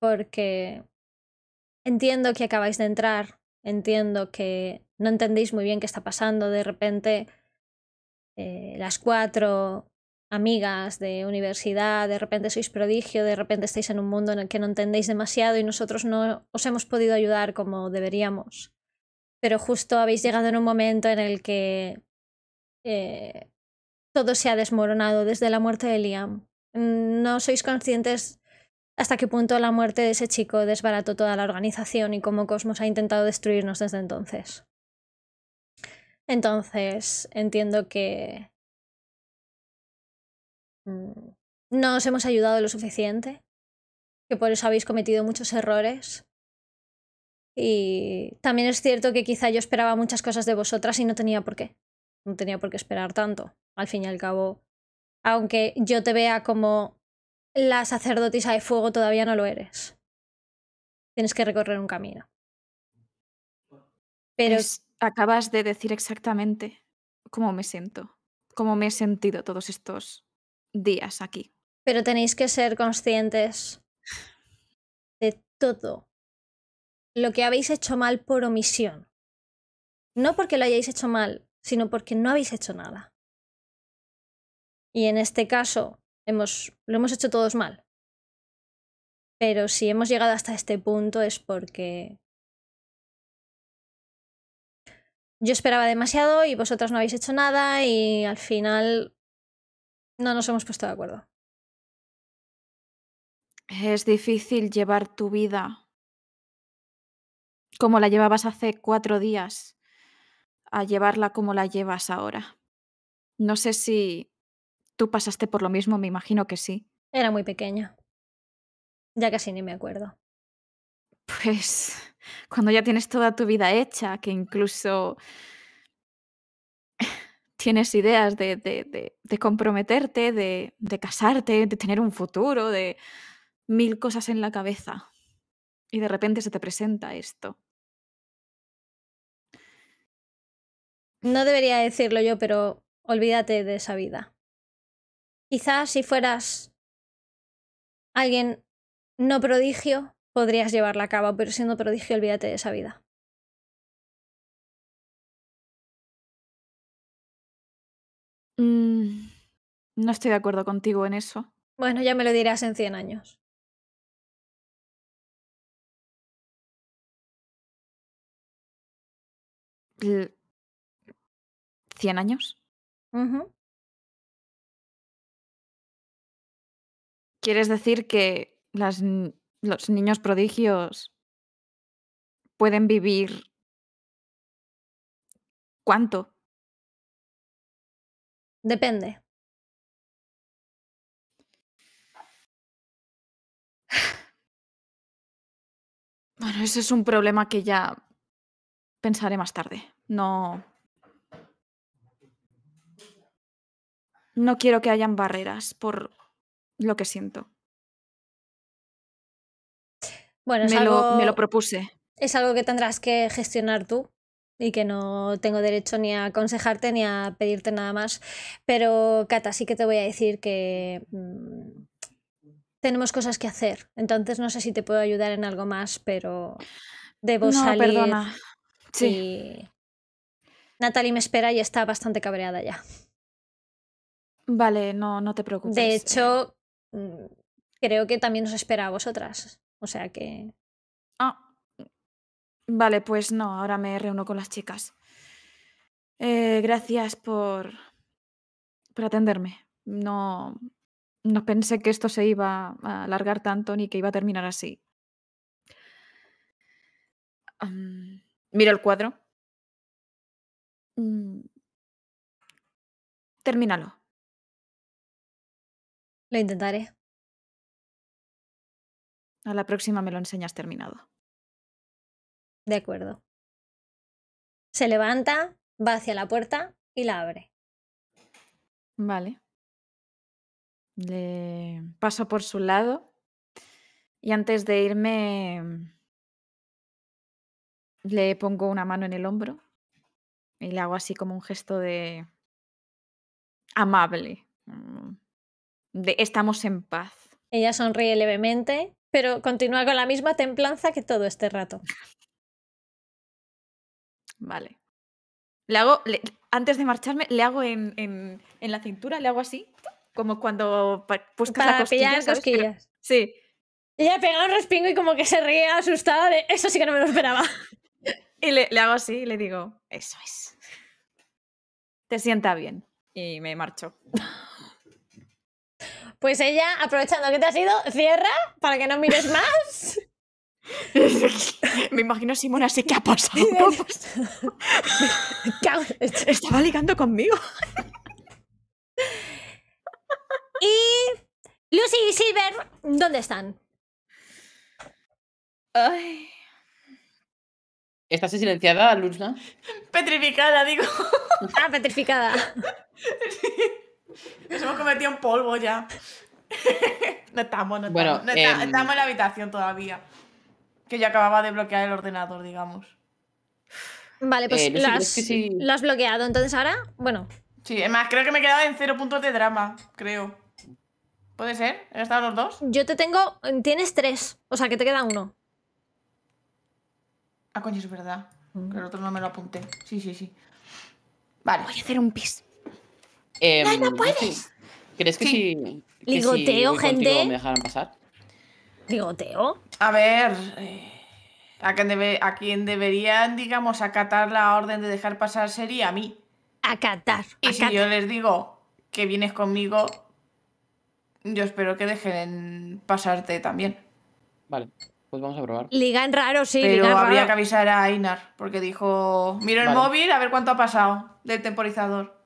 porque entiendo que acabáis de entrar, entiendo que no entendéis muy bien qué está pasando, de repente eh, las cuatro amigas de universidad, de repente sois prodigio, de repente estáis en un mundo en el que no entendéis demasiado y nosotros no os hemos podido ayudar como deberíamos. Pero justo habéis llegado en un momento en el que eh, todo se ha desmoronado desde la muerte de Liam. No sois conscientes hasta qué punto la muerte de ese chico desbarató toda la organización y cómo Cosmos ha intentado destruirnos desde entonces. Entonces, entiendo que Mm, no os hemos ayudado lo suficiente, que por eso habéis cometido muchos errores. Y también es cierto que quizá yo esperaba muchas cosas de vosotras y no tenía por qué. No tenía por qué esperar tanto. Al fin y al cabo, aunque yo te vea como la sacerdotisa de fuego, todavía no lo eres. Tienes que recorrer un camino. Pero acabas de decir exactamente cómo me siento, cómo me he sentido todos estos días aquí. Pero tenéis que ser conscientes de todo lo que habéis hecho mal por omisión. No porque lo hayáis hecho mal, sino porque no habéis hecho nada. Y en este caso, hemos, lo hemos hecho todos mal. Pero si hemos llegado hasta este punto es porque yo esperaba demasiado y vosotros no habéis hecho nada y al final no nos hemos puesto de acuerdo. Es difícil llevar tu vida como la llevabas hace cuatro días a llevarla como la llevas ahora. No sé si tú pasaste por lo mismo, me imagino que sí. Era muy pequeña. Ya casi ni me acuerdo. Pues cuando ya tienes toda tu vida hecha, que incluso tienes ideas de, comprometerte, de, casarte, de tener un futuro, de mil cosas en la cabeza. Y de repente se te presenta esto. No debería decirlo yo, pero olvídate de esa vida. Quizás si fueras alguien no prodigio, podrías llevarla a cabo, pero siendo prodigio, olvídate de esa vida. Mm, no estoy de acuerdo contigo en eso. Bueno, ya me lo dirás en cien años. ¿Cien años? ¿Quieres decir que las, los niños prodigios pueden vivir cuánto? Depende. Bueno, ese es un problema que ya pensaré más tarde. No. No quiero que hayan barreras por lo que siento. Bueno, es me lo propuse. Es algo que tendrás que gestionar tú, y que no tengo derecho ni a aconsejarte ni a pedirte nada más. Pero, Cata, sí que te voy a decir que mm, tenemos cosas que hacer. Entonces, no sé si te puedo ayudar en algo más, pero debo no, Perdona. Sí. Natalie me espera y está bastante cabreada ya. Vale, no, no te preocupes. De hecho, eh. mm, creo que también nos espera a vosotras. O sea que. Ah, Vale, pues no, ahora me reúno con las chicas. Eh, gracias por, por atenderme. No, no pensé que esto se iba a alargar tanto ni que iba a terminar así. Mira el cuadro. Mm, termínalo. Lo intentaré. A la próxima me lo enseñas terminado. De acuerdo. Se levanta, va hacia la puerta y la abre. Vale. Le paso por su lado y antes de irme le pongo una mano en el hombro y le hago así como un gesto de amable. De estamos en paz. Ella sonríe levemente, pero continúa con la misma templanza que todo este rato. Vale. Le hago, antes de marcharme, le hago en, en, la cintura, le hago así, como cuando buscas Para la cosquillas. sí. Ella pega un respingo y como que se ríe asustada de eso sí que no me lo esperaba. [laughs] y le, le hago así y le digo, eso es. Te sienta bien. Y me marcho. Pues ella, aprovechando que te has ido, cierra para que no mires [laughs] más. [laughs] Me imagino a Simona así, que ha pasado? [laughs] Estaba ligando conmigo. Y Lucy y Silver, ¿dónde están? ¿Estás silenciada, Luz? Petrificada, digo. [laughs] Ah, petrificada. Nos hemos cometido en polvo ya. No estamos, no estamos. Em, estamos en la habitación todavía que ya acababa de bloquear el ordenador, digamos. Vale, pues eh, lo has bloqueado. Entonces ahora, bueno. Sí, más, creo que me he quedado en cero puntos de drama, creo. ¿Puede ser? ¿He los dos? Yo te tengo. Tienes tres, o sea que te queda uno. Ah, coño, es verdad. Mm. Que el otro no me lo apunté. Sí, sí, sí. Vale. Voy a hacer un pis. Em, no, no puedes. ¿Crees que Si, Ligoteo, gente. Me dejaran pasar? Teo... A ver. Eh, a, quien deberían, digamos, acatar la orden de dejar pasar sería a mí. Acatar. Y si yo les digo que vienes conmigo, yo espero que dejen pasarte también. Vale, pues vamos a probar. Ligan raro, sí. Pero ligan habría que avisar a Einar, porque dijo: Miro el móvil a ver cuánto ha pasado del temporizador.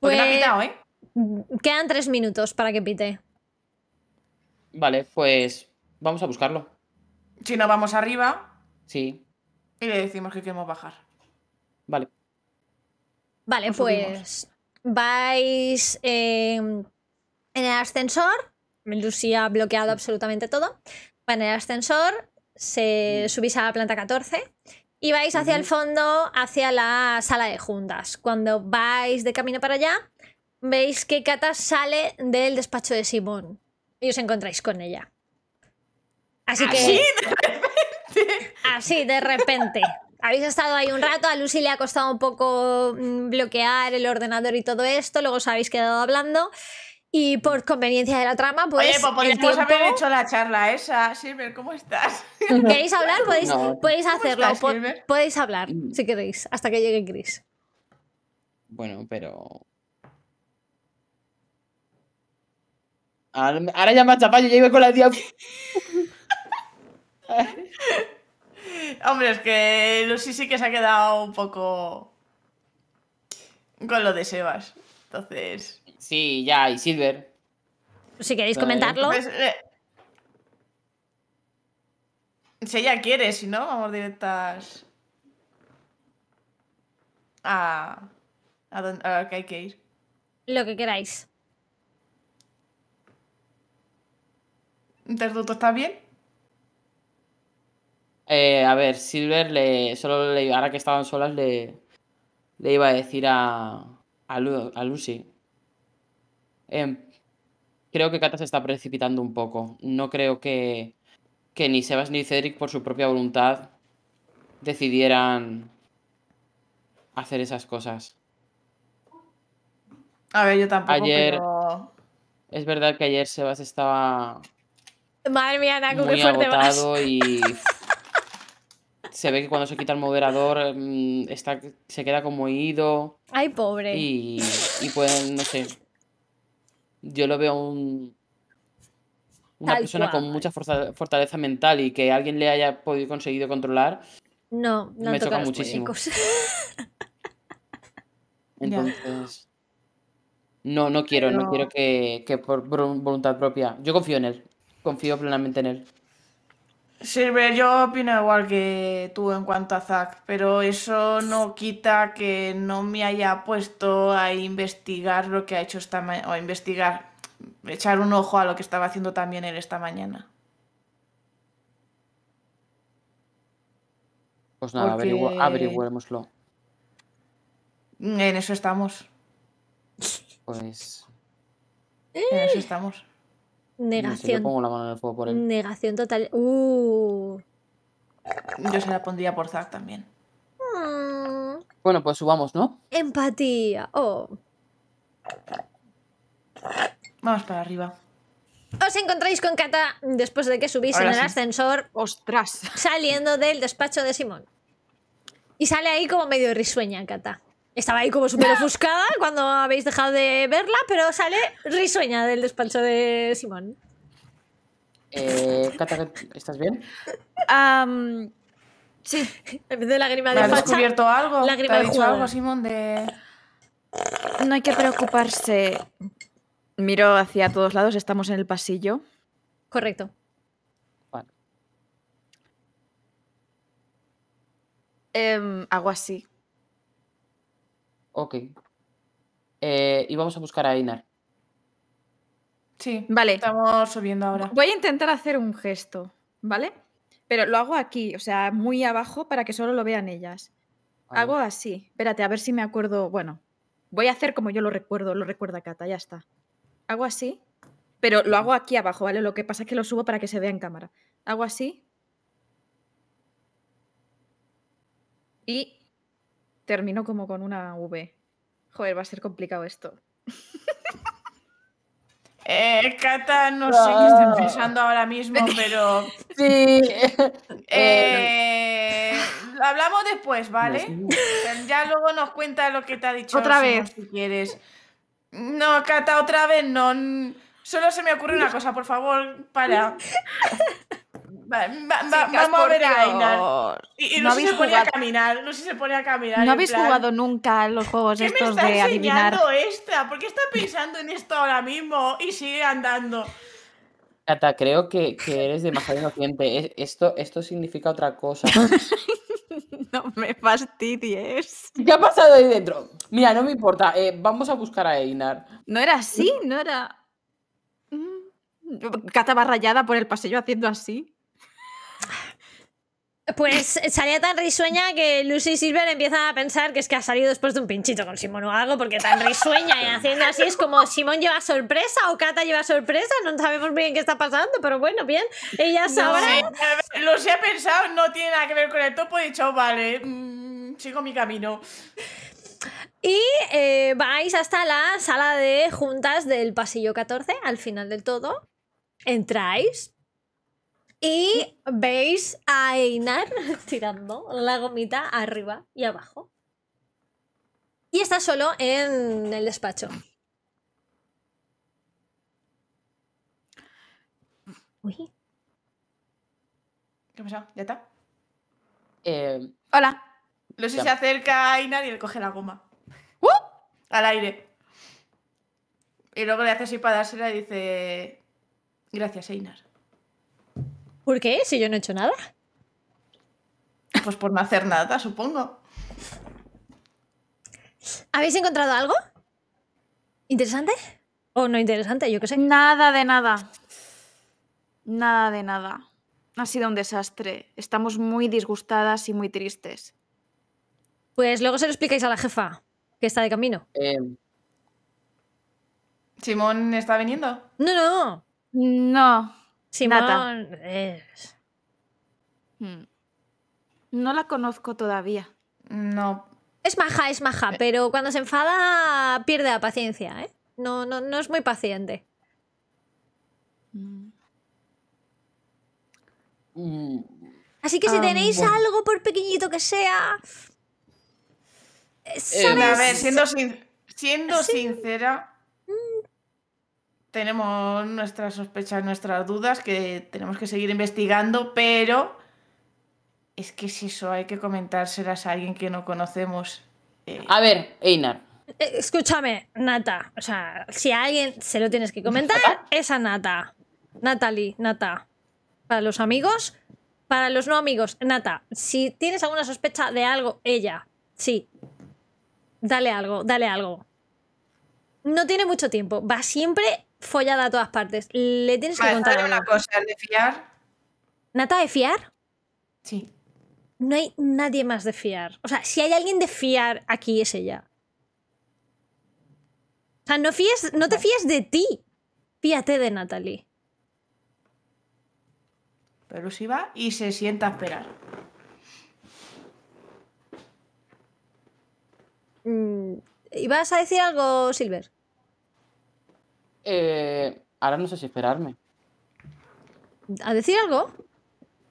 Porque la ha pues, pitado, ¿eh? Mm, quedan tres minutos para que pite. Vale, pues Vamos a buscarlo. Si no vamos arriba. Sí. Y le decimos que queremos bajar. Vale. Vale, pues vais eh, en el ascensor. Lucía ha bloqueado absolutamente todo. Van en el ascensor, se subís a la planta 14 y vais hacia el fondo, hacia la sala de juntas. Cuando vais de camino para allá, veis que Cata sale del despacho de Simón y os encontráis con ella. Así que. Así de repente. Así de repente. Habéis estado ahí un rato, a Lucy le ha costado un poco mm, bloquear el ordenador y todo esto, luego os habéis quedado hablando. Y por conveniencia de la trama, pues. Oye, pues el tiempo... haber hecho la charla esa. Silver, ¿cómo estás? [laughs] ¿Queréis hablar? Podéis, podéis hacerlo. podéis hablar, mm. si queréis, hasta que llegue Chris. Bueno, pero. Ahora, ya me ha chapado, yo iba con la tía. [laughs] Hombre, es que Lucy sí que se ha quedado un poco con lo de Sebas. Entonces. Sí, ya, y Silver. Si queréis comentarlo. Pues, eh, si ella quiere, si no, vamos directas a, donde, que hay que ir. Lo que queráis. está bien? Eh, a ver, Silver le, solo le, ahora que estaban solas le, iba a decir a, a, Lucy. Em, creo que Cata se está precipitando un poco. No creo que, ni Sebas ni Cedric por su propia voluntad decidieran hacer esas cosas. A ver, yo tampoco. Ayer. Es verdad que ayer Sebas estaba. Madre mía, Naku, qué fuerte y [laughs] se ve que cuando se quita el moderador em, está, se queda como ido. Ay, pobre. Y, y pueden, no sé. Yo lo veo un, una persona con mucha fortaleza mental y que alguien le haya podido conseguido controlar. No, no me toca muchísimo. [laughs] Entonces. No, no quiero, no quiero que por voluntad propia. Yo confío en él. Confío plenamente en él. Silver, yo opino igual que tú en cuanto a Zack, pero eso no quita que no me haya puesto a investigar lo que ha hecho esta mañana, o a investigar, echar un ojo a lo que estaba haciendo también él esta mañana. Pues nada, averiguémoslo. En eso estamos. Pues. En eso estamos. Negación. Negación total. Uh. Yo se la pondría por Zack también. Ah. Bueno, pues subamos, ¿no? Empatía. Oh. Vamos para arriba. Os encontráis con Kata después de que subís en el ascensor. ¡Ostras! Saliendo del despacho de Simón. Y sale ahí como medio risueña, Cata estaba ahí como súper ofuscada [laughs] cuando habéis dejado de verla, pero sale risueña del despacho de Simón. Eh, ¿estás bien? sí. En vez de lágrima de ¿Has descubierto algo? ha dicho algo, Simón, de...? No hay que preocuparse. Miro hacia todos lados, estamos en el pasillo. Correcto. Bueno. Em, hago así Ok. Eh, y vamos a buscar a Einar. Sí, vale. Estamos subiendo ahora. Voy a intentar hacer un gesto, ¿vale? Pero lo hago aquí, o sea, muy abajo para que solo lo vean ellas. Hago así. Espérate, a ver si me acuerdo. Bueno, voy a hacer como yo lo recuerdo, lo recuerda Cata, ya está. Hago así, pero lo hago aquí abajo, ¿vale? Lo que pasa es que lo subo para que se vea en cámara. Hago así. Y Termino como con una V. Joder, va a ser complicado esto. Eh, Cata, no, sé qué estás ah. pensando ahora mismo, pero. [laughs] Sí. Eh, hablamos después, ¿vale? Ya luego nos cuenta lo que te ha dicho. Otra vez. Si quieres. No, Cata, otra vez no. Solo se me ocurre una cosa, por favor, para. [laughs] vamos a ver a Einar Y, no, se pone a caminar, no si se pone a caminar. No habéis jugado nunca los juegos ¿Qué me está enseñando Esta? ¿Por qué está pensando en esto ahora mismo y sigue andando? Cata, creo que, eres demasiado inocente. Esto, esto significa otra cosa. [laughs] no me fastidies. ¿Qué ha pasado ahí dentro? Mira, no me importa. Eh, vamos a buscar a Einar. No era así, no era. Mm. Cata va rayada por el pasillo haciendo así. Pues salía tan risueña que Lucy Silver empieza a pensar que es que ha salido después de un pinchito con Simón o algo, porque tan risueña y haciendo así es como Simón lleva sorpresa o Cata lleva sorpresa, no sabemos bien qué está pasando, pero bueno, bien, ella sabrá. Eh, Lo ha pensado, no tiene nada que ver con el topo, pues he dicho, vale, mm, sigo mi camino. Y eh, vais hasta la sala de juntas del pasillo 14, al final del todo, entráis, y veis a Einar [laughs] tirando la gomita arriba y abajo. Y está solo en el despacho. Uy. ¿Qué pasó? ¿Ya está? Eh, Hola. Lo se acerca a Einar y le coge la goma. ¡Uh! Al aire. Y luego le hace así para dársela y dice... Gracias, Einar. ¿Por qué? Si yo no he hecho nada. Pues por no hacer nada, supongo. ¿Habéis encontrado algo? ¿Interesante? ¿O no interesante? Yo qué sé. Nada de nada. Nada de nada. Ha sido un desastre. Estamos muy disgustadas y muy tristes. Pues luego se lo explicáis a la jefa, que está de camino. Eh, ¿Simón está viniendo? No, no. No. Si es... Eh. Hmm. No la conozco todavía. No. Es maja, es maja, eh. pero cuando se enfada pierde la paciencia, ¿eh? No, no, no es muy paciente. Mm. Así que si ah, tenéis algo, por pequeñito que sea. a ver, siendo, sincera, tenemos nuestras sospechas, nuestras dudas, que tenemos que seguir investigando, pero es que si eso hay que comentárselas a alguien que no conocemos. Eh, a ver, Einar. Eh, escúchame, Nata. O sea, si a alguien se lo tienes que comentar, es a Nata. Natalie, Nata. Para los amigos, para los no amigos, Nata. Si tienes alguna sospecha de algo, ella. Sí. Dale algo, dale algo. No tiene mucho tiempo. Va siempre follada a todas partes. Le tienes que contar. una cosa, ¿el de fiar? ¿Nata de fiar? Sí. No hay nadie más de fiar. O sea, si hay alguien de fiar, aquí es ella. O sea, no, te fíes de ti. Fíate de Natalie. Pero si va y se sienta a esperar. Mm, vas a decir algo, Silver? eh, ahora no sé si esperarme. ¿A decir algo?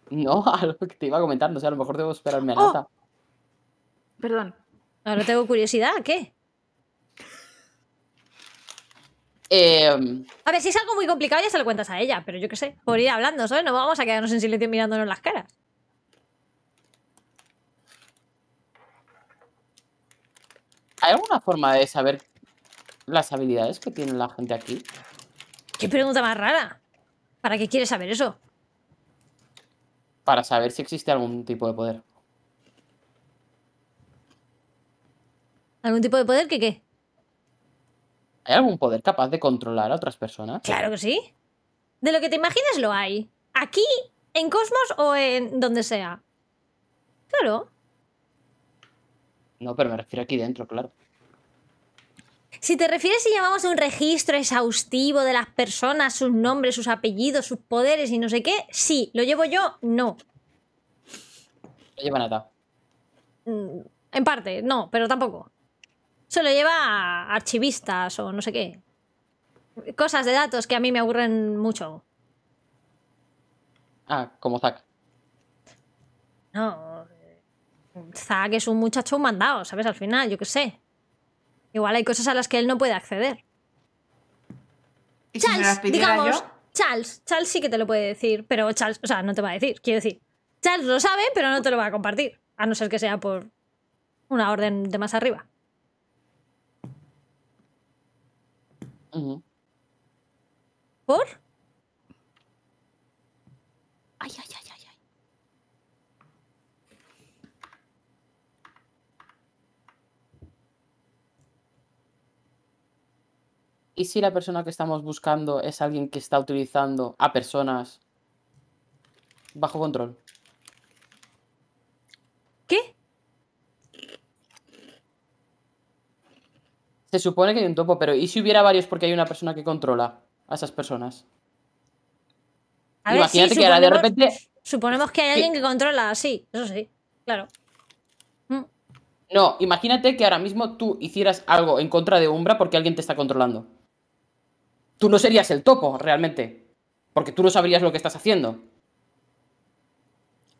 No, a [laughs] lo que te iba comentando, o sea, a lo mejor debo esperarme a oh. Nata. Perdón. Ahora tengo curiosidad, ¿qué? Em, a ver, si es algo muy complicado ya se lo cuentas a ella, pero yo qué sé, por ir hablando, ¿sabes? No vamos a quedarnos en silencio mirándonos las caras. ¿Hay alguna forma de saber las habilidades que tiene la gente aquí. ¿Qué pregunta más rara? ¿Para qué quieres saber eso? Para saber si existe algún tipo de poder. ¿Algún tipo de poder que qué? ¿Hay algún poder capaz de controlar a otras personas? Claro que sí. De lo que te imaginas lo hay. Aquí, en Cosmos o en donde sea. Claro. No, pero me refiero aquí dentro, claro. Si te refieres si llamamos a un registro exhaustivo de las personas, sus nombres, sus apellidos, sus poderes y no sé qué, sí. ¿Lo llevo yo? No. Lo lleva Nata. Mm, en parte, no, pero tampoco. Se lo lleva archivistas o no sé qué. Cosas de datos que a mí me aburren mucho. Ah, como Zack. No. Zack es un muchacho mandado, ¿sabes? Al final, yo qué sé. Igual hay cosas a las que él no puede acceder. Charles, digamos, Charles, Charles sí que te lo puede decir, pero Charles, o sea, no te va a decir, quiero decir. Charles lo sabe, pero no te lo va a compartir, a no ser que sea por una orden de más arriba. ¿Por? Ay, ay, ¿Y si la persona que estamos buscando es alguien que está utilizando a personas bajo control? ¿Qué? Se supone que hay un topo, pero ¿y si hubiera varios porque hay una persona que controla a esas personas? Imagínate que ahora de repente. Suponemos que hay alguien que controla, sí, eso sí, claro. Mm. No, imagínate que ahora mismo tú hicieras algo en contra de Umbra porque alguien te está controlando tú no serías el topo realmente, porque tú no sabrías lo que estás haciendo.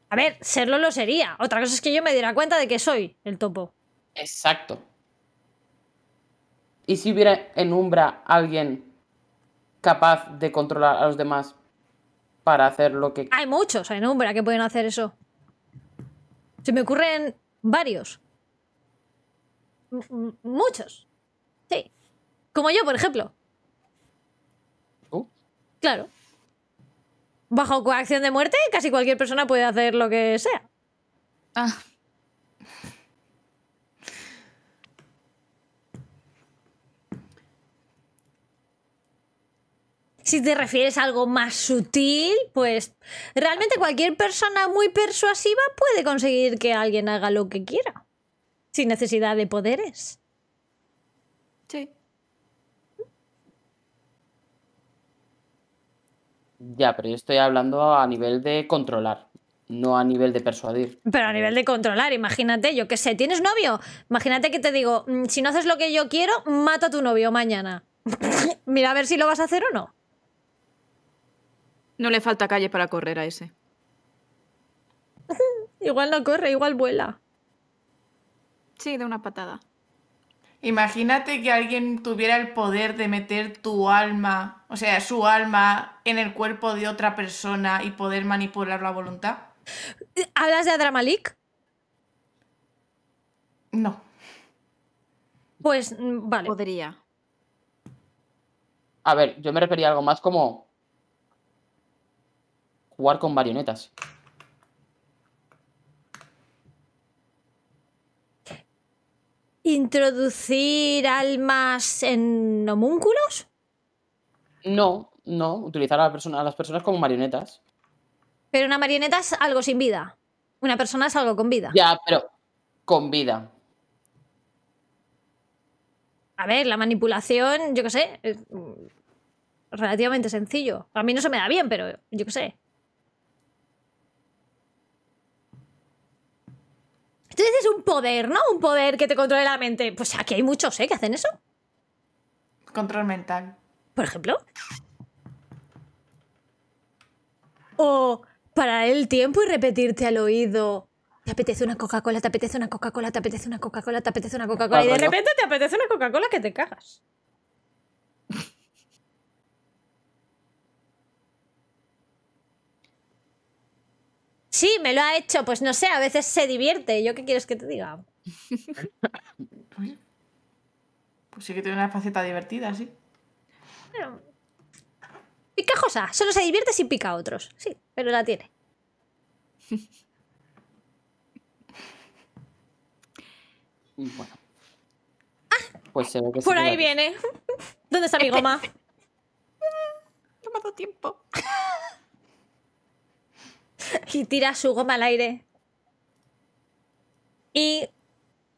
A ver, serlo lo sería. Otra cosa es que yo me diera cuenta de que soy el topo. Exacto. ¿Y si hubiera en Umbra alguien capaz de controlar a los demás para hacer lo que... Hay muchos en Umbra que pueden hacer eso. Se me ocurren varios. muchos. Sí. Como yo, por ejemplo. Claro. Bajo coacción de muerte, casi cualquier persona puede hacer lo que sea. Ah. Si te refieres a algo más sutil, pues realmente cualquier persona muy persuasiva puede conseguir que alguien haga lo que quiera, sin necesidad de poderes. Sí. Ya, pero yo estoy hablando a nivel de controlar, no a nivel de persuadir. Pero a nivel de controlar, imagínate, yo que sé, ¿tienes novio? Imagínate que te digo, mm, si no haces lo que yo quiero, mato a tu novio mañana. [laughs] Mira a ver si lo vas a hacer o no. No le falta calle para correr a ese. [laughs] igual no corre, igual vuela. Sí, de una patada. Imagínate que alguien tuviera el poder de meter tu alma, o sea, su alma en el cuerpo de otra persona y poder manipular la voluntad. ¿Hablas de Adramalik? No. Pues mm, vale. Podría. A ver, yo me refería a algo más como jugar con marionetas. introducir almas en homúnculos? No, no, utilizar a, a las personas como marionetas. Pero una marioneta es algo sin vida. Una persona es algo con vida. Ya, pero con vida. A ver, la manipulación, yo qué sé, es relativamente sencillo. A mí no se me da bien, pero yo qué sé. Entonces es un poder, ¿no? Un poder que te controle la mente. Pues aquí hay muchos, ¿eh? Que hacen eso. Control mental. Por ejemplo. O parar el tiempo y repetirte al oído. Te apetece una Coca-Cola, te apetece una Coca-Cola, te apetece una Coca-Cola, te apetece una Coca-Cola. Y de repente te apetece una Coca-Cola que te cagas. sí, me lo ha hecho. Pues no sé, a veces se divierte. ¿Yo qué quieres que te diga? pues, sí que tiene una faceta divertida, sí. Pica cosa. Solo se divierte si pica a otros. Sí, pero la tiene. bueno. Ah, pues por ahí viene. ¿Dónde está mi goma? [laughs] ha dado tiempo. [laughs] [laughs] y tira su goma al aire. Y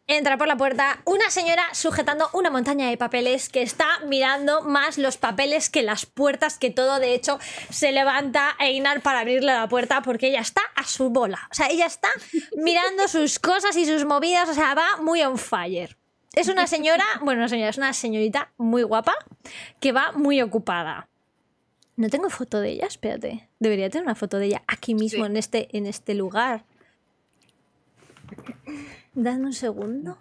entra por la puerta una señora sujetando una montaña de papeles que está mirando más los papeles que las puertas, que todo de hecho se levanta e Einar para abrirle la puerta porque ella está a su bola. O sea, ella está mirando [laughs] sus cosas y sus movidas, o sea, va muy on fire. Es una señora, [laughs] bueno, una señora, es una señorita muy guapa que va muy ocupada. No tengo foto de ella, espérate. Debería tener una foto de ella aquí mismo, en, este, en este lugar. Dame un segundo.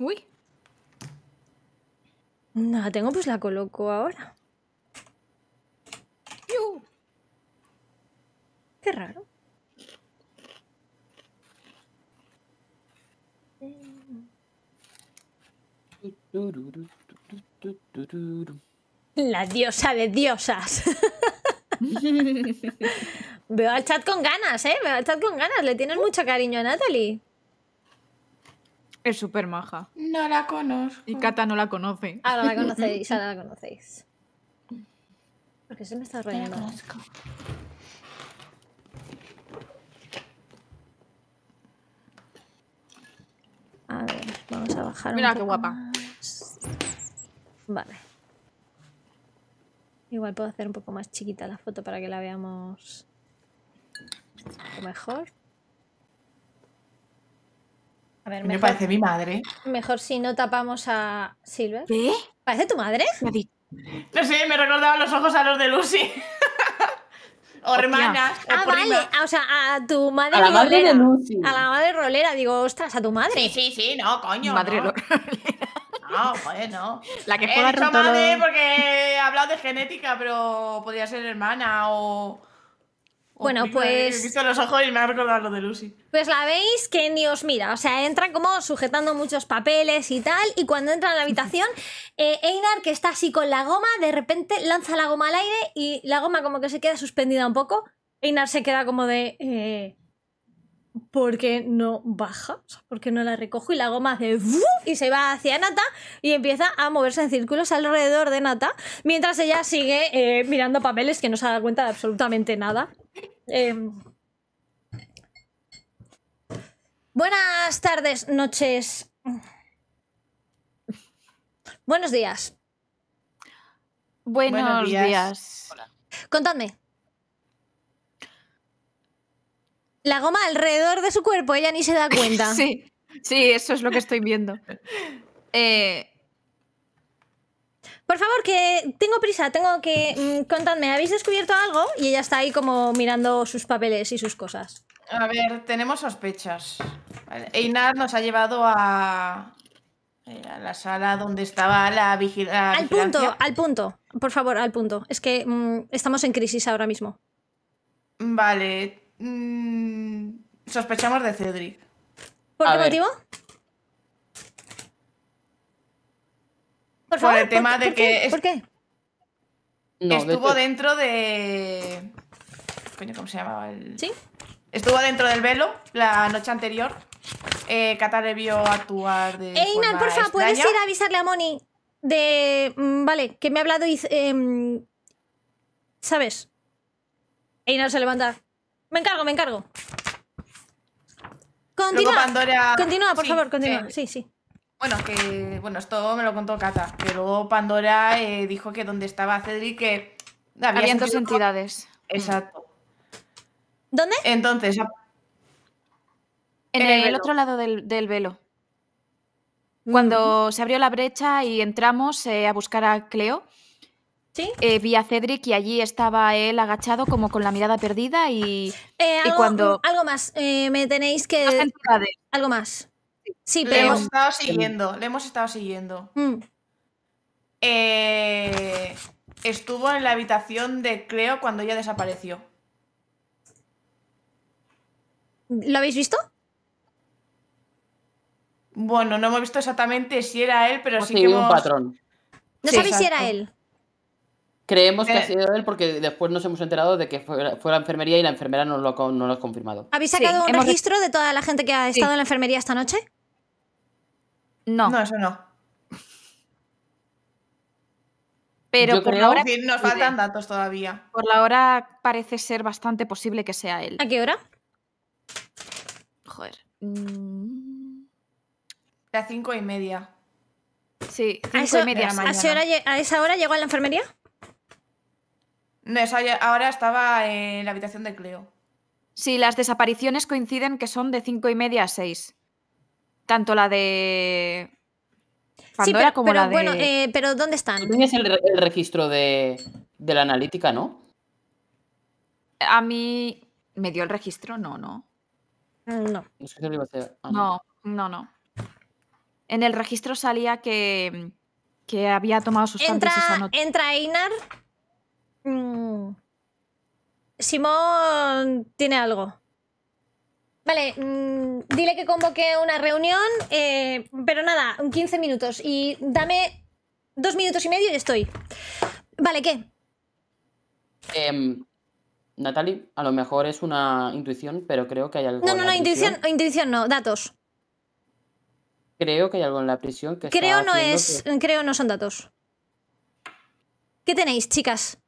Uy. No tengo, pues la coloco ahora. Qué raro. La diosa de diosas. [laughs] [laughs] Veo al chat con ganas, ¿eh? Veo al chat con ganas. Le tienes mucho cariño a Natalie. Es súper maja. No la conozco. Y Cata no la conoce. Ahora la [laughs] conocéis, ahora la conocéis. Porque se me está arruinando. A ver, vamos a bajar. Mira qué guapa. Vale. Igual puedo hacer un poco más chiquita la foto para que la veamos mejor. A ver, me parece mi madre. Mejor si no tapamos a Silver. ¿Qué? ¿Parece tu madre? No sé, me recordaban los ojos a los de Lucy. [laughs] o hermanas. ah, vale. Ah, o sea, a tu madre. A la madre de Lucy. A la madre rolera, digo, ostras, a tu madre. Sí, sí, sí, no, coño. Madre rolera. Ah, no, La que juega He dicho madre porque he hablado de genética, pero podría ser hermana o... bueno, ¿eh? pues. He visto los ojos y me ha recordado lo de Lucy. Pues la veis que ni os mira. O sea, entran como sujetando muchos papeles y tal. Y cuando entran a la habitación, [laughs] eh, Einar, que está así con la goma, de repente lanza la goma al aire y la goma como que se queda suspendida un poco. Einar se queda como de. Eh, porque no baja? porque no la recojo? Y la goma hace y se va hacia Nata y empieza a moverse en círculos alrededor de Nata, mientras ella sigue eh, mirando papeles que no se da cuenta de absolutamente nada. Em, Buenas tardes, noches. Buenos días. Buenos, días. Contadme, la goma alrededor de su cuerpo, ella ni se da cuenta. [laughs] sí, sí, eso es lo que estoy viendo. [laughs] Eh, por favor, que tengo prisa, tengo que... Mm, contadme, ¿habéis descubierto algo? Y ella está ahí como mirando sus papeles y sus cosas. A ver, tenemos sospechas. Einar nos ha llevado a... a la sala donde estaba la, al vigilancia. Al punto, al punto. Por favor, al punto. Es que mm, estamos en crisis ahora mismo. Vale, Mm, sospechamos de Cedric. ¿Por qué motivo? Por, el tema de que ¿Por qué? estuvo dentro de. ¿cómo se llamaba? El... Estuvo dentro del velo la noche anterior. Eh, le vio actuar de. Einar, porfa, ¿puedes ir a avisarle a Moni de. Mm, vale, que me ha hablado y. Em, ¿Sabes? Einar se levanta. Me encargo, me encargo. Continúa. Continúa, por favor, continúa. sí, sí. Bueno, que bueno, esto me lo contó Cata, pero Pandora eh, dijo que donde estaba Cedric que había dos entidades. Mm. Exacto. ¿Dónde? Entonces, en, el, otro lado del, velo. Mm. Cuando se abrió la brecha y entramos eh, a buscar a Cleo, ¿Sí? Eh, vi a Cedric y allí estaba él agachado como con la mirada perdida y, eh, algo, cuando... Mm, algo más, eh, me tenéis que... Algo más. Sí, pero... Le hemos estado siguiendo, le hemos estado siguiendo. Mm. estuvo en la habitación de Cleo cuando ella desapareció. ¿Lo habéis visto? Bueno, no he visto exactamente si era él, pero sí que hemos... un patrón. No sabéis si era él. Creemos que ha eh. sido él porque después nos hemos enterado de que fue, la enfermería y la enfermera no lo, no lo ha confirmado. ¿Habéis sacado un registro de toda la gente que ha estado en la enfermería esta noche? No. No, eso no. Pero por la hora. nos faltan datos todavía. Por la hora parece ser bastante posible que sea él. ¿A qué hora? Joder. A cinco y media. Sí, cinco ¿A y ¿A esa hora llegó a la enfermería? ahora estaba en la habitación de Cleo. Sí, las desapariciones coinciden que son de cinco y media a seis Tanto la de. Sí, como la de. bueno, eh, pero ¿dónde están? Tú el, registro de, la analítica, ¿no? A mí. ¿Me dio el registro? No, no. Mm, ah, no. No, no, no. En el registro salía que, que había tomado sus Entra, esa entra Einar Mm. Simón tiene algo. Vale, mm, dile que convoque una reunión, eh, pero nada, 15 minutos. Y dame dos minutos y medio y estoy. Vale, ¿qué? Em, Natalie, a lo mejor es una intuición, pero creo que hay algo. No, no, no, intuición, intuición no, datos. Creo que hay algo en la prisión Creo no es. Que... Creo no son datos. ¿Qué tenéis, chicas?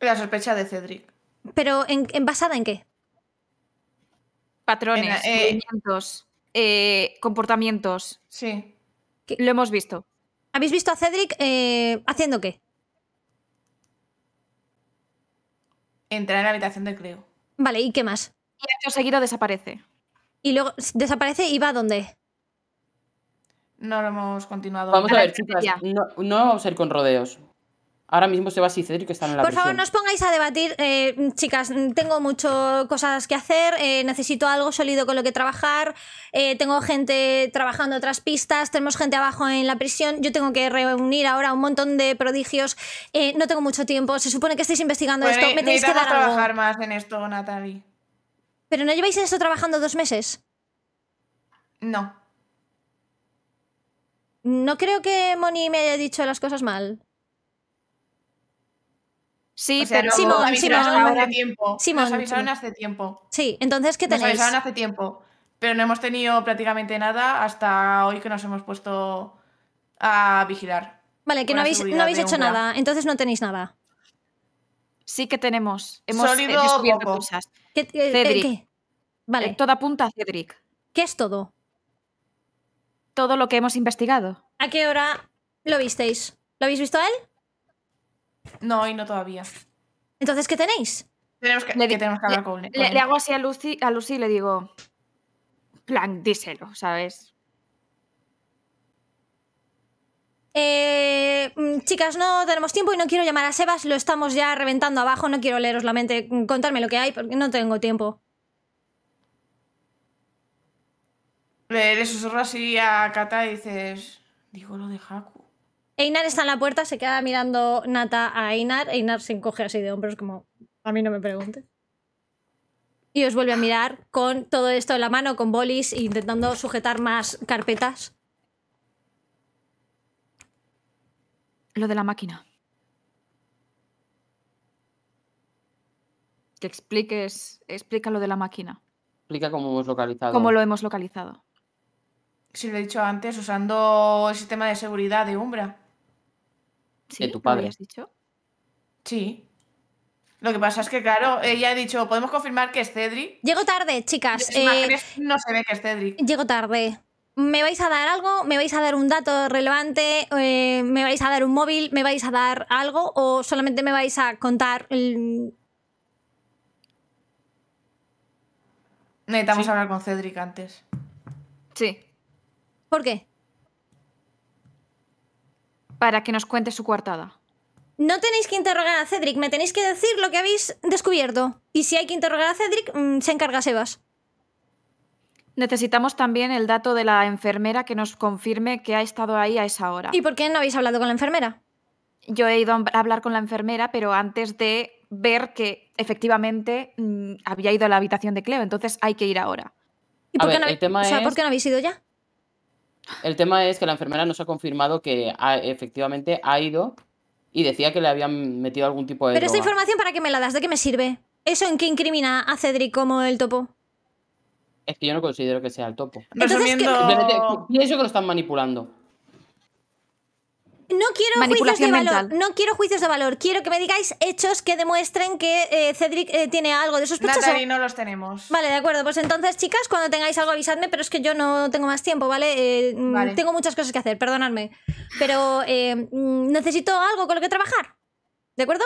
La sospecha de Cedric. ¿Pero en, basada en qué? Patrones, eh, eh, comportamientos. Sí. Lo hemos visto. ¿Habéis visto a Cedric eh, haciendo qué? Entrar en la habitación de creo. Vale, ¿y qué más? Y acto seguido desaparece. Y luego desaparece y va a dónde? No lo hemos continuado. Vamos a ver, chicas, no, no vamos a ir con rodeos. Ahora mismo Sebas y Cedric están en la Por favor, no os pongáis a debatir, eh, chicas. Tengo muchas cosas que hacer, eh, necesito algo sólido con lo que trabajar, eh, tengo gente trabajando otras pistas, tenemos gente abajo en la prisión, yo tengo que reunir ahora un montón de prodigios, no tengo mucho tiempo, se supone que estáis investigando pues esto, me tenéis que dar trabajar algo. más en esto, ¿Pero no lleváis esto trabajando dos meses? No. No creo que Moni me haya dicho las cosas mal. Sí, pero nos avisaron hace tiempo. Sí, entonces, ¿qué tenéis? Nos avisaron hace tiempo, pero no hemos tenido prácticamente nada hasta hoy que nos hemos puesto a vigilar. Vale, que no habéis, hecho nada, entonces no tenéis nada. Sí que tenemos. Hemos descubierto cosas. ¿Qué, Vale. Eh, toda punta, a Cedric. ¿Qué es todo? Todo lo que hemos investigado. ¿A qué hora lo visteis? ¿Lo habéis visto a él? No, y no todavía. Entonces, ¿qué tenéis? Tenemos que, le, hablar con, le, le, hago así a Lucy, a Lucy y le digo, plan, díselo, ¿sabes? Eh, mm, chicas, no tenemos tiempo y no quiero llamar a Sebas, lo estamos ya reventando abajo, no quiero leeros la mente, mm, contarme lo que hay porque no tengo tiempo. Le, le así a Kata y dices, digo lo de Haku. Einar está en la puerta, se queda mirando Nata a Einar. Einar se encoge así de hombros, como a mí no me pregunte. Y os vuelve a mirar con todo esto en la mano, con bolis, e intentando sujetar más carpetas. Lo de la máquina. Que expliques, explica lo de la máquina. Explica cómo hemos localizado. Cómo lo hemos localizado. Si lo he dicho antes, usando el sistema de seguridad de Umbra de tu padre. ¿Lo dicho? Sí. Lo que pasa es que, claro, ella ha dicho, podemos confirmar que es Cedric. Llego tarde, chicas. Eh, no se ve que es Cedric. Llego tarde. ¿Me vais a dar algo? ¿Me vais a dar un dato relevante? Eh, ¿Me vais a dar un móvil? ¿Me vais a dar algo? ¿O solamente me vais a contar Necesitamos hablar con Cedric antes. Sí. ¿Por qué? para que nos cuente su coartada. No tenéis que interrogar a Cedric, me tenéis que decir lo que habéis descubierto. Y si hay que interrogar a Cedric, mm, se encarga Sebas. Necesitamos también el dato de la enfermera que nos confirme que ha estado ahí a esa hora. ¿Y por qué no habéis hablado con la enfermera? Yo he ido a hablar con la enfermera, pero antes de ver que efectivamente mm, había ido a la habitación de Cleo, entonces hay que ir ahora. ¿Y ¿por qué no habéis ido ya? El tema es que la enfermera nos ha confirmado que efectivamente ha ido y decía que le habían metido algún tipo de. Pero esta información, ¿para qué me la das? ¿De qué me sirve? ¿Eso en qué incrimina a Cedric como el topo? Es que yo no considero que sea el topo. Resumiendo... Entonces, que... que lo están manipulando no quiero juicios de valor. No quiero juicios de valor. Quiero que me digáis hechos que demuestren que eh, Cedric eh, tiene algo de sospechoso. y no los tenemos. Vale, de acuerdo. Pues entonces, chicas, cuando tengáis algo avisadme, pero es que yo no tengo más tiempo, ¿vale? Eh, mm, tengo muchas cosas que hacer, perdonadme. Pero mm, necesito algo con lo que trabajar. ¿De acuerdo?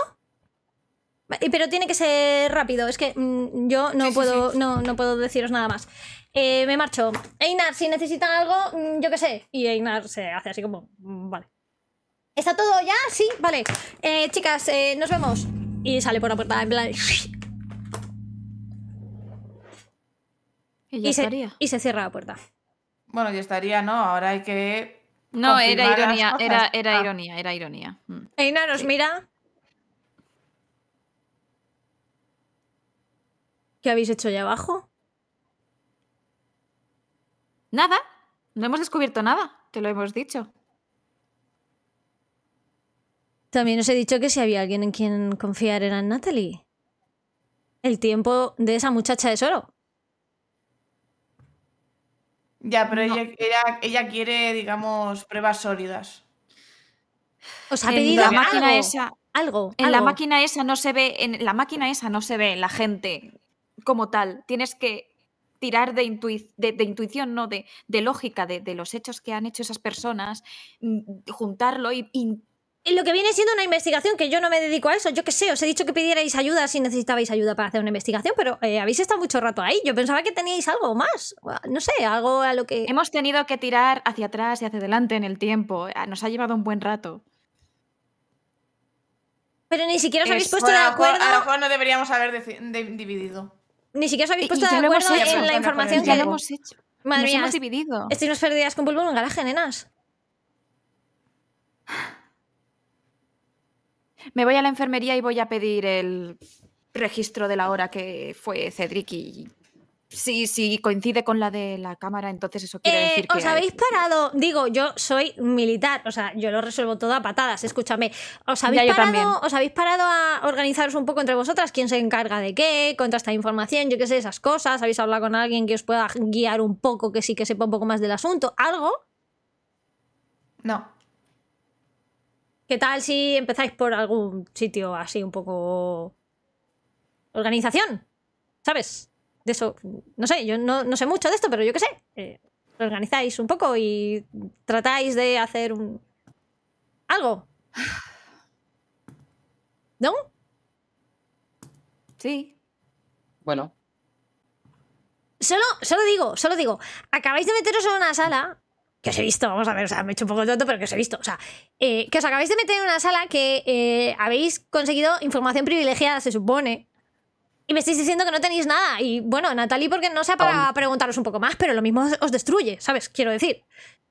Pero tiene que ser rápido, es que mm, yo no puedo No, puedo deciros nada más. me marcho. Einar, si necesitan algo, yo qué sé. Y Einar se hace así como, vale. ¿Está todo ya? Sí, vale. Eh, chicas, eh, nos vemos. Y sale por la puerta en plan... Y, se, cierra la puerta. Bueno, ya estaría, ¿no? Ahora hay que... No, era ironía, era, era ah. ironía, era ironía. Mm. Eina nos mira. ¿Qué habéis hecho allá abajo? Nada. No hemos descubierto nada, te lo hemos dicho. También os he dicho que si había alguien en quien confiar era Natalie. El tiempo de esa muchacha de oro. Ya, pero ella, quiere, digamos, pruebas sólidas. Os ha pedido la máquina esa, algo. En la máquina esa no se ve, en la máquina esa no se ve la gente como tal. Tienes que tirar de, intuición, no de, lógica, de, los hechos que han hecho esas personas, mm, juntarlo y lo que viene siendo una investigación, que yo no me dedico a eso, yo qué sé, os he dicho que pidierais ayuda si necesitabais ayuda para hacer una investigación, pero eh, habéis estado mucho rato ahí. Yo pensaba que teníais algo más, no sé, algo a lo que... Hemos tenido que tirar hacia atrás y hacia adelante en el tiempo, eh, nos ha llevado un buen rato. Pero ni siquiera os habéis puesto de acuerdo... A lo mejor no deberíamos haber dividido. Ni siquiera os habéis puesto de acuerdo en la información que... hemos hecho. Madre nos mía, hemos dividido. Estoy unas perdidas con polvo en un garaje, nenas. Me voy a la enfermería y voy a pedir el registro de la hora que fue Cedric y Sí, sí, coincide con la de la cámara, entonces eso quiere eh, decir que... Os habéis parado, digo, yo soy militar, o sea, yo lo resuelvo todo a patadas, escúchame. ¿Os habéis, parado, ¿Os habéis parado a organizaros un poco entre vosotras? ¿Quién se encarga de qué? ¿Contra esta información? Yo qué sé, esas cosas. ¿Habéis hablado con alguien que os pueda guiar un poco, que sí que sepa un poco más del asunto? ¿Algo? No. ¿Qué tal si empezáis por algún sitio así un poco... Organización, ¿sabes? De eso, no sé, yo no, sé mucho de esto, pero yo qué sé. Eh, organizáis un poco y tratáis de hacer un... algo. ¿No? Sí. Bueno. Solo, solo digo, solo digo, acabáis de meteros en una sala que os he visto, vamos a ver, o sea, me he hecho un poco tonto, pero que os he visto. O sea, eh, que os acabáis de meter en una sala que eh, habéis conseguido información privilegiada, se supone. Y me estáis diciendo que no tenéis nada. Y bueno, Natalie, porque no sea para preguntaros un poco más, pero lo mismo os, destruye, ¿sabes? Quiero decir.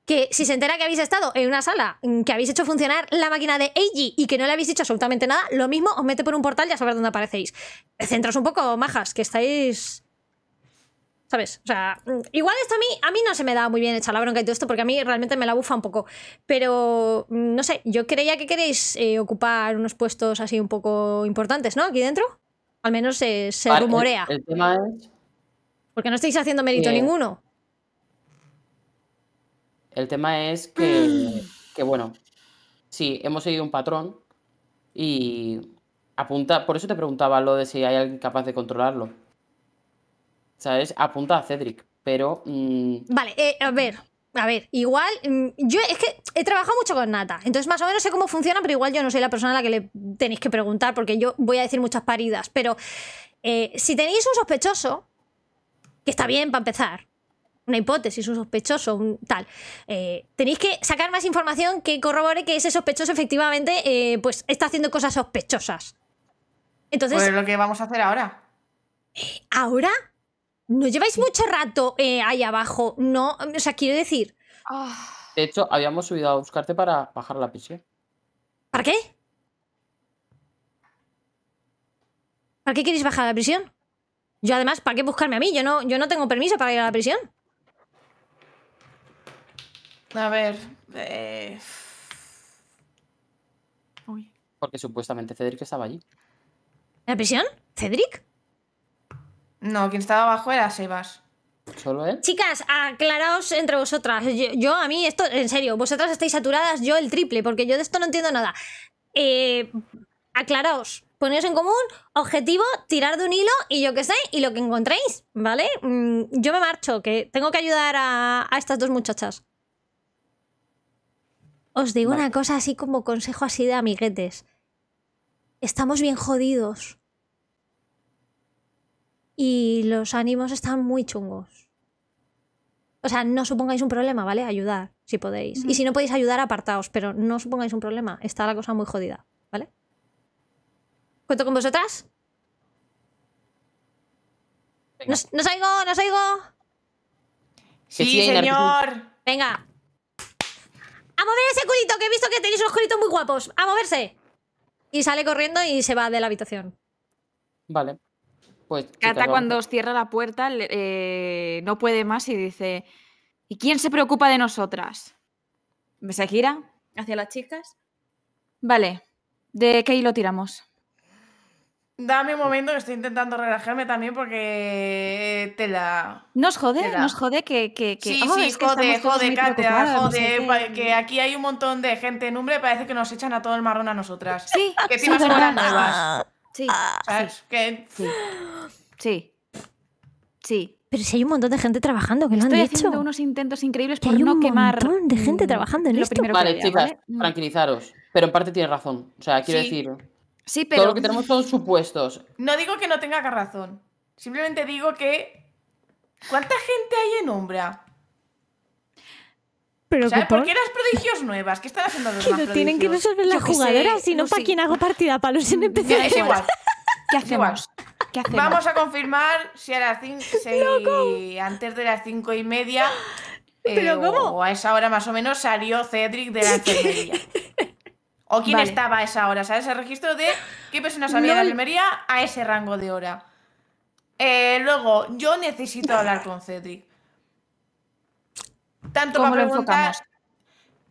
Que si se entera que habéis estado en una sala, mm, que habéis hecho funcionar la máquina de Eiji y que no le habéis dicho absolutamente nada, lo mismo os mete por un portal ya a dónde aparecéis. Centros un poco, majas, que estáis ¿sabes? O sea, mm, igual esto a mí, a mí no se me da muy bien echar la bronca y todo esto, porque a mí realmente me la bufa un poco. Pero, mm, no sé, yo creía que queréis eh, ocupar unos puestos así un poco importantes, ¿no? Aquí dentro. Al menos se rumorea. El, tema es... Porque no estáis haciendo mérito ninguno. El tema es que, mm. que, bueno, sí, hemos seguido un patrón y apunta... Por eso te preguntaba lo de si hay alguien capaz de controlarlo. ¿sabes? Apunta a Cedric, pero... Mm, vale, eh, a ver, a ver, igual, mm, yo es que he trabajado mucho con Nata, entonces más o menos sé cómo funciona, pero igual yo no soy la persona a la que le tenéis que preguntar, porque yo voy a decir muchas paridas, pero eh, si tenéis un sospechoso, que está bien para empezar, una hipótesis, un sospechoso, un tal, eh, tenéis que sacar más información que corrobore que ese sospechoso efectivamente pues está haciendo cosas sospechosas. Entonces... Pues es lo que vamos a hacer ahora. ¿Ahora? ¿No lleváis mucho rato eh, ahí abajo? No, o sea, quiero decir. Ah. De hecho, habíamos subido a buscarte para bajar la prisión. ¿Para qué? ¿Para qué queréis bajar a la prisión? Yo además, ¿para qué buscarme a mí? Yo no, yo no tengo permiso para ir a la prisión. A ver. Eh. Porque supuestamente Cedric estaba allí. ¿En la prisión? ¿Cedric? No, quien estaba abajo era Sebas. ¿Solo él? Chicas, aclaraos entre vosotras. Yo, a mí, esto, en serio, vosotras estáis saturadas, yo el triple, porque yo de esto no entiendo nada. Eh, aclaraos, poneros en común, objetivo, tirar de un hilo y yo qué sé, y lo que encontréis, ¿vale? Mm, yo me marcho, que tengo que ayudar a, estas dos muchachas. Os digo una cosa así como consejo así de amiguetes. Estamos bien jodidos y los ánimos están muy chungos. O sea, no supongáis un problema, ¿vale? Ayudar, si podéis. Y si no podéis ayudar, apartaos, pero no supongáis un problema. Está la cosa muy jodida, ¿vale? ¿Cuento con vosotras? ¿Nos, oigo? ¿Nos oigo? Sí, señor. Venga. A mover ese culito, que he visto que tenéis unos culitos muy guapos. A moverse. Y sale corriendo y se va de la habitación. Vale. Cata pues, cuando os cierra la puerta eh, no puede más y dice, ¿y quién se preocupa de nosotras? Se gira hacia las chicas. Vale, ¿de qué hilo tiramos? Dame un momento que estoy intentando relajarme también porque eh, te la... Nos jode, nos jode que... que, que... Sí, sí, jode, jode, jode, que aquí hay un montón de gente en nombre, parece que nos echan a todo el marrón a nosotras. Sí, que encima sí, nuevas. Ah. Sí. sí. Sí. Pero si hay un montón de gente trabajando que lo han hecho. haciendo unos intentos increíbles no por hay un montón de gente trabajando en esto. vale, chicas, mm. tranquilizaros. Pero en parte tienes razón. O sea, quiero decir. Sí, pero. Todo lo que tenemos son supuestos. No digo que no tenga razón. Simplemente digo que. ¿Cuánta gente hay en Umbra? por qué eras prodigios nuevas? ¿Qué están haciendo los Que tienen que resolver las jugadoras, si no, ¿para quién hago partida? Para los NPC. es igual. ¿Qué hacemos? Vamos a confirmar si a las y. [laughs] antes de las cinco y media. [gasps] Eh, o a esa hora más o menos salió Cedric de la enfermería. [laughs] O quién estaba a esa hora, ¿sabes? El registro de qué personas salía de la enfermería a ese rango de hora. Eh, luego, yo necesito hablar con Cedric. Tanto ¿Cómo para preguntar.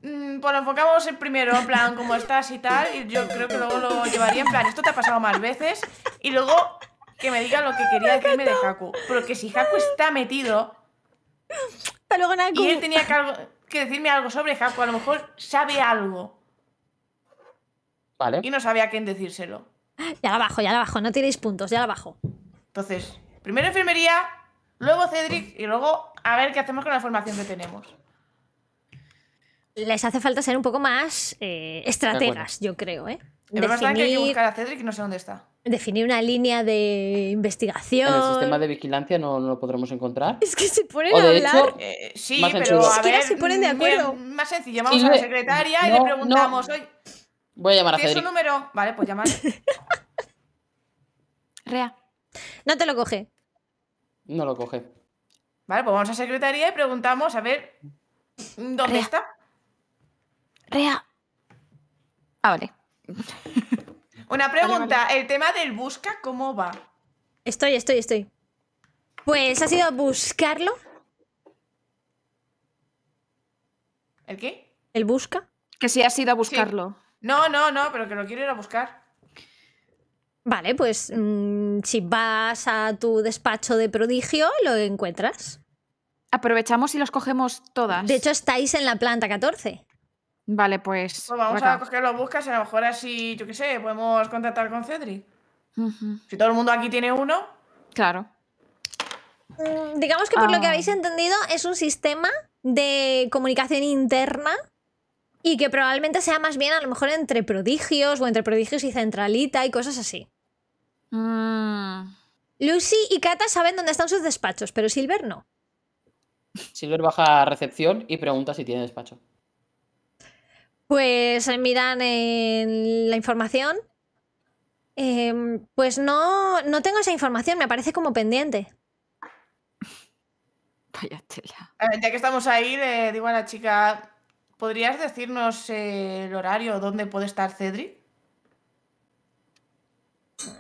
enfocamos mm, pues primero, en plan, cómo estás y tal. Y yo creo que luego lo llevaría en plan, esto te ha pasado más veces. Y luego que me diga lo que quería decirme de Haku. Porque si Haku está metido. Hasta luego, Naku. Y él tenía que, decirme algo sobre Haku. A lo mejor sabe algo. Vale. Y no sabía a quién decírselo. Ya abajo bajo, ya abajo No tiréis puntos, ya abajo Entonces, primero enfermería, luego Cedric y luego a ver qué hacemos con la formación que tenemos. Les hace falta ser un poco más eh, estrategas, yo creo, ¿eh? que hay que buscar a Cedric y no sé dónde está. Definir una línea de investigación. En el sistema de vigilancia no, lo podremos encontrar. Es que se ponen o de a hablar. Hecho, eh, eh, sí, pero a ver, se ponen de mm, acuerdo. más sencillo, Llamamos a la secretaria y le preguntamos. Voy a llamar a Cedric. ¿Qué es su número? Vale, pues llamar. [laughs] Rea. No te lo coge. No lo coge. Vale, pues vamos a secretaría y preguntamos a ver dónde está. Rea. Ah, vale. [laughs] Una pregunta, el tema del busca, ¿cómo va? Estoy, estoy, estoy. Pues ha sido buscarlo. ¿El qué? ¿El busca? Que si has ido a buscarlo. No, no, no, pero que lo quiero ir a buscar. Vale, pues mm, si vas a tu despacho de prodigio, lo encuentras. Aprovechamos y los cogemos todas. De hecho, estáis en la planta 14. Vale, pues. pues vamos pues a cogerlo, buscas, buscas, a lo mejor así, yo qué sé, podemos contactar con Cedri Si todo el mundo aquí tiene uno. Claro. Mm, digamos que por lo que ah. habéis entendido, es un sistema de comunicación interna y que probablemente sea más bien a lo mejor entre prodigios o entre prodigios y centralita y cosas así. Mm. Lucy y Kata saben dónde están sus despachos, pero Silver no. Silver baja a recepción y pregunta si tiene despacho. Pues eh, miran la información. Em, pues no, no tengo esa información, me aparece como pendiente. [laughs] Vaya tela. Eh, ya que estamos ahí, le digo a la chica, ¿podrías decirnos eh, el horario ¿Dónde puede estar Cedric?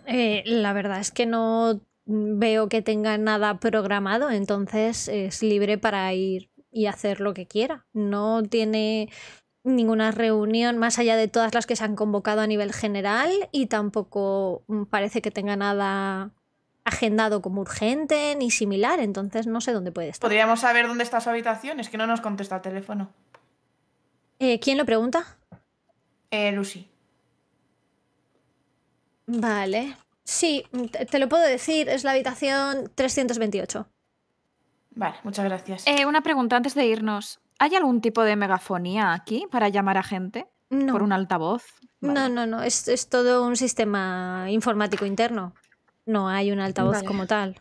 Eh, la verdad es que no veo que tenga nada programado, entonces es libre para ir y hacer lo que quiera. No tiene ninguna reunión más allá de todas las que se han convocado a nivel general y tampoco mm, parece que tenga nada agendado como urgente ni similar, entonces no sé dónde puede estar. Podríamos saber dónde está su habitación, es que no nos contesta el teléfono. Eh, ¿Quién lo pregunta? Eh, Lucy. Vale. Sí, mm, te, lo puedo decir, es la habitación 328. Vale, muchas gracias. Eh, una pregunta antes de irnos. ¿Hay algún tipo de megafonía aquí para llamar a gente? No. ¿Por un altavoz? No, no, no. Es, es, todo un sistema informático interno. No hay un altavoz como tal.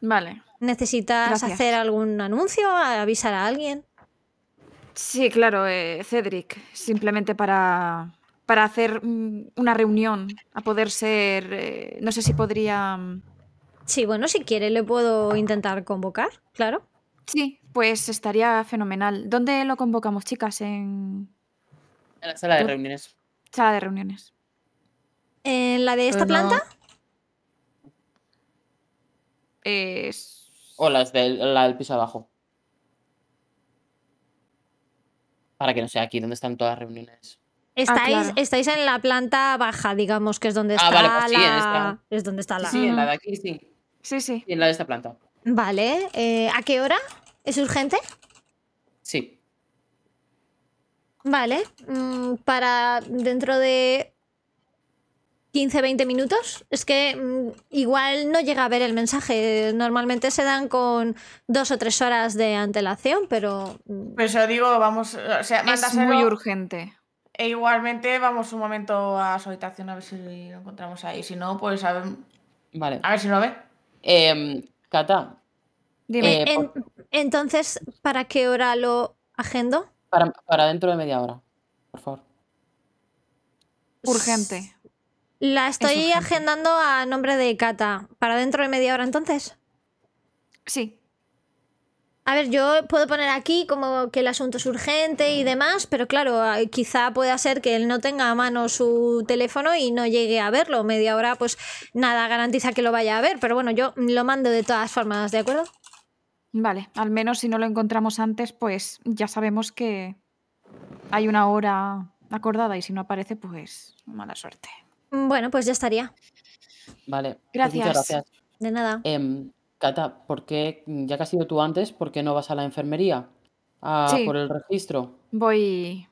Vale. ¿Necesitas hacer algún anuncio? ¿Avisar a alguien? Sí, claro, eh, Cedric. Simplemente para para hacer mm, una reunión, a poder ser, eh, no sé si podría... Mm. Sí, bueno, si quiere le puedo intentar convocar, claro. Sí, pues estaría fenomenal. ¿Dónde lo convocamos, chicas? En, en la sala de reuniones. Sala de reuniones. ¿En la de esta pues planta? Es... O las la del piso abajo. Para que no sea aquí ¿Dónde están todas las reuniones. Ah, estáis, en la planta baja, digamos, que es donde ah, está vale, sí, la... Esta. Es donde está la... Sí, en la de aquí, sí. Sí, sí. en la de esta planta. Vale. Eh, ¿A qué hora? ¿Es urgente? Sí. Vale. Mm, para dentro de 15, 20 minutos. Es que mm, igual no llega a ver el mensaje. Normalmente se dan con dos o tres horas de antelación, pero... Mm, pues ya digo, vamos... O sea, es muy urgente. E igualmente vamos un momento a su habitación a ver si lo encontramos ahí. Si no, pues a ver. Vale. A ver si no ve. Em, Cata. Dime. Eh, entonces, ¿para qué hora lo agendo? Para, para, dentro de media hora, por favor. Urgente. La estoy agendando a nombre de Cata. ¿Para dentro de media hora entonces? Sí. A ver, yo puedo poner aquí como que el asunto es urgente y demás, pero claro, eh, quizá pueda ser que él no tenga a mano su teléfono y no llegue a verlo. Media hora, pues nada garantiza que lo vaya a ver, pero bueno, yo lo mando de todas formas, ¿de acuerdo? Vale, al menos si no lo encontramos antes, pues ya sabemos que hay una hora acordada y si no aparece, pues mala suerte. Bueno, pues ya estaría. Vale, pues gracias. De nada. Em, Cata, ¿por qué, ya que has ido tú antes, por qué no vas a la enfermería? Por el registro. Voy.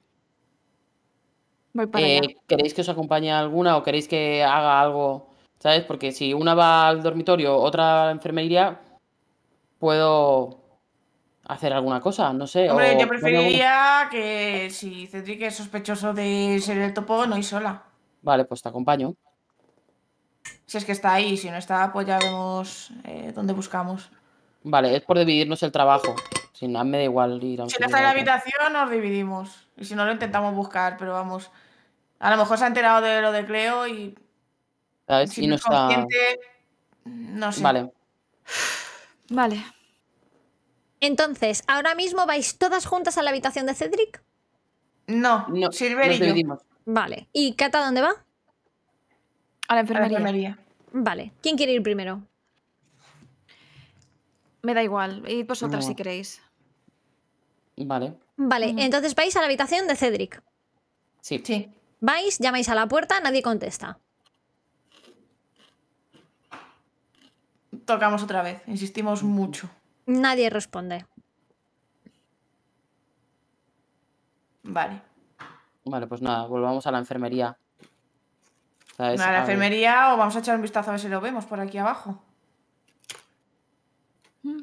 Voy para eh, allá. ¿Queréis que os acompañe alguna o queréis que haga algo? ¿Sabes? Porque si una va al dormitorio, otra a la enfermería, puedo hacer alguna cosa, no sé. Hombre, yo preferiría que si Cedric es sospechoso de ser el topo, no ir sola. Vale, pues te acompaño. Si es que está ahí, si no está, pues ya vemos eh, dónde buscamos. Vale, es por dividirnos el trabajo. Si no, me da igual ir a un Si no está en la habitación, nos dividimos. Y si no, lo intentamos buscar, pero vamos. A lo mejor se ha enterado de lo de Cleo y. A ver, Si no, está. No sé. Vale. Vale. Entonces, ¿ahora mismo vais todas juntas a la habitación de Cedric? No, Silver y yo. Vale. ¿Y Cata dónde va? A la enfermería. Vale. ¿Quién quiere ir primero? Me da igual. Id vosotras si queréis. Vale. Vale, mm. entonces vais a la habitación de Cedric. sí. Vais, llamáis a la puerta, nadie contesta. Tocamos otra vez, insistimos mucho. Nadie responde. Vale. Vale, pues nada, volvamos a la enfermería. A la enfermería o vamos a echar un vistazo a ver si lo vemos por aquí abajo. Mm.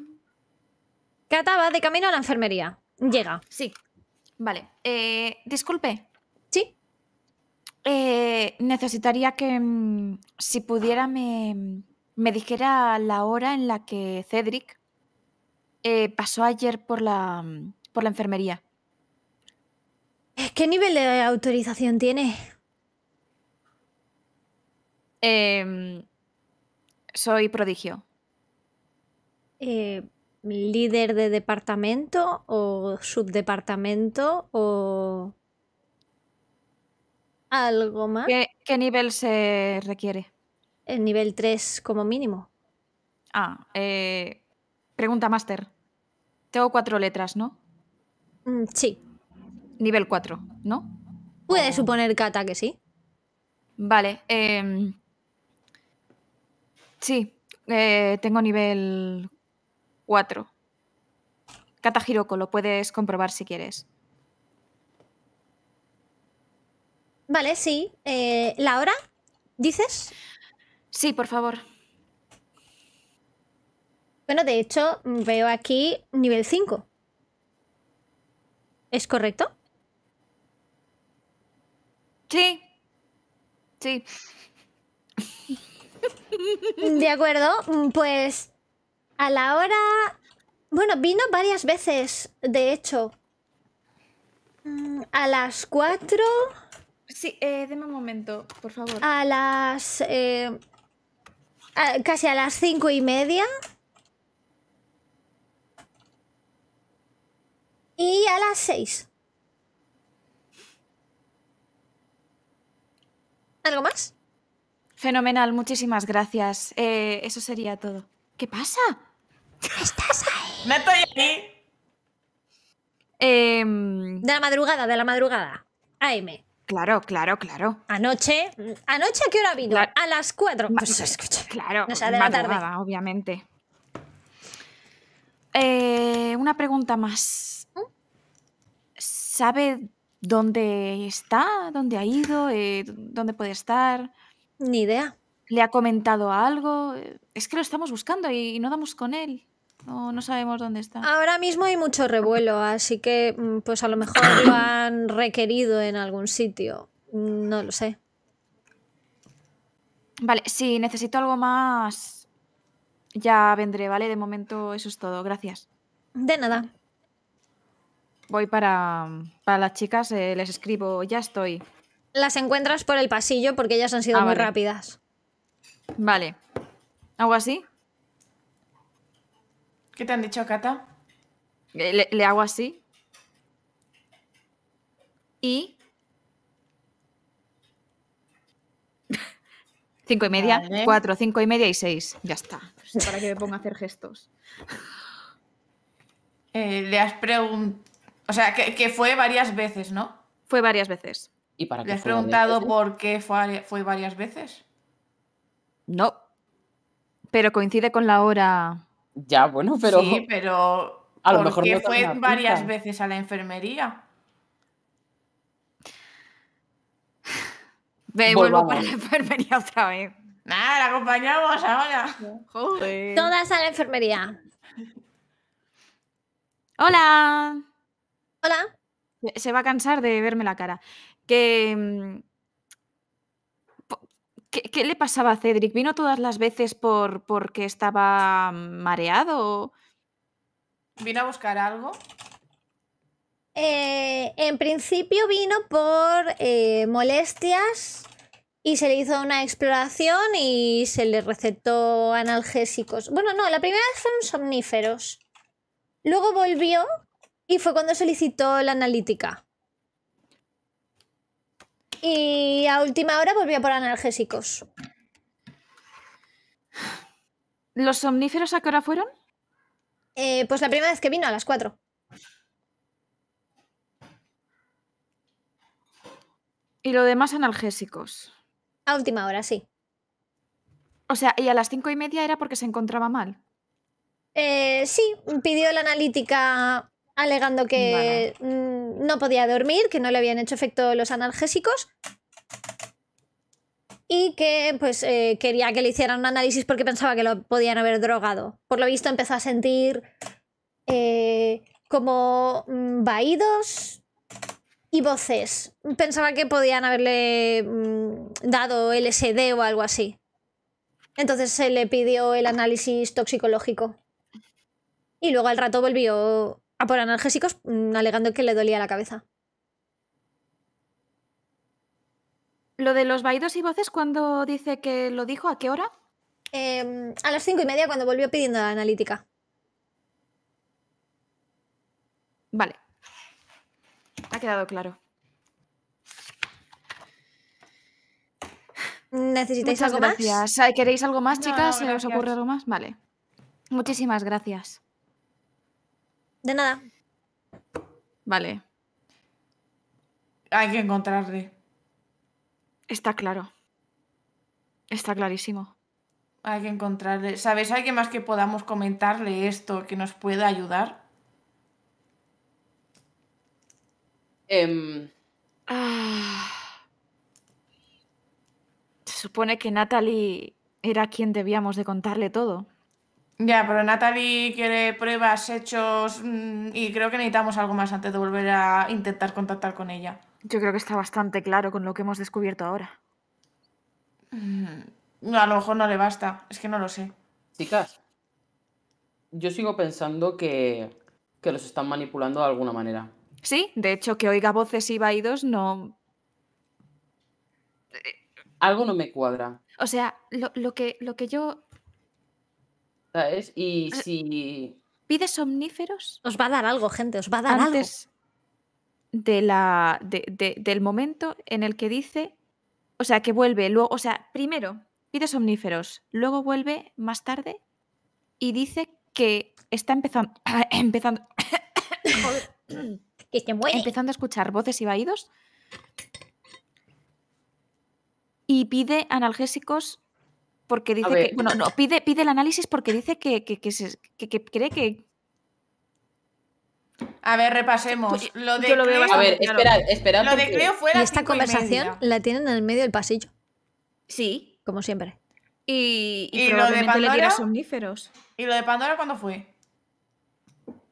Cata va de camino a la enfermería. Llega. Sí. Vale. Eh, disculpe. Sí. Eh, necesitaría que, mm, si pudiera, me, me, dijera la hora en la que Cedric eh, pasó ayer por la, mm, por la enfermería. ¿Qué nivel de autorización tiene? Em, soy prodigio. Eh, ¿Líder de departamento o subdepartamento o algo más? ¿Qué, nivel se requiere? El eh, nivel 3 como mínimo. Ah, eh, pregunta máster. Tengo cuatro letras, ¿no? Mm, sí. Nivel 4, ¿no? Puede suponer Kata que sí. Vale. Eh, Sí, eh, tengo nivel 4. Katahiroko, lo puedes comprobar si quieres. Vale, sí. Eh, ¿Laura? ¿La hora? ¿Dices? Sí, por favor. Bueno, de hecho, veo aquí nivel 5. ¿Es correcto? Sí. Sí. De acuerdo, mm, pues a la hora... Bueno, vino varias veces, de hecho. Mm, a las 4... Sí, eh, un momento, por favor. A las... Eh, casi a las cinco y media. Y a las 6. ¿Algo más? Fenomenal, muchísimas gracias. Eh, eso sería todo. ¿Qué pasa? ¿Estás ahí? Me estoy ahí. Em, de la madrugada, de la madrugada. AM. Claro, claro, claro. Anoche. ¿Anoche a qué hora vino? A las cuatro? Pues, claro, de obviamente. Eh, una pregunta más. ¿Sabe dónde está? ¿Dónde ha ido? Eh, ¿Dónde puede estar? Ni idea. ¿Le ha comentado algo? Eh, es que lo estamos buscando y no damos con él. No, sabemos dónde está. Ahora mismo hay mucho revuelo, así que mm, pues a lo mejor lo han requerido en algún sitio. Mm, no lo sé. Vale, si necesito algo más, ya vendré, ¿vale? De momento eso es todo. Gracias. De nada. Voy para, mm, las chicas, eh, les escribo, ya estoy las encuentras por el pasillo porque ellas han sido ah, muy rápidas. Vale. ¿Hago así? ¿Qué te han dicho, Cata? Eh, le, hago así. Y. [laughs] cinco y media, cuatro, cinco y media y seis. Ya está. Para que me ponga a hacer gestos. [laughs] Eh, le has preguntado. O sea, que fue varias veces, ¿no? Fue varias veces. ¿Y has preguntado por qué fue, fue varias veces? No. Pero coincide con la hora. Ya, bueno, pero. Sí, pero. A lo ¿por mejor qué fue varias veces a la enfermería? [sighs] vuelvo para la enfermería otra vez. Nada, la acompañamos ahora. Joder. Todas a la enfermería. Hola. Hola. Se va a cansar de verme la cara. Mm, ¿Qué, le pasaba a Cedric? ¿Vino todas las veces por, porque estaba mareado? ¿Vino a buscar algo? Eh, en principio vino por eh, molestias y se le hizo una exploración y se le recetó analgésicos. Bueno, no, la primera vez fueron somníferos. Luego volvió y fue cuando solicitó la analítica. Y a última hora a por analgésicos. ¿Los somníferos a qué hora fueron? Eh, pues la primera vez que vino, a las 4. Y lo demás analgésicos. A última hora, sí. O sea, y a las cinco y media era porque se encontraba mal. Eh, sí, pidió la analítica alegando que mm, no podía dormir, que no le habían hecho efecto los analgésicos y que pues eh, quería que le hicieran un análisis porque pensaba que lo podían haber drogado. Por lo visto empezó a sentir eh, como mm, vaídos y voces. Pensaba que podían haberle mm, dado LSD o algo así. Entonces se le pidió el análisis toxicológico. Y luego al rato volvió a ah, por analgésicos mm, alegando que le dolía la cabeza. Lo de los vaídos y voces, cuando dice que lo dijo? ¿A qué hora? Em, a las cinco y media cuando volvió pidiendo la analítica. Vale. Ha quedado claro. ¿Necesitáis algo gracias. más? ¿Queréis algo más, chicas? ¿Se os ocurre algo más? Vale. Muchísimas gracias. De nada. Vale. Hay que encontrarle. Está claro. Está clarísimo. Hay que encontrarle. ¿Sabes alguien más que podamos comentarle esto que nos pueda ayudar? Em. Ah. Se supone que Natalie era quien debíamos de contarle todo. Ya, pero Natalie quiere pruebas, hechos mm, y creo que necesitamos algo más antes de volver a intentar contactar con ella. Yo creo que está bastante claro con lo que hemos descubierto ahora. Mm, a lo mejor no le basta, es que no lo sé. Chicas, yo sigo pensando que, los están manipulando de alguna manera. Sí, de hecho, que oiga voces y vaidos no... Algo no me cuadra. O sea, lo, que, lo que yo y ah. si. ¿Pides omníferos? Os va a dar algo, gente, os va a dar Antes algo. De la, del momento en el que dice. O sea, que vuelve luego. O sea, primero pide somníferos. luego vuelve más tarde y dice que está empezando. [coughs] empezando. [coughs] Empezando a escuchar voces y vaídos. Y pide analgésicos porque dice que. Bueno, no, pide, pide el análisis porque dice que, cree que. A ver, repasemos. lo de a ver, esperad, esperad. fue esta conversación la tienen en el medio del pasillo. Sí. Como siempre. Y, y, lo de Pandora? le somníferos. ¿Y lo de Pandora cuándo fue?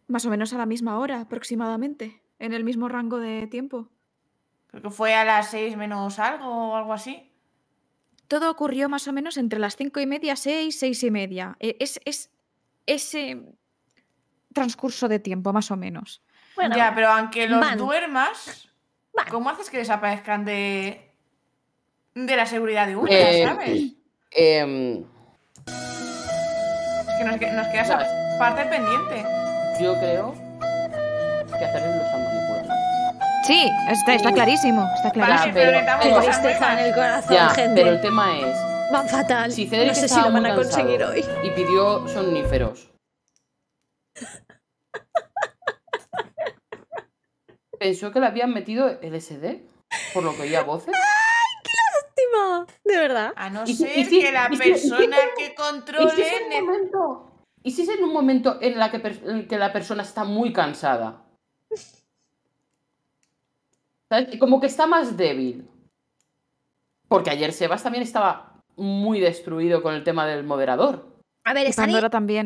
Más o menos a la misma hora, aproximadamente. En el mismo rango de tiempo. Creo que fue a las seis menos algo o algo así todo ocurrió más o menos entre las cinco y media, seis, seis y media. E, es, ese transcurso de tiempo, más o menos. ya, pero aunque los duermas, ¿cómo haces que desaparezcan de, de la seguridad de una, eh, sabes? Em. es que nos, queda esa parte pendiente. Yo creo que hacerlo los Sí, está, está clarísimo. Está clarísimo. pero tristeza en el corazón, gente. Pero el tema es. Van fatal. no sé si lo van a conseguir hoy. Y pidió soníferos. Pensó que le habían metido LSD, por lo que oía voces. ¡Qué lástima! De verdad. A no ser que la persona que controle. ¿y si, es en un momento, ¿Y si es en un momento en, la que, en el que la persona está muy cansada? Como que está más débil. Porque ayer Sebas también estaba muy destruido con el tema del moderador. A ver, están,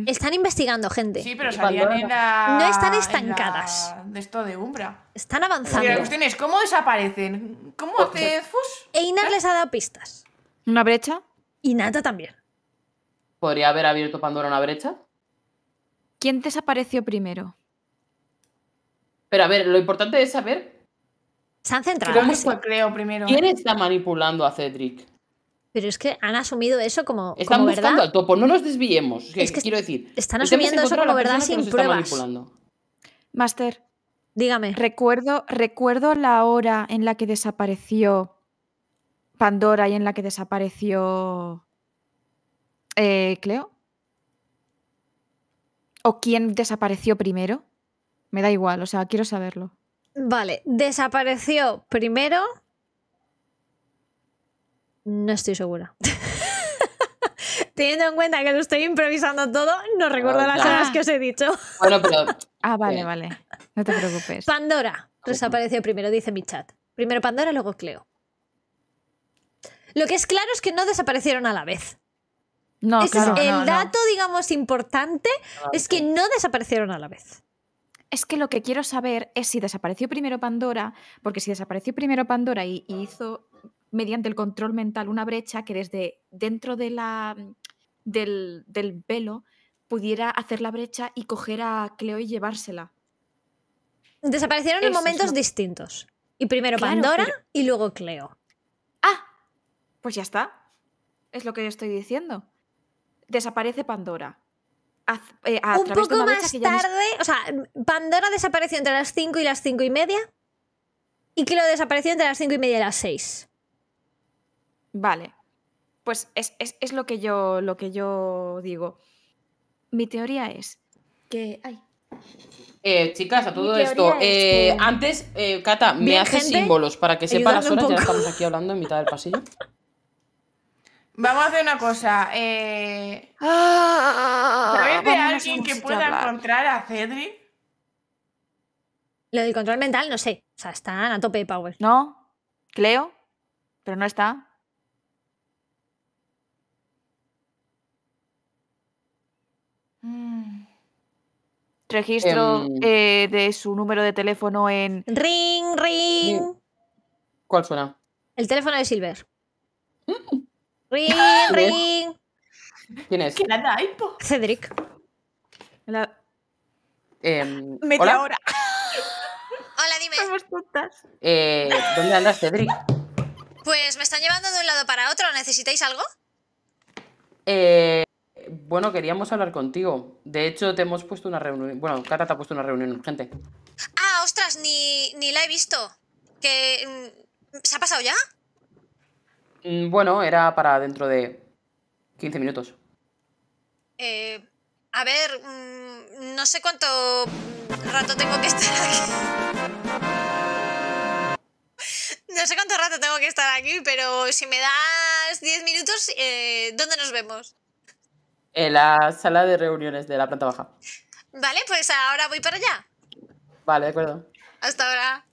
están investigando, gente. Sí, pero salían en No están estancadas. De esto de Umbra. Están avanzando. Pero la cuestión es, ¿cómo desaparecen? ¿Cómo pues hace Fus? E les ha dado pistas. ¿Una brecha? Y Nata también. ¿Podría haber abierto Pandora una brecha? ¿Quién desapareció primero? Pero a ver, lo importante es saber se han centrado. Creo primero. ¿Quién está manipulando a Cedric? Pero es que han asumido eso como. Están buscando al topo, no nos desviemos. que quiero decir. Están asumiendo eso como verdad sin pruebas. Master. Dígame. Recuerdo, recuerdo la hora en la que desapareció Pandora y en la que desapareció. Eh, Cleo. ¿O quién desapareció primero? Me da igual, o sea, quiero saberlo. Vale, desapareció primero. No estoy segura. [laughs] Teniendo en cuenta que lo estoy improvisando todo, no recuerdo las ah. que os he dicho. Ah, vale, vale. No te preocupes. Pandora desapareció primero, dice mi chat. Primero Pandora, luego Cleo. Lo que es claro es que no desaparecieron a la vez. No, el dato, digamos, importante ah, es que no desaparecieron a la vez es que lo que quiero saber es si desapareció primero Pandora, porque si desapareció primero Pandora y, hizo mediante el control mental una brecha que desde dentro de la, del, velo pudiera hacer la brecha y coger a Cleo y llevársela. Desaparecieron en momentos distintos. Y primero Pandora y luego Cleo. Ah, pues ya está. Es lo que yo estoy diciendo. Desaparece Pandora. Eh, un poco más tarde, o sea, Pandora desapareció entre las 5 y las 5 y media y Kilo desapareció entre las 5 y media y las 6. Vale, pues es, lo, que yo, lo que yo digo. Mi teoría es que... Ay. Eh, chicas, a todo esto, eh, antes, Cata, ¿me haces símbolos para que sepa las horas? Ya estamos aquí hablando en mitad del pasillo. [laughs] Vamos a hacer una cosa. Eh... de ah, alguien que pueda encontrar a Cedric? Lo del control mental, no sé. O sea, están a tope de power. No, Cleo, pero no está. Mm. Registro em. eh, de su número de teléfono en. Ring, ring. ¿Cuál suena? El teléfono de Silver. Mm. Ring, [laughs] ring. ¿Quién es? ¿Quién po? Cedric. La... Eh, ¿hola? [laughs] Hola, dime. Somos eh, ¿Dónde andas, Cedric? Pues me están llevando de un lado para otro. ¿Necesitáis algo? Eh, bueno, queríamos hablar contigo. De hecho, te hemos puesto una reunión. Bueno, Cata te ha puesto una reunión urgente. Ah, ostras, ni, ni la he visto. Que. Mm, ¿Se ha pasado ya? Mm, bueno, era para dentro de 15 minutos. Eh, a ver, mm, no sé cuánto mm, rato tengo que estar aquí. [laughs] No sé cuánto rato tengo que estar aquí, pero si me das 10 minutos, eh, ¿dónde nos vemos? En la sala de reuniones de la planta baja. Vale, pues ahora voy para allá. Vale, de acuerdo. Hasta ahora.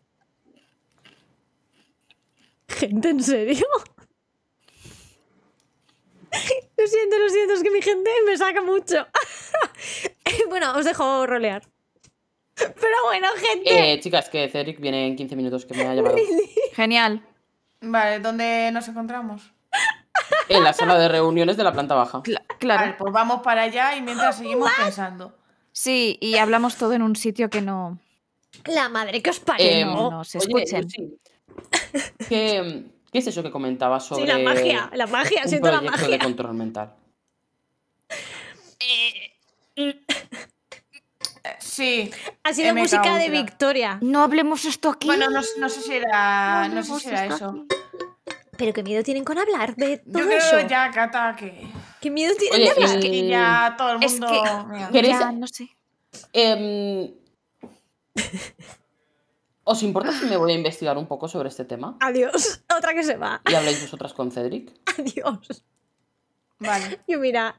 Gente, ¿en serio? [laughs] Lo siento, lo siento, es que mi gente me saca mucho. [laughs] bueno, os dejo rolear. Pero bueno, gente. Eh, chicas, que Cedric viene en 15 minutos, que me ha [laughs] llamado. Genial. Vale, ¿dónde nos encontramos? En la sala de reuniones de la planta baja. claro. pues vamos para allá y mientras seguimos pensando. Sí, y hablamos todo en un sitio que no. La madre que os paremos. Eh, no, escuchen. que, mm, ¿Qué es eso que comentabas sobre. Sí, la magia, la magia, un siento proyecto la magia. de control mental. Eh, sí. Ha sido música de Victoria. No hablemos esto aquí. Bueno, no, sé si era, no, sé si era eso. Pero qué miedo tienen con hablar de todo Yo creo ya, Cata, que. ¿Qué miedo tienen Oye, hablar? que ya todo el mundo. ya, no sé. Eh... ¿Os importa si me voy a [gasps] investigar un poco sobre este tema? Adiós. [laughs] Otra que se va. ¿Y habláis vosotras con Cedric? [laughs] Adiós. Vale. [laughs] Yo mira,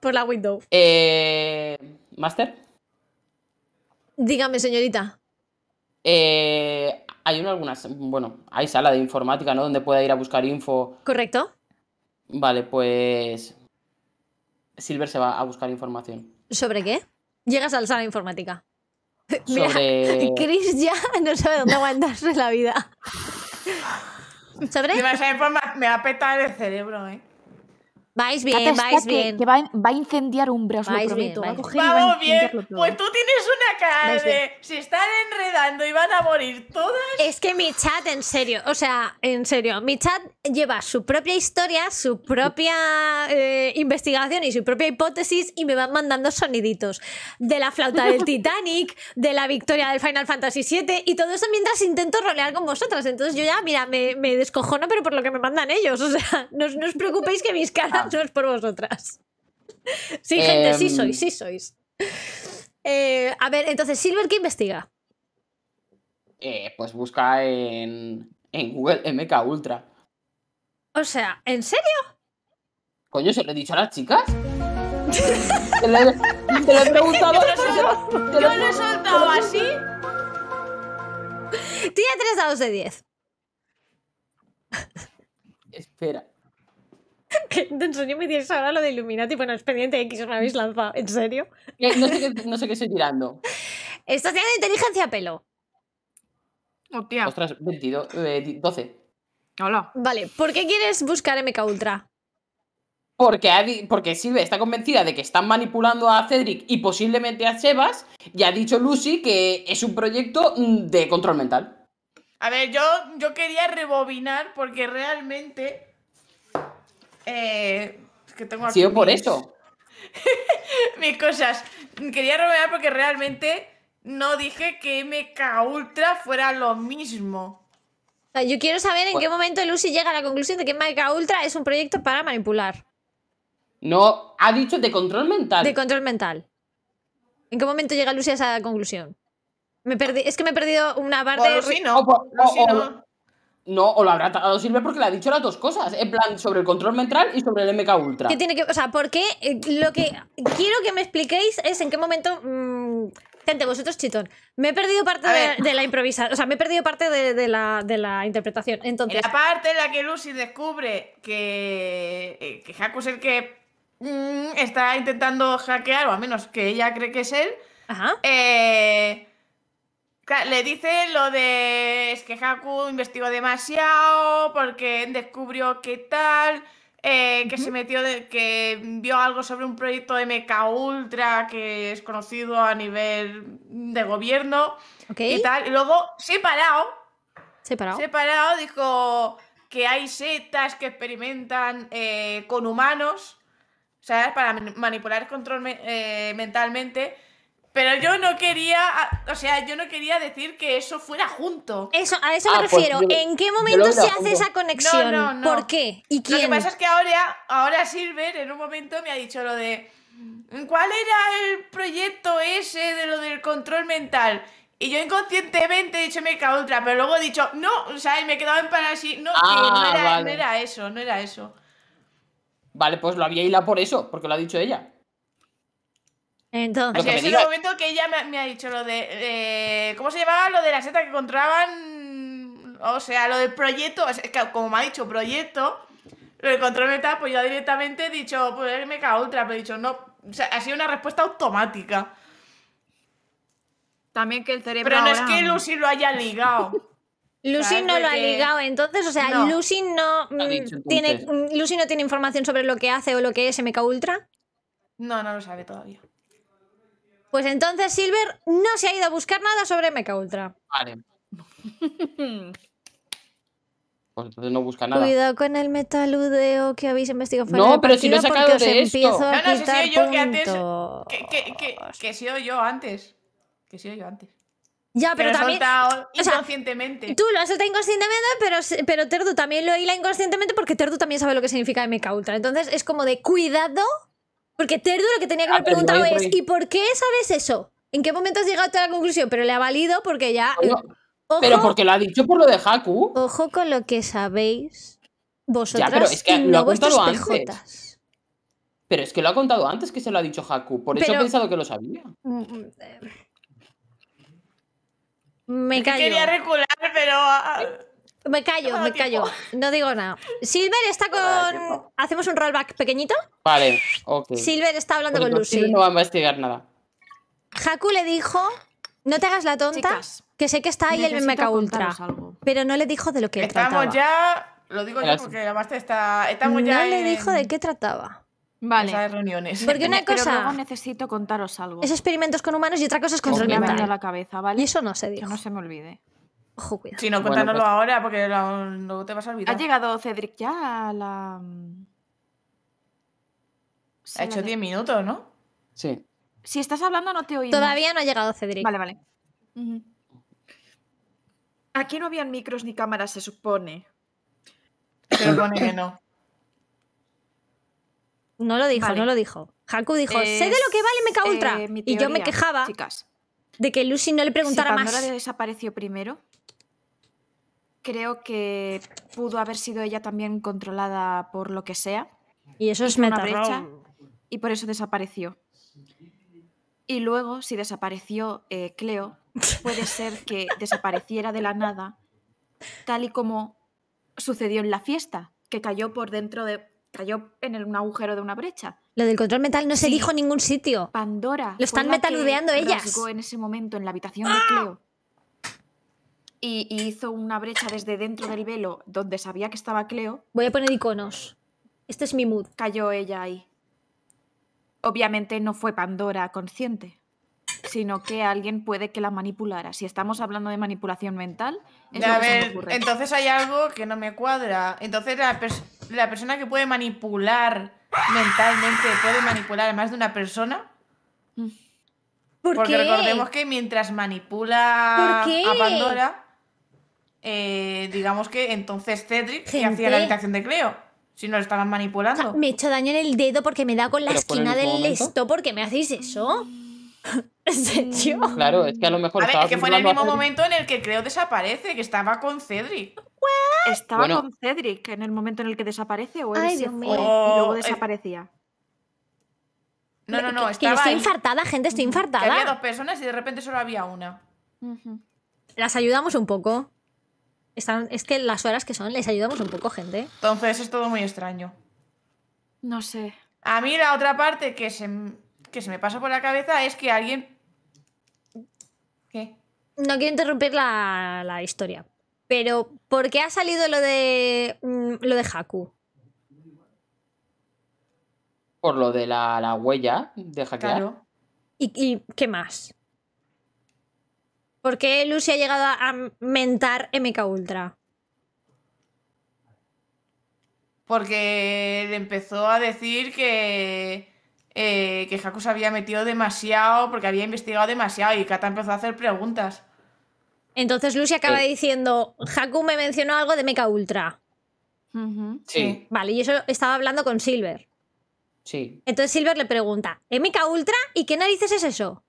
por la window. Eh, Master. Dígame, señorita. Eh, hay una, algunas, bueno, hay sala de informática, ¿no? Donde pueda ir a buscar info. Correcto. Vale, pues Silver se va a buscar información. ¿Sobre qué? Llegas a la sala de informática. [laughs] Mira, Chris ya [laughs] no sabe dónde aguantarse la vida. [laughs] Pues, me va a petar el cerebro, ¿eh? Vais bien, vais bien. Que, va, va, a incendiar un os vais lo prometo. vamos bien, pues tú tienes una cara de se están enredando y van a morir todas. Es que mi chat, en serio, o sea, en serio, mi chat lleva su propia historia, su propia eh, investigación y su propia hipótesis y me van mandando soniditos de la flauta del [laughs] Titanic, de la victoria del Final Fantasy VII y todo eso mientras intento rolear con vosotras. Entonces yo ya, mira, me, me descojono, pero por lo que me mandan ellos. O sea, no, no os preocupéis que mis caras no [laughs] por vosotras. Sí, em, gente, sí sois, sí sois. Eh, a ver, entonces, Silver, ¿qué investiga? Eh, pues busca en, en Google MK Ultra. O sea, ¿en serio? Coño, ¿se lo he dicho a las chicas? te, lo, te lo he preguntado. lo he soltado así. Tiene tres dados de 10. Espera. [laughs] ¿Qué ensueño me dices ahora lo de Illuminati? Bueno, expediente X me habéis lanzado, ¿en serio? Eh, no sé, qué, estoy tirando. [laughs] Estación de inteligencia pelo. Ostras, 22, 12. Eh, Hola. Vale, ¿por qué quieres buscar MK Ultra? Porque, porque Silvia está convencida de que están manipulando a Cedric y posiblemente a Sebas, y ha dicho Lucy que es un proyecto mm, de control mental. A ver, yo, yo quería rebobinar porque realmente eh, que tengo aquí. por eso. [laughs] mis cosas. Quería rodear porque realmente no dije que MK Ultra fuera lo mismo. Yo quiero saber en qué momento Lucy llega a la conclusión de que MK Ultra es un proyecto para manipular. No, ha dicho de control mental. De control mental. ¿En qué momento llega Lucy a esa conclusión? Me perdí, es que me he perdido una parte. de Lucy no. no. No, o lo habrá tratado sirve porque le ha dicho las dos cosas. En plan, sobre el control mental y sobre el MK Ultra. tiene que.? O sea, porque eh, lo que quiero que me expliquéis es en qué momento. Mm, gente, vosotros, chitón. Me he perdido parte de, la improvisación. O sea, me he perdido parte de, la, de la, interpretación. Entonces. la parte en la que Lucy descubre que. Eh, que Haku es el que. Mm, está intentando hackear, o al menos que ella cree que es él. Eh le dice lo de es que Haku investigó demasiado porque descubrió qué tal, eh, que se metió, de, que vio algo sobre un proyecto de Ultra que es conocido a nivel de gobierno y tal. Y luego, separado, separado, separado dijo que hay setas que experimentan eh, con humanos, sea Para manipular el control eh, mentalmente. Pero yo no quería, o sea, yo no quería decir que eso fuera junto. Eso, a eso me ah, pues refiero. ¿En qué momento se hace esa conexión? No, no, no. ¿Por qué? ¿Y quién? Lo que pasa es que ahora, ahora Silver en un momento me ha dicho lo de ¿cuál era el proyecto ese de lo del control mental? Y yo inconscientemente he dicho me ultra, pero luego he dicho, no, o sea, y me he quedado en para así. No, ah, era, no era eso, no era eso. Vale, pues lo había hilado por eso, porque lo ha dicho ella. Entonces, sea, es el momento que ella me, ha dicho lo de. Eh, ¿Cómo se llamaba? Lo de la seta que encontraban. O sea, lo del proyecto. como me ha dicho, proyecto. Lo control meta, pues yo directamente he dicho, pues me ultra, pero he dicho, no. O sea, ha sido una respuesta automática. También que el cerebro. Pero no es que Lucy lo haya ligado. Lucy no lo ha ligado, mm, entonces, o sea, Lucy no tiene mm, Lucy no tiene información sobre lo que hace o lo que es MK Ultra. No, no lo sabe todavía. Pues entonces Silver no se ha ido a buscar nada sobre Mecha Ultra. Vale. [laughs] Pues entonces no busca nada. Cuidado con el metaludeo que habéis investigado. no, pero si no he sacado de esto. No, no, si he sido yo que antes. Que, he sido yo antes. Que he sido yo antes. Ya, pero, pero también. Lo inconscientemente. tú lo has soltado inconscientemente, pero, Terdu también lo hila inconscientemente porque Terdu también sabe lo que significa MK Ultra. Entonces es como de cuidado porque Terdu lo que tenía que ah, haber preguntado es, ¿y por qué sabes eso? ¿En qué momento has llegado a la conclusión? Pero le ha valido porque ya... pero porque lo ha dicho por lo de Haku. Ojo con lo que sabéis vosotras ya, pero es que lo ha contado antes. Pero es que lo ha contado antes que se lo ha dicho Haku. Por eso he pensado que lo sabía. Mm, mm, eh, me callo. quería recular, pero... Ah, me callo, me callo. No digo nada. Silver está con. ¿Hacemos un rollback pequeñito? Vale, ok. Silver está hablando con Lucy. No va a investigar nada. Haku le dijo: No te hagas la tonta, que sé que está ahí el Mecha Ultra. Pero no le dijo de lo que Estamos ya. Lo digo yo porque además está. Estamos ya. No le dijo de qué trataba. Vale. reuniones. Porque una cosa. necesito contaros algo. Es experimentos con humanos y otra cosa es control mental. la cabeza, ¿vale? Y eso no se dijo. no se me olvide. Ojo, Si no, contándolo pues- ahora porque no te vas a olvidar. ¿Ha llegado Cedric ya a la. Mm, ha hecho 10 minutos, ¿no? Sí. Si estás hablando, no te oigo. Todavía no ha llegado Cedric. Vale, vale. Aquí no habían micros ni cámaras, se supone. Se supone que no. No lo dijo, no lo dijo. Haku dijo, sé de lo que vale me Ultra. Eh, y yo me quejaba de que Lucy no le preguntara si más. desapareció primero? creo que pudo haber sido ella también controlada por lo que sea. Y eso es metal. Y por eso desapareció. Y luego, si desapareció eh, Cleo, [laughs] puede ser que desapareciera de la nada, tal y como sucedió en la fiesta, que cayó por dentro de. cayó en un agujero de una brecha. Lo del control mental no se elijo dijo en ningún sitio. Pandora. Lo están metaludeando ellas. en ese momento en la habitación de ¡Ah! Cleo y, hizo una brecha desde dentro del velo donde sabía que estaba Cleo. Voy a poner iconos. Este es mi mood. Cayó ella ahí. Obviamente no fue Pandora consciente, sino que alguien puede que la manipulara. Si estamos hablando de manipulación mental, es a ver, entonces hay algo que no me cuadra. Entonces la, persona que puede manipular mentalmente puede manipular a más de una persona. Porque recordemos que mientras manipula a Pandora, eh, digamos que entonces Cedric, hacía la habitación de Creo. Si no lo estaban manipulando. Me he hecho daño en el dedo porque me da con la esquina del esto. porque me hacéis eso? [laughs] ¿En mm. Claro, es que a lo mejor. que fue en el mismo momento en el que Creo desaparece, que estaba con Cedric. Estaba con Cedric en el momento en el que desaparece o y luego oh, desaparecía. No, no, no, estaba. estoy infartada, gente, estoy infartada. había dos personas y de repente solo había una. Las ayudamos un poco. Están, es que las horas que son les ayudamos un poco, gente. Entonces es todo muy extraño. No sé. A mí la otra parte que se, que se me pasa por la cabeza es que alguien... ¿Qué? No quiero interrumpir la, historia, pero ¿por qué ha salido lo de mm, lo de Haku? Por lo de la, huella de hackear. Claro. ¿Y, ¿Y, qué más? ¿Por qué Lucy ha llegado a mentar MK Ultra? Porque le empezó a decir que, eh, que Haku se había metido demasiado, porque había investigado demasiado y Kata empezó a hacer preguntas. Entonces Lucy acaba eh. diciendo, Haku me mencionó algo de Mecha Ultra. Sí. Vale, y eso estaba hablando con Silver. Sí. Entonces Silver le pregunta, ¿MK Ultra? ¿Y qué narices es eso?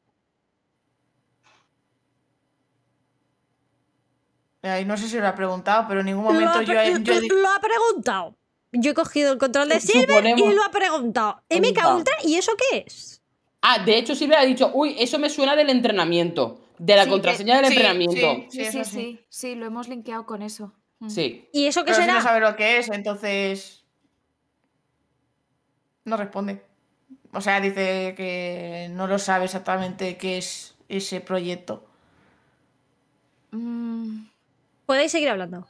no sé si lo ha preguntado, pero en ningún momento yo, he, Lo ha preguntado. Yo he cogido el control de Silver y lo ha preguntado. MK Ultra, ¿y eso qué es? Ah, de hecho Silver ha dicho, uy, eso me suena del entrenamiento, de la contraseña del entrenamiento. Sí, sí sí, sí, lo hemos linkeado con eso. Mm. Sí. ¿Y eso qué será? no sabe lo que es, entonces... No responde. O sea, dice que no lo sabe exactamente qué es ese proyecto. mmm Podéis seguir hablando.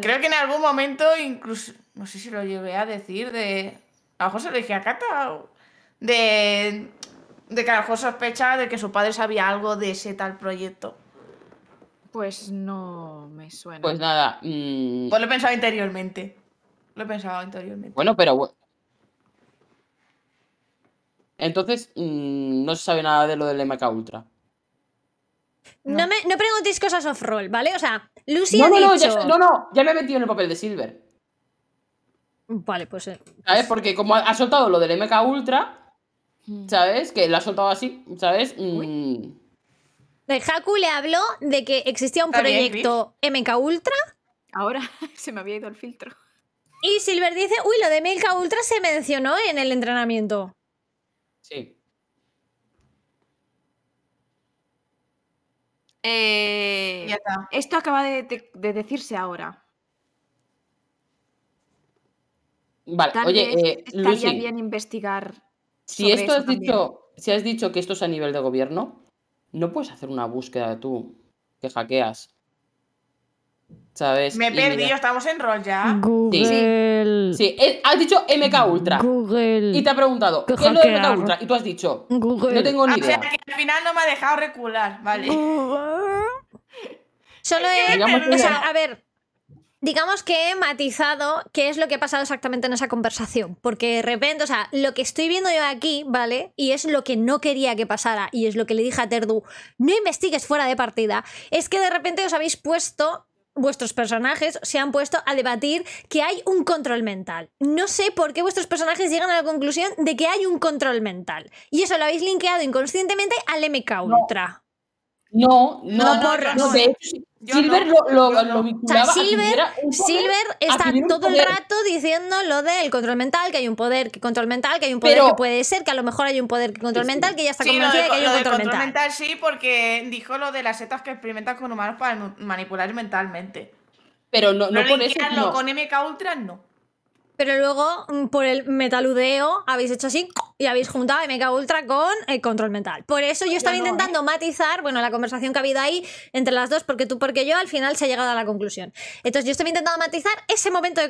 Creo que en algún momento, incluso, no sé si lo llevé a decir, de. A lo mejor se dije a Cata, de, de que a lo mejor sospecha de que su padre sabía algo de ese tal proyecto. Pues no me suena. Pues nada. Pues mm. lo he pensado interiormente. Lo he pensado interiormente. Bueno, pero. Entonces, mm, no se sabe nada de lo del MK Ultra. No. me, preguntéis cosas off-roll, ¿vale? O sea, Lucy no, ha no, no, ya, no, no, ya me he metido en el papel de Silver. Vale, pues... Eh, ¿Sabes? Porque como ha, soltado lo del MK Ultra, mm. ¿sabes? Que lo ha soltado así, ¿sabes? Mm. Eh, Haku le habló de que existía un proyecto MK Ultra. Ahora [laughs] se me había ido el filtro. Y Silver dice, uy, lo de MK Ultra se mencionó en el entrenamiento. Sí. Eh, esto acaba de, decirse ahora. Vale, oye, eh, estaría bien investigar. Si esto has dicho, si has dicho que esto es a nivel de gobierno, no puedes hacer una búsqueda tú que hackeas me he perdido, estamos en rol ya. Google. Sí, eh, has dicho MK Ultra. Google. Y te ha preguntado, ¿qué, es lo de MK Ultra? Y tú has dicho, No tengo ni idea. Ah, o sea, que al final no me ha dejado recular, vale. Solo he. a ver. Digamos que he matizado qué es lo que ha pasado exactamente en esa conversación. Porque de repente, o sea, lo que estoy viendo yo aquí, ¿vale? Y es lo que no quería que pasara. Y es lo que le dije a Terdu, no investigues fuera de partida. Es que de repente os habéis puesto vuestros personajes se han puesto a debatir que hay un control mental. No sé por qué vuestros personajes llegan a la conclusión de que hay un control mental. Y eso lo habéis linkeado inconscientemente al MK Ultra. No. No, no, no, Silver lo, está todo el rato diciendo lo del control mental, que hay un poder que control mental, que hay un poder Pero, que puede ser, que a lo mejor hay un poder que control mental, que ya está convencida que hay un control, mental. Sí, porque dijo lo de las setas que experimentan con humanos para manipular mentalmente. Pero no, no, no Con MK Ultra no. Pero luego, mm, por el metaludeo, habéis hecho así y habéis juntado MK Ultra con el control mental. Por eso yo pues estaba ¿eh? intentando matizar, bueno, la conversación que ha habido ahí entre las dos, porque tú, porque yo, al final se ha llegado a la conclusión. Entonces yo estaba intentando matizar ese momento de,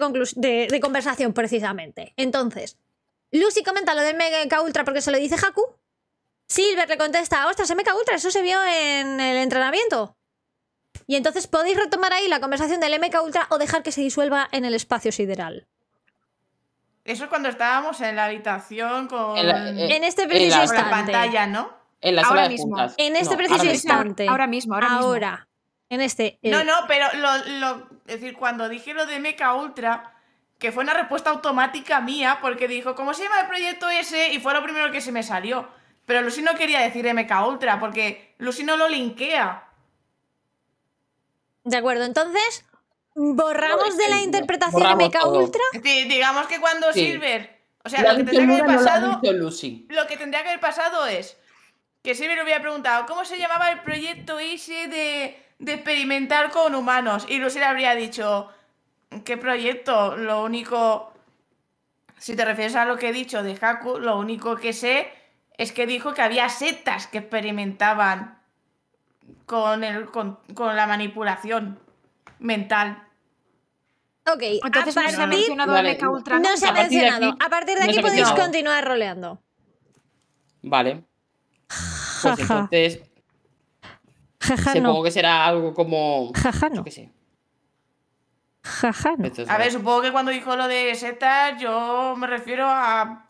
conversación precisamente. Entonces, Lucy comenta lo de MK Ultra porque se lo dice Haku. Silver le contesta, ostras, MK Ultra, eso se vio en el entrenamiento. Y entonces podéis retomar ahí la conversación del MK Ultra o dejar que se disuelva en el espacio sideral. Eso es cuando estábamos en la habitación con. En, eh, este preciso instante. la pantalla, ¿no? En la ahora mismo. En este preciso instante. Ahora mismo, ahora, mismo. Ahora. En este. Eh. No, no, pero lo, decir, cuando dije lo de Mecha Ultra, que fue una respuesta automática mía, porque dijo, ¿cómo se llama el proyecto ese? Y fue lo primero que se me salió. Pero Lucy no quería decir MK Ultra, porque Lucy no lo linkea. De acuerdo, entonces, ¿Borramos de la interpretación de Mecha Ultra? digamos que cuando Silver. O sea, lo que, tendría que haber pasado, lo que tendría que haber pasado es que Silver hubiera preguntado cómo se llamaba el proyecto Isi de, de experimentar con humanos. Y Lucy le habría dicho: ¿Qué proyecto? Lo único. Si te refieres a lo que he dicho de Haku, lo único que sé es que dijo que había setas que experimentaban con, con la manipulación mental. Ok, entonces a no se ha mencionado Ultra. No se ha mencionado. a partir de aquí podéis continuar roleando. Vale. Pues entonces. supongo que será algo como. Jaja, no. a ver, supongo que cuando dijo lo de setas, yo me refiero a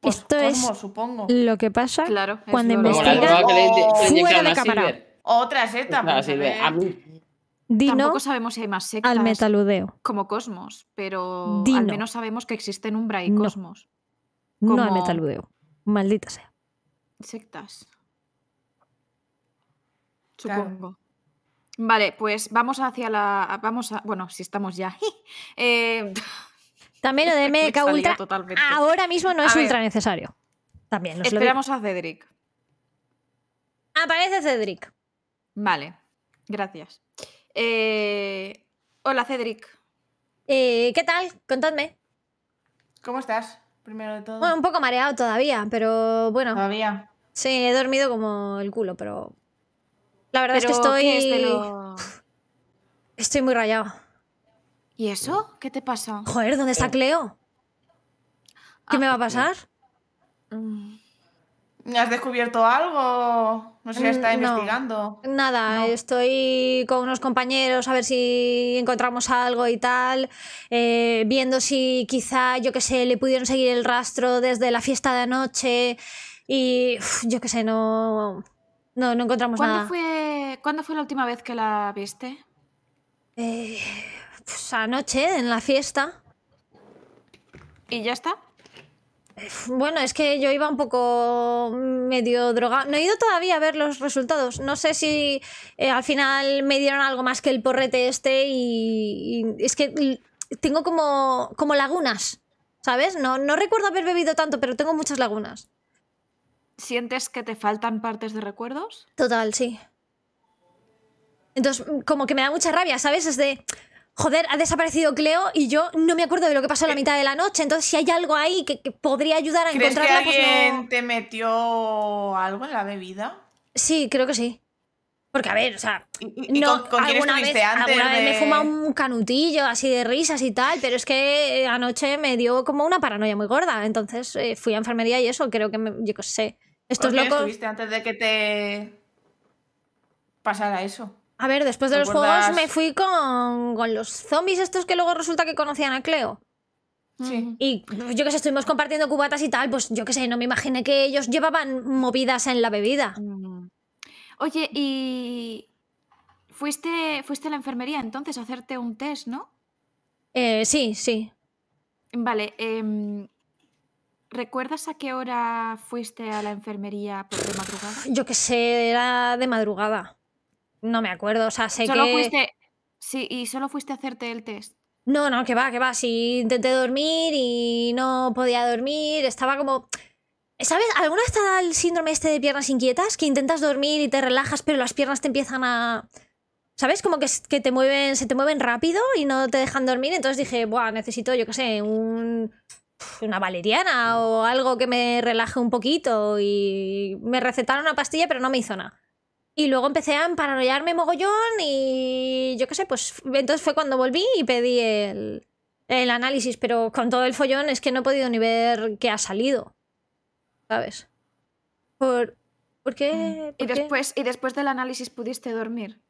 pues, Esto es supongo. lo que pasa claro, cuando investigan fuera de cámara. Otra seta. Pues, a mí. Tampoco sabemos si hay más sectas. Al metaludeo. Como Cosmos, pero al menos sabemos que existen Umbra y Cosmos. No al metaludeo. Maldita sea. Sectas. Supongo. Vale, pues vamos hacia la. Vamos Bueno, si estamos ya. [laughs] Eh, También lo de [laughs] MK ahora mismo no es ultra necesario. También Esperamos a Cedric. Aparece Cedric. Vale, gracias. Eh, hola, Cedric. Eh, ¿Qué tal? Contadme. ¿Cómo estás? Primero de todo. Bueno, un poco mareado todavía, pero bueno. Todavía. Sí, he dormido como el culo, pero. La verdad es que estoy. [sighs] Estoy muy rayado. ¿Y eso? ¿Qué te pasa? Joder, ¿dónde está eh. Cleo? ¿Qué me va a ah, pasar? ¿Has descubierto algo? No sé, está mm, investigando. nada, estoy con unos compañeros a ver si encontramos algo y tal, eh, viendo si quizá, yo qué sé, le pudieron seguir el rastro desde la fiesta de anoche y yo qué sé, no, no, encontramos ¿Cuándo nada. Fue, ¿Cuándo fue la última vez que la viste? Eh, pues anoche, en la fiesta. ¿Y ya está? Bueno, es que yo iba un poco medio drogado. No he ido todavía a ver los resultados. No sé si eh, al final me dieron algo más que el porrete este y, es que tengo como, como lagunas, ¿sabes? No, no recuerdo haber bebido tanto, pero tengo muchas lagunas. ¿Sientes que te faltan partes de recuerdos? Total, sí. Entonces, como que me da mucha rabia, ¿sabes? Es de joder, ha desaparecido Cleo y yo no me acuerdo de lo que pasó a la eh, mitad de la noche. Entonces, si hay algo ahí que, podría ayudar a ¿Crees encontrarla, que pues alguien te metió algo en la bebida? Sí, creo que sí. Porque, a ver, o sea, no, con, alguna, vez, antes alguna vez me fuma un canutillo así de risas y tal, pero es que eh, anoche me dio como una paranoia muy gorda. Entonces eh, fui a enfermería y eso, creo que, me, yo qué sé. Estos locos. estuviste antes de que te pasara eso? A ver, después de los juegos me fui con, los zombies estos que luego resulta que conocían a Cleo. Sí. Y yo que sé, estuvimos compartiendo cubatas y tal, pues yo que sé, no me imaginé que ellos llevaban movidas en la bebida. Mm. Oye, y fuiste, fuiste a la enfermería entonces a hacerte un test, ¿no? Eh, sí, sí. Vale, em, ¿recuerdas a qué hora fuiste a la enfermería por de madrugada? Yo que sé, era de madrugada. No me acuerdo, o sea, sé que... Fuiste... Sí, y solo fuiste a hacerte el test. No, no, que va, que va. Si intenté dormir y no podía dormir. Estaba como... ¿Sabes? ¿Alguna vez el síndrome este de piernas inquietas? Que intentas dormir y te relajas, pero las piernas te empiezan a... ¿Sabes? Como que, que te mueven, se te mueven rápido y no te dejan dormir. Entonces dije, bueno necesito, yo qué sé, una valeriana o algo que me relaje un poquito. Y me recetaron una pastilla, pero no me hizo nada. Y luego empecé a paranoiarme mogollón y yo qué sé, pues entonces fue cuando volví y pedí el, análisis, pero con todo el follón es que no he podido ni ver qué ha salido. ¿Sabes? Por, ¿por qué? Mm. ¿Y, después, ¿Y después del análisis pudiste dormir?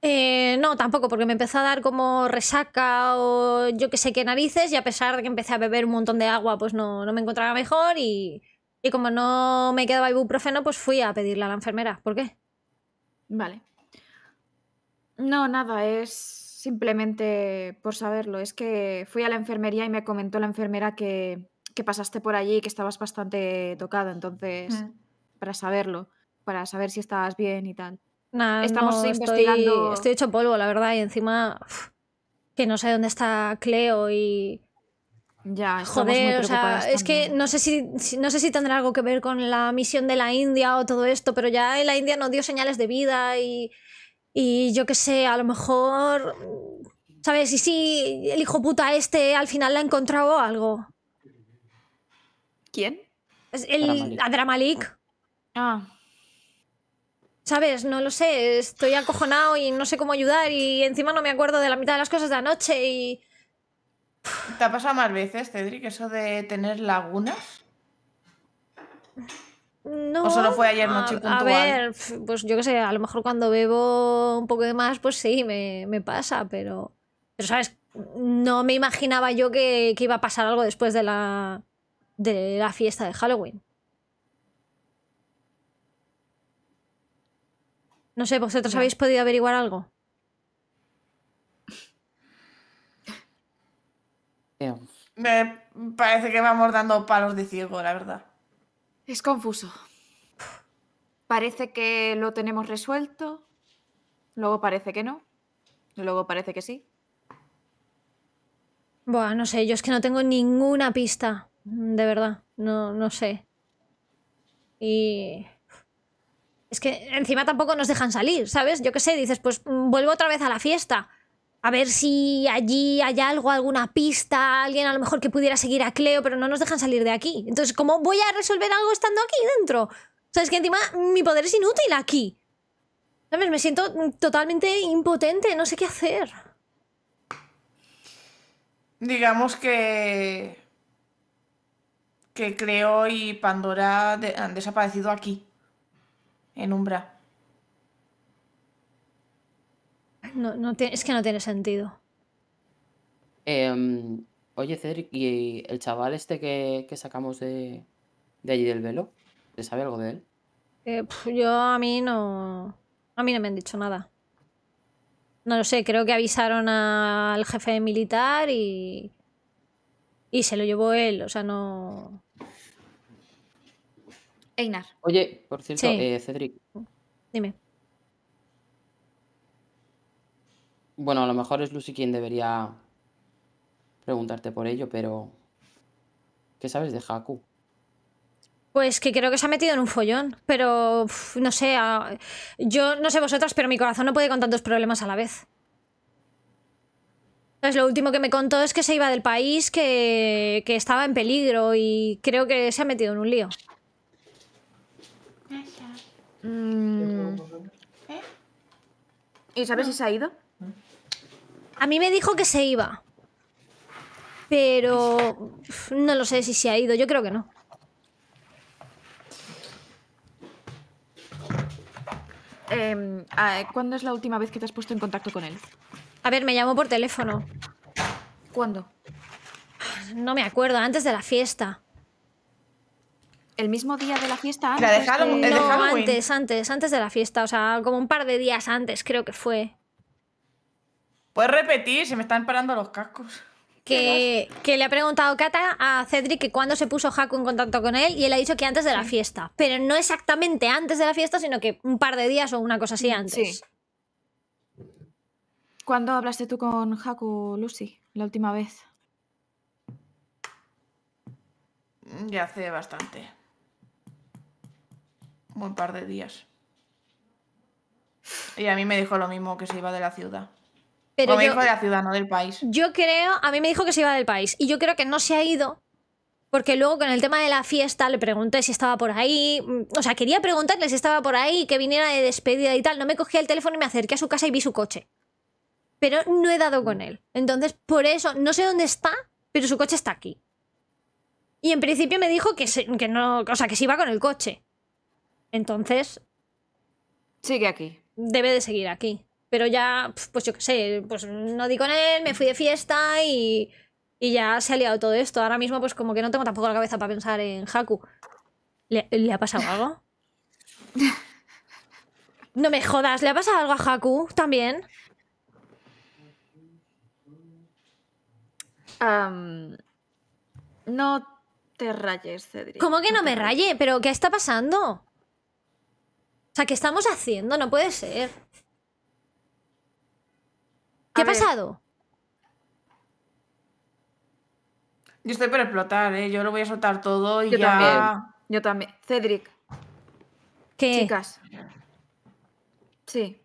Eh, no, tampoco, porque me empezó a dar como resaca o yo qué sé qué narices y a pesar de que empecé a beber un montón de agua, pues no, me encontraba mejor y, y como no me quedaba ibuprofeno, pues fui a pedirle a la enfermera. ¿Por qué? Vale. No, nada, es simplemente por saberlo. Es que fui a la enfermería y me comentó la enfermera que, pasaste por allí y que estabas bastante tocado, entonces, mm. para saberlo, para saber si estabas bien y tal. Nada, Estamos investigando. Estoy, hecho polvo, la verdad, y encima que no sé dónde está Cleo y ya, Joder, o sea, es que no sé si, no sé si tendrá algo que ver con la misión de la India o todo esto, pero ya la India no dio señales de vida y, y yo qué sé, a lo mejor, ¿sabes? Y si el hijo puta este al final la ha encontrado algo. ¿Quién? El Adramalik. Ah. ¿Sabes? No lo sé, estoy acojonado y no sé cómo ayudar y encima no me acuerdo de la mitad de las cosas de anoche y... ¿Te ha pasado más veces, Cedric, eso de tener lagunas? No. ¿O solo fue ayer noche puntual? A ver, pues yo qué sé, a lo mejor cuando bebo un poco de más, pues sí, me, pasa, pero. Pero, ¿sabes? No me imaginaba yo que, iba a pasar algo después de la, de la fiesta de Halloween. No sé, ¿vosotros habéis podido averiguar algo? Me parece que vamos dando palos de ciego, la verdad. Es confuso. Parece que lo tenemos resuelto, luego parece que no, luego parece que sí. Bueno, no sé, yo es que no tengo ninguna pista, de verdad, no, no sé. Y... Es que encima tampoco nos dejan salir, ¿sabes? Yo qué sé, dices, pues mm, vuelvo otra vez a la fiesta a ver si allí hay algo, alguna pista, alguien a lo mejor que pudiera seguir a Cleo, pero no nos dejan salir de aquí. Entonces, ¿cómo voy a resolver algo estando aquí dentro? O Sabes que encima mi poder es inútil aquí. ¿Sabes? Me siento totalmente impotente, no sé qué hacer. Digamos que... que Cleo y Pandora han desaparecido aquí, en Umbra. No, es que no tiene sentido. Em, oye, Cedric, ¿y el chaval este que, sacamos de, allí del velo? ¿Te sabe algo de él? Eh, yo a mí no... A mí no me han dicho nada. No lo sé, creo que avisaron al jefe militar y... Y se lo llevó él, o sea, no... Einar. Oye, por cierto, eh, Cedric. Dime. Bueno, a lo mejor es Lucy quien debería preguntarte por ello, pero... ¿Qué sabes de Haku? Pues que creo que se ha metido en un follón, pero no sé, yo no sé vosotras, pero mi corazón no puede con tantos problemas a la vez. lo último que me contó es que se iba del país, que, estaba en peligro y creo que se ha metido en un lío. Mm. ¿Y sabes si se ha ido? A mí me dijo que se iba. Pero no lo sé si se ha ido, yo creo que no. Em, ah, ¿Cuándo es la última vez que te has puesto en contacto con él? A ver, me llamó por teléfono. ¿Cuándo? No me acuerdo, antes de la fiesta. ¿El mismo día de la fiesta? Antes? No, antes, antes, antes de la fiesta. O sea, como un par de días antes creo que fue. ¿Puedes repetir? Se me están parando los cascos. Que, le ha preguntado Kata a Cedric que cuándo se puso Haku en contacto con él y él ha dicho que antes de la fiesta. Pero no exactamente antes de la fiesta, sino que un par de días o una cosa así mm, antes. ¿Cuándo hablaste tú con Haku, Lucy? La última vez. Mm, ya hace bastante. Un par de días. Y a mí me dijo lo mismo que se iba de la ciudad. Pero dijo de la ciudad, no del país. Yo creo, a mí me dijo que se iba del país. Y yo creo que no se ha ido. Porque luego con el tema de la fiesta le pregunté si estaba por ahí. Mm, o sea, quería preguntarle si estaba por ahí, que viniera de despedida y tal. No me cogía el teléfono y me acerqué a su casa y vi su coche. Pero no he dado con mm. él. Entonces, por eso, no sé dónde está, pero su coche está aquí. Y en principio me dijo que, que no. O sea, que se iba con el coche. Entonces. Sigue aquí. Debe de seguir aquí pero ya, pues yo qué sé, pues no di con él, me fui de fiesta y, y ya se ha liado todo esto. Ahora mismo pues como que no tengo tampoco la cabeza para pensar en Haku. ¿Le, ha pasado algo? [laughs] No me jodas, ¿le ha pasado algo a Haku también? no te rayes, Cedric. ¿Cómo que no, no me raye? ¿Pero qué está pasando? O sea, ¿qué estamos haciendo? No puede ser. ¿Qué ha pasado? Yo estoy por explotar, ¿eh? Yo lo voy a soltar todo y ya. Yo también. Cedric. ¿Qué? Chicas. Sí.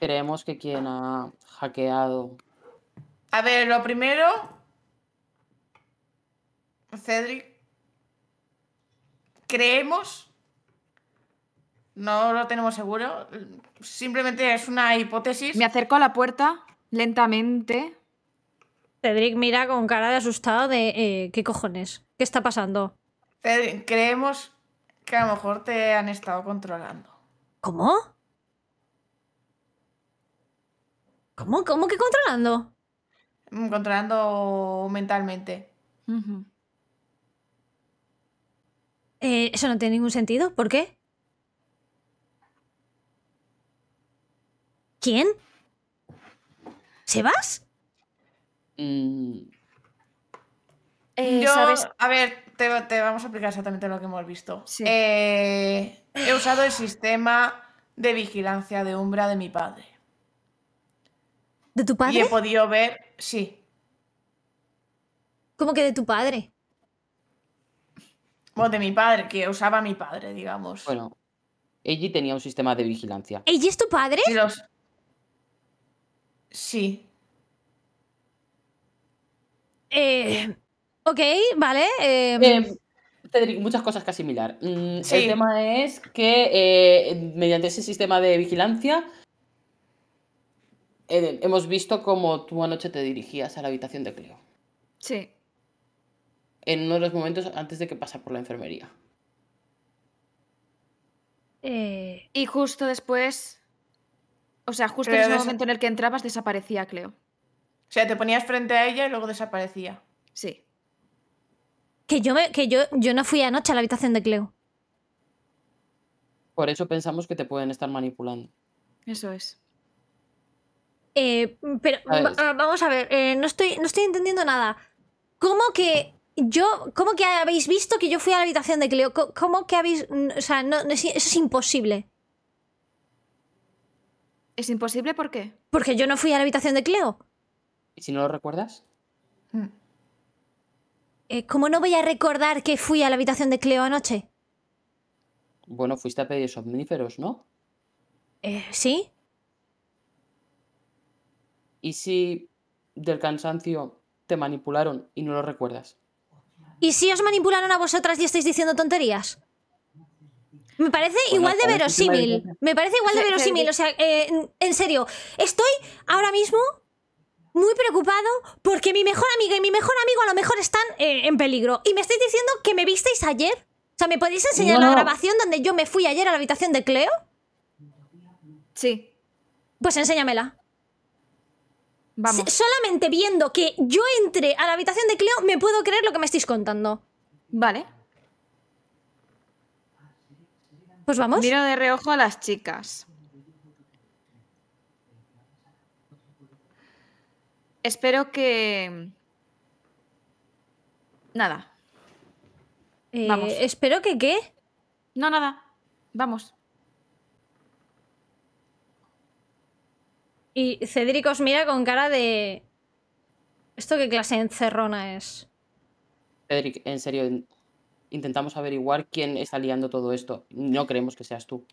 Creemos que quien ha hackeado. A ver, lo primero. Cedric. Creemos no lo tenemos seguro. Simplemente es una hipótesis. Me acerco a la puerta lentamente. Cedric mira con cara de asustado de eh, ¿qué cojones? ¿Qué está pasando? creemos que a lo mejor te han estado controlando. ¿Cómo? ¿Cómo? ¿Cómo que controlando? Mm, controlando mentalmente. Eh, eso no tiene ningún sentido. ¿Por qué? ¿Quién? ¿Sebas? Mm. Eh, Yo, a ver, te, vamos a explicar exactamente lo que hemos visto. Eh, he usado el sistema de vigilancia de Umbra de mi padre. ¿De tu padre? Y he podido ver, sí. ¿Cómo que de tu padre? Bueno, de mi padre, que usaba mi padre, digamos. Bueno, Eiji tenía un sistema de vigilancia. ¿Eiji es tu padre? los... Sí. Eh, ok, vale. Eh... muchas cosas que asimilar. Mm, el tema es que eh, mediante ese sistema de vigilancia eh, hemos visto cómo tú anoche te dirigías a la habitación de Cleo. Sí. En uno de los momentos antes de que pasara por la enfermería. Y justo después o sea, justo en ese momento en el que entrabas desaparecía Cleo. O sea, te ponías frente a ella y luego desaparecía. Sí. Que yo que yo, yo no fui anoche a la habitación de Cleo. Por eso pensamos que te pueden estar manipulando. Eso es. Eh, pero ah, vamos a ver, eh, no, estoy, no estoy entendiendo nada. ¿Cómo que yo, cómo que habéis visto que yo fui a la habitación de Cleo? ¿Cómo que habéis, mm, o sea, no, eso es imposible. ¿Es imposible por qué? Porque yo no fui a la habitación de Cleo. ¿Y si no lo recuerdas? Mm. Eh, ¿Cómo no voy a recordar que fui a la habitación de Cleo anoche? Bueno, fuiste a pedir somníferos, ¿no? Eh, sí. ¿Y si del cansancio te manipularon y no lo recuerdas? ¿Y si os manipularon a vosotras y estáis diciendo tonterías? Pues me parece igual de verosímil. Me parece igual de verosímil. O sea, eh, en serio, estoy ahora mismo muy preocupado porque mi mejor amiga y mi mejor amigo a lo mejor están eh, en peligro. Y me estáis diciendo que me visteis ayer. O sea, ¿me podéis enseñar la grabación donde yo me fui ayer a la habitación de Cleo? Sí. Pues enséñamela. Vamos. solamente viendo que yo entré a la habitación de Cleo me puedo creer lo que me estáis contando. Vale. Pues vamos. Miro de reojo a las chicas. Espero que... Nada. Eh, vamos. ¿Espero que qué? No, nada. Vamos. Y Cedric os mira con cara de... ¿Esto qué clase de encerrona es? Cedric, en serio, intentamos averiguar quién está liando todo esto. No creemos que seas tú.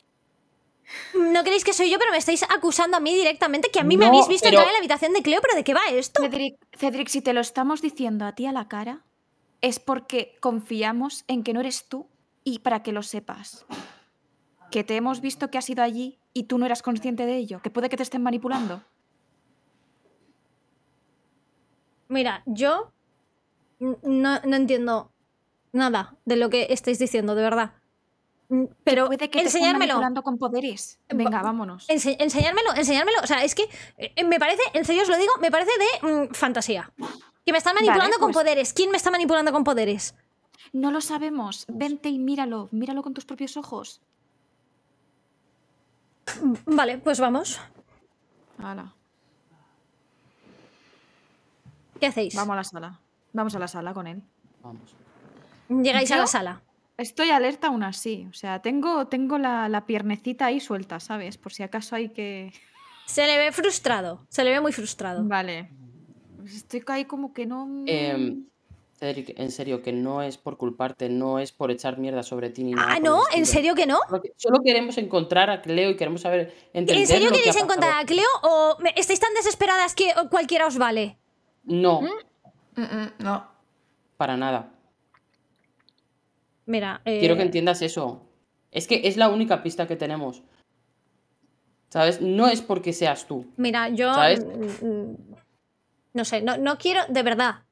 No creéis que soy yo, pero me estáis acusando a mí directamente que a mí me habéis visto en la habitación de Cleo, pero ¿de qué va esto? Cedric, si te lo estamos diciendo a ti a la cara, es porque confiamos en que no eres tú y para que lo sepas. Que te hemos visto que has ido allí y tú no eras consciente de ello, que puede que te estén manipulando. Mira, yo no, no entiendo nada de lo que estáis diciendo, de verdad. Mm, pero Puede que enseñármelo. con poderes. Eh, Venga, vámonos. enseñármelo, enseñármelo. O sea, es que eh, me parece, en serio os lo digo, me parece de mm, fantasía. Que me están manipulando con pues poderes. ¿Quién me está manipulando con poderes? No lo sabemos. Vente y míralo. Míralo con tus propios ojos. Mm, vale, pues vamos. Hala. ¿Qué hacéis? Vamos a la sala. Vamos a la sala con él. Vamos. Llegáis a la sala. Estoy alerta aún así, o sea, tengo, tengo la, piernecita ahí suelta, ¿sabes? Por si acaso hay que... [laughs] Se le ve frustrado, se le ve muy frustrado. Vale. Pues estoy ahí como que no... Em, en serio, que no es por culparte, no es por echar mierda sobre ti Ah, ¿no? ¿En serio que no? Solo, queremos encontrar a Cleo y queremos saber... ¿En serio queréis encontrar a Cleo o estáis tan desesperadas que cualquiera os vale? No. Mm, mm, mm, no. Para nada. Mira. Quiero que eh, entiendas eso. Es que es la única pista que tenemos. ¿Sabes? No es porque seas tú. Mira, yo. Mm, mm, no sé, no, no quiero, de verdad,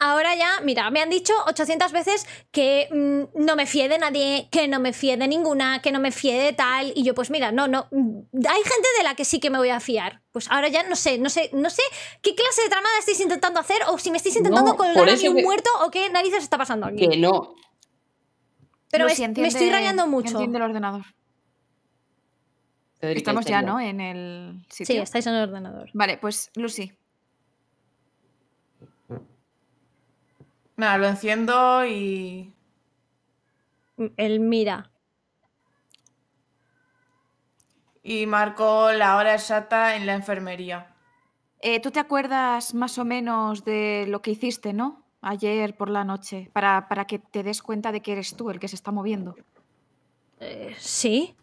ahora ya, mira, me han dicho 800 veces que mm, no me fíe de nadie, que no me fíe de ninguna, que no me fíe de tal. Y yo, pues mira, no, no. Mm, hay gente de la que sí que me voy a fiar. Pues ahora ya no sé, no sé, no sé qué clase de trama estáis intentando hacer o si me estáis intentando colgar a un muerto o qué narices está pasando aquí. Que no. Pero me, estoy rayando mucho. Entiende el ordenador. Estamos ya, ¿no? En el sitio. Sí, estáis en el ordenador. Vale, pues Lucy, Nada, lo enciendo y. Él mira. Y marcó la hora exacta en la enfermería. Eh, tú te acuerdas más o menos de lo que hiciste, ¿no? Ayer por la noche, para, que te des cuenta de que eres tú el que se está moviendo. Eh, sí.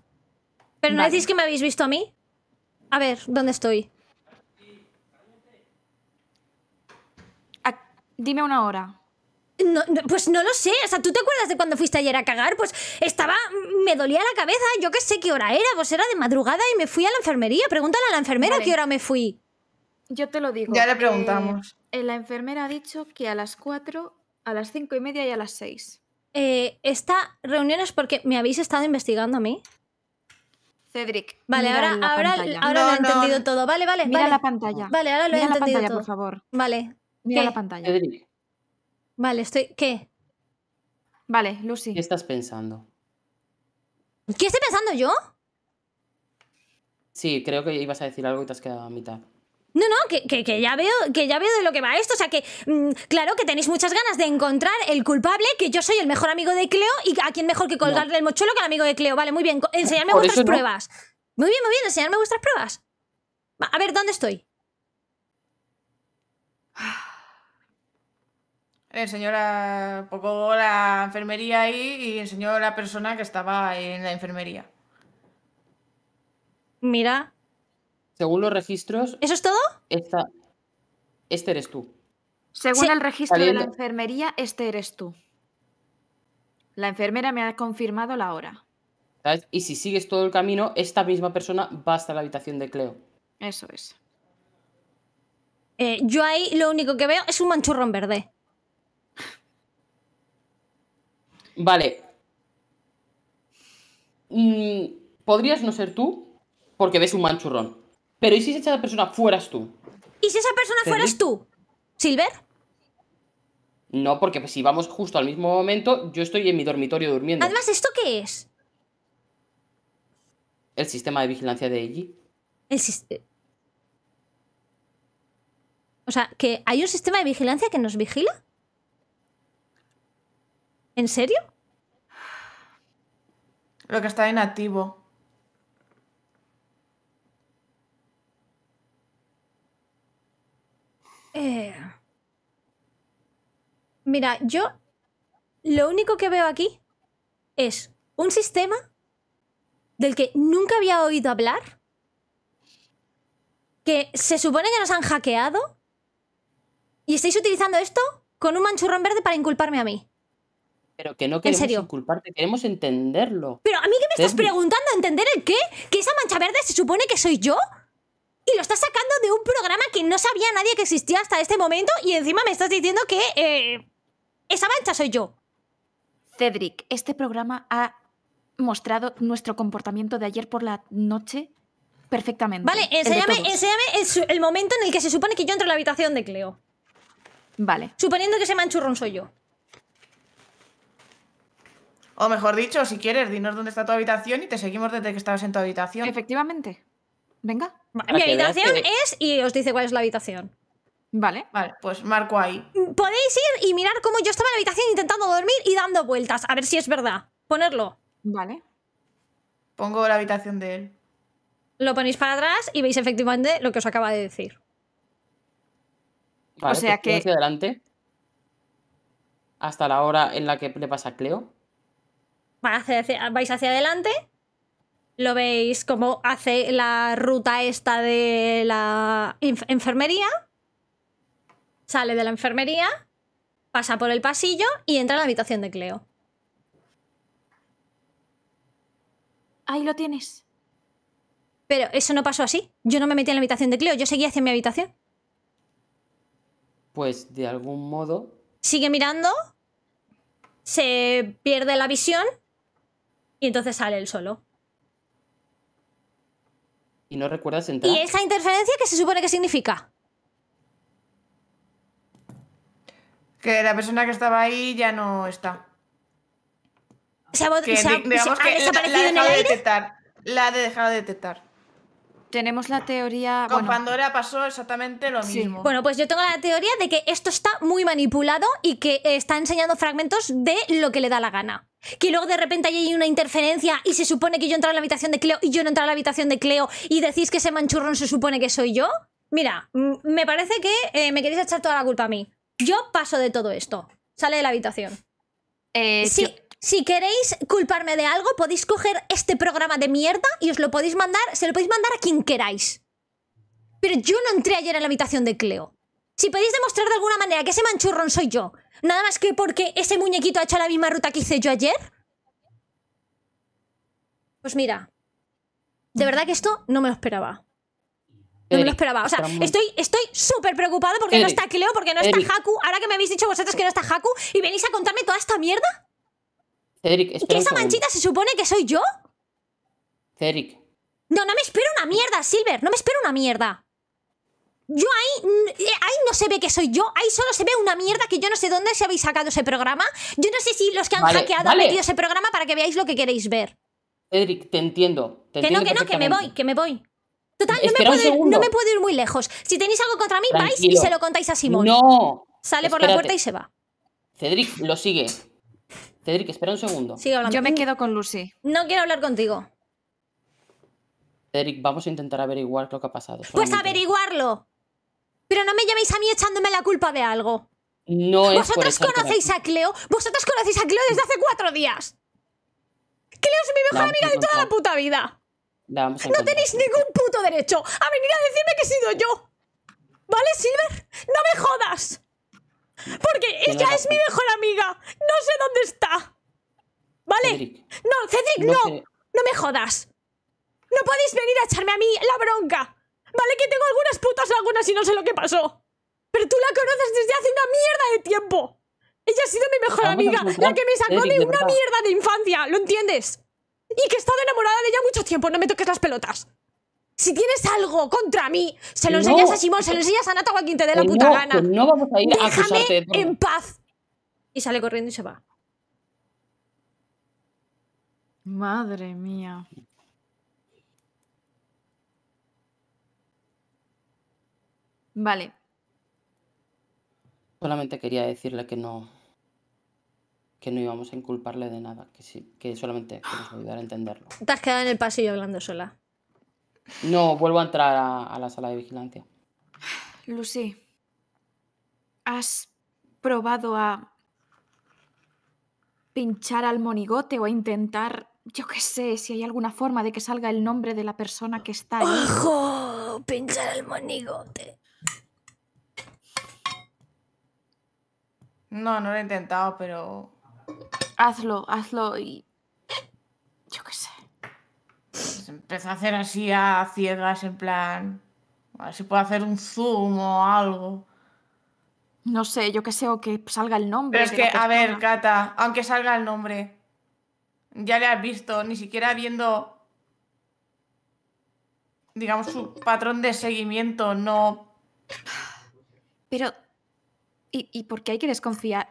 ¿Pero no decís que me habéis visto a mí? A ver, ¿dónde estoy? Dime una hora pues no lo sé, o sea, ¿tú te acuerdas de cuando fuiste ayer a cagar? Pues estaba, mm, me dolía la cabeza, yo qué sé qué hora era, pues era de madrugada y me fui a la enfermería. Pregúntale a la enfermera qué hora me fui. Yo te lo digo. Ya le preguntamos. Eh, eh, la enfermera ha dicho que a las 4, a las 5 y media y a las 6. Eh, esta reunión es porque me habéis estado investigando a mí. Cedric. Vale, ahora, ahora, ahora lo he entendido todo. Vale, vale. Mira la pantalla. Vale, ahora lo he entendido la pantalla, por favor. Vale. Mira la pantalla. Vale, estoy. ¿Qué? Vale, Lucy. ¿Qué estás pensando? ¿Qué estoy pensando yo? Sí, creo que ibas a decir algo y te has quedado a mitad. No, no, que, ya veo, que ya veo de lo que va esto. O sea que, mm, claro que tenéis muchas ganas de encontrar el culpable, que yo soy el mejor amigo de Cleo y a quién mejor que colgarle el mochuelo que el amigo de Cleo. Vale, muy bien, [laughs] enseñadme vuestras pruebas. Muy bien, muy bien, enseñadme vuestras pruebas. A ver, ¿dónde estoy? enseñó la, poco la enfermería ahí y enseñó a la persona que estaba en la enfermería. Mira. Según los registros. ¿Eso es todo? este eres tú. Según el registro de la enfermería, este eres tú. La enfermera me ha confirmado la hora. Y si sigues todo el camino, esta misma persona va hasta la habitación de Cleo. Eso es. Eh, yo ahí lo único que veo es un manchurro verde. Vale. Mm, podrías no ser tú porque ves un manchurrón. Pero ¿y si esa persona fueras tú? ¿Y si esa persona fueras tú? ¿Silver? No, porque pues, si vamos justo al mismo momento, yo estoy en mi dormitorio durmiendo. Además, ¿esto qué es? El sistema de vigilancia de Eiji. El sistema. Eh. O sea, que hay un sistema de vigilancia que nos vigila. ¿En serio? Lo que está en activo. Eh, mira, yo lo único que veo aquí es un sistema del que nunca había oído hablar, que se supone que nos han hackeado, y estáis utilizando esto con un manchurrón verde para inculparme a mí. Pero que no queremos culparte, queremos entenderlo. Pero a mí que me estás preguntando, ¿entender el qué? ¿Que esa mancha verde se supone que soy yo? Y lo estás sacando de un programa que no sabía nadie que existía hasta este momento y encima me estás diciendo que eh, esa mancha soy yo. Cedric, este programa ha mostrado nuestro comportamiento de ayer por la noche perfectamente. Vale, enséñame, el, momento en el que se supone que yo entro en la habitación de Cleo. Vale. Suponiendo que ese manchurrón soy yo. O mejor dicho, si quieres, dinos dónde está tu habitación y te seguimos desde que estabas en tu habitación. Efectivamente. Venga. Mi habitación es y os dice cuál es la habitación. Vale. Vale, pues marco ahí. Podéis ir y mirar cómo yo estaba en la habitación intentando dormir y dando vueltas, a ver si es verdad. Ponerlo. Vale. Pongo la habitación de él. Lo ponéis para atrás y veis efectivamente lo que os acaba de decir. o sea pues que. Hacia adelante. Hasta la hora en la que le pasa a Cleo vais hacia adelante, lo veis como hace la ruta esta de la enfermería, sale de la enfermería, pasa por el pasillo y entra en la habitación de Cleo. Ahí lo tienes. Pero eso no pasó así. Yo no me metí en la habitación de Cleo, yo seguí hacia mi habitación. Pues de algún modo. Sigue mirando, se pierde la visión y entonces sale él solo. Y no recuerdas entrar. ¿Y esa interferencia qué se supone que significa? Que la persona que estaba ahí ya no está. Se que, ha, desaparecido la, en el de La ha dejado de detectar. Tenemos la teoría. Con Pandora pasó exactamente lo mismo. Bueno, pues yo tengo la teoría de que esto está muy manipulado y que está enseñando fragmentos de lo que le da la gana que luego de repente hay una interferencia y se supone que yo entro en la habitación de Cleo y yo no entro en la habitación de Cleo y decís que ese manchurrón se supone que soy yo? Mira, me parece que eh, me queréis echar toda la culpa a mí. Yo paso de todo esto. Sale de la habitación. Eh, eh Si queréis culparme de algo, podéis coger este programa de mierda y os lo podéis mandar, se lo podéis mandar a quien queráis. Pero yo no entré ayer en la habitación de Cleo. Si podéis demostrar de alguna manera que ese manchurrón soy yo, Nada más que porque ese muñequito ha hecho la misma ruta que hice yo ayer. Pues mira, de verdad que esto no me lo esperaba. No me lo esperaba. O sea, estoy estoy súper preocupado porque no está Cleo, porque no está Haku. Ahora que me habéis dicho vosotros que no está Haku y venís a contarme toda esta mierda. Cedric, ¿Que esa manchita se supone que soy yo? Cedric. No, no me espero una mierda, Silver. No me espero una mierda. Yo ahí, mm, eh, ahí no se ve que soy yo, ahí solo se ve una mierda que yo no sé dónde se habéis sacado ese programa. Yo no sé si los que han hackeado han metido ese programa para que veáis lo que queréis ver. Cedric, te entiendo. que no, que no, que me voy, que me voy. Total, no me, puedo ir, no me, puedo ir, muy lejos. Si tenéis algo contra mí, vais y se lo contáis a Simón. No. Sale por la puerta y se va. Cedric, lo sigue. Cedric, espera un segundo. Yo me quedo con Lucy. No quiero hablar contigo. Cedric, vamos a intentar averiguar lo que ha pasado. Pues averiguarlo. Pero no me llaméis a mí echándome la culpa de algo. No es Vosotros conocéis a Cleo. Vosotros conocéis a Cleo desde hace cuatro días. Cleo es mi mejor amiga de toda la puta vida. no tenéis ningún puto derecho a venir a decirme que he sido yo. ¿Vale, Silver? ¡No me jodas! Porque ella es mi mejor amiga. No sé dónde está. ¿Vale? No, Cedric, No, no me jodas. No podéis venir a echarme a mí la bronca. Vale que tengo algunas putas algunas y no sé lo que pasó. Pero tú la conoces desde hace una mierda de tiempo. Ella ha sido mi mejor ah, amiga, pues la que me sacó de una mierda de infancia, ¿lo entiendes? Y que he estado enamorada de ella mucho tiempo, no me toques las pelotas. Si tienes algo contra mí, se lo enseñas a Simón, se lo enseñas a Nata o a te dé la puta gana. No vamos a ir Déjame en paz. Y sale corriendo y se va. Madre mía. Vale. Solamente quería decirle que no, que no íbamos a inculparle de nada, que, sí, que solamente queremos ayudar a entenderlo. Te has quedado en el pasillo hablando sola. No, vuelvo a entrar a, la sala de vigilancia. Lucy, ¿has probado a pinchar al monigote o a intentar, yo qué sé, si hay alguna forma de que salga el nombre de la persona que está ahí? ¡Ojo! Pinchar al monigote. No, no lo he intentado, pero. Hazlo, hazlo y. Yo qué sé. Se pues a hacer así a ciegas, en plan. A ver si puedo hacer un zoom o algo. No sé, yo qué sé, o que salga el nombre. Pero es que, a ver, Cata, aunque salga el nombre, ya le has visto, ni siquiera viendo. Digamos, su patrón de seguimiento, no. Pero ¿Y, porque hay que desconfiar?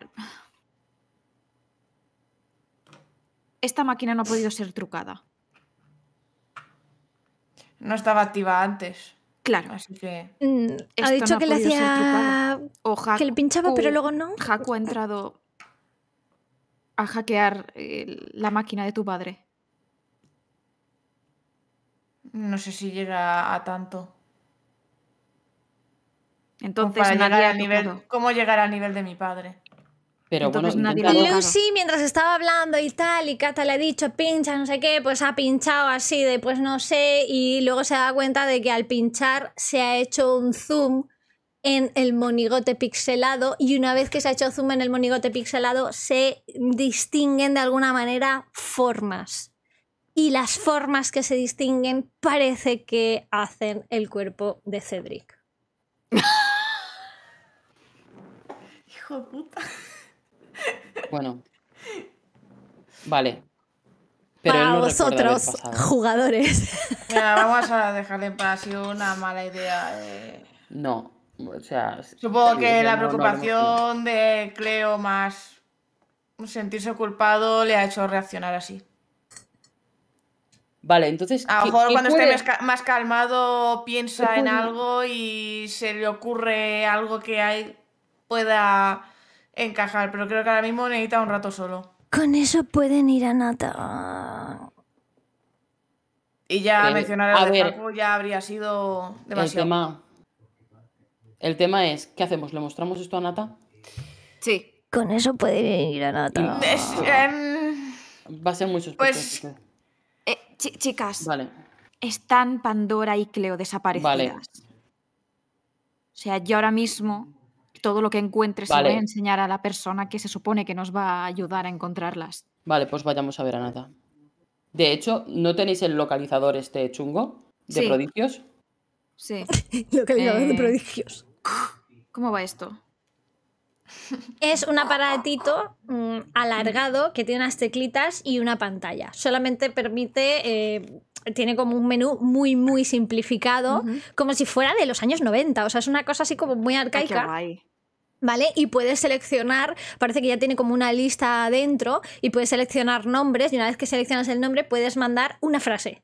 Esta máquina no ha podido ser trucada. No estaba activa antes. Claro. Así que. Mm, ha dicho que le hacía. O que le pinchaba, pero luego no. Haku ha entrado a hackear eh, la máquina de tu padre. No sé si llega a tanto. Entonces, nivel, ¿cómo llegar al nivel de mi padre? Pero bueno, Lucy, mientras estaba hablando y tal, y Cata le ha dicho pincha, no sé qué, pues ha pinchado así de pues no sé, y luego se da cuenta de que al pinchar se ha hecho un zoom en el monigote pixelado, y una vez que se ha hecho zoom en el monigote pixelado, se distinguen de alguna manera formas. Y las formas que se distinguen parece que hacen el cuerpo de Cedric. [laughs] Hijo puta. [laughs] Bueno. Vale. Pero Para vosotros, jugadores. [laughs] vamos a dejarle para si una mala idea. No, o sea. Supongo que la preocupación de Cleo más sentirse culpado le ha hecho reaccionar así. Vale, entonces. A lo mejor cuando esté más calmado piensa en algo y se le ocurre algo que hay pueda encajar, pero creo que ahora mismo necesita un rato solo. Con eso pueden ir a Nata. Y ya mencionar el a de ya habría sido demasiado. El tema, el tema es, ¿qué hacemos? ¿Le mostramos esto a Nata? Sí. Con eso pueden ir a Nata. Mm. Va a ser muy sospechoso. Pues, eh, chicas. Están Pandora y Cleo desaparecidas. O sea, yo ahora mismo todo lo que encuentres se voy a enseñar a la persona que se supone que nos va a ayudar a encontrarlas. Vale, pues vayamos a ver a Nata. De hecho, ¿no tenéis el localizador este chungo de prodigios? Sí. [laughs] localizador de eh, prodigios. ¿Cómo va esto? Es un aparatito mm, alargado que tiene unas teclitas y una pantalla. Solamente permite, eh, tiene como un menú muy, muy simplificado, como si fuera de los años 90. O sea, es una cosa así como muy ah, arcaica. ¿Vale? Y puedes seleccionar, parece que ya tiene como una lista adentro y puedes seleccionar nombres y una vez que seleccionas el nombre puedes mandar una frase.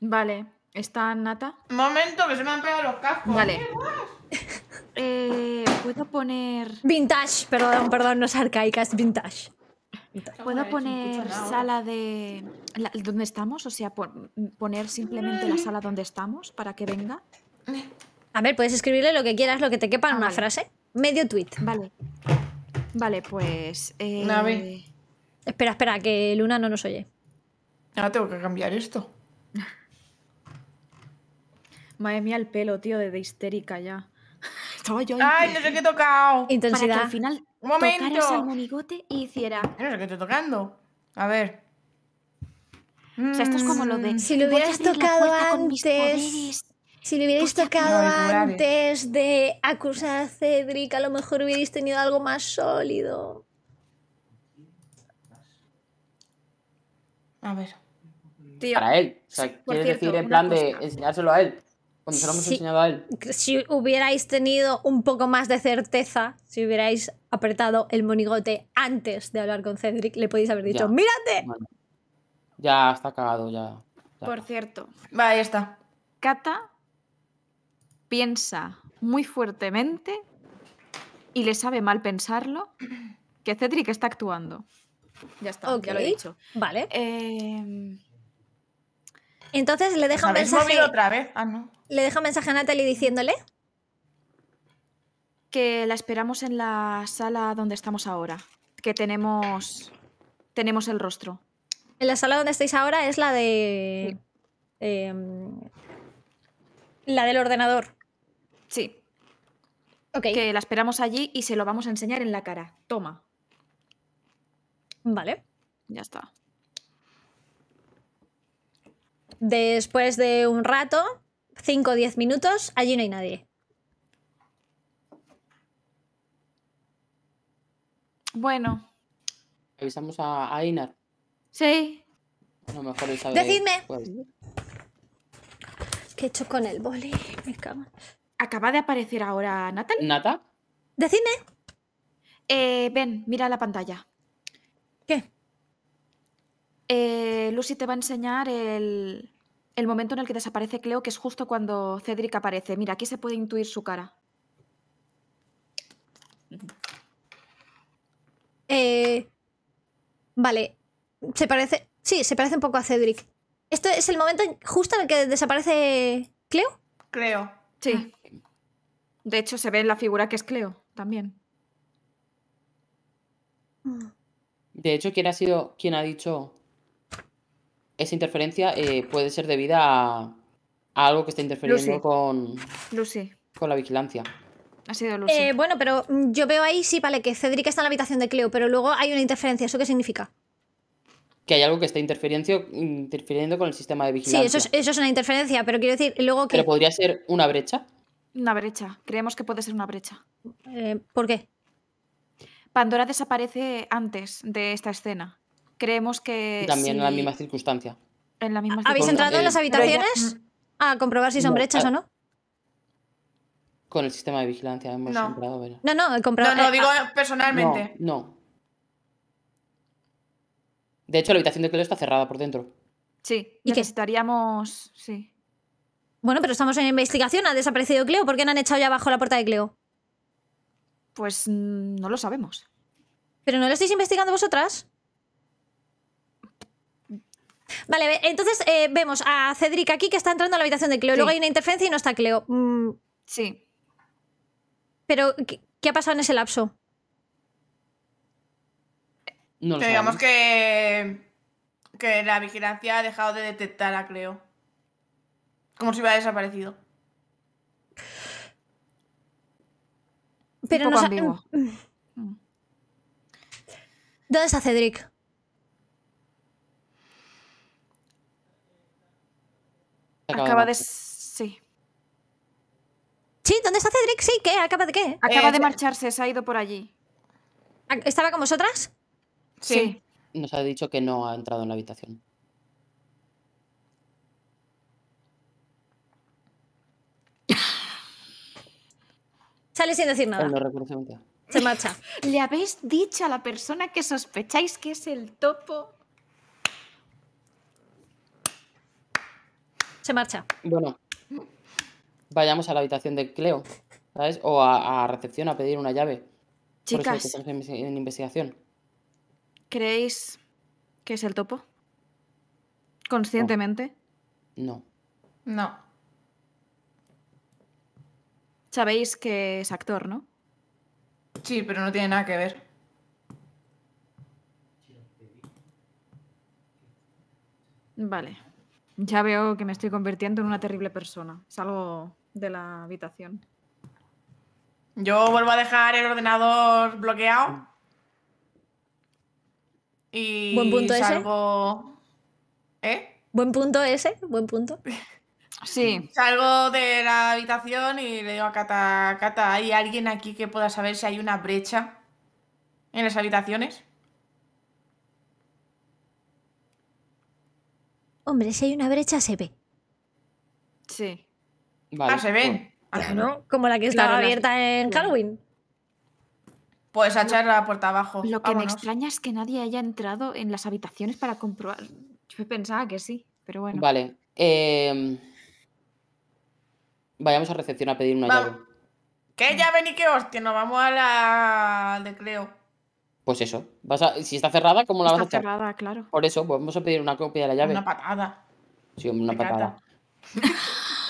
Vale, ¿está Nata? momento, que se me han pegado los cajos. Vale. Eh, ¿Puedo poner... Vintage, perdón, perdón, no es arcaica, es vintage. ¿Puedo poner sala de... donde estamos? O sea, poner simplemente la sala donde estamos para que venga. [laughs] A ver, puedes escribirle lo que quieras, lo que te quepa en ah, una frase. Medio tweet. Vale. Vale, pues. Eh, espera, espera, que Luna no nos oye. Ahora tengo que cambiar esto. Madre mía, el pelo, tío, de, histérica ya. [laughs] Estaba yo ¡Ay, no sé qué he tocado! Intensidad. Para que al final Un momento. monigote y hiciera. No sé qué estoy tocando. A ver. O sea, esto es como lo de. Mm. Si lo hubieras tocado antes. Si le hubierais tocado ¿eh? antes de acusar a Cedric, a lo mejor hubierais tenido algo más sólido. A ver. Para él. O quieres decir en plan de enseñárselo a él. Cuando se lo hemos enseñado a él. Si hubierais tenido un poco más de certeza, si hubierais apretado el monigote antes de hablar con Cedric, le podéis haber dicho, ¡mírate! Ya está cagado, ya. Por cierto. Va, ahí está. Cata piensa muy fuertemente y le sabe mal pensarlo que Cedric está actuando. Ya está, ya lo he dicho. Vale. Eh, Entonces le deja pues un mensaje. otra vez? Ah, le deja un mensaje a Natalie diciéndole que la esperamos en la sala donde estamos ahora, que tenemos tenemos el rostro. En la sala donde estáis ahora es la de em, la del ordenador. Sí. Que la esperamos allí y se lo vamos a enseñar en la cara. Toma. Vale. Ya está. Después de un rato, 5 o 10 minutos, allí no hay nadie. Bueno. ¿Avisamos a, Inar? Sí. A Decidme. ¿Qué he hecho con el boli? Me cago acaba de aparecer ahora Natalie. ¿Nata? decime. Eh, ven, mira la pantalla. ¿Qué? Eh, Lucy te va a enseñar el, momento en el que desaparece Cleo, que es justo cuando Cedric aparece. Mira, aquí se puede intuir su cara. Eh, vale, se parece. Sí, se parece un poco a Cedric. Esto es el momento justo en el que desaparece Cleo? Creo. Sí. Ah. De hecho, se ve en la figura que es Cleo también. De hecho, quien ha sido, quien ha dicho esa interferencia eh, puede ser debida a, algo que está interfiriendo con Lucy. con la vigilancia. Ha sido eh, Lucy. bueno, pero mm, yo veo ahí, sí, vale, que Cedric está en la habitación de Cleo, pero luego hay una interferencia. ¿Eso qué significa? Que hay algo que está interfiriendo, con el sistema de vigilancia. Sí, eso es, una interferencia, pero quiero decir, luego que. Pero podría ser una brecha. Una brecha. Creemos que puede ser una brecha. Eh, ¿Por qué? Pandora desaparece antes de esta escena. Creemos que. También en la misma circunstancia. Ah, ¿Habéis entrado en las habitaciones a ah, comprobar si son brechas o no? Con el sistema de vigilancia hemos no. comprado, No, no, comprado. No, no, eh, digo ah. personalmente. No, De hecho, la habitación de Cleo está cerrada por dentro. Sí, y necesitaríamos. Sí. Bueno, pero estamos en investigación. ¿Ha desaparecido Cleo? ¿Por qué no han echado ya abajo la puerta de Cleo? Pues mm, no lo sabemos. ¿Pero no lo estáis investigando vosotras? Vale, entonces eh, vemos a Cedric aquí que está entrando a la habitación de Cleo. Luego hay una interferencia y no está Cleo. Mm. Sí. Pero, ¿qué, ha pasado en ese lapso? No lo sabemos. digamos que la vigilancia ha dejado de detectar a Cleo. Como si hubiera desaparecido. Pero no mm. ¿Dónde está Cedric? Acaba, de... Sí. Sí, ¿dónde está Cedric? Sí, ¿qué? ¿Acaba de qué? Acaba de eh, marcharse, se ha ido por allí. ¿Estaba con vosotras? sí. Nos ha dicho que no ha entrado en la habitación. Sale sin decir nada. Se marcha. [laughs] Le habéis dicho a la persona que sospecháis que es el topo. Se marcha. Bueno, vayamos a la habitación de Cleo, ¿sabes? O a, recepción a pedir una llave. Chicas. en investigación. ¿Creéis que es el topo? ¿Conscientemente? No. no. Sabéis que es actor, ¿no? Sí, pero no tiene nada que ver. Vale. Ya veo que me estoy convirtiendo en una terrible persona. Salgo de la habitación. Yo vuelvo a dejar el ordenador bloqueado. Y ¿Buen punto ese? ¿Eh? ¿Buen punto ese? ¿Buen punto? [laughs] Sí. Salgo de la habitación y le digo a Cata, Cata, ¿hay alguien aquí que pueda saber si hay una brecha en las habitaciones? Hombre, si hay una brecha se ve. Sí. Vale, ah, se ven. Pues, ah, ¿no? como la que estaba abierta en Halloween. Pues a echar la puerta abajo. Lo que me extraña es que nadie haya entrado en las habitaciones para comprobar. Yo pensaba que sí, pero bueno. Vale. Eh, Vayamos a recepción a pedir una llave. ¿Qué mm. llave ni qué hostia? Nos vamos a la de Cleo. Pues eso. Si está cerrada, ¿cómo la vas a echar? cerrada, claro. Por eso, pues vamos a pedir una copia de la llave. Una patada. Sí, una patada.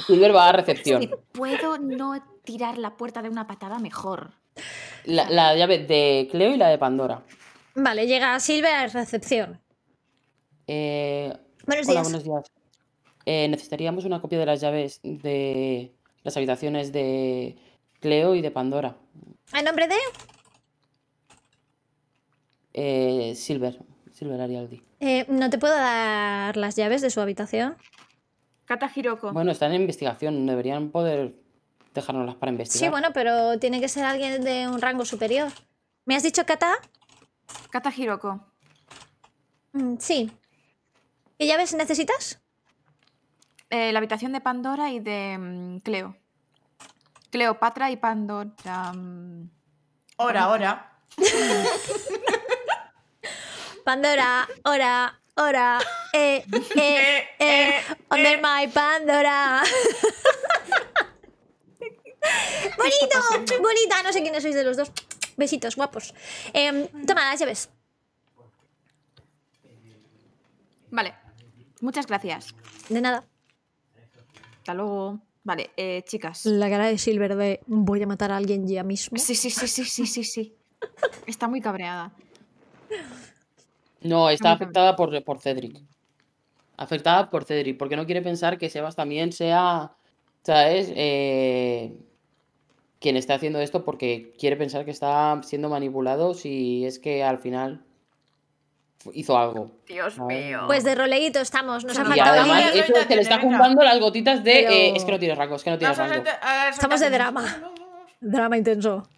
Silver va a recepción. Si puedo no tirar la puerta de una patada, mejor. La, llave de Cleo y la de Pandora. Vale, llega Silver a recepción. Eh, buenos días. Eh, necesitaríamos una copia de las llaves de las habitaciones de Cleo y de Pandora. ¿A nombre de? Eh, Silver. Silver Arialdi. Eh, ¿No te puedo dar las llaves de su habitación? Kata Hiroko. Bueno, están en investigación. Deberían poder dejárnoslas para investigar. Sí, bueno, pero tiene que ser alguien de un rango superior. ¿Me has dicho Kata? Kata Hiroko. Mm, sí. ¿Qué llaves necesitas? Eh, la habitación de Pandora y de mm, Cleo. Cleopatra y Pandora. Hora, mm, hora. Pandora, hora, hora. Eh, eh, Eh, my Pandora. Bonito, bonita. No sé quiénes sois de los dos. Besitos, guapos. Eh, toma ya ves. Vale. Muchas gracias. De nada. Hasta luego. Vale, eh, chicas. La cara de Silver de voy a matar a alguien ya mismo. Sí, sí, sí, sí, sí, sí, sí. Está muy cabreada. No, está afectada por, Cedric. Afectada por Cedric, porque no quiere pensar que Sebas también sea, ¿sabes? Eh, quien está haciendo esto porque quiere pensar que está siendo manipulado si es que al final hizo algo. Dios mío. Pues de roleíto estamos, nos ha faltado. se le está juntando las gotitas de. Eh, es que no tienes rango, es que no tienes Estamos de drama. Drama intenso.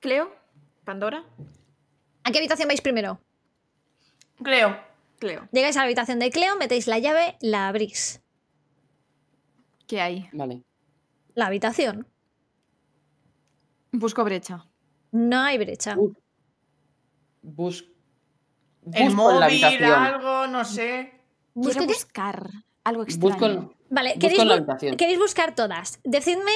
¿Cleo? ¿Pandora? ¿A qué habitación vais primero? Cleo. Cleo. Llegáis a la habitación de Cleo, metéis la llave, la abrís. ¿Qué hay? Vale. La habitación. Busco brecha. No hay brecha. Busco el móvil, algo, no sé. Quiero buscar algo extraño. Vale, ¿queréis, buscar todas. Decidme,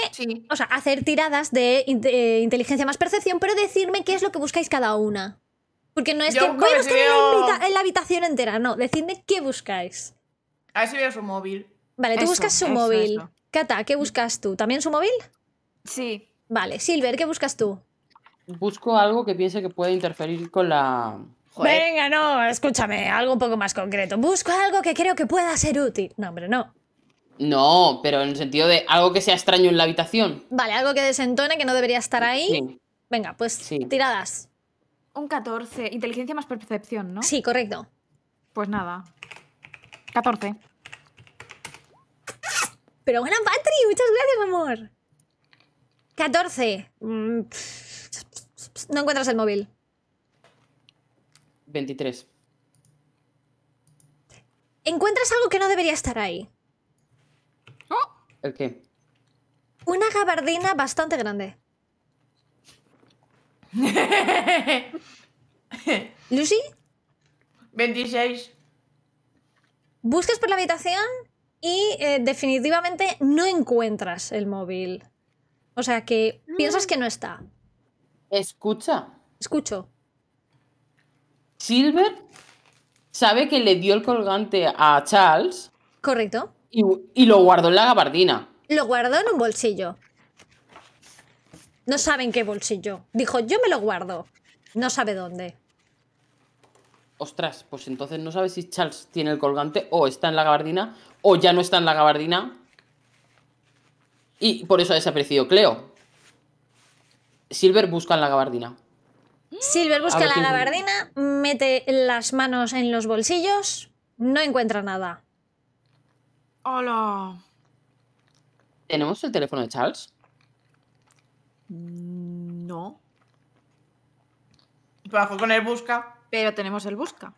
o sea, hacer tiradas de, eh, inteligencia más percepción, pero decidme qué es lo que buscáis cada una. Porque no es que voy a pues buscar en la, habitación entera, no, decidme qué buscáis. A ver si veo su móvil. Vale, tú buscas su móvil. Cata, ¿qué buscas tú? ¿También su móvil? Sí. Vale, Silver, ¿qué buscas tú? Busco algo que piense que puede interferir con la Venga, no, escúchame, algo un poco más concreto. Busco algo que creo que pueda ser útil. No, hombre, no. No, pero en el sentido de algo que sea extraño en la habitación. Vale, algo que desentone, que no debería estar ahí. Venga, pues tiradas. Un 14. Inteligencia más percepción, ¿no? Sí, correcto. Pues nada. 14. Pero buena, Patri, muchas gracias, amor. 14. Mm, no encuentras el móvil. 23. Encuentras algo que no debería estar ahí. ¡Oh! ¿El qué? Una gabardina bastante grande. [laughs] ¿Lucy? 26. Buscas por la habitación y eh, definitivamente no encuentras el móvil. O sea que piensas mm. que no está. Escucha. Escucho. Silver sabe que le dio el colgante a Charles. Correcto. Y, lo guardó en la gabardina. Lo guardó en un bolsillo. No sabe en qué bolsillo. Dijo, yo me lo guardo. No sabe dónde. Ostras, pues entonces no sabe si Charles tiene el colgante o está en la gabardina o ya no está en la gabardina. Y por eso ha desaparecido Cleo. Silver busca en la gabardina. Silver busca la gabardina, mete las manos en los bolsillos, no encuentra nada. ¡Hola! ¿Tenemos el teléfono de Charles? Mm, no. Bajo con el busca. Pero tenemos el busca.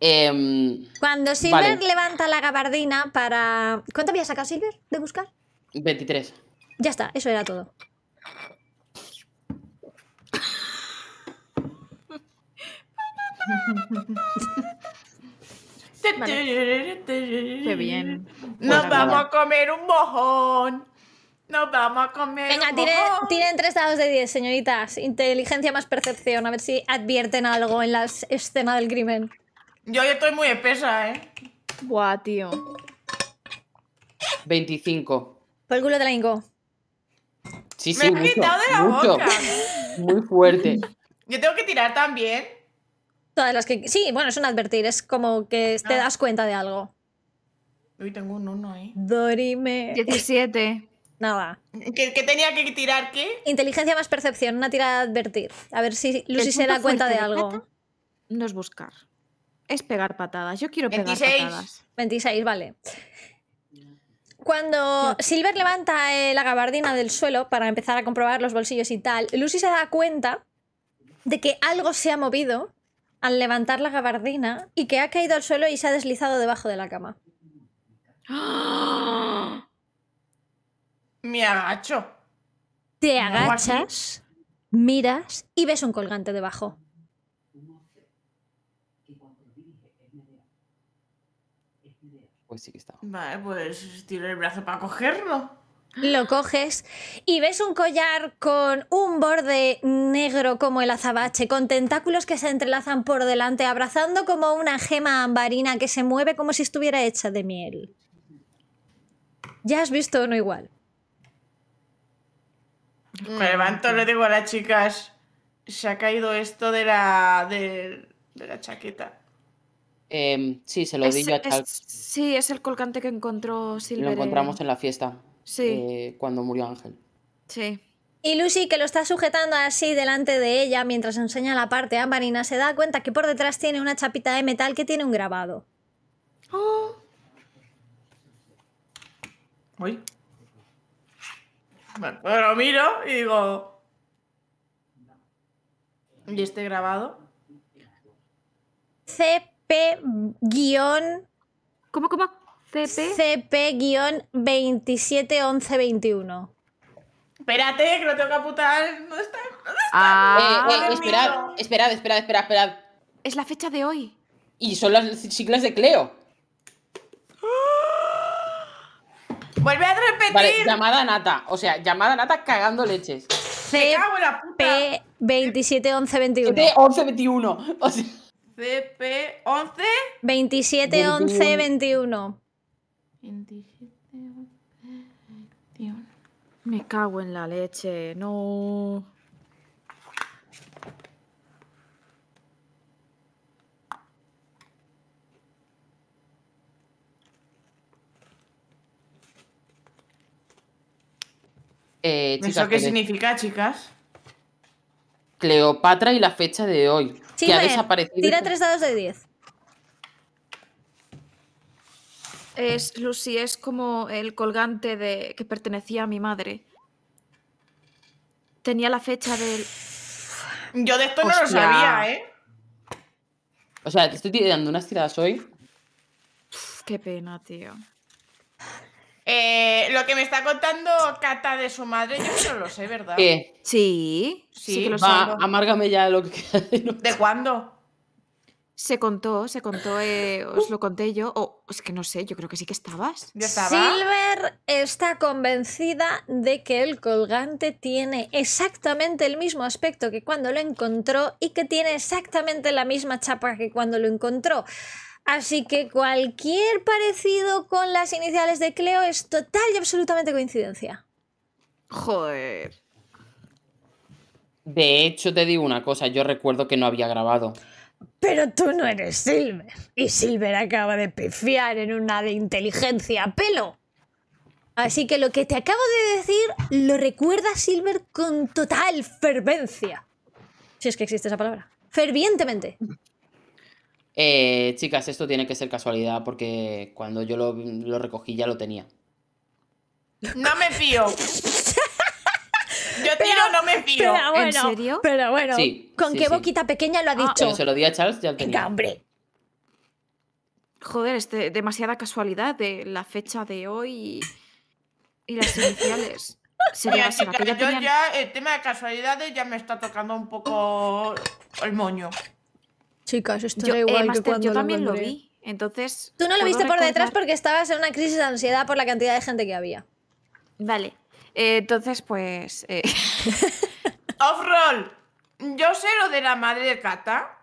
Em, Cuando Silver levanta la gabardina para. ¿Cuánto había sacado Silver de buscar? 23. Ya está, eso era todo. Qué bien. Nos vamos a comer un mojón. Nos vamos a comer. Venga, un tres dados de 10, señoritas. Inteligencia más percepción. A ver si advierten algo en la escena del crimen. Yo ya estoy muy espesa, ¿eh? Buah, tío. 25. Por el culo de la Ingo Me has quitado de la boca. Muy fuerte. Yo tengo que tirar también. Todas las que. Sí, bueno, es un advertir, es como que te ah. das cuenta de algo. Hoy tengo un 1 ahí. Dorime. 17. Nada. ¿Qué, tenía que tirar qué? Inteligencia más percepción, una tirada de advertir. A ver si Lucy se da cuenta de, algo. No es buscar. Es pegar patadas. Yo quiero pegar patadas. 26, vale. Cuando Silver levanta la gabardina del suelo para empezar a comprobar los bolsillos y tal, Lucy se da cuenta de que algo se ha movido al levantar la gabardina y que ha caído al suelo y se ha deslizado debajo de la cama. [gasps] Me agacho. Te agachas, miras y ves un colgante debajo. Pues sí que Vale, pues tiro el brazo para cogerlo. Lo coges y ves un collar con un borde negro como el azabache, con tentáculos que se entrelazan por delante, abrazando como una gema ambarina que se mueve como si estuviera hecha de miel. Ya has visto uno igual. Me levanto, le digo a las chicas, se ha caído esto de la, de, la chaqueta. Em, sí, se lo es, yo a sí, es el colgante que encontró Silver. Lo encontramos en la fiesta. Eh, cuando murió Ángel. Sí. Y Lucy, que lo está sujetando así delante de ella mientras enseña la parte a Marina, se da cuenta que por detrás tiene una chapita de metal que tiene un grabado. Oh. Uy. Bueno, pues lo miro y digo. ¿Y este grabado? CP- guión... ¿Cómo, cómo? CP-271121. Espérate, que lo tengo que apuntar. No está. No está. Ah. ah, eh, eh, esperad, esperad, esperad, esperad, Es la fecha de hoy. Y son las siglas de Cleo. [gasps] Vuelve a repetir. llamada nata. O sea, llamada nata cagando leches. CP 271121. CP 1121. CP 11 27 21. Me cago en la leche, no. Eh, qué significa, chicas? Cleopatra y la fecha de hoy. que ha desaparecido. Tira tres dados de diez Es, Lucy, es como el colgante de, que pertenecía a mi madre. Tenía la fecha del... Yo de esto no lo sabía, ¿eh? O sea, te estoy tirando unas tiradas hoy. qué pena, tío. Eh, lo que me está contando Cata de su madre, yo no lo sé, ¿verdad? Sí, sí, lo sé. Amárgame ya lo que... ¿De cuándo? Se contó, se contó, eh, os lo conté yo. O es que no sé, yo creo que sí que estabas. Silver está convencida de que el colgante tiene exactamente el mismo aspecto que cuando lo encontró y que tiene exactamente la misma chapa que cuando lo encontró. Así que cualquier parecido con las iniciales de Cleo es total y absolutamente coincidencia. Joder. De hecho, te digo una cosa, yo recuerdo que no había grabado. Pero tú no eres Silver. Y Silver acaba de pifiar en una de inteligencia pelo. Así que lo que te acabo de decir lo recuerda Silver con total fervencia. Si es que existe esa palabra. Fervientemente. Eh, chicas, esto tiene que ser casualidad porque cuando yo lo, lo recogí ya lo tenía. No me fío. [laughs] yo tiro, no me fío. ¿En serio? Pero bueno, con qué boquita pequeña lo ha ah, dicho. se lo a Charles, hombre. Joder, es demasiada casualidad de la fecha de hoy y, las iniciales. Sería el tema de casualidades ya me está tocando un poco el moño. Chicas, esto eh, igual yo también lo, vi. Entonces. Tú no lo viste por detrás porque estabas en una crisis de ansiedad por la cantidad de gente que había. Vale, eh, entonces, pues... Eh, [laughs] Off-roll, yo sé lo de la madre de Cata.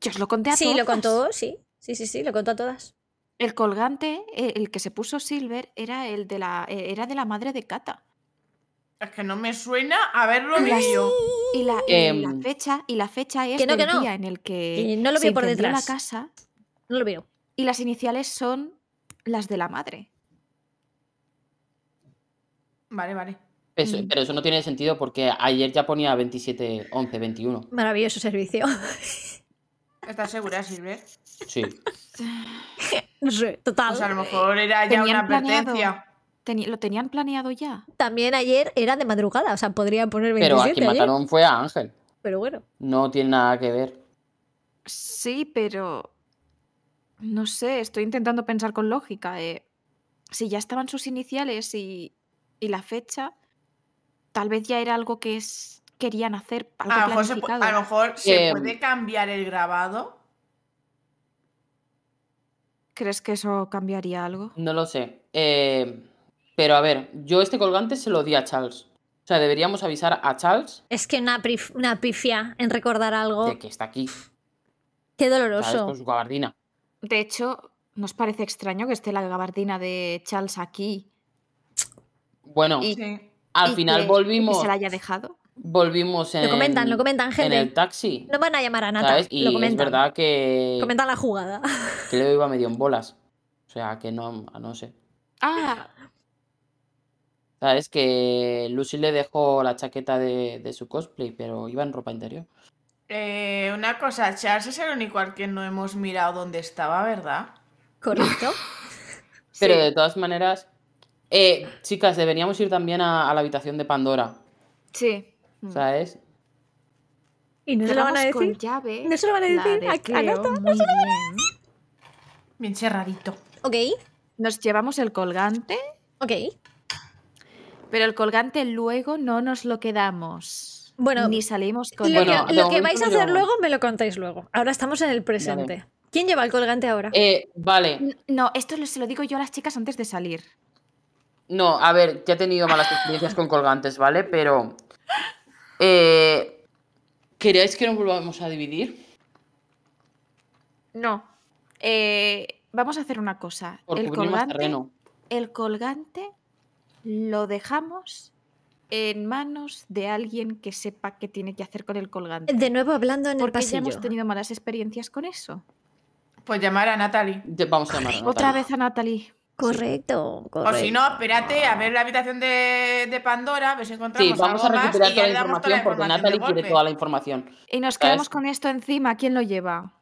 Yo os lo conté a sí, Sí, lo contó, sí. Sí, sí, sí, lo contó a todas. El colgante, eh, el que se puso Silver, era el de la, era de la madre de Cata. Es que no me suena haberlo visto. Y, em. la, fecha, y la fecha es que día en el que, no lo se por detrás. la casa. No lo veo. Y las iniciales son las de la madre. Vale, vale. Pero eso no tiene sentido porque ayer ya ponía 27, 11, 21. Maravilloso servicio. [laughs] ¿Estás segura, Silver? Sí. no sé, total. O sea, a lo mejor era ya una advertencia. ¿Lo tenían planeado ya? También ayer era de madrugada, o sea, podrían poner 27 Pero a quien mataron fue a Ángel. Pero bueno. No tiene nada que ver. Sí, pero... No sé, estoy intentando pensar con lógica. Eh. Si ya estaban sus iniciales y y la fecha, tal vez ya era algo que es, querían hacer. para a, a lo mejor se em. puede cambiar el grabado. ¿Crees que eso cambiaría algo? No lo sé. Em, pero a ver, yo este colgante se lo di a Charles. O sea, deberíamos avisar a Charles. Es que una, una pifia en recordar algo. De que está aquí. Qué doloroso. gabardina. De hecho, nos parece extraño que esté la gabardina de Charles aquí bueno, al final volvimos. Que se la haya dejado. Volvimos en. Lo comentan, lo comentan, gente. En el taxi. No van a llamar a Natalia. Y lo comentan. es verdad que. Comentan la jugada. Que le iba medio en bolas. O sea, que no, no sé. Ah. ¿Sabes? Que Lucy le dejó la chaqueta de, su cosplay, pero iba en ropa interior. Eh, una cosa, Charles es el único al que no hemos mirado dónde estaba, ¿verdad? Correcto. [laughs] pero de todas maneras, eh, chicas, deberíamos ir también a, la habitación de Pandora. Sí. ¿Sabes? ¿Y no se lo van a decir? ¿No se lo van a decir? ¿A, ¿No se lo van a decir? Bien cerradito. Ok. Nos llevamos el colgante. Ok. Pero el colgante luego no nos lo quedamos. Bueno, ni salimos con lo, bueno, lo que vais a hacer luego me lo contáis luego. Ahora estamos en el presente. ¿Quién lleva el colgante ahora? Eh, vale. No, esto se lo digo yo a las chicas antes de salir. No, a ver, ya he tenido malas experiencias con colgantes, ¿vale? Pero. Eh, ¿Queréis que nos volvamos a dividir? No. Eh, vamos a hacer una cosa. el colgante, el colgante lo dejamos en manos de alguien que sepa qué tiene que hacer con el colgante. De nuevo hablando en el pasillo. ya hemos tenido malas experiencias con eso. Pues llamar a Natalie. Vamos a llamar a Natalie. Otra vez a Natalie. Correcto, O si no, espérate a ver la habitación de, de Pandora, a ver si encontramos. vamos a recuperar toda, la toda la información porque Natalie quiere toda la información. Y nos quedamos con esto encima, ¿quién lo lleva?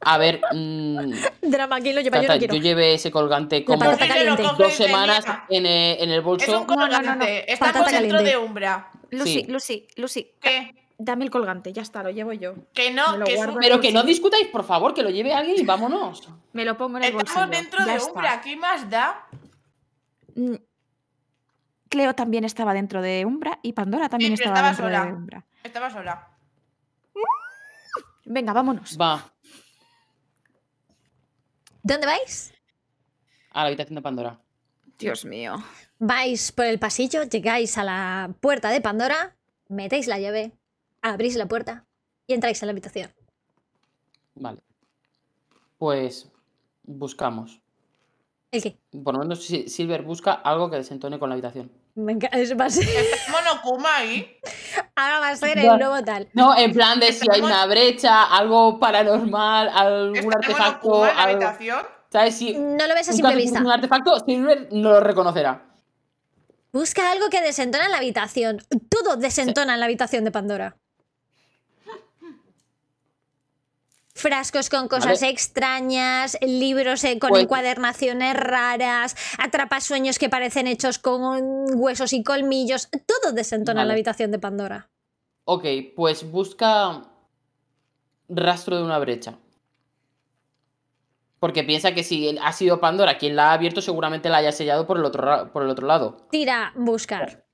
A ver, mm, drama, ¿quién lo lleva? yo, no quiero. yo llevé ese colgante como dos semanas en, en, el bolso. Es un colgante, no, no, está dentro de Umbra. Lucy, Lucy, Lucy. ¿Qué? dame el colgante, ya está, lo llevo yo. Que no, que pero que no discutáis, por favor, que lo lleve alguien y vámonos. Me lo pongo en el Estamos dentro de Umbra, ¿qué más da? Mm, Cleo también estaba dentro de Umbra y Pandora también estaba, dentro de Umbra. Estaba sola. Mm. Venga, vámonos. Va. ¿Dónde vais? A la habitación de Pandora. Dios mío. Vais por el pasillo, llegáis a la puerta de Pandora, metéis la llave abrís la puerta y entráis a la habitación. Vale. Pues buscamos. ¿El qué? Por lo menos Silver busca algo que desentone con la habitación. Me eso va a ser. ahí? [laughs] Ahora va a ser el nuevo tal. No, en plan de si hay una brecha, algo paranormal, algún artefacto. en la habitación? ¿Sabes? Si no lo ves a simple vista. un artefacto, Silver no lo reconocerá. Busca algo que desentona en la habitación. Todo desentona en la habitación de Pandora. frascos con cosas extrañas, libros eh, con pues encuadernaciones raras, atrapasueños que parecen hechos con huesos y colmillos, todo desentona la habitación de Pandora. Ok, pues busca rastro de una brecha. Porque piensa que si ha sido Pandora quien la ha abierto, seguramente la haya sellado por el otro, por el otro lado. Tira, buscar.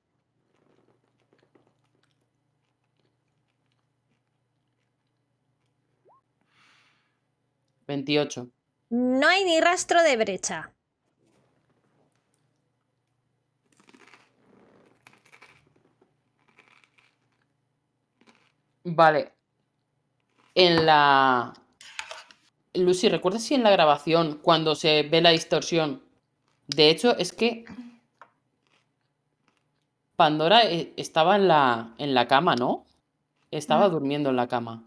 28. No hay ni rastro de brecha. Vale. En la... Lucy, ¿recuerdas si en la grabación, cuando se ve la distorsión? De hecho, es que Pandora eh, estaba en la, en la cama, ¿no? Estaba durmiendo en la cama.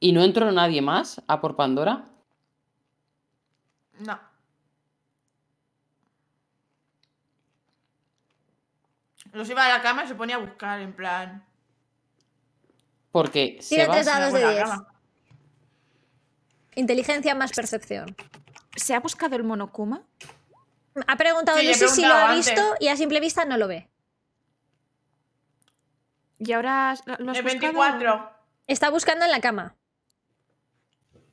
¿Y no entró nadie más a por Pandora? No. Los iba a la cama y se ponía a buscar, en plan. Porque. se va dados la cama. Inteligencia más percepción. ¿Se ha buscado el monokuma? Ha preguntado sí, si lo ha visto y a simple vista no lo ve. ¿Y ahora lo Está buscando en la cama.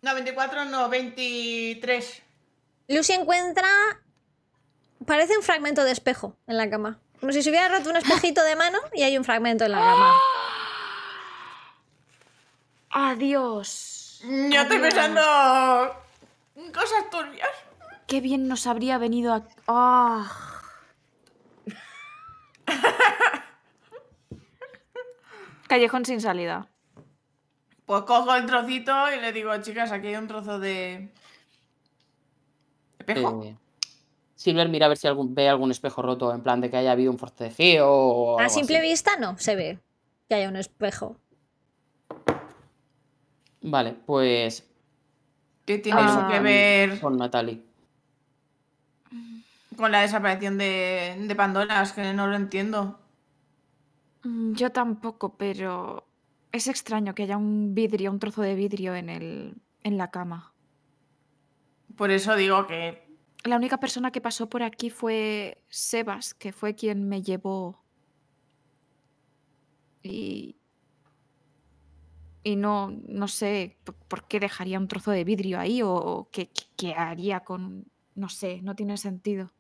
No, 24 no, 23. Lucy encuentra. Parece un fragmento de espejo en la cama. Como si se hubiera roto un espejito de mano y hay un fragmento en la cama. [gasps] Adiós. Ya estoy pensando cosas turbias. Qué bien nos habría venido a... Ah. [laughs] Callejón sin salida. Pues cojo el trocito y le digo, chicas, aquí hay un trozo de. ¿Espejo? Eh, Silver mira a ver si ve algún espejo roto, en plan de que haya habido un forcejeo o. A simple vista no se ve que haya un espejo. Vale, pues. ¿Qué tiene eso que ver. Con Natalie. Con la desaparición de, de Pandora, que no lo entiendo. Mm, yo tampoco, pero es extraño que haya un vidrio, un trozo de vidrio en, el, en la cama. Por eso digo que... La única persona que pasó por aquí fue Sebas, que fue quien me llevó. Y... Y no, no sé por, qué dejaría un trozo de vidrio ahí o, o qué, qué haría con... No sé, no tiene sentido.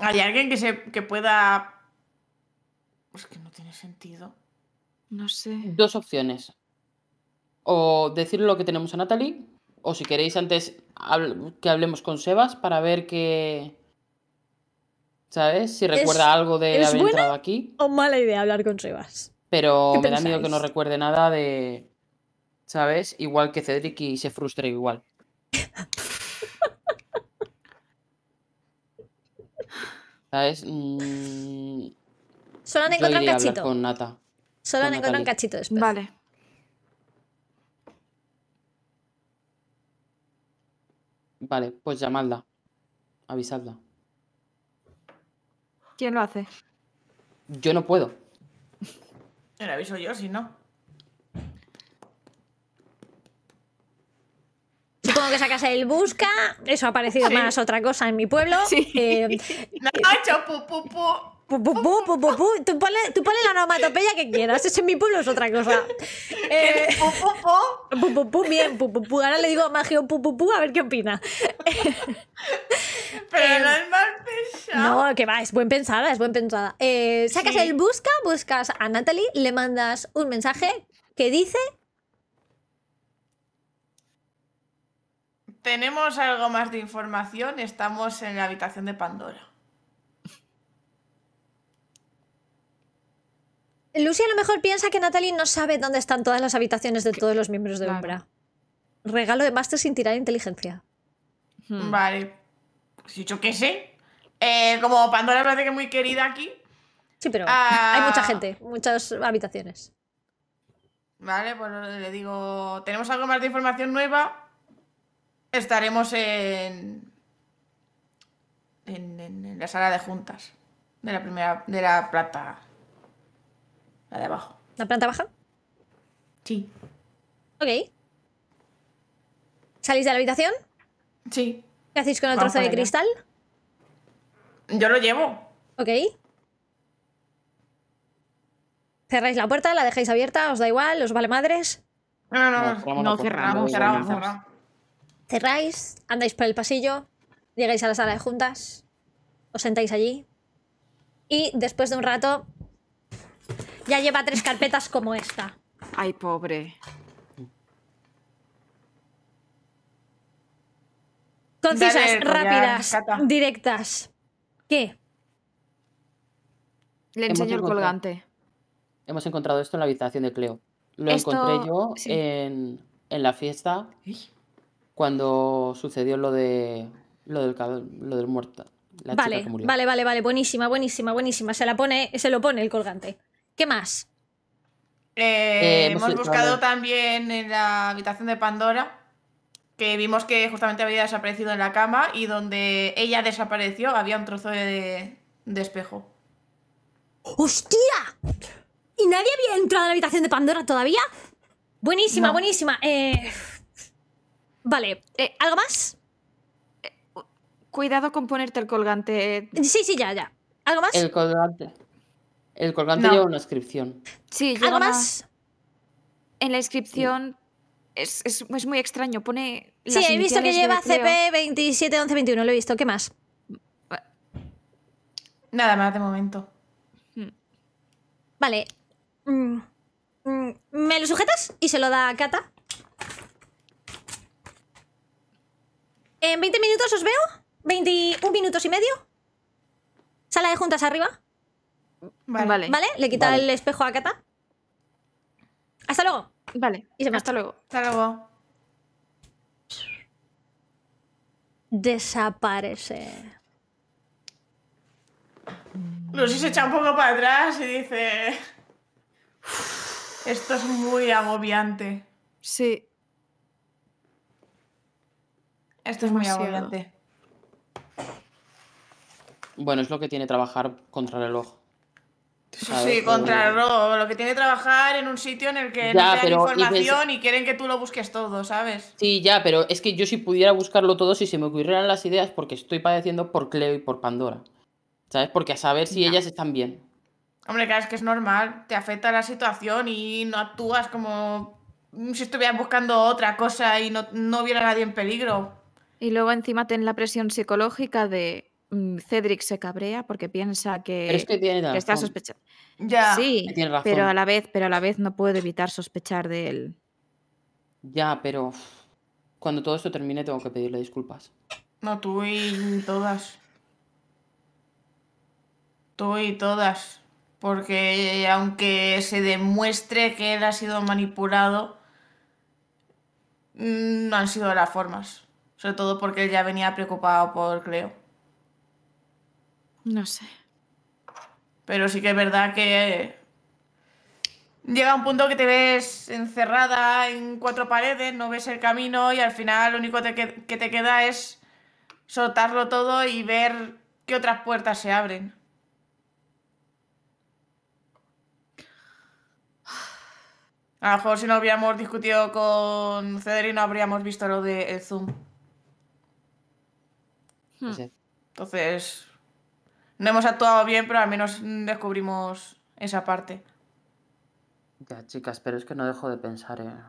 ¿Hay alguien que, se, que pueda es pues que no tiene sentido. No sé. Dos opciones. O decir lo que tenemos a Natalie, o si queréis antes que hablemos con Sebas para ver qué... ¿Sabes? Si recuerda algo de haber entrado aquí. O mala idea hablar con Sebas. Pero me da miedo que no recuerde nada de. ¿Sabes? Igual que Cedric y se frustre igual. [laughs] ¿Sabes? Mm, Solo han encontrado un cachito. Solo han encontrado un cachito después. Vale. Vale, pues llamadla. Avisadla. ¿Quién lo hace? Yo no puedo. lo aviso yo, si no. Supongo que sacas el busca. Eso ha parecido más otra cosa en mi pueblo. Sí. Eh, [laughs] Nacho, pu, Tú pones tú ponle la onomatopeya que quieras. ese en mi pueblo es otra cosa. bien, Ahora le digo a Magio pu, a ver qué opina. [laughs] Pero eh, no es mal pensada. No, que va, es buen pensada, es buen pensada. Eh, sacas el busca, buscas a Natalie, le mandas un mensaje que dice tenemos algo más de información. Estamos en la habitación de Pandora. Lucy a lo mejor piensa que Natalie no sabe dónde están todas las habitaciones de todos los miembros de Umbra. Regalo de máster sin tirar inteligencia. Hmm. Vale. Si pues yo qué sé. Eh, como Pandora parece que es muy querida aquí. Sí, pero ah. hay mucha gente, muchas habitaciones. Vale, pues le digo, tenemos algo más de información nueva. Estaremos en, en, en, en la sala de juntas de la primera de la plata la de abajo. ¿La planta baja? Sí. Ok. ¿Salís de la habitación? Sí. ¿Qué hacéis con el trozo de cristal? Yo lo llevo. Ok. ¿Cerráis la puerta? ¿La dejáis abierta? ¿Os da igual? ¿Os vale madres? No, no, no. No, cerramos, cerramos, Cerráis, andáis por el pasillo, llegáis a la sala de juntas, os sentáis allí y después de un rato ya lleva tres carpetas como esta. Ay, pobre. Concisas, rápidas, directas. ¿Qué? Le enseño el colgante. Hemos encontrado esto en la habitación de Cleo. Lo encontré yo en, la fiesta cuando sucedió lo de lo del, lo del muerto. vale, vale, vale, vale, buenísima, buenísima, buenísima. Se la pone, se lo pone el colgante. ¿Qué más? Eh, eh, hemos buscado también en la habitación de Pandora, que vimos que justamente había desaparecido en la cama y donde ella desapareció había un trozo de, espejo. ¡Hostia! ¿Y nadie había entrado en la habitación de Pandora todavía? Buenísima, buenísima. Eh, vale, ¿algo más? Cuidado con ponerte el colgante. Sí, sí, ya, ya. ¿Algo más? El colgante. El colgante lleva una inscripción. Sí, lleva Además, en la inscripción es, muy extraño. Pone. sí, he visto que lleva CP271121, lo he visto. ¿Qué más? Nada más de momento. Hmm. Vale. Mm, mm, ¿Me lo sujetas? Y se lo da a Kata. En 20 minutos os veo. 21 minutos y medio. Sala de juntas arriba. Vale. Vale. Le quita el espejo a Kata. Hasta luego. Vale. Y se Hasta luego. Hasta luego. Desaparece. Lucy se echa un poco para atrás y dice... Esto es muy agobiante. Sí. Esto es muy agobiante. Bueno, es lo que tiene trabajar contra el reloj. Sí, contra eh, robo. Lo que tiene que trabajar en un sitio en el que no hay información y, quieren que tú lo busques todo, ¿sabes? Sí, ya, pero es que yo si pudiera buscarlo todo, si se me ocurrieran las ideas, porque estoy padeciendo por Cleo y por Pandora. ¿Sabes? Porque a saber si ellas están bien. Hombre, claro, es que es normal. Te afecta la situación y no actúas como si estuvieras buscando otra cosa y no, no hubiera nadie en peligro. Y luego encima ten la presión psicológica de Mm, Cedric se cabrea porque piensa que, está sospechando. Ya, sí, pero a la vez, pero a la vez no puedo evitar sospechar de él. Ya, pero cuando todo esto termine tengo que pedirle disculpas. No, tú y todas. Tú y todas. Porque aunque se demuestre que él ha sido manipulado, mm, no han sido las formas. Sobre todo porque él ya venía preocupado por creo. No sé. Pero sí que es verdad que llega un punto que te ves encerrada en cuatro paredes, no ves el camino y al final lo único que, te queda es soltarlo todo y ver qué otras puertas se abren. A lo mejor si no hubiéramos discutido con Cedric no habríamos visto lo del Zoom. Hmm. Entonces, no hemos actuado bien, pero al menos descubrimos esa parte. Ya, chicas, pero es que no dejo de pensar en... Eh.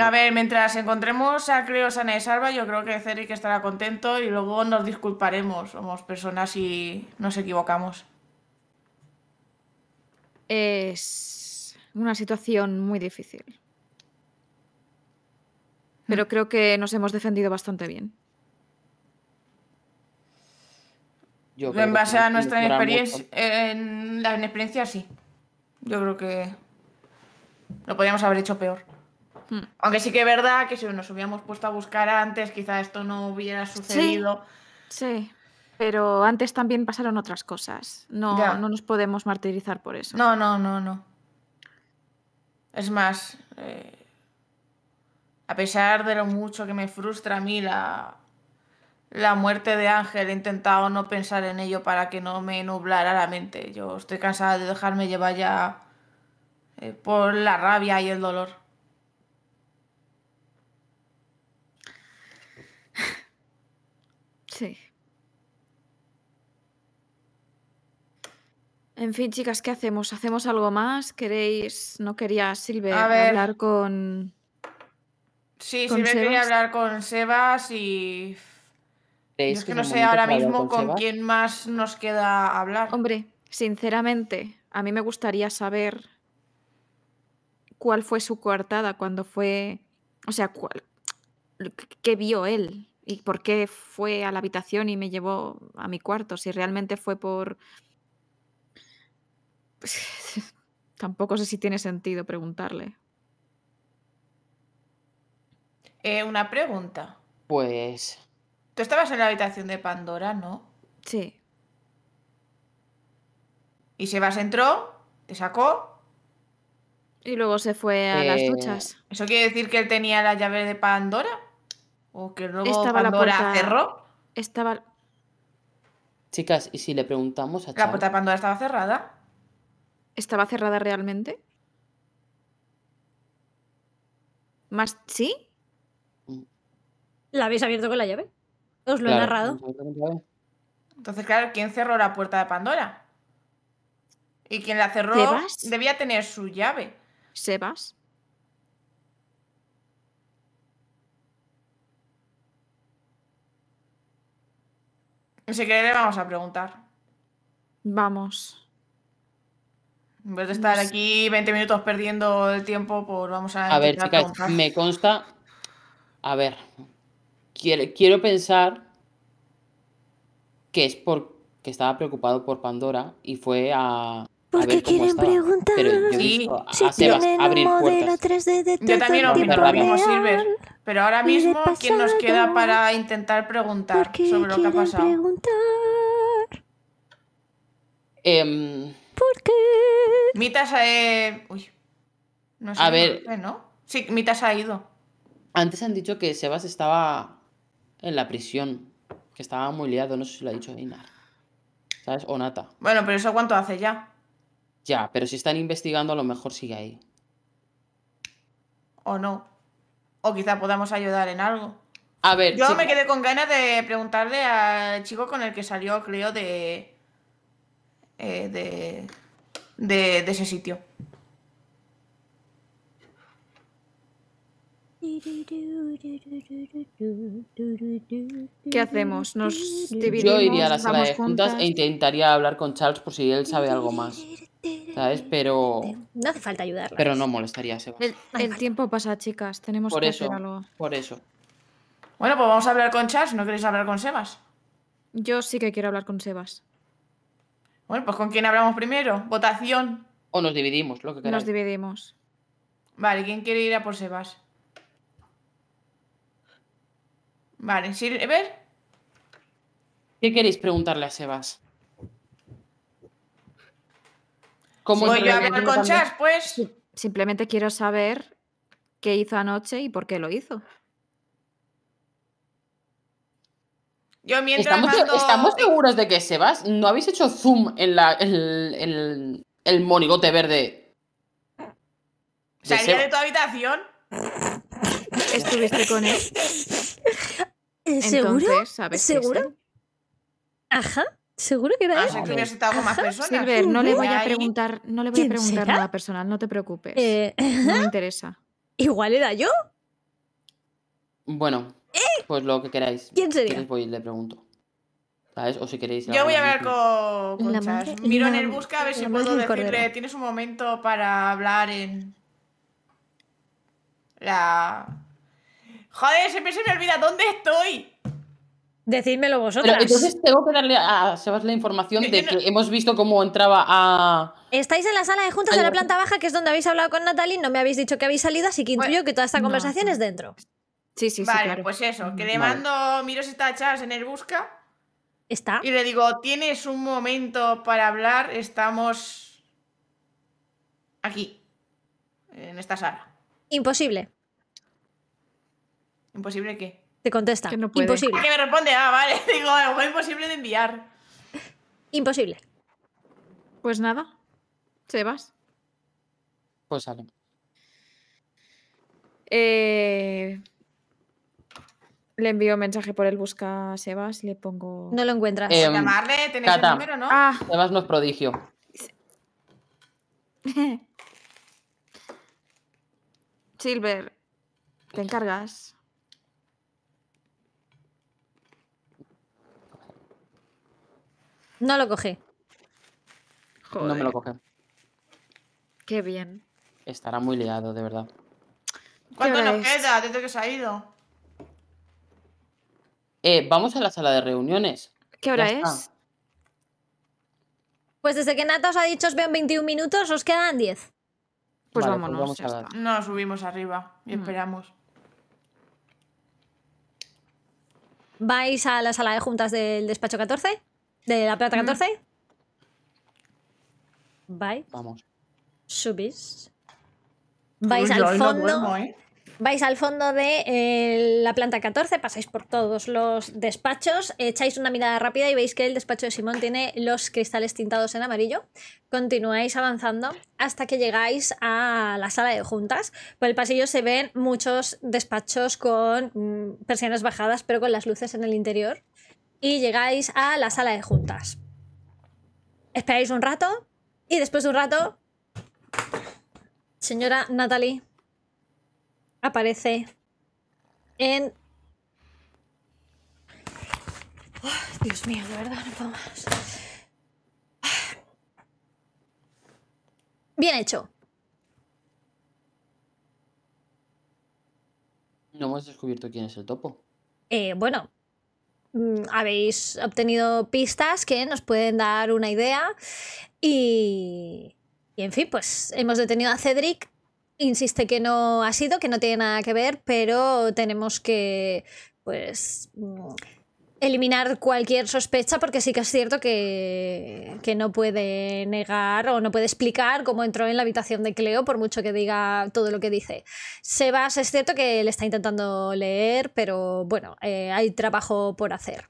A ver, mientras encontremos a Creo, Sana y Salva, yo creo que que estará contento y luego nos disculparemos. Somos personas y nos equivocamos. Es una situación muy difícil. Pero hmm. creo que nos hemos defendido bastante bien. en base a nuestra experiencia, en la experiencia sí. Yo creo que lo podríamos haber hecho peor. Hmm. Aunque sí que es verdad que si nos hubiéramos puesto a buscar antes, quizá esto no hubiera sucedido. Sí, pero antes también pasaron otras cosas. No, no nos podemos martirizar por eso. No, no, no, no. Es más, eh, a pesar de lo mucho que me frustra a mí la, la muerte de Ángel, he intentado no pensar en ello para que no me nublara la mente. Yo estoy cansada de dejarme llevar ya eh, por la rabia y el dolor. Sí. En fin, chicas, ¿qué hacemos? ¿Hacemos algo más? ¿Queréis? ¿No quería Silver hablar con... Sí, Silvia quería hablar con Sebas y es que, no sé ahora mismo con quién más nos queda hablar. Hombre, sinceramente, a mí me gustaría saber cuál fue su coartada cuando fue, o sea, qué vio él y por qué fue a la habitación y me llevó a mi cuarto, si realmente fue por... [laughs] Tampoco sé si tiene sentido preguntarle. Eh, una pregunta. Pues Tú estabas en la habitación de Pandora, ¿no? Sí. Y Sebas entró, te sacó. Y luego se fue a las eh, duchas. ¿Eso quiere decir que él tenía la llave de Pandora? ¿O que luego Estaba Pandora la cerró? Estaba. Chicas, ¿y si le preguntamos a ¿La puerta de Pandora estaba cerrada? ¿Estaba cerrada realmente? ¿Más sí? Mm. ¿La habéis abierto con la llave? Os lo he narrado. Entonces, claro, ¿quién cerró la puerta de Pandora? Y quien la cerró debía tener su llave. ¿Sebas? Si quiere le vamos a preguntar. Vamos. En vez de estar aquí 20 minutos perdiendo el tiempo, pues vamos a... A ver, chicas, me consta... A ver, quiero, pensar que es porque estaba preocupado por Pandora y fue a, porque quieren preguntar sí, si tienen abrir puertas. 3D Yo también lo mismo, Silver. Pero ahora mismo, ¿quién nos queda para intentar preguntar sobre lo que ha pasado? Preguntar. Em, ¿Por qué? Mitas ha... Eh, uy. No sé a ver... Qué, ¿no? Sí, Mitas ha ido. Antes han dicho que Sebas estaba en la prisión. Que estaba muy liado, no sé si lo ha dicho Einar. ¿Sabes? O Nata. Bueno, pero eso cuánto hace ya. Ya, pero si están investigando, a lo mejor sigue ahí. O no. O quizá podamos ayudar en algo. A ver. Yo me quedé con ganas de preguntarle al chico con el que salió, creo, de, eh, de. de ese sitio. ¿Qué hacemos? Nos dividimos. Yo iría a la sala de juntas, e intentaría hablar con Charles por si él sabe algo más. ¿Sabes? Pero. No hace falta ayudar. Pero no molestaría a Sebas El, tiempo pasa, chicas. Tenemos que hacer algo. Por eso. Bueno, pues vamos a hablar con Charles. ¿No queréis hablar con Sebas? Yo sí que quiero hablar con Sebas. Bueno, pues ¿con quién hablamos primero? ¿Votación? O nos dividimos, lo que queráis Nos dividimos. Vale, ¿quién quiere ir a por Sebas? Vale, ¿sí? ¿Qué queréis preguntarle a Sebas? ¿Cómo ¿Voy yo a hablar con Chas, pues? Simplemente quiero saber qué hizo anoche y por qué lo hizo. Yo mientras estamos, seguros de que Sebas no habéis hecho zoom en la, el monigote verde? ¿Salía de tu habitación? ¿Estuviste con él? ¿Seguro? ¿Seguro? Ajá. ¿Seguro que era ah, Que más Silver, no le voy a preguntar, no le voy a preguntar nada personal, no te preocupes. Eh, no me interesa. ¿Igual era yo? Bueno, ¡Eh! pues lo que queráis. ¿Quién sería? voy, le pregunto. ¿Sabes? O si queréis. Yo voy a hablar con, con Miro en el busca a ver si puedo decirle: tienes un momento para hablar en. La Joder, siempre se me olvida dónde estoy. Decídmelo vosotros. Pero entonces tengo que darle a Sebas la información de que hemos visto cómo entraba a. Estáis en la sala de juntas de la planta baja, que es donde habéis hablado con Natalie. No me habéis dicho que habéis salido, así que intuyo que toda esta conversación es dentro. Sí, sí, sí. Vale, pues eso, que le mando, Miros esta si en el busca. Está. Y le digo, tienes un momento para hablar, estamos aquí, en esta sala. Imposible. ¿Imposible que Te contesta. Que no Imposible. que me responde, ah, vale. [laughs] Digo, es imposible de enviar. Imposible. Pues nada. Sebas. Pues sale. Eh, le envío mensaje por el busca a Sebas le pongo. No lo encuentras. Em, llamarle, número, ¿no? Ah. Sebas no es prodigio. [laughs] Silver, te encargas. No lo cogí. No me lo coge. Qué bien. Estará muy liado, de verdad. ¿Cuánto nos queda desde que se ha ido? Eh, vamos a la sala de reuniones. ¿Qué hora es? Pues desde que Nata os ha dicho os veo en 21 minutos, os quedan 10. Pues, pues vámonos. Pues vamos no subimos arriba y mm. esperamos. ¿Vais a la sala de juntas del despacho 14? ¿De la planta 14? Vamos. Subís. Vais al fondo. ¿eh? Vais al fondo de eh, la planta 14, pasáis por todos los despachos, echáis una mirada rápida y veis que el despacho de Simón tiene los cristales tintados en amarillo. Continuáis avanzando hasta que llegáis a la sala de juntas. Por el pasillo se ven muchos despachos con mm, persianas bajadas, pero con las luces en el interior y llegáis a la sala de juntas. Esperáis un rato y después de un rato, señora Natalie aparece en... Dios mío, de verdad, no puedo más. Bien hecho. No hemos descubierto quién es el topo. Eh, bueno, Mm, habéis obtenido pistas que nos pueden dar una idea. Y, en fin, pues hemos detenido a Cedric. Insiste que no ha sido, que no tiene nada que ver, pero tenemos que pues mm, eliminar cualquier sospecha, porque sí que es cierto que, no puede negar o no puede explicar cómo entró en la habitación de Cleo, por mucho que diga todo lo que dice. Sebas es cierto que le está intentando leer, pero bueno, eh, hay trabajo por hacer.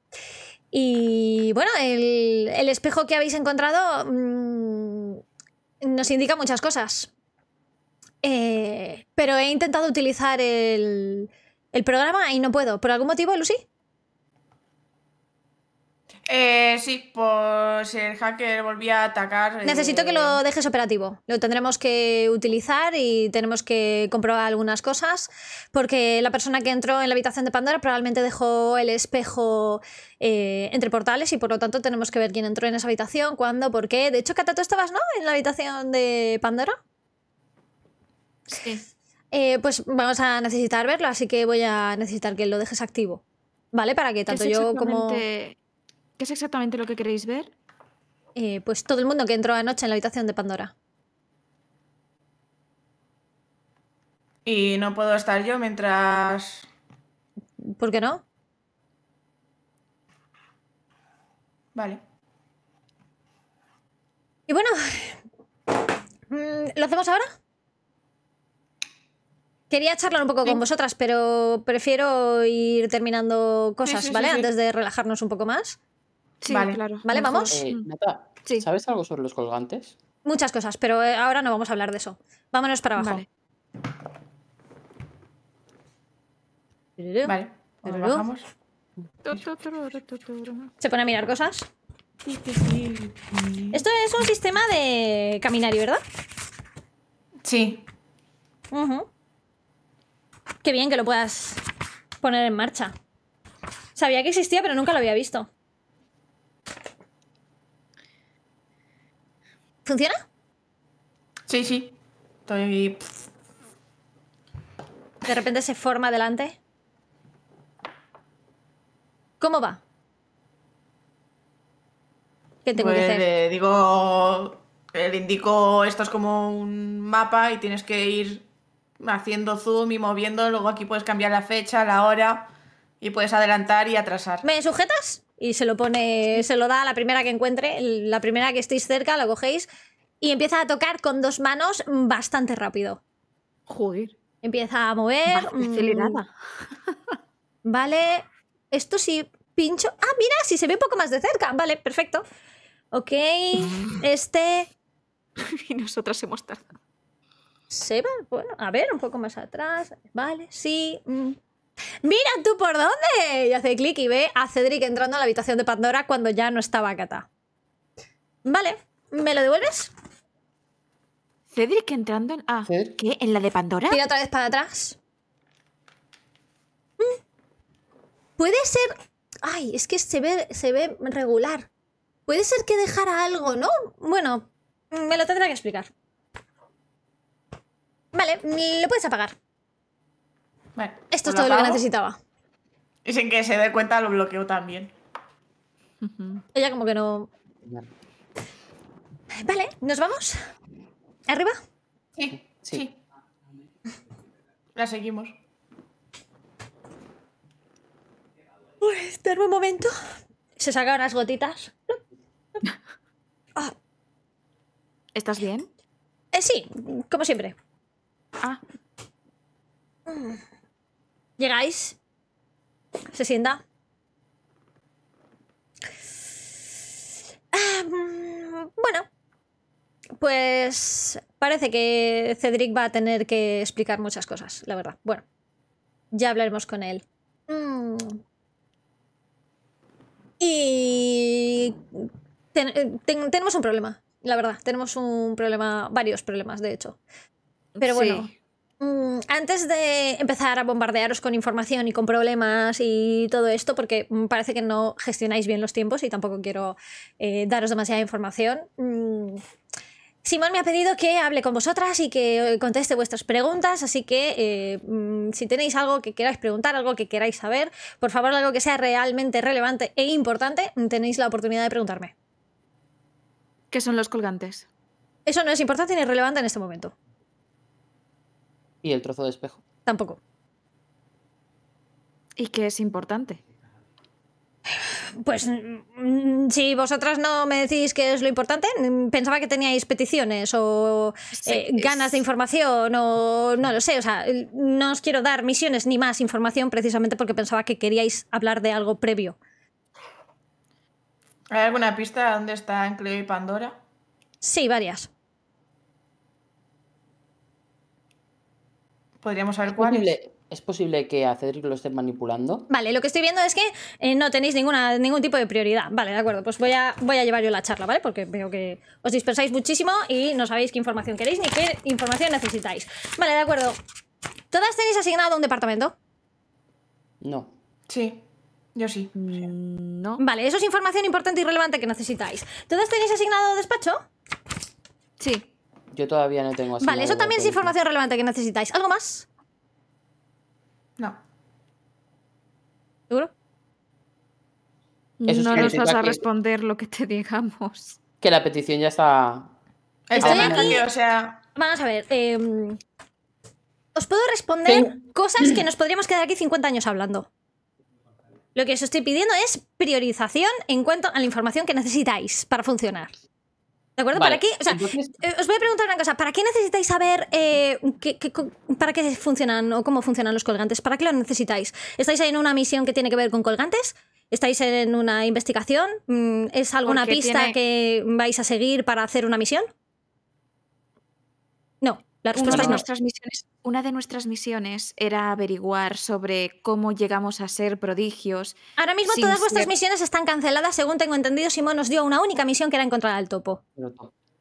Y bueno, el, espejo que habéis encontrado mm, nos indica muchas cosas. Eh, pero he intentado utilizar el, el programa y no puedo. ¿Por algún motivo, Lucy? Eh, sí, pues el hacker volvía a atacar. Eh, Necesito que lo dejes operativo. Lo tendremos que utilizar y tenemos que comprobar algunas cosas, porque la persona que entró en la habitación de Pandora probablemente dejó el espejo eh, entre portales y por lo tanto tenemos que ver quién entró en esa habitación, cuándo, por qué. De hecho, Cata, tú estabas, ¿no? En la habitación de Pandora. Sí. Eh, pues vamos a necesitar verlo, así que voy a necesitar que lo dejes activo. ¿Vale? Para que tanto yo como. ¿Qué es exactamente lo que queréis ver? Eh, pues todo el mundo que entró anoche en la habitación de Pandora. ¿Y no puedo estar yo mientras...? ¿Por qué no? Vale. Y bueno, mm, ¿lo hacemos ahora? Quería charlar un poco con vosotras, pero prefiero ir terminando cosas, ¿vale? Antes de relajarnos un poco más vale, claro. ¿Vale, vamos? Eh, mm. ¿sabes algo sobre los colgantes? Muchas cosas, pero eh, ahora no vamos a hablar de eso. Vámonos para abajo. Vale. Se pone a mirar cosas. Esto es un sistema de caminario, ¿verdad? Sí. Qué bien que lo puedas poner en marcha. Sabía que existía, pero nunca lo había visto. ¿Funciona? Sí, sí. Estoy. De repente se forma adelante. ¿Cómo va? ¿Qué tengo que pues, hacer? Eh, digo. Le indico esto es como un mapa y tienes que ir haciendo zoom y moviendo. Luego aquí puedes cambiar la fecha, la hora y puedes adelantar y atrasar. ¿Me sujetas? y se lo pone, se lo da a la primera que encuentre, la primera que estéis cerca, lo cogéis y empieza a tocar con dos manos bastante rápido. Joder. Empieza a mover. vale. Mm, [laughs] esto sí pincho. Ah, mira, si se ve un poco más de cerca. Vale, perfecto. Ok. [laughs] Este. y nosotras hemos tardado. Se va. Bueno, a ver, un poco más atrás. Vale, sí. Mm. Mira tú por dónde. Y hace clic y ve a Cedric entrando a la habitación de Pandora cuando ya no estaba Kata. Vale, ¿me lo devuelves? Cedric entrando en... Ah, ¿Qué? ¿En la de Pandora? Tira otra vez para atrás. Mm. Puede ser... Ay, es que se ve, se ve regular. Puede ser que dejara algo, ¿no? Bueno, me lo tendrá que explicar. Vale, lo puedes apagar. Bueno, Esto es todo lo, que necesitaba. Y sin que se dé cuenta lo bloqueo también. Ella como que no... Vale, ¿nos vamos? ¿Arriba? Sí, sí. La seguimos. Uy, un momento. Se saca unas gotitas. Ah. ¿Estás bien? Eh, sí, como siempre. Ah. Mm. Llegáis. Se sienta. Em, bueno. Pues parece que Cedric va a tener que explicar muchas cosas, la verdad. Bueno, ya hablaremos con él. Mm. Y tenemos un problema, la verdad. Tenemos un problema, varios problemas, de hecho. Pero bueno, Mm, antes de empezar a bombardearos con información y con problemas y todo esto, porque mm, parece que no gestionáis bien los tiempos y tampoco quiero eh, daros demasiada información, mm, Simón me ha pedido que hable con vosotras y que eh, conteste vuestras preguntas, así que eh, si tenéis algo que queráis preguntar, algo que queráis saber, por favor, algo que sea realmente relevante e importante, tenéis la oportunidad de preguntarme. ¿Qué son los colgantes? Eso no es importante ni relevante en este momento. ¿Y el trozo de espejo? Tampoco. ¿Y qué es importante? Pues mm, si vosotras no me decís qué es lo importante, mm, pensaba que teníais peticiones o eh, ganas de información o no lo sé, o sea, no os quiero dar misiones ni más información precisamente porque pensaba que queríais hablar de algo previo. ¿Hay alguna pista de dónde están Cleo y Pandora? Sí, varias. Podríamos saber cuál es. posible que a Cedric lo estén manipulando? Vale, lo que estoy viendo es que eh, no tenéis ninguna, ningún tipo de prioridad. Vale, de acuerdo, pues voy a, voy a llevar yo la charla, ¿vale? Porque veo que os dispersáis muchísimo y no sabéis qué información queréis ni qué información necesitáis. Vale, de acuerdo. ¿Todas tenéis asignado un departamento? No. Sí, yo sí. Mm, no. Vale, eso es información importante y relevante que necesitáis. ¿Todas tenéis asignado despacho? Sí. Yo todavía no tengo así. Vale, eso también es información relevante que necesitáis. ¿Algo más? No. ¿Seguro? no nos vas a responder lo que te digamos. Que la petición ya está. Estoy aquí, o sea. Vamos a ver. Em, os puedo responder cosas que nos podríamos quedar aquí 50 años hablando. Lo que os estoy pidiendo es priorización en cuanto a la información que necesitáis para funcionar. ¿De acuerdo? ¿Para qué? O sea, eh, os voy a preguntar una cosa. ¿Para qué necesitáis saber eh, para qué funcionan o cómo funcionan los colgantes? ¿Para qué lo necesitáis? ¿Estáis en una misión que tiene que ver con colgantes? ¿Estáis en una investigación? Mm, ¿Es alguna pista que vais a seguir para hacer una misión? No una de nuestras misiones era averiguar sobre cómo llegamos a ser prodigios. Ahora mismo todas vuestras misiones están canceladas, según tengo entendido. Simón nos dio una única misión que era encontrar al topo.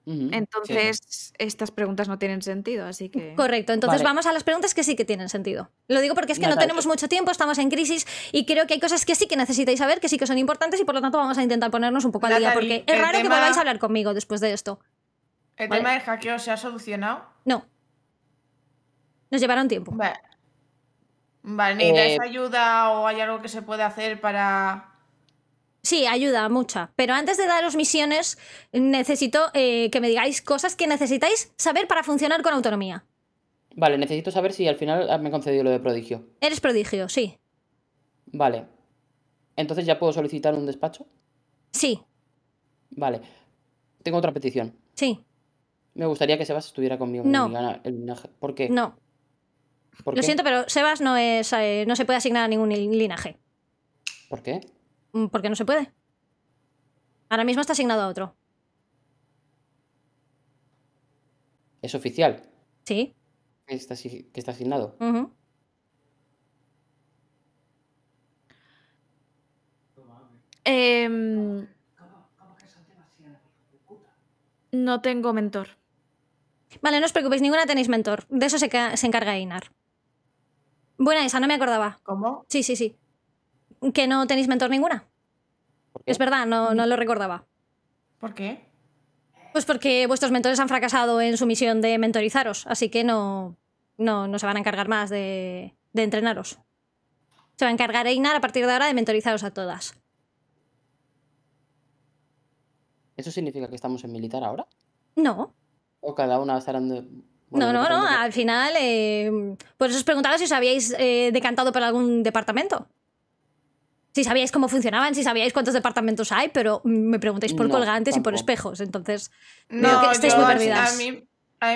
Entonces, estas preguntas no tienen sentido, así que. Correcto, entonces vamos a las preguntas que sí que tienen sentido. Lo digo porque es que no tenemos mucho tiempo, estamos en crisis y creo que hay cosas que sí que necesitáis saber, que sí que son importantes y por lo tanto vamos a intentar ponernos un poco al día, porque es raro que volváis a hablar conmigo después de esto. ¿El tema del hackeo se ha solucionado? No. Nos llevaron tiempo. Vale. Vale, eh, ayuda o hay algo que se puede hacer para...? Sí, ayuda, mucha. Pero antes de daros misiones, necesito eh, que me digáis cosas que necesitáis saber para funcionar con autonomía. Vale, necesito saber si al final me concedió concedido lo de prodigio. Eres prodigio, sí. Vale. Entonces ya puedo solicitar un despacho. Sí. Vale. Tengo otra petición. Sí. Me gustaría que Sebas estuviera conmigo no. ¿Por qué? No. Lo siento, pero Sebas no, es, eh, no se puede asignar a ningún linaje. ¿Por qué? Mm, porque no se puede. Ahora mismo está asignado a otro. ¿Es oficial? Sí. Que está, asignado. Em, no tengo mentor. Vale, no os preocupéis, ninguna tenéis mentor. De eso se, encarga Einar. Buena esa, no me acordaba. ¿Cómo? Sí, sí, sí. Que no tenéis mentor ninguna. Es verdad, no, no lo recordaba. ¿Por qué? Pues porque vuestros mentores han fracasado en su misión de mentorizaros, así que no, no, no se van a encargar más de, de entrenaros. Se va a encargar Einar a partir de ahora de mentorizaros a todas. ¿Eso significa que estamos en militar ahora? No. ¿O cada una estará no, no, no, al final, eh, por pues os preguntaba si os habíais eh, decantado por algún departamento. Si sabíais cómo funcionaban, si sabíais cuántos departamentos hay, pero me preguntáis por colgantes y por espejos, entonces no, que estáis muy perdidas. A mí,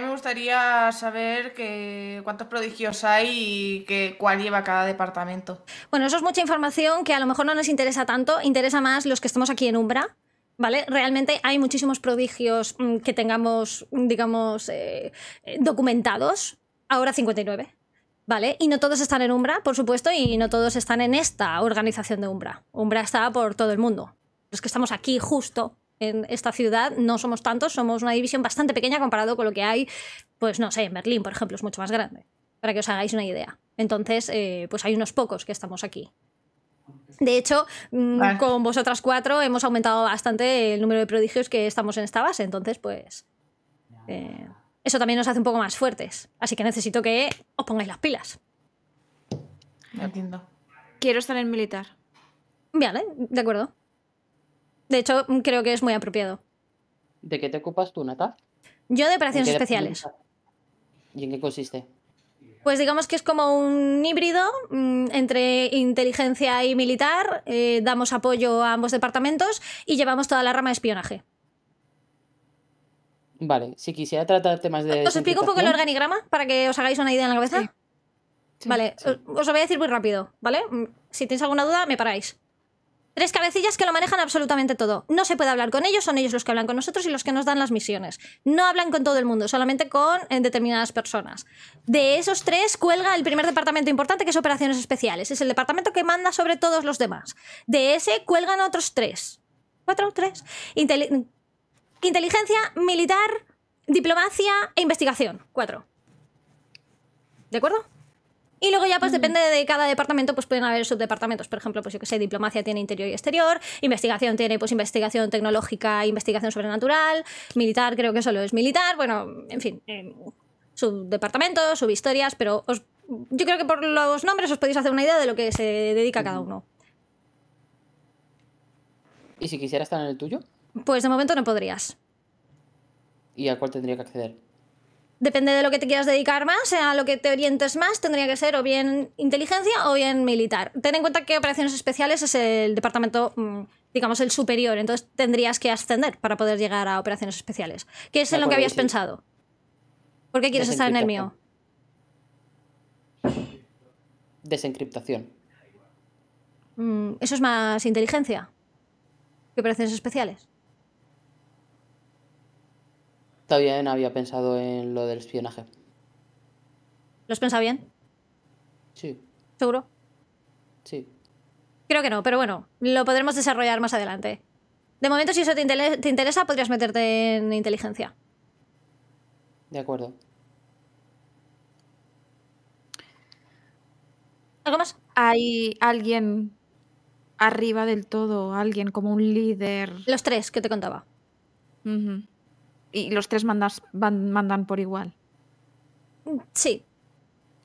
me gustaría saber que cuántos prodigios hay y que, cuál lleva cada departamento. Bueno, eso es mucha información que a lo mejor no nos interesa tanto, interesa más los que estamos aquí en Umbra, ¿vale? Realmente hay muchísimos prodigios mm, que tengamos, mm, digamos, eh, eh, documentados, ahora 59. ¿Vale? Y no todos están en Umbra, por supuesto, y no todos están en esta organización de Umbra. Umbra está por todo el mundo. Los que estamos aquí justo en esta ciudad no somos tantos, somos una división bastante pequeña comparado con lo que hay, pues no sé, en Berlín, por ejemplo, es mucho más grande, para que os hagáis una idea. Entonces, eh, pues hay unos pocos que estamos aquí. De hecho, mm, ah. con vosotras cuatro hemos aumentado bastante el número de prodigios que estamos en esta base. Entonces, pues. Eh, eso también nos hace un poco más fuertes. Así que necesito que os pongáis las pilas. entiendo. Quiero estar en militar. Bien, de acuerdo. De hecho, mm, creo que es muy apropiado. ¿De qué te ocupas tú, Nata? Yo de operaciones especiales. ¿Y en qué consiste? Pues digamos que es como un híbrido mm, entre inteligencia y militar, eh, damos apoyo a ambos departamentos y llevamos toda la rama de espionaje. Vale, si quisiera tratar temas de... ¿Os explico un poco el organigrama para que os hagáis una idea en la cabeza? vale, os lo voy a decir muy rápido, ¿vale? Mm, si tenéis alguna duda, me paráis. Tres cabecillas que lo manejan absolutamente todo. No se puede hablar con ellos, son ellos los que hablan con nosotros y los que nos dan las misiones. No hablan con todo el mundo, solamente con eh, determinadas personas. De esos tres cuelga el primer departamento importante, que es Operaciones Especiales. Es el departamento que manda sobre todos los demás. De ese cuelgan otros tres. ¿Cuatro? ¿Tres? inteligencia, militar, diplomacia e investigación. Cuatro. ¿De acuerdo? Y luego ya pues depende de cada departamento, pues pueden haber subdepartamentos, por ejemplo, pues yo que sé, diplomacia tiene interior y exterior, investigación tiene pues investigación tecnológica, investigación sobrenatural, militar creo que solo es militar, bueno, en fin, eh, subdepartamentos, subhistorias, pero os, yo creo que por los nombres os podéis hacer una idea de lo que se dedica cada uno. ¿Y si quisieras estar en el tuyo? Pues de momento no podrías. ¿Y a cuál tendría que acceder? depende de lo que te quieras dedicar más, sea a lo que te orientes más, tendría que ser o bien inteligencia o bien militar. Ten en cuenta que operaciones especiales es el departamento, mm, digamos, el superior, entonces tendrías que ascender para poder llegar a operaciones especiales. ¿Qué es en lo que habías pensado? ¿Por qué quieres estar en el mío? Desencriptación. Mm, ¿Eso es más inteligencia que operaciones especiales? Todavía no había pensado en lo del espionaje. ¿Lo has pensado bien? Sí. ¿Seguro? Sí. Creo que no, pero bueno, lo podremos desarrollar más adelante. De momento, si eso te, interesa, podrías meterte en inteligencia. De acuerdo. ¿Algo más? Hay alguien arriba del todo, alguien como un líder. Los tres que te contaba. ¿Y los tres mandas, van, mandan por igual? Sí.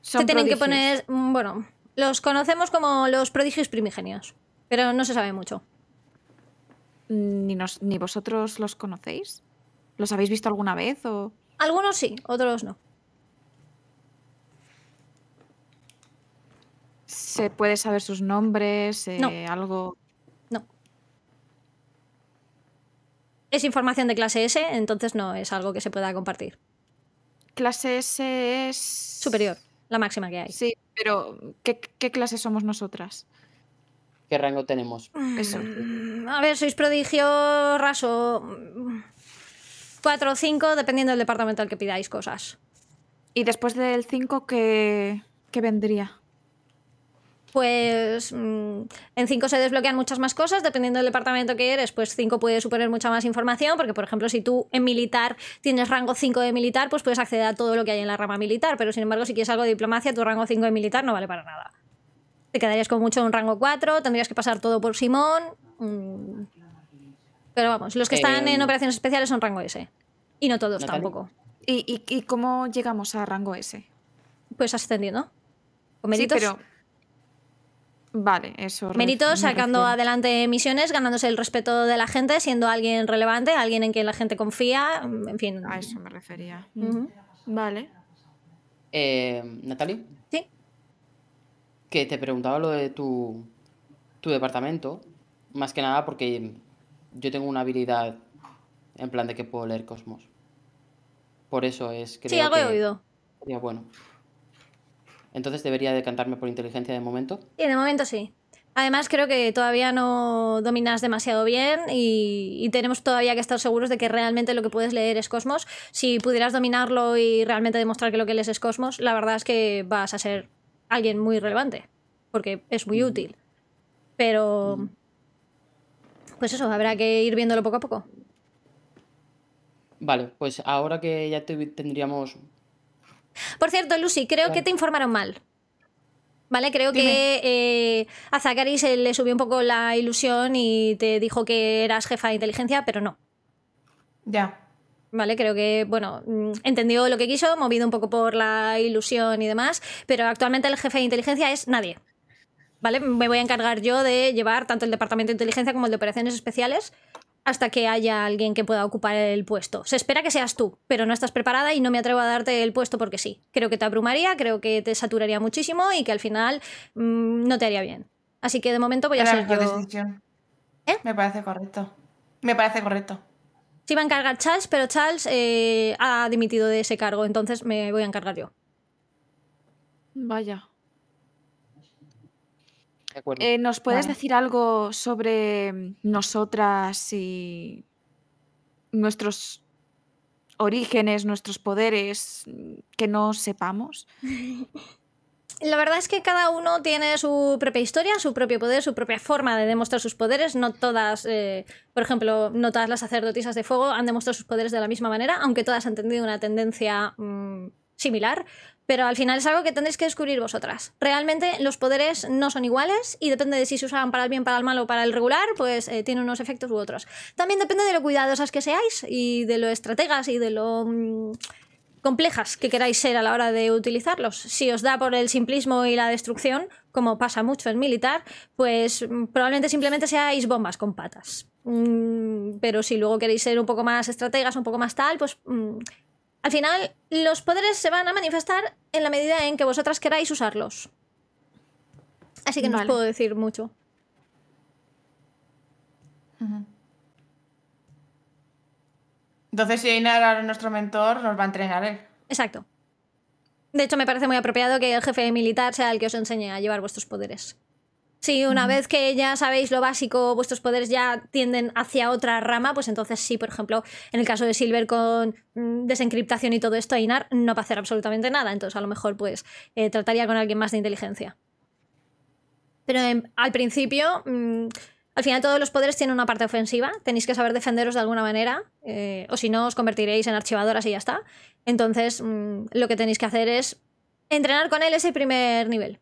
Se tienen que poner. Mm, bueno, los conocemos como los prodigios primigenios, pero no se sabe mucho. Mm, ¿Ni, ni vosotros los conocéis? ¿Los habéis visto alguna vez? O... Algunos sí, otros no. ¿Se puede saber sus nombres? Eh, ¿Algo? Es información de clase S, entonces no es algo que se pueda compartir. Clase S es... Superior, la máxima que hay. Sí, pero ¿qué, clase somos nosotras? ¿Qué rango tenemos? Mm, a ver, sois prodigio, raso... 4 o 5, dependiendo del departamento al que pidáis cosas. ¿Y después del 5 qué, qué vendría? pues mm, en 5 se desbloquean muchas más cosas, dependiendo del departamento que eres, pues 5 puede suponer mucha más información, porque por ejemplo si tú en militar tienes rango 5 de militar, pues puedes acceder a todo lo que hay en la rama militar, pero sin embargo si quieres algo de diplomacia, tu rango 5 de militar no vale para nada. Te quedarías con mucho un rango 4, tendrías que pasar todo por Simón. Mm, pero vamos, los que están en operaciones especiales son rango S. Y no todos tampoco. ¿Y, cómo llegamos a rango S? Pues ascendiendo. o méritos. Vale, eso. Mérito sacando adelante misiones, ganándose el respeto de la gente, siendo alguien relevante, alguien en quien la gente confía, mm, en fin. A eso me refería. Vale. Eh, Natalie. Sí. Que te preguntaba lo de tu, departamento, más que nada porque yo tengo una habilidad en plan de que puedo leer cosmos. Por eso es que. sí, algo he oído. ya bueno. Entonces debería decantarme por inteligencia de momento. Sí, de momento sí. Además, creo que todavía no dominas demasiado bien y, tenemos todavía que estar seguros de que realmente lo que puedes leer es Cosmos. Si pudieras dominarlo y realmente demostrar que lo que lees es Cosmos, la verdad es que vas a ser alguien muy relevante, porque es muy útil. Pero... Pues eso, habrá que ir viéndolo poco a poco. Vale, pues ahora que ya tendríamos por cierto, Lucy, creo que te informaron mal. ¿Vale? Creo que eh, a Zachary se le subió un poco la ilusión y te dijo que eras jefa de inteligencia, pero no. Ya. ¿vale? Creo que, bueno, mm, entendió lo que quiso, movido un poco por la ilusión y demás, pero actualmente el jefe de inteligencia es nadie. ¿Vale? Me voy a encargar yo de llevar tanto el departamento de inteligencia como el de operaciones especiales hasta que haya alguien que pueda ocupar el puesto. Se espera que seas tú, pero no estás preparada y no me atrevo a darte el puesto porque sí. Creo que te abrumaría, creo que te saturaría muchísimo y que al final mm, no te haría bien. Así que de momento voy a ser yo. Decisión. ¿Eh? Me parece correcto. Me parece correcto. Se iba a encargar Charles, pero Charles eh, ha dimitido de ese cargo, entonces me voy a encargar yo. Vaya. Eh, ¿Nos puedes decir algo sobre mm, nosotras y nuestros orígenes, nuestros poderes mm, que no sepamos? [laughs] La verdad es que cada uno tiene su propia historia, su propio poder, su propia forma de demostrar sus poderes. No todas, eh, por ejemplo, no todas las sacerdotisas de fuego han demostrado sus poderes de la misma manera, aunque todas han tenido una tendencia mm, similar. Pero al final es algo que tendréis que descubrir vosotras. Realmente los poderes no son iguales y depende de si se usan para el bien, para el mal o para el regular, pues eh, tiene unos efectos u otros. También depende de lo cuidadosas que seáis y de lo estrategas y de lo... Mm, complejas que queráis ser a la hora de utilizarlos. Si os da por el simplismo y la destrucción, como pasa mucho en militar, pues mm, probablemente simplemente seáis bombas con patas. Mm, pero si luego queréis ser un poco más estrategas, un poco más tal, pues al final, los poderes se van a manifestar en la medida en que vosotras queráis usarlos. Así que no os puedo decir mucho. Entonces, si Einar a nuestro mentor, nos va a entrenar él. Exacto. De hecho, me parece muy apropiado que el jefe militar sea el que os enseñe a llevar vuestros poderes. Sí, una vez que ya sabéis lo básico, vuestros poderes ya tienden hacia otra rama, pues entonces sí, por ejemplo, en el caso de Silver con mm, desencriptación y todo esto, Ainar, no va a hacer absolutamente nada, entonces a lo mejor pues eh, trataría con alguien más de inteligencia. Pero al principio... Mm, al final todos los poderes tienen una parte ofensiva, tenéis que saber defenderos de alguna manera, eh, o si no os convertiréis en archivadoras y ya está. Entonces, mm, lo que tenéis que hacer es entrenar con él ese primer nivel.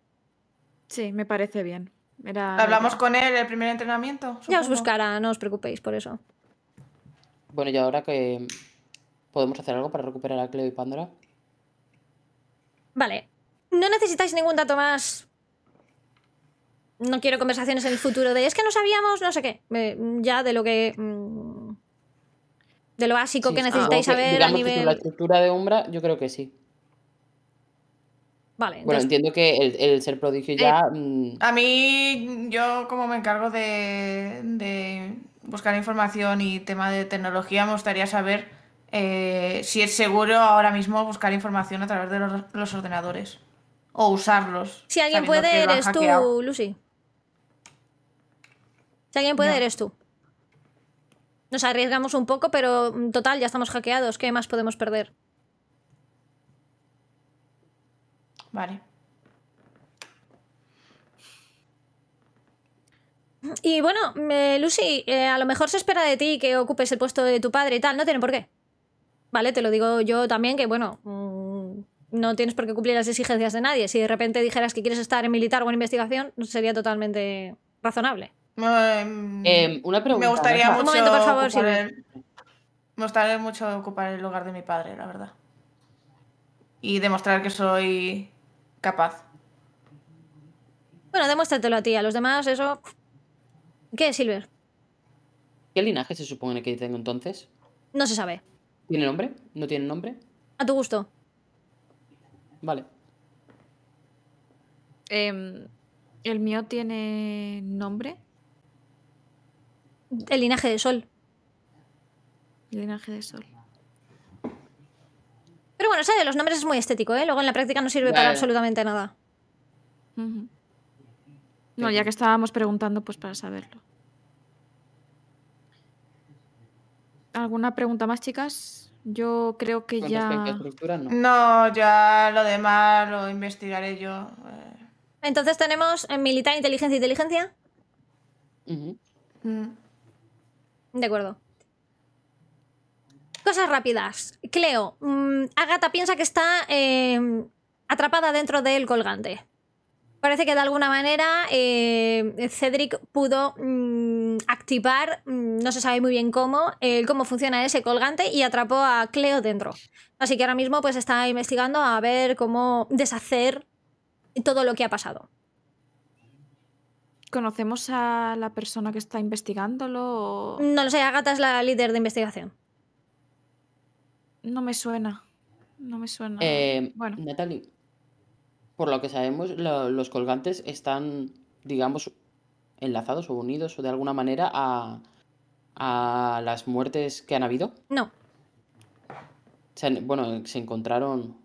Sí, me parece bien. ¿Hablamos con él el primer entrenamiento? Ya os buscará, no os preocupéis por eso. Bueno, y ahora que podemos hacer algo para recuperar a Cleo y Pandora. Vale. No necesitáis ningún dato más. No quiero conversaciones en el futuro de es que no sabíamos, no sé qué. Eh, ya de lo que. Mm, de lo básico que necesitáis saber a nivel. la estructura de Umbra, yo creo que sí bueno, entiendo que el, ser prodigio eh, ya. Mm, a mí, mm, yo como me encargo de, buscar información y tema de tecnología, me gustaría saber eh, si es seguro ahora mismo buscar información a través de los, ordenadores o usarlos. Si alguien puede, eres tú, Lucy. Si alguien puede, eres tú. Nos arriesgamos un poco, pero mm, total, ya estamos hackeados. ¿Qué más podemos perder? Vale. Y bueno, Lucy, eh, a lo mejor se espera de ti que ocupes el puesto de tu padre y tal, no tiene por qué. Vale, te lo digo yo también, que bueno, mm, no tienes por qué cumplir las exigencias de nadie. Si de repente dijeras que quieres estar en militar o en investigación, sería totalmente razonable. Em, eh, una pregunta. Me gustaría mucho. Un momento, por favor, si Me gustaría mucho ocupar el lugar de mi padre, la verdad. Y demostrar que soy Capaz. Bueno, demuéstratelo a ti, a los demás, eso. ¿Qué, Silver? ¿Qué linaje se supone que tengo entonces? No se sabe. ¿Tiene nombre? ¿No tiene nombre? A tu gusto. Vale. Em, ¿El mío tiene nombre? El linaje de sol. El linaje de sol bueno, sabes, los nombres es muy estético, ¿eh? Luego en la práctica no sirve para absolutamente nada. No, ya que estábamos preguntando, pues para saberlo. ¿Alguna pregunta más, chicas? Yo creo que ya. no. ya lo demás lo investigaré yo. Eh. Entonces tenemos eh, militar, inteligencia, inteligencia. Mm. De acuerdo cosas rápidas. Cleo, mm, Agatha piensa que está em, atrapada dentro del colgante. Parece que de alguna manera em, Cedric pudo mm, activar, mm, no se sabe muy bien cómo, cómo funciona ese colgante y atrapó a Cleo dentro. Así que ahora mismo pues está investigando a ver cómo deshacer todo lo que ha pasado. ¿Conocemos a la persona que está investigándolo? No lo sé, Agatha es la líder de investigación. No me suena. No me suena. Eh, bueno. Natalie, por lo que sabemos, los colgantes están, digamos, enlazados o unidos o de alguna manera a, a las muertes que han habido. No. bueno, se encontraron.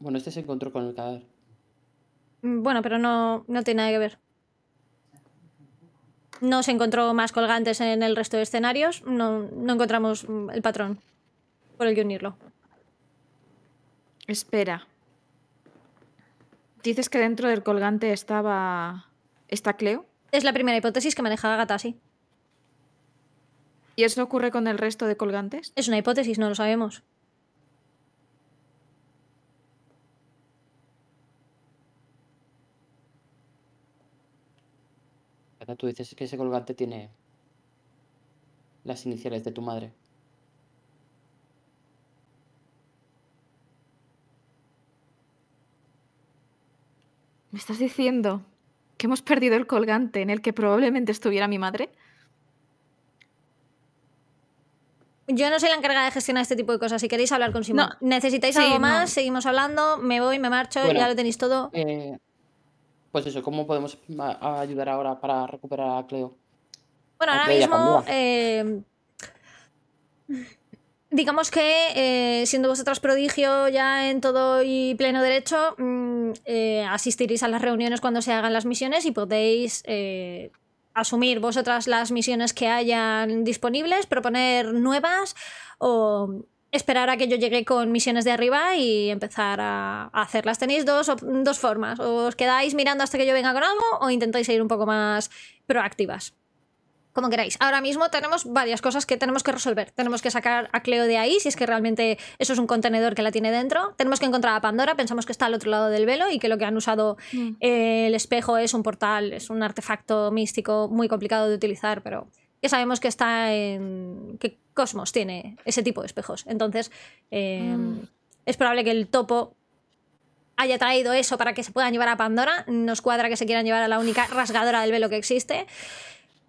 Bueno, este se encontró con el cadáver. Mm, bueno, pero no, no tiene nada que ver. No se encontró más colgantes en el resto de escenarios. No, no encontramos mm, el patrón por el unirlo. Espera. Dices que dentro del colgante estaba. ¿Está Cleo? Es la primera hipótesis que maneja Gata, sí. ¿Y eso ocurre con el resto de colgantes? Es una hipótesis, no lo sabemos. Tú dices que ese colgante tiene las iniciales de tu madre. ¿Me estás diciendo que hemos perdido el colgante en el que probablemente estuviera mi madre? Yo no soy la encargada de gestionar este tipo de cosas. Si queréis hablar con Simón. No. ¿Necesitáis algo más? Seguimos hablando. Me voy, me marcho, ya lo tenéis todo. Eh, pues eso, ¿cómo podemos ayudar ahora para recuperar a Cleo? Bueno, ahora mismo digamos que eh, siendo vosotras prodigio ya en todo y pleno derecho, mm, eh, asistiréis a las reuniones cuando se hagan las misiones y podéis eh, asumir vosotras las misiones que hayan disponibles, proponer nuevas o esperar a que yo llegue con misiones de arriba y empezar a, hacerlas. Tenéis dos, dos formas, os quedáis mirando hasta que yo venga con algo o intentáis ir un poco más proactivas como Ahora mismo tenemos varias cosas que tenemos que resolver. Tenemos que sacar a Cleo de ahí, si es que realmente eso es un contenedor que la tiene dentro. Tenemos que encontrar a Pandora, pensamos que está al otro lado del velo y que lo que han usado mm. eh, el espejo es un portal, es un artefacto místico muy complicado de utilizar, pero ya sabemos que está en... qué Cosmos tiene ese tipo de espejos. Entonces, em, mm. es probable que el topo haya traído eso para que se puedan llevar a Pandora. Nos cuadra que se quieran llevar a la única rasgadora del velo que existe.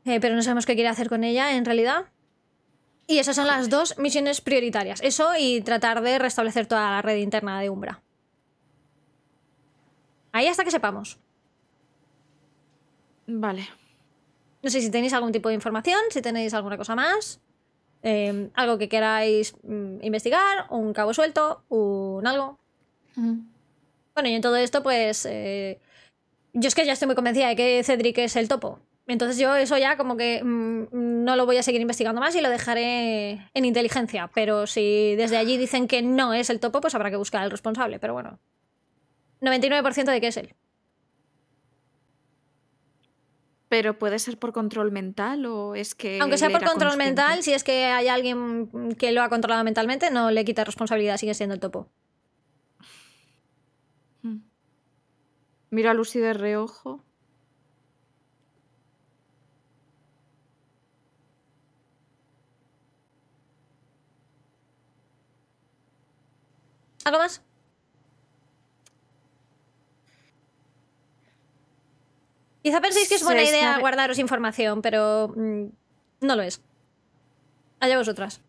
Eh, pero no sabemos qué quiere hacer con ella en realidad. Y esas son las dos misiones prioritarias. Eso y tratar de restablecer toda la red interna de Umbra. Ahí hasta que sepamos. Vale. No sé si tenéis algún tipo de información, si tenéis alguna cosa más, em, algo que queráis mm, investigar, un cabo suelto, un algo. Bueno, y en todo esto, pues... Eh, yo es que ya estoy muy convencida de que Cedric es el topo. Entonces yo eso ya como que mm, no lo voy a seguir investigando más y lo dejaré en inteligencia. Pero si desde allí dicen que no es el topo, pues habrá que buscar al responsable. Pero bueno, 99% de que es él. Pero puede ser por control mental o es que... Aunque sea por control mental, si es que hay alguien que lo ha controlado mentalmente, no le quita responsabilidad, sigue siendo el topo. Hmm. Mira a Lucy de reojo. ¿Algo más? Quizá penséis que es buena idea guardaros información, pero mm, no lo es. Allá vosotras.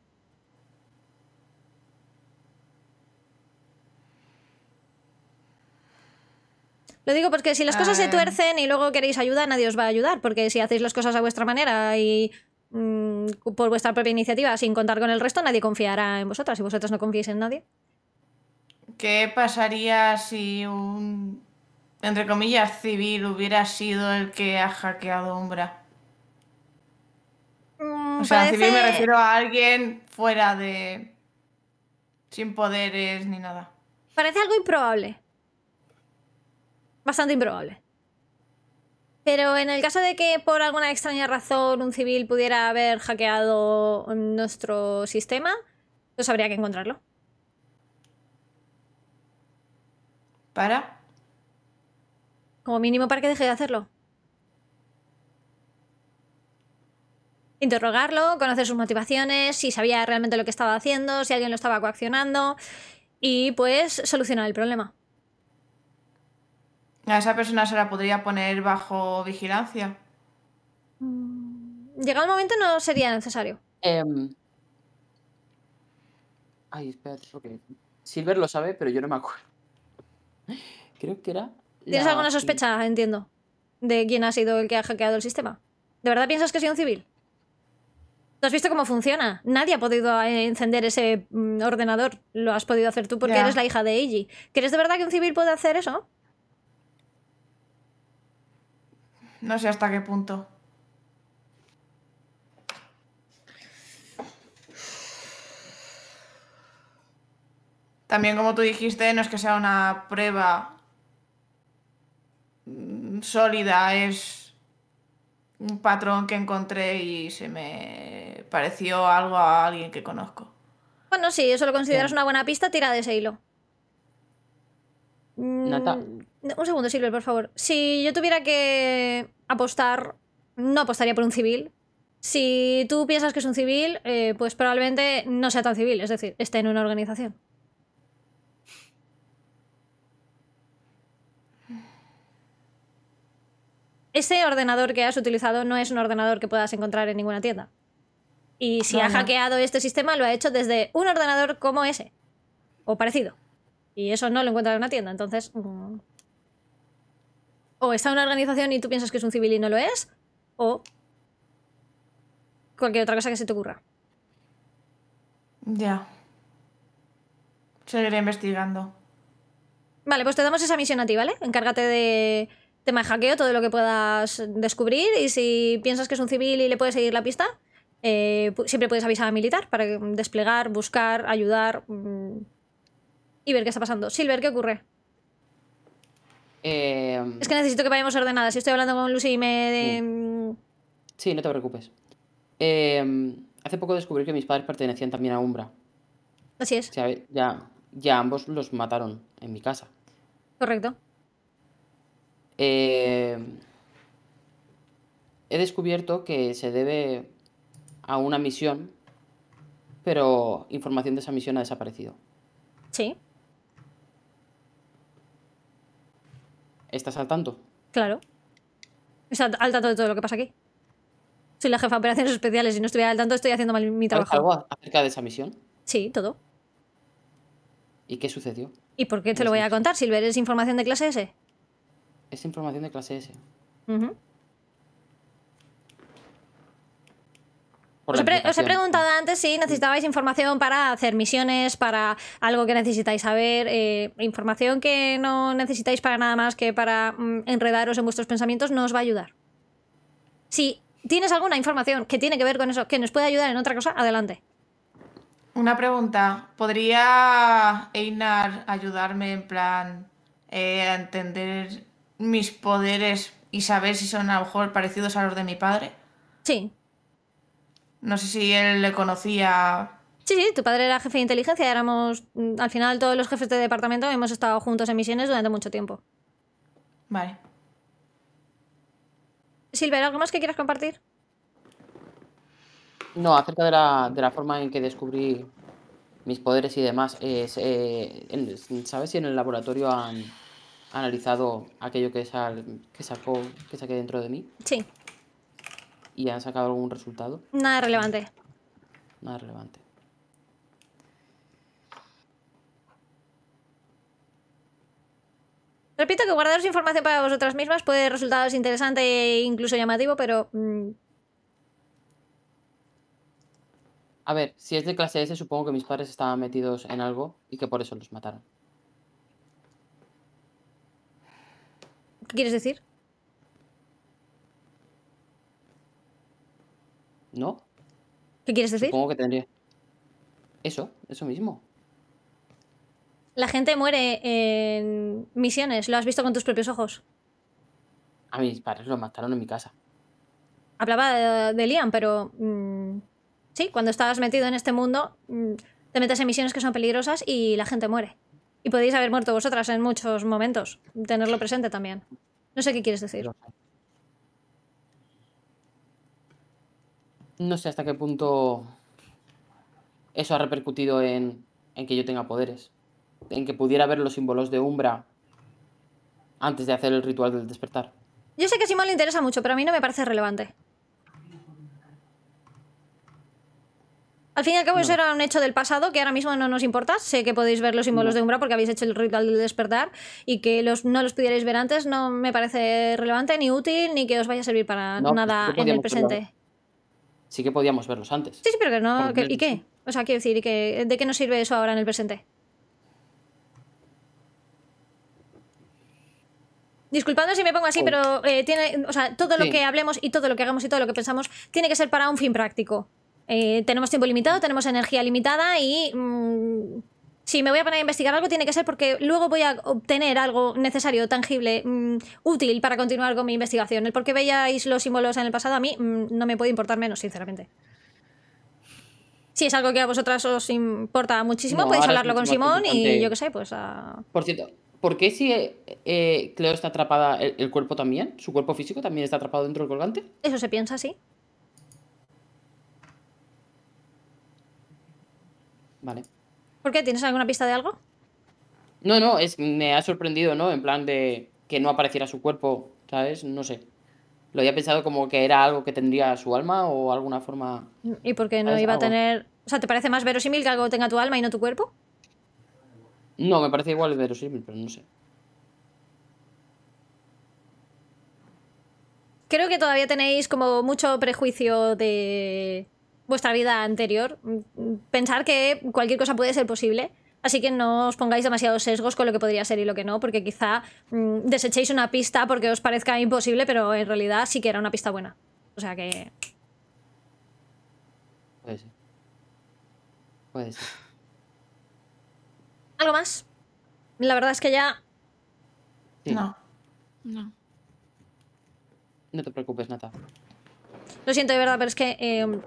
Lo digo porque si las cosas se ah. tuercen y luego queréis ayuda, nadie os va a ayudar, porque si hacéis las cosas a vuestra manera y mm, por vuestra propia iniciativa, sin contar con el resto, nadie confiará en vosotras y vosotras no confiéis en nadie. ¿Qué pasaría si un, entre comillas, civil hubiera sido el que ha hackeado Umbra? Mm, o sea, civil me refiero a alguien fuera de... sin poderes ni nada. Parece algo improbable. Bastante improbable. Pero en el caso de que por alguna extraña razón un civil pudiera haber hackeado nuestro sistema, pues habría que encontrarlo. para... Como mínimo para que deje de hacerlo. Interrogarlo, conocer sus motivaciones, si sabía realmente lo que estaba haciendo, si alguien lo estaba coaccionando y pues solucionar el problema. A esa persona se la podría poner bajo vigilancia. Mm, llegado el momento no sería necesario. Em, ay, espérate, porque Silver lo sabe, pero yo no me acuerdo. [laughs] Creo que era. ¿Tienes alguna sospecha, entiendo, de quién ha sido el que ha hackeado el sistema? ¿De verdad piensas que ha sido un civil? ¿Tú has visto cómo funciona? Nadie ha podido eh, encender ese mm, ordenador. Lo has podido hacer tú porque eres la hija de Eiji. ¿Crees de verdad que un civil puede hacer eso? No sé hasta qué punto. También, como tú dijiste, no es que sea una prueba mm, sólida, es un patrón que encontré y se me pareció algo a alguien que conozco. Bueno, si eso lo consideras una buena pista, tira de ese hilo. Mm, un segundo, Silver, por favor. Si yo tuviera que apostar, no apostaría por un civil. Si tú piensas que es un civil, eh, pues probablemente no sea tan civil, es decir, esté en una organización. ese ordenador que has utilizado no es un ordenador que puedas encontrar en ninguna tienda. Y si ha hackeado este sistema, lo ha hecho desde un ordenador como ese. O parecido. Y eso no lo encuentra en una tienda. Entonces. Mm, o está en una organización y tú piensas que es un civil y no lo es. O. Cualquier otra cosa que se te ocurra. Ya. Seguiré investigando. Vale, pues te damos esa misión a ti, ¿vale? Encárgate de tema de hackeo, todo lo que puedas descubrir. Y si piensas que es un civil y le puedes seguir la pista, eh, siempre puedes avisar a militar para mm, desplegar, buscar, ayudar mm, y ver qué está pasando. Silver, ¿qué ocurre? Eh, es que necesito que vayamos ordenadas. estoy hablando con Lucy y me. Sí, mm, no te preocupes. Eh, hace poco descubrí que mis padres pertenecían también a Umbra. Así es. ya, ya ambos los mataron en mi casa. Correcto. Eh, he descubierto que se debe a una misión, pero información de esa misión ha desaparecido. Sí. ¿Estás al tanto? Claro. Estás al tanto de todo lo que pasa aquí. Soy la jefa de operaciones especiales y no estoy al tanto, estoy haciendo mal mi trabajo. ¿Algo acerca de esa misión? Sí, todo. ¿Y qué sucedió? ¿Y por qué te lo voy a contar? Silver, ¿es información de clase S? es información de clase S. Os he, preguntado antes si necesitabais información para hacer misiones, para algo que necesitáis saber, eh, información que no necesitáis para nada más que para mm, enredaros en vuestros pensamientos, no os va a ayudar. Si tienes alguna información que tiene que ver con eso, que nos puede ayudar en otra cosa, adelante. Una pregunta, ¿podría Einar ayudarme en plan eh, a entender mis poderes y saber si son a lo mejor parecidos a los de mi padre? Sí. No sé si él le conocía. Sí, sí, tu padre era jefe de inteligencia, éramos. Mm, al final, todos los jefes de departamento hemos estado juntos en misiones durante mucho tiempo. Vale. Silver, ¿algo más que quieras compartir? No, acerca de la, de la forma en que descubrí mis poderes y demás. Eh, ¿Sabes si en el laboratorio han, analizado aquello que, que sacó, que saqué dentro de mí. Sí. ¿Y han sacado algún resultado? Nada relevante. Nada relevante. Repito que guardaros información para vosotras mismas puede resultar interesante e incluso llamativo, pero... Mm, A ver, si es de clase S, supongo que mis padres estaban metidos en algo y que por eso los mataron. ¿Qué quieres decir? ¿No? ¿Qué quieres decir? Supongo que tendría. Eso, eso mismo. La gente muere en misiones, lo has visto con tus propios ojos. A mis padres lo mataron en mi casa. Hablaba eh, de, Liam, pero. Mm, sí, cuando estabas metido en este mundo, mm, te metes en misiones que son peligrosas y la gente muere. Y podéis haber muerto vosotras en muchos momentos. Tenerlo presente también. No sé qué quieres decir. No sé hasta qué punto eso ha repercutido en, que yo tenga poderes. En que pudiera ver los símbolos de Umbra antes de hacer el ritual del despertar. Yo sé que Simón le interesa mucho, pero a mí no me parece relevante. Al fin y al cabo, eso era un hecho del pasado que ahora mismo no nos importa. Sé que podéis ver los símbolos de Umbra porque habéis hecho el ritual del despertar y que los, no los pudierais ver antes no me parece relevante ni útil ni que os vaya a servir para pues nada en el presente. Sí que podíamos verlos antes. Sí, sí, pero no. ¿Y qué? O sea, quiero decir, ¿de qué nos sirve eso ahora en el presente? Disculpando si me pongo así, pero eh, tiene, todo lo que hablemos y todo lo que hagamos y todo lo que pensamos tiene que ser para un fin práctico. Eh, tenemos tiempo limitado, tenemos energía limitada y... Mm, si me voy a poner a investigar algo, tiene que ser porque luego voy a obtener algo necesario, tangible, mm, útil para continuar con mi investigación. El por qué veíais los símbolos en el pasado a mí mm, no me puede importar menos, sinceramente. Si es algo que a vosotras os importa muchísimo, podéis hablarlo con Simón y yo qué sé, pues Por cierto, ¿por qué si eh, Cleo está atrapada el, cuerpo también? ¿Su cuerpo físico también está atrapado dentro del colgante? Eso se piensa, así? Vale. ¿Por qué? ¿Tienes alguna pista de algo? No, no, es, me ha sorprendido, ¿no? En plan de que no apareciera su cuerpo, ¿sabes? No sé. Lo había pensado como que era algo que tendría su alma o alguna forma. ¿Y por qué no iba a tener.? O sea, ¿te parece más verosímil que algo tenga tu alma y no tu cuerpo? No, me parece igual verosímil, pero no sé. Creo que todavía tenéis como mucho prejuicio de vuestra vida anterior, pensar que cualquier cosa puede ser posible. Así que no os pongáis demasiados sesgos con lo que podría ser y lo que no, porque quizá mm, desechéis una pista porque os parezca imposible, pero en realidad sí que era una pista buena. O sea que. Puede ser. Puede ser. ¿Algo más? La verdad es que ya. No. No. No te preocupes, Nata. Lo siento de verdad, pero es que. Eh,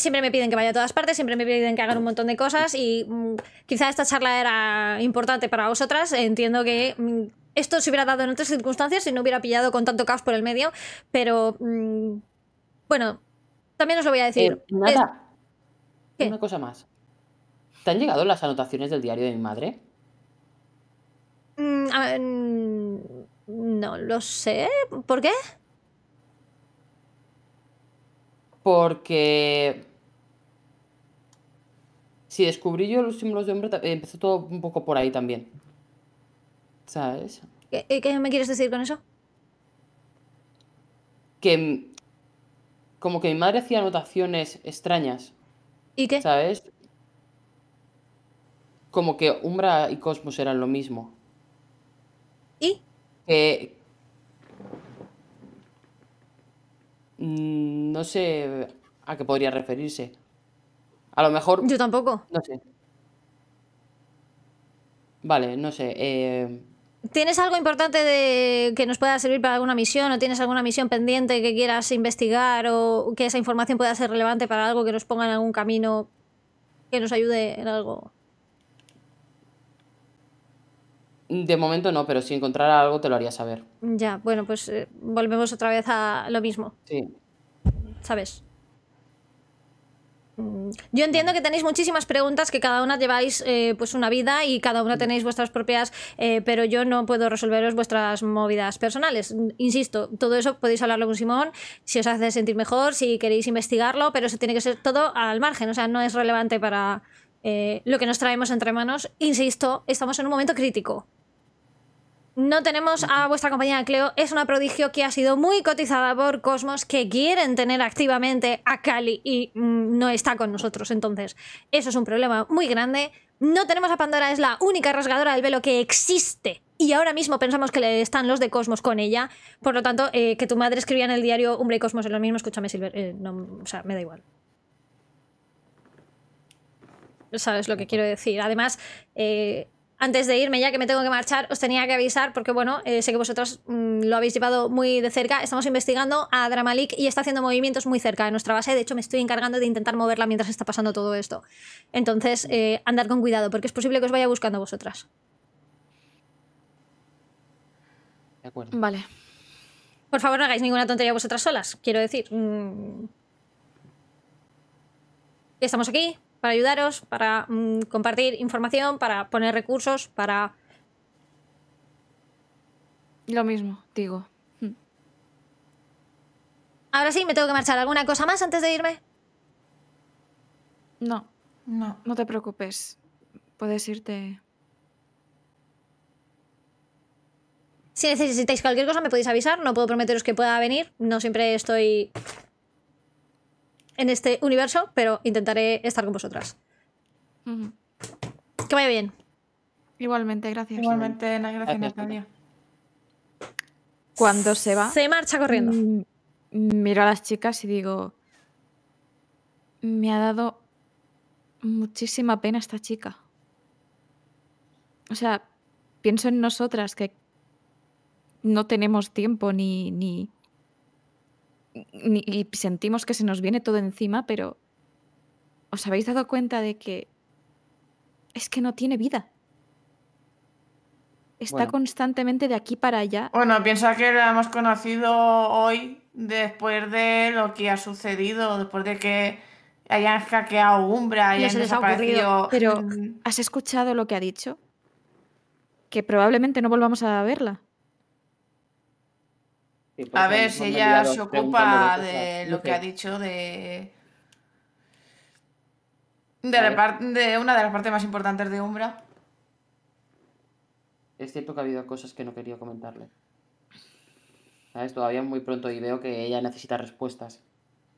siempre me piden que vaya a todas partes, siempre me piden que hagan un montón de cosas y mm, quizá esta charla era importante para vosotras. Entiendo que mm, esto se hubiera dado en otras circunstancias y no hubiera pillado con tanto caos por el medio, pero mm, bueno, también os lo voy a decir. Eh, nada. Una cosa más. ¿Te han llegado las anotaciones del diario de mi madre? no lo sé. ¿Por qué? porque si descubrí yo los símbolos de hombre, empezó todo un poco por ahí también. ¿Sabes? ¿Qué, eh, qué me quieres decir con eso? Que como que mi madre hacía anotaciones extrañas. ¿Y qué? ¿Sabes? Como que Umbra y Cosmos eran lo mismo. ¿Y? Que, Mm, no sé a qué podría referirse. A lo mejor. Yo tampoco. No sé. Vale, no sé. Eh, ¿Tienes algo importante de... que nos pueda servir para alguna misión? ¿O tienes alguna misión pendiente que quieras investigar? ¿O que esa información pueda ser relevante para algo que nos ponga en algún camino que nos ayude en algo? De momento no, pero si encontrara algo te lo haría saber. Ya, bueno, pues eh, volvemos otra vez a lo mismo. Sí. ¿Sabes? Mm, yo entiendo que tenéis muchísimas preguntas, que cada una lleváis eh, pues una vida y cada una tenéis vuestras propias, eh, pero yo no puedo resolveros vuestras movidas personales. Insisto, todo eso podéis hablarlo con Simón, si os hace sentir mejor, si queréis investigarlo, pero eso tiene que ser todo al margen, o sea, no es relevante para lo que nos traemos entre manos. Insisto, estamos en un momento crítico. No tenemos a vuestra compañera Cleo, es una prodigio que ha sido muy cotizada por Cosmos, que quieren tener activamente a Cali y mm, no está con nosotros. Entonces, eso es un problema muy grande. No tenemos a Pandora, es la única rasgadora del velo que existe. Y ahora mismo pensamos que le están los de Cosmos con ella. Por lo tanto, eh, que tu madre escribía en el diario Hombre y Cosmos es lo mismo, escúchame, Silver. Eh, o sea, me da igual. ¿Sabes lo que quiero decir? Además, eh, antes de irme ya que me tengo que marchar, os tenía que avisar porque, bueno, eh, sé que vosotras mm, lo habéis llevado muy de cerca. Estamos investigando a Dramalik y está haciendo movimientos muy cerca de nuestra base. De hecho, me estoy encargando de intentar moverla mientras está pasando todo esto. Entonces, eh, andad con cuidado porque es posible que os vaya buscando vosotras. De acuerdo. Vale. Por favor, no hagáis ninguna tontería vosotras solas, quiero decir. Mmm... Estamos aquí, para ayudaros, para mm, compartir información, para poner recursos, para... Lo mismo, digo. Mm. Ahora sí, me tengo que marchar. ¿Alguna cosa más antes de irme? No, no, no te preocupes. Puedes irte. Si necesitáis cualquier cosa, me podéis avisar. No puedo prometeros que pueda venir. No siempre estoy en este universo, pero intentaré estar con vosotras. Que vaya bien. Igualmente, gracias. Igualmente, gracias, a Cuando se va. Se marcha corriendo. Mm, miro a las chicas y digo. Me ha dado muchísima pena esta chica. O sea, pienso en nosotras que no tenemos tiempo ni, ni, y sentimos que se nos viene todo encima, pero ¿os habéis dado cuenta de que es que no tiene vida? Está constantemente de aquí para allá. Bueno, piensa que la hemos conocido hoy después de lo que ha sucedido, después de que hayan hackeado Umbra, hayan desaparecido. Pero, mm. ¿has escuchado lo que ha dicho? Que probablemente no volvamos a verla a ver si ella se ocupa de lo que ha dicho de. De, una de las partes más importantes de Umbra. Es cierto que ha habido cosas que no quería comentarle. ¿Sabes? Todavía es muy pronto y veo que ella necesita respuestas.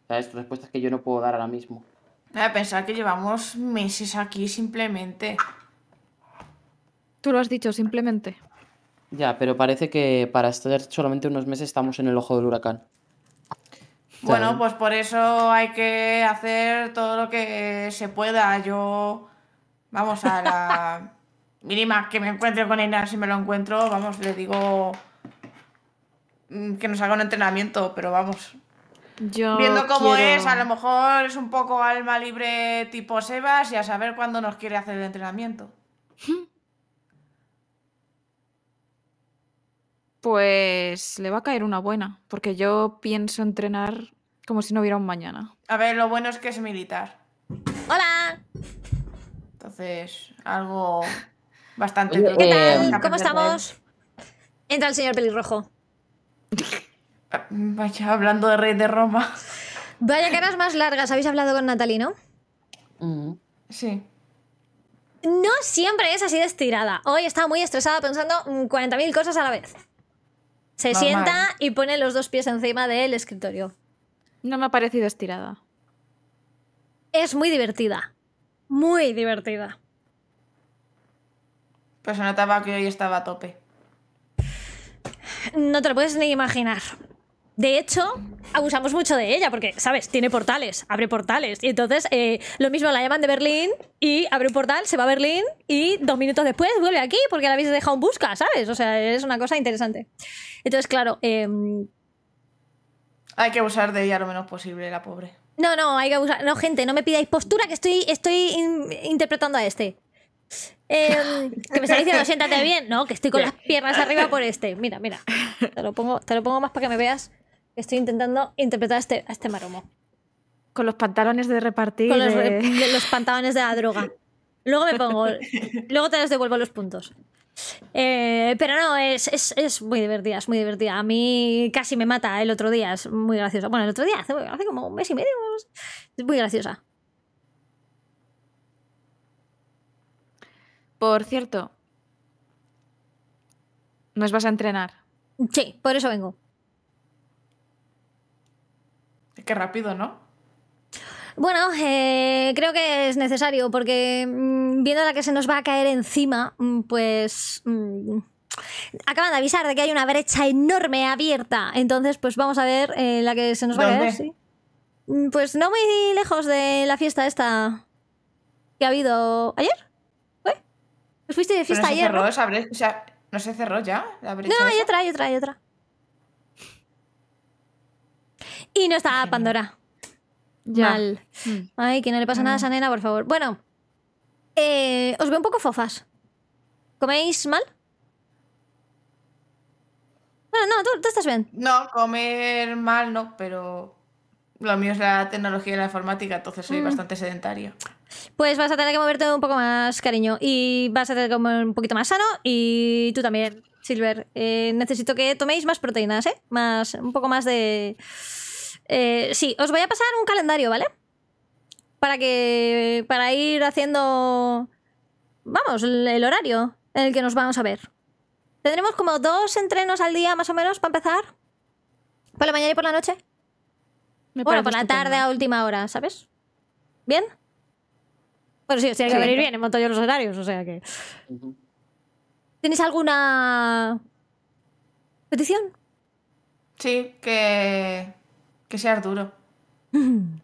¿Sabes? Respuestas que yo no puedo dar ahora mismo. A pensar que llevamos meses aquí simplemente. Tú lo has dicho, simplemente. Ya, pero parece que para estar solamente unos meses estamos en el ojo del huracán. Bueno, pues por eso hay que hacer todo lo que se pueda. Yo, vamos a la [laughs] mínima que me encuentre con Ina si me lo encuentro, vamos, le digo mm, que nos haga un entrenamiento, pero vamos. Yo Viendo cómo es, a lo mejor es un poco alma libre tipo Sebas y a saber cuándo nos quiere hacer el entrenamiento. [laughs] Pues le va a caer una buena, porque yo pienso entrenar como si no hubiera un mañana. A ver, lo bueno es que es militar. ¡Hola! Entonces, algo bastante... [laughs] ¿Qué tal? ¿Cómo estamos? Entra el señor pelirrojo. Ah, vaya, hablando de rey de Roma. Vaya caras más largas. ¿Habéis hablado con Natalie, no? Mm. Sí. No siempre es así de estirada. Hoy estaba muy estresada pensando 40.000 mm, cosas a la vez. Se sienta y pone los dos pies encima del escritorio. No me ha parecido estirada. Es muy divertida. Muy divertida. Pues se notaba que hoy estaba a tope. No te lo puedes ni imaginar de hecho, abusamos mucho de ella porque, ¿sabes? Tiene portales, abre portales. Y entonces, eh, lo mismo la llaman de Berlín y abre un portal, se va a Berlín y dos minutos después vuelve aquí porque la habéis dejado en busca, ¿sabes? O sea, es una cosa interesante. Entonces, claro. Em, hay que abusar de ella lo menos posible, la pobre. No, no, hay que abusar. No, gente, no me pidáis postura que estoy, estoy interpretando a este. Em, que me está diciendo, siéntate bien. No, que estoy con las piernas arriba por este. Mira, mira. Te lo pongo, te lo pongo más para que me veas estoy intentando interpretar a este, a este maromo. Con los pantalones de repartir. Con los, pantalones de la droga. Luego me pongo. [laughs] luego te los devuelvo los puntos. Eh, pero no, es, muy divertida, es muy divertida. A mí casi me mata el otro día, es muy graciosa. Bueno, el otro día, hace como un mes y medio. Es muy graciosa. Por cierto, nos vas a entrenar. Sí, por eso vengo. Qué rápido, ¿no? Bueno, eh, creo que es necesario porque mm, viendo la que se nos va a caer encima, mm, pues... Mm, acaban de avisar de que hay una brecha enorme abierta. Entonces, pues vamos a ver eh, la que se nos va a caer. Pues no muy lejos de la fiesta esta que ha habido ayer. ¿Fue? fuiste de fiesta ayer? ¿no? ¿No se cerró ya No, hay otra, hay otra, hay otra. Y no está Pandora. Ya. Mal. Mm. Ay, que no le pasa nada a esa ah. nena, por favor. Bueno, eh, os veo un poco fofas. ¿Coméis mal? Bueno, no, tú, estás bien. No, comer mal no, pero lo mío es la tecnología y la informática, entonces soy mm. bastante sedentario. Pues vas a tener que moverte un poco más, cariño, y vas a tener que comer un poquito más sano y tú también, Silver. Eh, necesito que toméis más proteínas, ¿eh? Más, un poco más de... Eh, sí, os voy a pasar un calendario, ¿vale? Para que. para ir haciendo. Vamos, el horario en el que nos vamos a ver. Tendremos como dos entrenos al día, más o menos, para empezar. Por la mañana y por la noche. bueno, por la tarde a última hora, ¿sabes? ¿Bien? Bueno, sí, os que venir bien, he montado yo los horarios, o sea que. ¿Tienes alguna petición? Sí, que que duro. [laughs]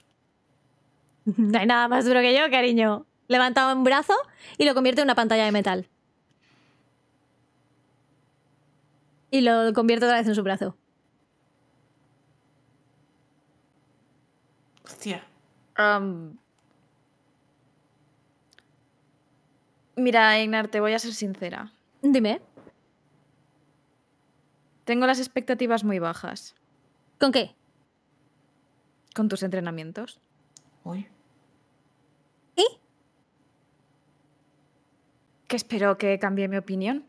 No hay nada más duro que yo, cariño. levanta un brazo y lo convierte en una pantalla de metal. Y lo convierte otra vez en su brazo. Hostia. Mira, Ignar, te voy a ser sincera. Dime. Tengo las expectativas muy bajas. ¿Con qué? con tus entrenamientos? Uy. ¿Y? Que espero que cambie mi opinión.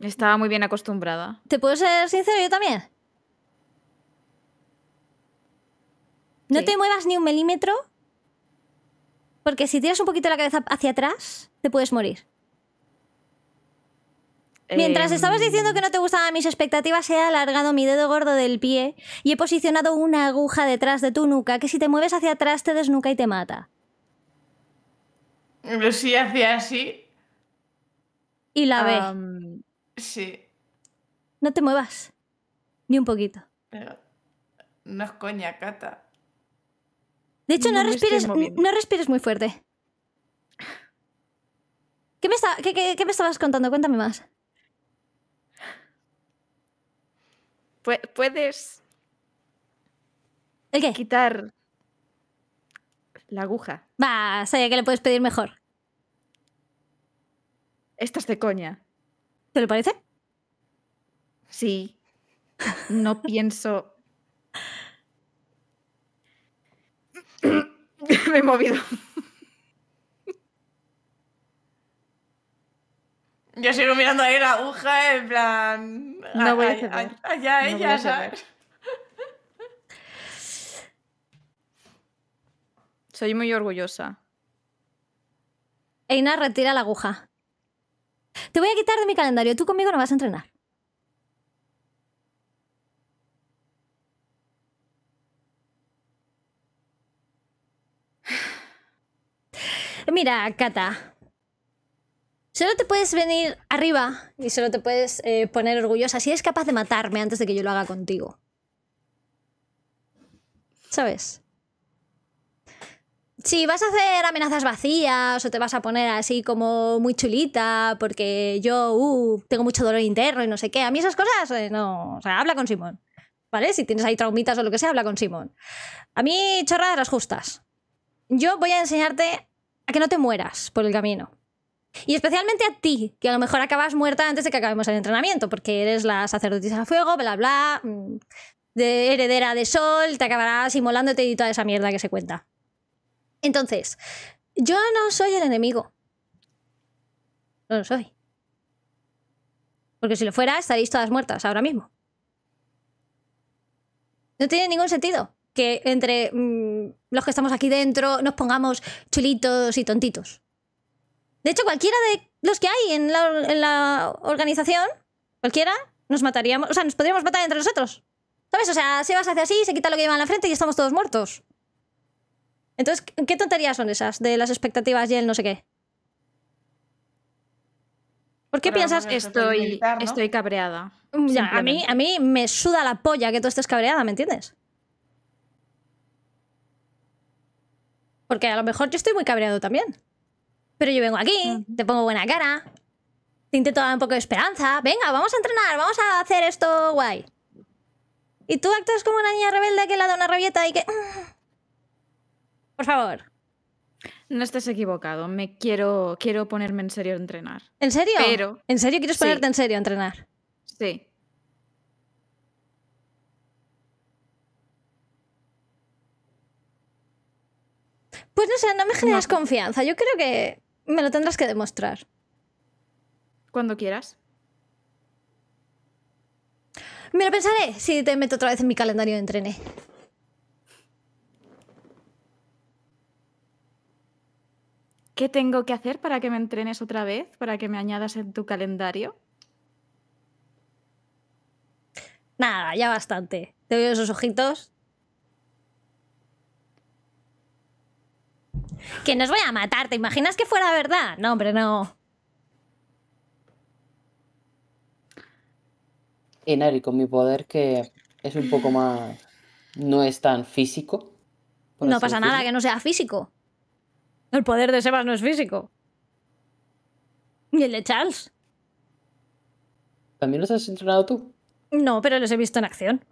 Estaba muy bien acostumbrada. ¿Te puedo ser sincero yo también? No te muevas ni un milímetro, porque si tiras un poquito la cabeza hacia atrás, te puedes morir. Mientras em, estabas diciendo que no te gustaban mis expectativas, he alargado mi dedo gordo del pie y he posicionado una aguja detrás de tu nuca que si te mueves hacia atrás te desnuca y te mata. Pero si hacia así. Y la ve. sí. No te muevas. Ni un poquito. Pero no es coña, Cata. De hecho, no, respires, no respires muy fuerte. ¿Qué me, estabas contando? Cuéntame más. ¿Puedes qué? quitar la aguja? Va, sabía que le puedes pedir mejor. estas es de coña. ¿Te lo parece? Sí. No pienso. [laughs] [laughs] Me he movido. Yo sigo mirando ahí la aguja en plan. No voy a hacer Allá no ella, ¿sabes? Soy muy orgullosa. Eina, retira la aguja. Te voy a quitar de mi calendario. Tú conmigo no vas a entrenar. [sighs] Mira, Cata, Solo te puedes venir arriba y solo te puedes eh, poner orgullosa si eres capaz de matarme antes de que yo lo haga contigo. ¿Sabes? Si vas a hacer amenazas vacías o te vas a poner así como muy chulita porque yo uh, tengo mucho dolor interno y no sé qué, a mí esas cosas eh, no. O sea, habla con Simón. ¿Vale? Si tienes ahí traumitas o lo que sea, habla con Simón. A mí, chorradas las justas. Yo voy a enseñarte a que no te mueras por el camino. Y especialmente a ti, que a lo mejor acabas muerta antes de que acabemos el entrenamiento, porque eres la sacerdotisa a fuego, bla, bla, mm, de heredera de sol, te acabarás inmolándote y toda esa mierda que se cuenta. Entonces, yo no soy el enemigo. No lo soy. Porque si lo fuera, estaréis todas muertas ahora mismo. No tiene ningún sentido que entre mm, los que estamos aquí dentro nos pongamos chulitos y tontitos. De hecho, cualquiera de los que hay en la, organización, cualquiera, nos mataríamos, o sea, nos podríamos matar entre nosotros. ¿Sabes? O sea, vas hacia así, se quita lo que lleva en la frente y estamos todos muertos. Entonces, ¿qué tonterías son esas de las expectativas y el no sé qué? ¿Por qué piensas que estoy, estoy cabreada? Mm, a, mí, a mí me suda la polla que tú estés cabreada, ¿me entiendes? Porque a lo mejor yo estoy muy cabreado también. Pero yo vengo aquí, te pongo buena cara, te intento dar un poco de esperanza. Venga, vamos a entrenar, vamos a hacer esto guay. Y tú actúas como una niña rebelde que le da una rabieta y que... Por favor. No estés equivocado, me quiero, quiero ponerme en serio a entrenar. ¿En serio? Pero... ¿En serio quieres ponerte en serio a entrenar? Sí. Pues no sé, no me generas confianza. Yo creo que me lo tendrás que demostrar. Cuando quieras. Me lo pensaré si te meto otra vez en mi calendario de entrené. ¿Qué tengo que hacer para que me entrenes otra vez? ¿Para que me añadas en tu calendario? Nada, ya bastante. Te veo esos ojitos, Que nos voy a matar, ¿te imaginas que fuera verdad? No, hombre, no. Y con mi poder que es un poco más... No es tan físico. No pasa nada que no sea físico. El poder de Sebas no es físico. Ni el de Charles. ¿También los has entrenado tú? No, pero los he visto en acción.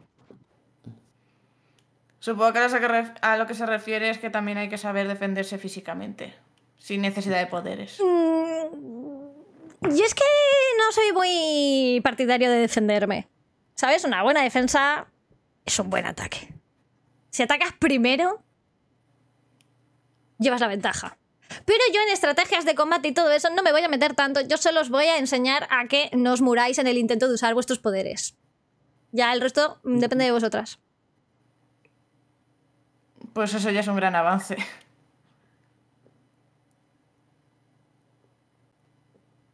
Supongo que a lo que se refiere es que también hay que saber defenderse físicamente, sin necesidad de poderes. Mm, y es que no soy muy partidario de defenderme. ¿Sabes? Una buena defensa es un buen ataque. Si atacas primero, llevas la ventaja. Pero yo en estrategias de combate y todo eso no me voy a meter tanto, yo solo os voy a enseñar a que no os muráis en el intento de usar vuestros poderes. Ya el resto mm, depende de vosotras. Pues eso ya es un gran avance.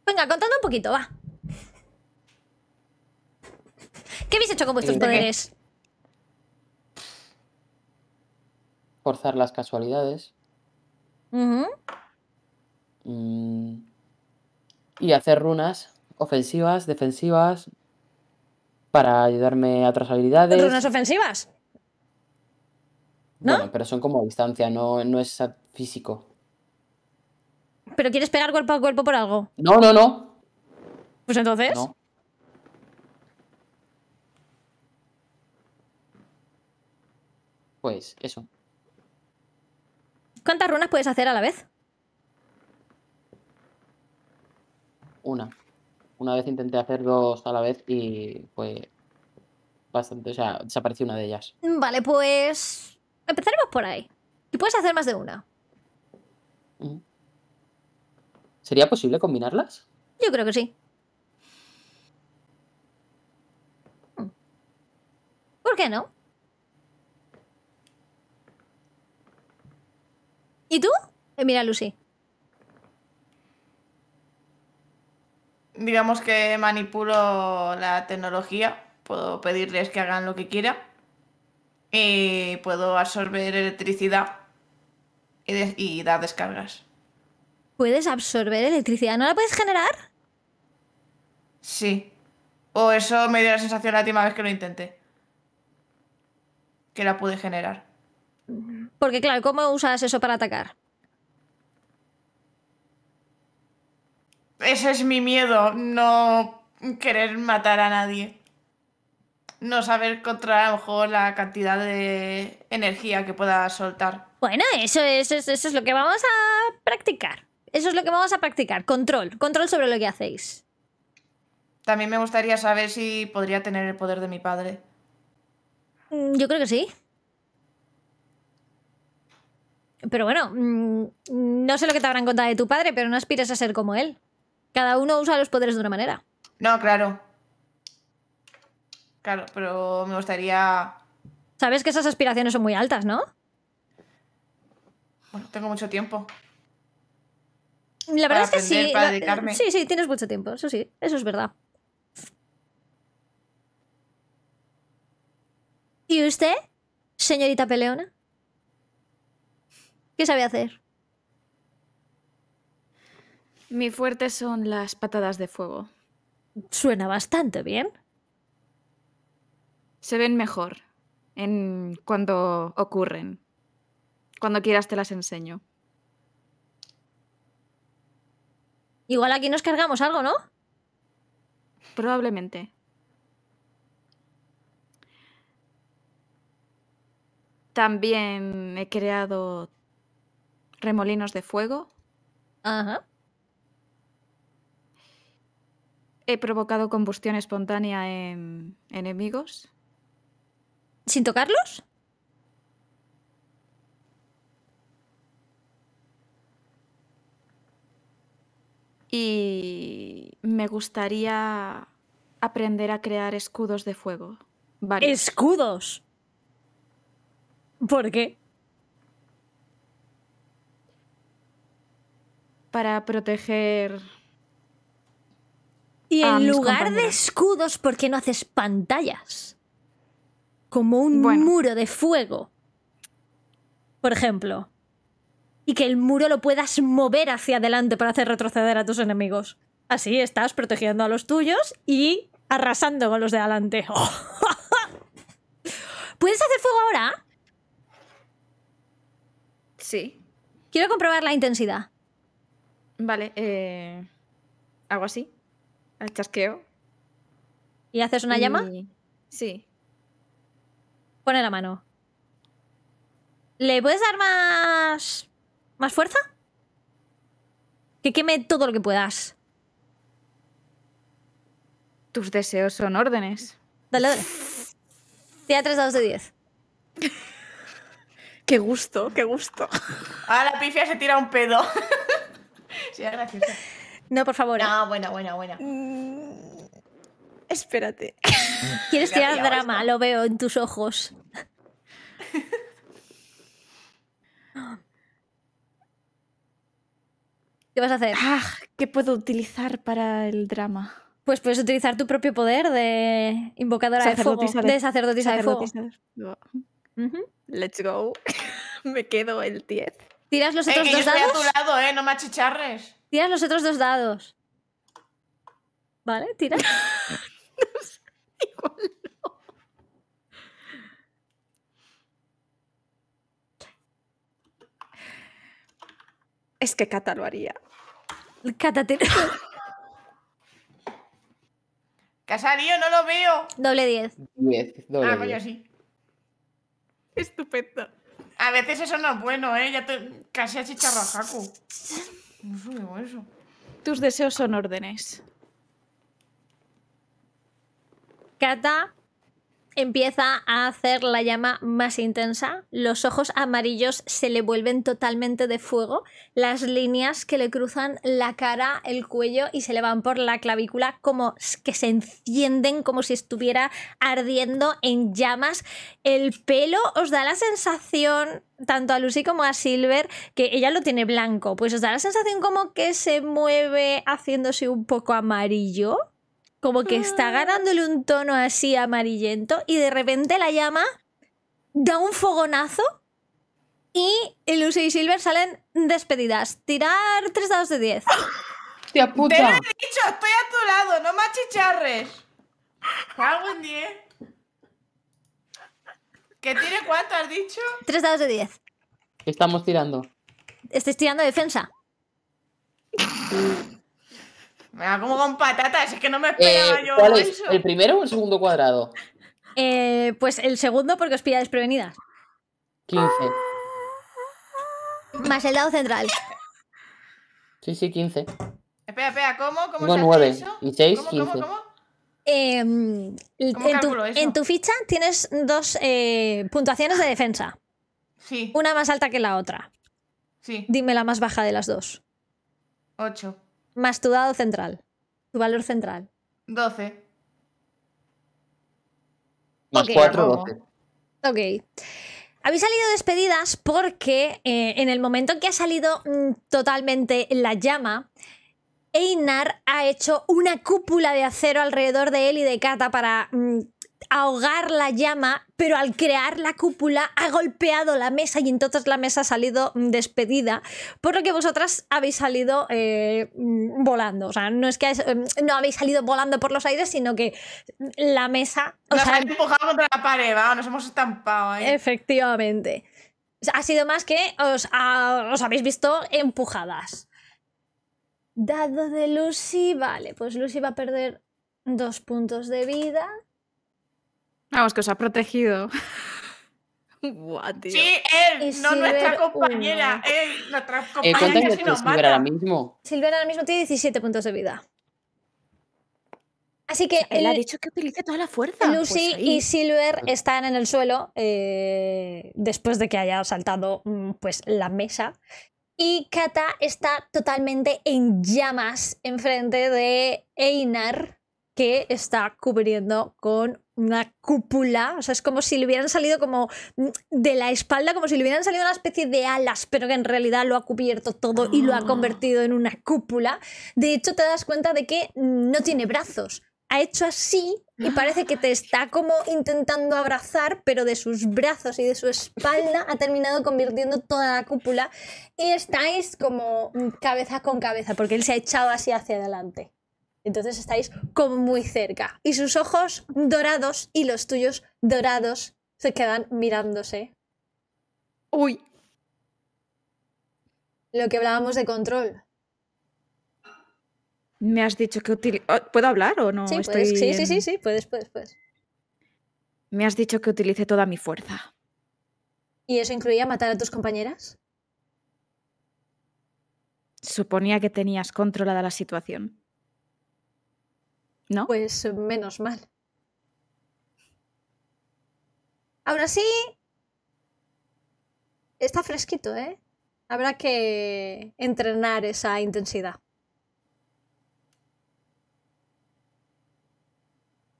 Venga, contando un poquito, va. ¿Qué habéis hecho con vuestros poderes? Forzar las casualidades. Mm. Y hacer runas ofensivas, defensivas, para ayudarme a otras habilidades. ¿Runas ofensivas? ¿No? pero son como a distancia, no, no es físico. ¿Pero quieres pegar cuerpo a cuerpo por algo? No, no, no. Pues entonces. No. Pues eso. ¿Cuántas runas puedes hacer a la vez? Una. Una vez intenté hacer dos a la vez y fue bastante, o sea, desapareció una de ellas. Vale, pues Empezaremos por ahí. Y puedes hacer más de una. Mm. ¿Sería posible combinarlas? Yo creo que sí. Mm. ¿Por qué no? ¿Y tú? Eh, mira, Lucy. Digamos que manipulo la tecnología. Puedo pedirles que hagan lo que quieran. Y eh, puedo absorber electricidad y, y, dar descargas. ¿Puedes absorber electricidad? ¿No la puedes generar? Sí. O eso me dio la sensación la última vez que lo intenté. Que la pude generar. Porque claro, ¿cómo usas eso para atacar? Ese es mi miedo, no querer matar a nadie no saber controlar a lo mejor la cantidad de energía que pueda soltar. Bueno, eso es, eso, es lo que vamos a practicar. Eso es lo que vamos a practicar. Control. Control sobre lo que hacéis. También me gustaría saber si podría tener el poder de mi padre. Mm, yo creo que sí. Pero bueno, mm, no sé lo que te habrán contado de tu padre, pero no aspires a ser como él. Cada uno usa los poderes de una manera. No, claro. Claro, pero me gustaría. Sabes que esas aspiraciones son muy altas, ¿no? Bueno, tengo mucho tiempo. La verdad es que sí. Sí, sí, tienes mucho tiempo, eso sí, eso es verdad. ¿Y usted, señorita Peleona? ¿Qué sabe hacer? Mi fuerte son las patadas de fuego. Suena bastante bien se ven mejor en cuando ocurren. Cuando quieras te las enseño. Igual aquí nos cargamos algo, ¿no? Probablemente. También he creado remolinos de fuego. Ajá. He provocado combustión espontánea en enemigos. ¿Sin tocarlos? Y me gustaría aprender a crear escudos de fuego. ¿Escudos? ¿Por qué? Para proteger. Y en lugar de escudos, ¿por qué no haces pantallas? como un muro de fuego, por ejemplo, y que el muro lo puedas mover hacia adelante para hacer retroceder a tus enemigos. Así estás protegiendo a los tuyos y arrasando con los de adelante. [laughs] ¿Puedes hacer fuego ahora? Sí. Quiero comprobar la intensidad. Vale, eh, hago así, al chasqueo. ¿Y haces una llama? Sí. Pone la mano. ¿Le puedes dar más... más fuerza? Que queme todo lo que puedas. Tus deseos son órdenes. Dale, dale. Tira tres dados de diez. qué gusto, qué gusto. Ah, la pifia se tira un pedo. [laughs] sí, gracias. No, por favor. Eh. Ah, no, buena, buena, buena. Mm, espérate. Quieres tirar drama, lo veo en tus ojos. [gasps] ¿Qué vas a hacer? Ah, ¿Qué puedo utilizar para el drama? Pues puedes utilizar tu propio poder de invocadora de fuego, de sacerdotisa, de fuego. Let's go. [laughs] me quedo el 10. ¿Tiras los otros dos dados? Eh, no me achicharres. Tiras los otros dos dados. ¿Vale? Tira. [laughs] Igual. Es que Cata lo haría. Cata te... [laughs] Casarío, no lo veo. Doble 10. 10. Doble ah, coño, sí. Estupendo. A veces eso no es bueno, ¿eh? Ya te... casi a jaco. No digo eso. Tus deseos son órdenes. Cata Empieza a hacer la llama más intensa, los ojos amarillos se le vuelven totalmente de fuego, las líneas que le cruzan la cara, el cuello y se le van por la clavícula como que se encienden como si estuviera ardiendo en llamas. El pelo os da la sensación tanto a Lucy como a Silver que ella lo tiene blanco, pues os da la sensación como que se mueve haciéndose un poco amarillo como que está ah. ganándole un tono así amarillento y de repente la llama da un fogonazo y Lucy y Silver salen despedidas. Tirar tres dados de diez. Tía puta. Te lo he dicho, estoy a tu lado, no me achicharres. Hago en 10. ¿Que tiene cuánto has dicho? Tres dados de diez. estamos tirando? estoy tirando defensa. [laughs] Me da como con patatas, es que no me eh, esperaba yo ¿cuál es? ¿El primero o el segundo cuadrado? Eh, pues el segundo porque os pilla desprevenidas. 15. Más el dado central. Sí, sí, 15. Espera, espera, ¿cómo? ¿Cómo se 9 hace eso? y 6, ¿Cómo, 15. ¿Cómo, cómo? Eh, en, tu, en, tu, ficha tienes dos eh, puntuaciones de defensa. Sí. Una más alta que la otra. Sí. Dime la más baja de las dos. 8 más tu dado central. Tu valor central. 12. Más 4, 12. Ok. Habéis salido despedidas porque eh, en el momento que ha salido mm, totalmente la llama, Einar ha hecho una cúpula de acero alrededor de él y de Kata para mm, ahogar la llama, pero al crear la cúpula ha golpeado la mesa y entonces la mesa ha salido mm, despedida, por lo que vosotras habéis salido eh, mm, volando. O sea, no es que em, no habéis salido volando por los aires, sino que mm, la mesa... O nos empujado contra la pared, nos hemos estampado ahí. Efectivamente. Ha sido más que os habéis visto empujadas. Dado de Lucy, vale, pues Lucy va a perder dos puntos de vida. Vamos, que os ha protegido. Sí, él, no nuestra compañera, él, nuestra eh, compañera. Eh, Silver ahora mismo? Silver ahora mismo tiene 17 puntos de vida. Así que. Él ha dicho que utilice toda la fuerza. Lucy pues y Silver están en el suelo eh, después de que haya saltado mm, pues, la mesa. Y Kata está totalmente en llamas enfrente de Einar, que está cubriendo con una cúpula, o sea, es como si le hubieran salido como de la espalda, como si le hubieran salido una especie de alas, pero que en realidad lo ha cubierto todo y lo ha ah. convertido en una cúpula. De hecho, te das cuenta de que no tiene brazos. Ha hecho así y ah. parece que te está como intentando abrazar, pero de sus brazos y de su espalda ha terminado convirtiendo toda la cúpula y estáis como cabeza con cabeza, porque él se ha echado así hacia adelante. Entonces estáis como muy cerca. Y sus ojos dorados y los tuyos dorados se quedan mirándose. Uy. Lo que hablábamos de control. Me has dicho que oh, ¿Puedo hablar o no? Sí, Estoy sí, sí, sí, sí, puedes, puedes, puedes. Me has dicho que utilice toda mi fuerza. ¿Y eso incluía matar a tus compañeras? Suponía que tenías controlada la situación. ¿No? Pues menos mal. Ahora sí, está fresquito, ¿eh? Habrá que entrenar esa intensidad.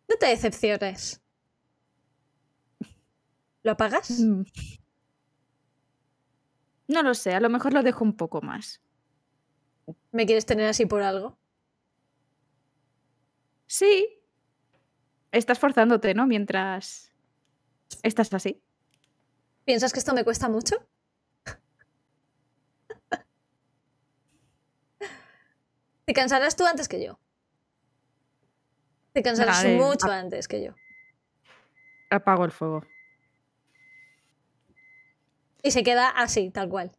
No te decepciones. ¿Lo apagas? Mm. No lo sé, a lo mejor lo dejo un poco más. ¿Me quieres tener así por algo? Sí. Estás forzándote, ¿no? Mientras estás así. ¿Piensas que esto me cuesta mucho? [laughs] Te cansarás tú antes que yo. Te cansarás mucho antes que yo. Apago el fuego. Y se queda así, tal cual.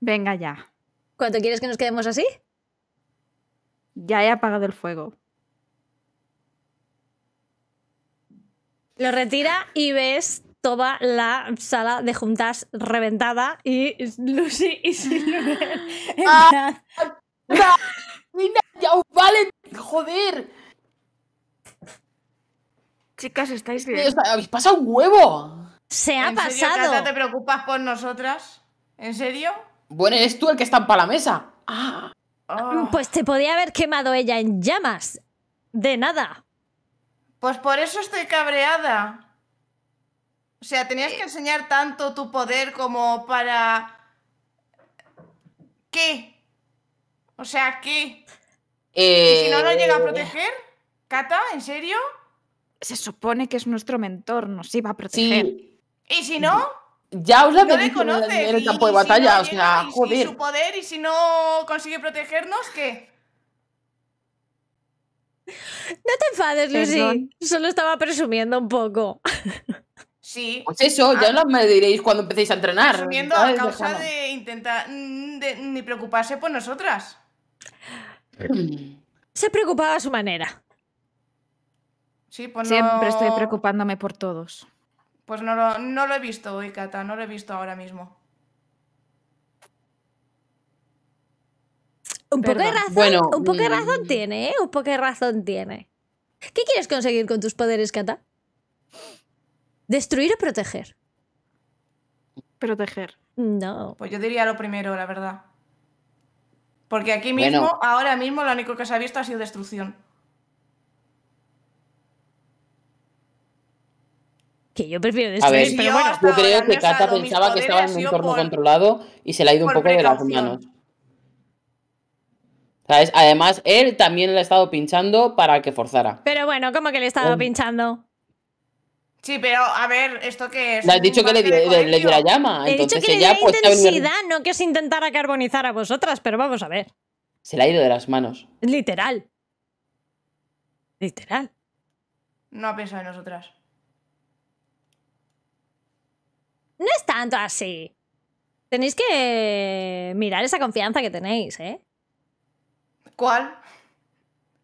Venga ya. ¿Cuánto quieres que nos quedemos así? Ya he apagado el fuego. Lo retira y ves toda la sala de juntas reventada y Lucy y Silver. ah, [laughs] vale! ¡Joder! Chicas, estáis bien. ¡Habéis pasado un huevo! Se ha ¿En pasado. Serio, ¿Te preocupas por nosotras? ¿En serio? Bueno, eres tú el que estampa la mesa. Ah, mm, Pues te podía haber quemado ella en llamas. De nada. Pues por eso estoy cabreada. O sea, tenías que eh. enseñar tanto tu poder como para... ¿Qué? O sea, ¿qué? ¿Y si no lo llega a eh. proteger? ¿Cata? ¿En serio? Se supone que es nuestro mentor, nos iba a proteger. ¿Y si no? ya os la he dicho en el campo de batalla, joder. su poder y si no consigue protegernos, ¿qué? No te enfades, Lucy. Solo estaba presumiendo un poco. Sí. Pues eso, ya ah. lo me diréis cuando empecéis a entrenar. Presumiendo a causa de intentar mm, ni preocuparse por nosotras. Se preocupaba a su manera. Pues Siempre estoy preocupándome por todos. Pues no lo, no lo he visto hoy, Cata, no lo he visto ahora mismo. Un poco, de razón, un poco de razón mm. tiene, ¿eh? Un poco de razón tiene. ¿Qué quieres conseguir con tus poderes, Kata? ¿Destruir o proteger? Proteger. No. Pues yo diría lo primero, la verdad. Porque aquí mismo, ahora mismo, lo único que se ha visto ha sido destrucción. que yo prefiero destruir, a ver, Yo creo que Kata pensaba que estaba en un entorno controlado y se le ha ido un poco de las manos. Además, él también le ha estado pinchando para que forzara. Pero bueno, ¿cómo que le ha estado pinchando? Sí, pero a ver, esto que es. Le has dicho que le, le, la llama. he dicho que le pues, intensidad, no que se intentara carbonizar a vosotras, pero vamos a ver. Se le ha ido de las manos. Literal. Literal. No ha pensado en nosotras. No es tanto así. Tenéis que mirar esa confianza que tenéis, ¿eh? ¿Cuál?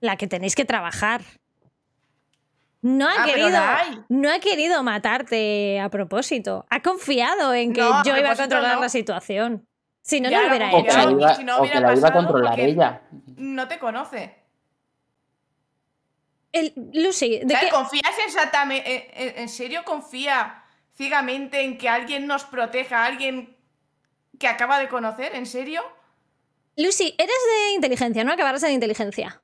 La que tenéis que trabajar. No ha, ah, querido, no ha querido matarte a propósito. Ha confiado en que yo iba a controlar la situación. Si no, no hubiera hecho. si no hubiera o iba a controlar ella. No te conoce. El, Lucy, ¿de qué? ¿confías exactamente? ¿En serio confía ciegamente en que alguien nos proteja, alguien que acaba de conocer, ¿en serio? Lucy, eres de inteligencia, no acabarás de inteligencia.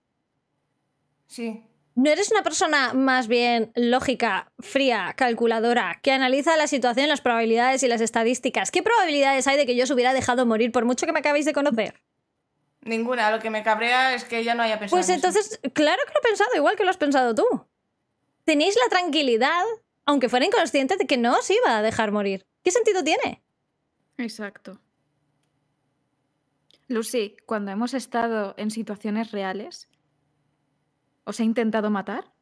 Sí. ¿No eres una persona más bien lógica, fría, calculadora, que analiza la situación, las probabilidades y las estadísticas? ¿Qué probabilidades hay de que yo os hubiera dejado morir por mucho que me acabéis de conocer? Ninguna, lo que me cabrea es que ella no haya pensado. Pues entonces, claro que lo he pensado, igual que lo has pensado tú. Tenéis la tranquilidad aunque fuera inconsciente de que no os iba a dejar morir. ¿Qué sentido tiene? Exacto. Lucy, cuando hemos estado en situaciones reales, ¿os he intentado matar?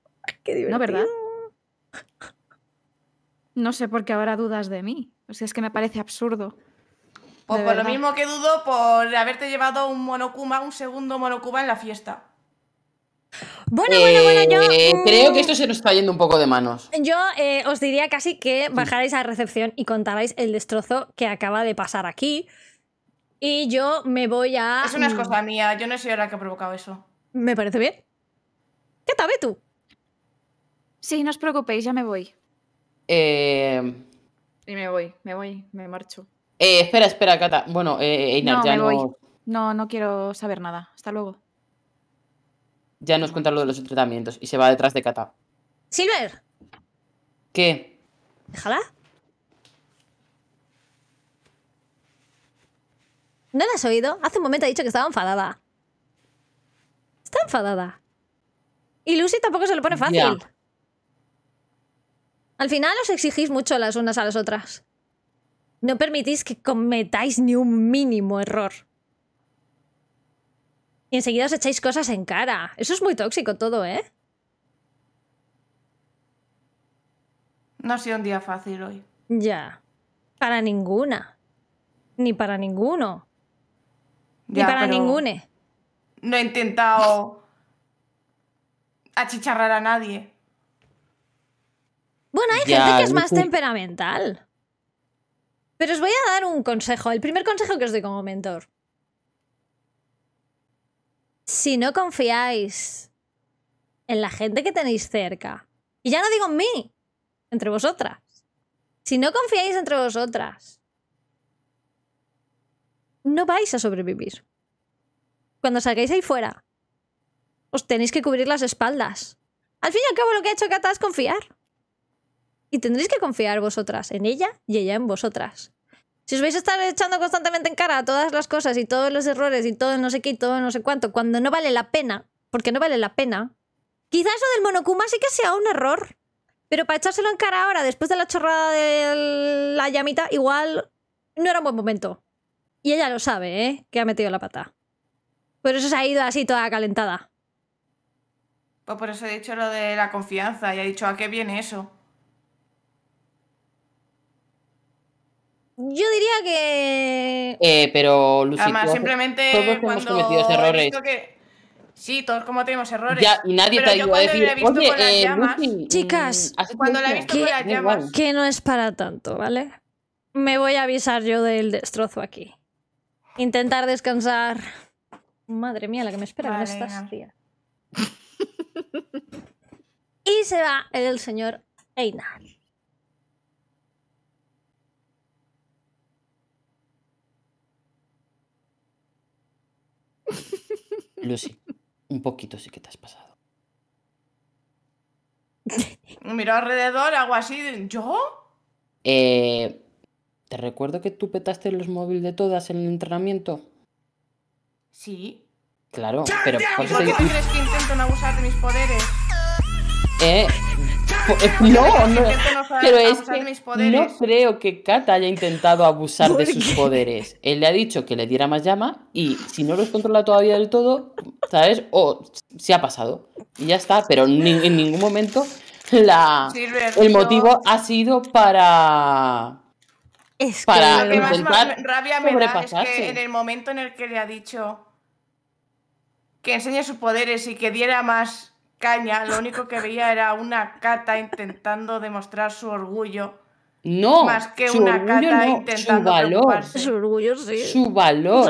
Qué divertido. ¿No, verdad? [laughs] No sé por qué ahora dudas de mí. O sea, es que me parece absurdo. O por lo mismo que dudo por haberte llevado un Monocuma, un segundo monokuma en la fiesta. Bueno, bueno, bueno, yo. Eh, creo que mm, esto se nos está yendo un poco de manos. Yo eh, os diría casi que bajarais a recepción y contarais el destrozo que acaba de pasar aquí. Y yo me voy a. Es una mm, cosa mía, yo no soy la que ha provocado eso. Me parece bien. ¿Qué tal, tú? Sí, no os preocupéis, ya me voy. Eh, y me voy, me voy, me marcho. espera, espera, Cata. Bueno, eh, ya no... No, no quiero saber nada. Hasta luego ya nos cuenta lo de los entrenamientos y se va detrás de Kata. ¡Silver! ¿Qué? Déjala. ¿No la has oído? Hace un momento ha dicho que estaba enfadada. Está enfadada. Y Lucy tampoco se lo pone fácil. Al final os exigís mucho las unas a las otras. No permitís que cometáis ni un mínimo error. Y enseguida os echáis cosas en cara. Eso es muy tóxico todo, ¿eh? No ha sido un día fácil hoy. Ya. Para ninguna. Ni para ninguno. ni para ningune. No he intentado achicharrar a nadie. Bueno, hay gente que es más temperamental. Pero os voy a dar un consejo, el primer consejo que os doy como mentor si no confiáis en la gente que tenéis cerca, y ya no digo en mí, entre vosotras, si no confiáis entre vosotras, no vais a sobrevivir. Cuando salgáis ahí fuera, os tenéis que cubrir las espaldas. Al fin y al cabo lo que ha hecho que es confiar. Y tendréis que confiar vosotras en ella y ella en vosotras. Si os vais a estar echando constantemente en cara a todas las cosas y todos los errores y todo no sé qué y todo no sé cuánto, cuando no vale la pena, porque no vale la pena, quizás eso del monokuma sí que sea un error. Pero para echárselo en cara ahora, después de la chorrada de la llamita, igual no era un buen momento. Y ella lo sabe, ¿eh? Que ha metido la pata. Por eso se ha ido así toda calentada. Pues por eso he dicho lo de la confianza y ha dicho, ¿a qué viene eso? Yo diría que. Eh, pero Lucy, Además, simplemente. Todos hemos cometido errores. Sí, todos como tenemos errores. Ya, y nadie te a decir. Eh, mm, chicas, cuando la he visto que, con las llamas. Que no es para tanto, ¿vale? Me voy a avisar yo del destrozo aquí. Intentar descansar. Madre mía, la que me espera en estas días. y se va el señor Einar. Lucy, un poquito sí que te has pasado. [laughs] Miro alrededor, hago así. ¿Yo? Eh, ¿Te recuerdo que tú petaste los móviles de todas en el entrenamiento? Sí. Claro, pero... ¿Por qué crees que intentan abusar de mis poderes? Eh, [laughs] [laughs] No, pero es que no creo que Kat haya intentado abusar de sus poderes. Él le ha dicho que le diera más llama y si no los controla todavía del todo, ¿sabes? O se ha pasado y ya está, pero en ningún momento la, el motivo ha sido para... Es que para lo más rabia es que en el momento en el que le ha dicho que enseñe sus poderes y que diera más caña, lo único que veía era una cata intentando demostrar su orgullo. No, más que una cata no, intentando su valor. Su orgullo, Su valor.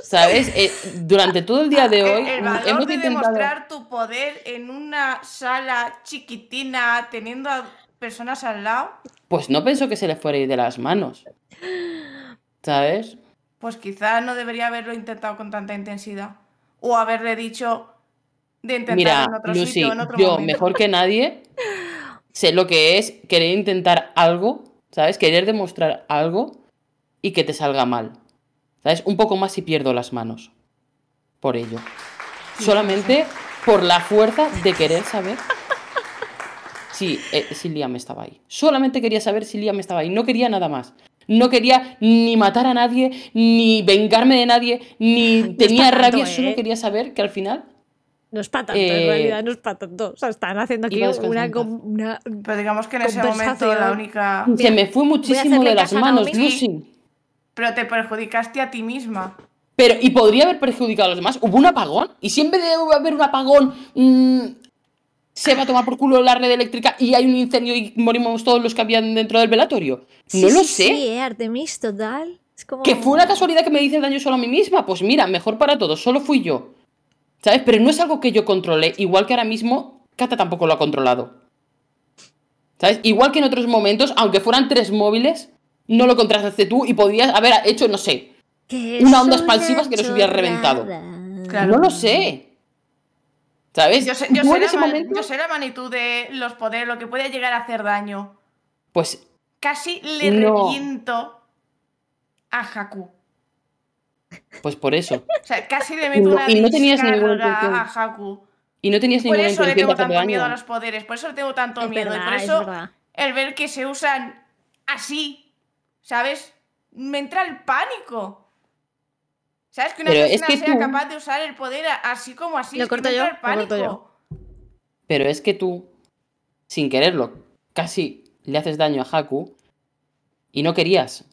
Su ¿Sabes? Eh, durante todo el día de [laughs] hoy. hemos de demostrar tu poder en una sala chiquitina, teniendo a personas al lado. Pues no pensó que se le fuera de las manos. ¿Sabes? Pues quizás no debería haberlo intentado con tanta intensidad. O haberle dicho, de intentar Mira, en otro Lucy, yo mejor que nadie sé lo que es querer intentar algo, ¿sabes? Querer demostrar algo y que te salga mal. ¿Sabes? Un poco más si pierdo las manos por ello. Solamente por la fuerza de querer saber si, eh, Lía me estaba ahí. Solamente quería saber si me estaba ahí. No quería nada más. No quería ni matar a nadie, ni vengarme de nadie, ni tenía rabia. Solo ¿eh? quería saber que al final no es para tanto, en eh, realidad no es para tanto. O sea, están haciendo aquí una, una, Pero digamos que en ese momento la única. Se me fue muchísimo de las manos, Lucy. Pero te perjudicaste a ti misma. Pero, y podría haber perjudicado a los demás. Hubo un apagón. Y siempre en haber un apagón, se va a tomar por culo la red eléctrica y hay un incendio y morimos todos los que habían dentro del velatorio. no lo sé. Eh, sí, total. Que fue una casualidad que me hice daño solo a mí misma. Pues mira, mejor para todos, solo fui yo. ¿Sabes? Pero no es algo que yo controlé, igual que ahora mismo Cata tampoco lo ha controlado. ¿Sabes? Igual que en otros momentos, aunque fueran tres móviles, no lo contrastaste tú y podías haber hecho, no sé, una onda expansiva que nos hubiera reventado. No lo sé. ¿Sabes? Yo sé, la magnitud de los poderes, lo que puede llegar a hacer daño. Pues. Casi le reviento a Haku. Pues por eso. o sea, casi le meto una y no tenías a Haku. Y no tenías ningún Por eso le tengo tanto miedo a los poderes, por eso le tengo tanto miedo. y por eso el ver que se usan así, ¿sabes? Me entra el pánico. ¿Sabes? Que una persona sea capaz de usar el poder así como así. me pánico. yo. Pero es que tú, sin quererlo, casi le haces daño a Haku y no querías.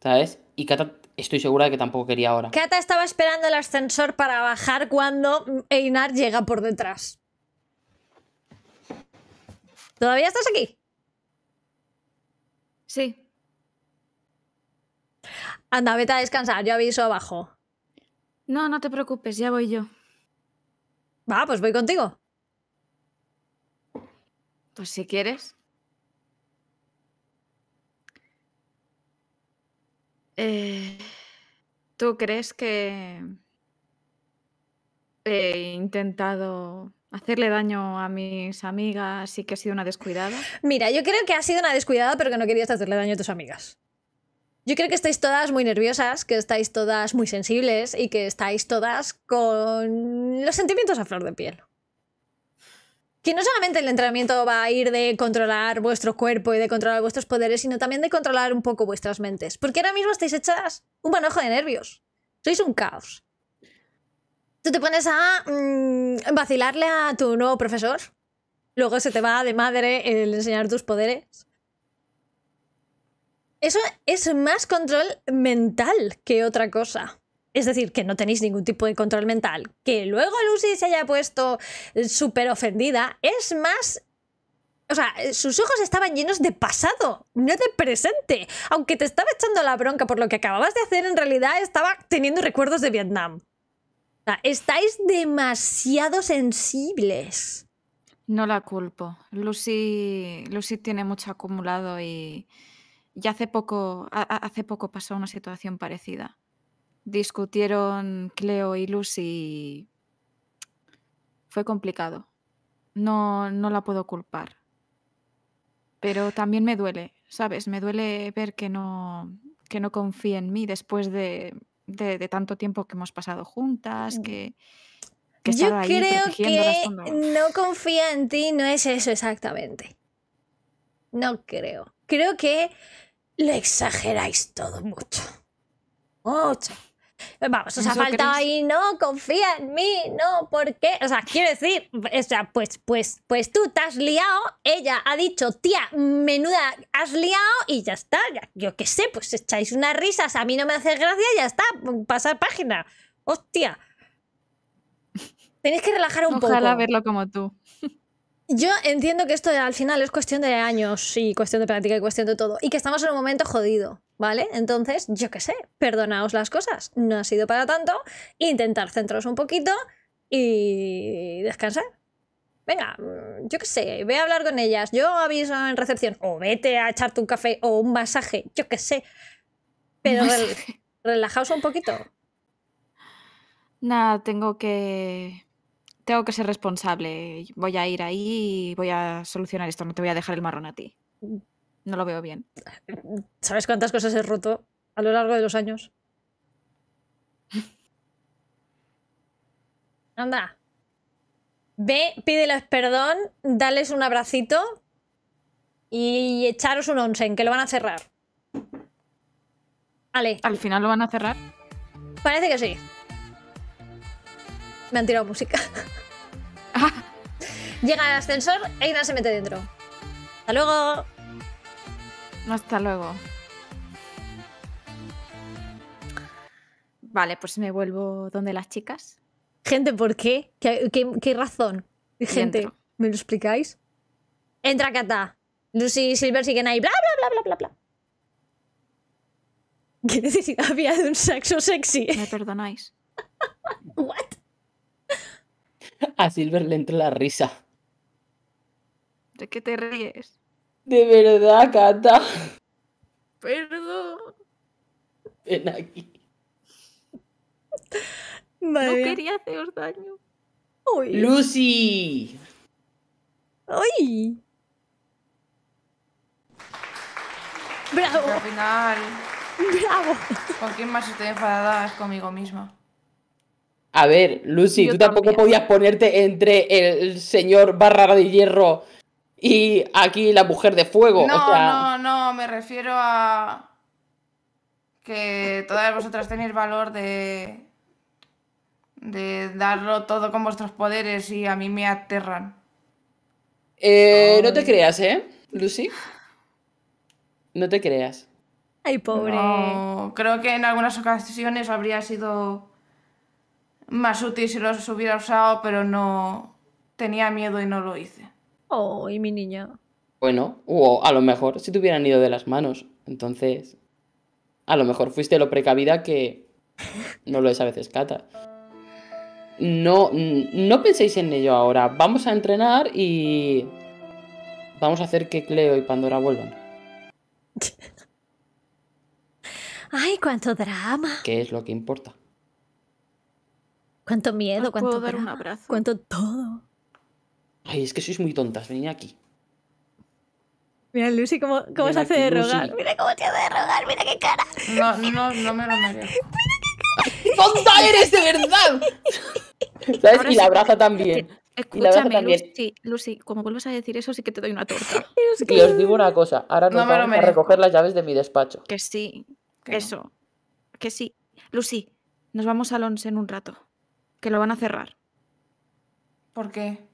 ¿Sabes? Y Kata estoy segura de que tampoco quería ahora. Kata estaba esperando el ascensor para bajar cuando Einar llega por detrás. ¿Todavía estás aquí? Sí. Anda, vete a descansar, yo aviso abajo. No, no te preocupes, ya voy yo. Va, pues voy contigo. Pues si quieres. Eh, ¿Tú crees que he intentado hacerle daño a mis amigas y que ha sido una descuidada? Mira, yo creo que ha sido una descuidada, pero que no querías hacerle daño a tus amigas. Yo creo que estáis todas muy nerviosas, que estáis todas muy sensibles y que estáis todas con los sentimientos a flor de piel que no solamente el entrenamiento va a ir de controlar vuestro cuerpo y de controlar vuestros poderes, sino también de controlar un poco vuestras mentes. Porque ahora mismo estáis hechas un manojo de nervios. Sois un caos. Tú te pones a mm, vacilarle a tu nuevo profesor. Luego se te va de madre el enseñar tus poderes. Eso es más control mental que otra cosa es decir, que no tenéis ningún tipo de control mental, que luego Lucy se haya puesto eh, súper ofendida, es más o sea, eh, sus ojos estaban llenos de pasado, no de presente. Aunque te estaba echando la bronca por lo que acababas de hacer, en realidad estaba teniendo recuerdos de Vietnam. O sea, estáis demasiado sensibles. No la culpo. Lucy, Lucy tiene mucho acumulado y, ya hace, poco, hace poco pasó una situación parecida discutieron Cleo y Lucy fue complicado. No, no la puedo culpar. Pero también me duele, ¿sabes? Me duele ver que no, que no confía en mí después de, tanto tiempo que hemos pasado juntas, mm. que... Yo creo que no confía en ti, no es eso exactamente. No creo. Creo que lo exageráis todo mucho. Mucho. Vamos, os ha faltado ahí, no, confía en mí, no, ¿por qué? O sea, quiero decir, o sea, pues, pues, pues tú te has liado, ella ha dicho, tía, menuda, has liado y ya está, yo qué sé, pues echáis unas risas, a mí no me hace gracia, ya está, pasar página, hostia. Tenéis que relajar un poco. Ojalá verlo como tú. Yo entiendo que esto al final es cuestión de años y cuestión de práctica y cuestión de todo. Y que estamos en un momento jodido. ¿vale? Entonces, yo qué sé, perdonaos las cosas, no ha sido para tanto, intentar centraros un poquito y descansar. Venga, mm, yo qué sé, ve a hablar con ellas, yo aviso en recepción, o vete a echarte un café o un masaje, yo qué sé. Pero relajaos un poquito. Nada, tengo que tengo que ser responsable. Voy a ir ahí y voy a solucionar esto. No te voy a dejar el marrón a ti. No lo veo bien. ¿Sabes cuántas cosas he roto a lo largo de los años? [laughs] Anda. Ve, pídeles perdón, dales un abracito y echaros un onsen, que lo van a cerrar. ¿Al final lo van a cerrar? Parece que sí. Me han tirado música. [laughs] Llega el ascensor, Ina se mete dentro. ¡Hasta luego! Hasta luego. Vale, pues me vuelvo donde las chicas. Gente, ¿por qué? ¿Qué, razón? Gente, ¿me lo explicáis? Entra Cata Lucy y Silver siguen ahí. Bla, bla, bla, bla, bla, bla. [laughs] ¿Qué necesidad había de un sexo sexy? Me perdonáis. [laughs] ¿What? A Silver le entra la risa. ¿De qué te ríes? De verdad, Cata. Perdón. Ven aquí. No quería haceros daño. Uy. Lucy. ¡Ay! ¡Bravo! Al final. ¡Bravo! ¿Con quién más estoy enfadada? Es conmigo misma. A ver, Lucy, tú tampoco podías ponerte entre el señor barra de hierro y aquí la mujer de fuego. No, no, no, me refiero a que todas vosotras tenéis valor de de darlo todo con vuestros poderes y a mí me aterran. Eh, no te creas, ¿eh, Lucy? No te creas. Ay, pobre. creo que en algunas ocasiones habría sido más útil si los hubiera usado, pero no tenía miedo y no lo hice. Oh, y mi niña. Bueno, o a lo mejor si te hubieran ido de las manos. Entonces, a lo mejor fuiste lo precavida que no lo es a veces Cata. No, no penséis en ello ahora. Vamos a entrenar y vamos a hacer que Cleo y Pandora vuelvan. [laughs] Ay, cuánto drama. ¿Qué es lo que importa? Cuánto miedo, cuánto puedo dar un abrazo? cuánto todo. Ay, es que sois muy tontas, venid aquí. Mira, Lucy, cómo, cómo se hace de rogar. Mira cómo se hace de rogar, mira qué cara. No, no, no me lo merezco. mira qué cara. ¡Tonta eres de verdad! ¿Sabes? y la abraza también. Escúchame, Lucy, como vuelvas a decir eso, sí que te doy una torta. [laughs] Y os digo una cosa, ahora nos vamos a recoger las llaves de mi despacho. Que sí, eso. Que sí. Lucy, nos vamos al once en un rato. Que lo van a cerrar. ¿Por qué?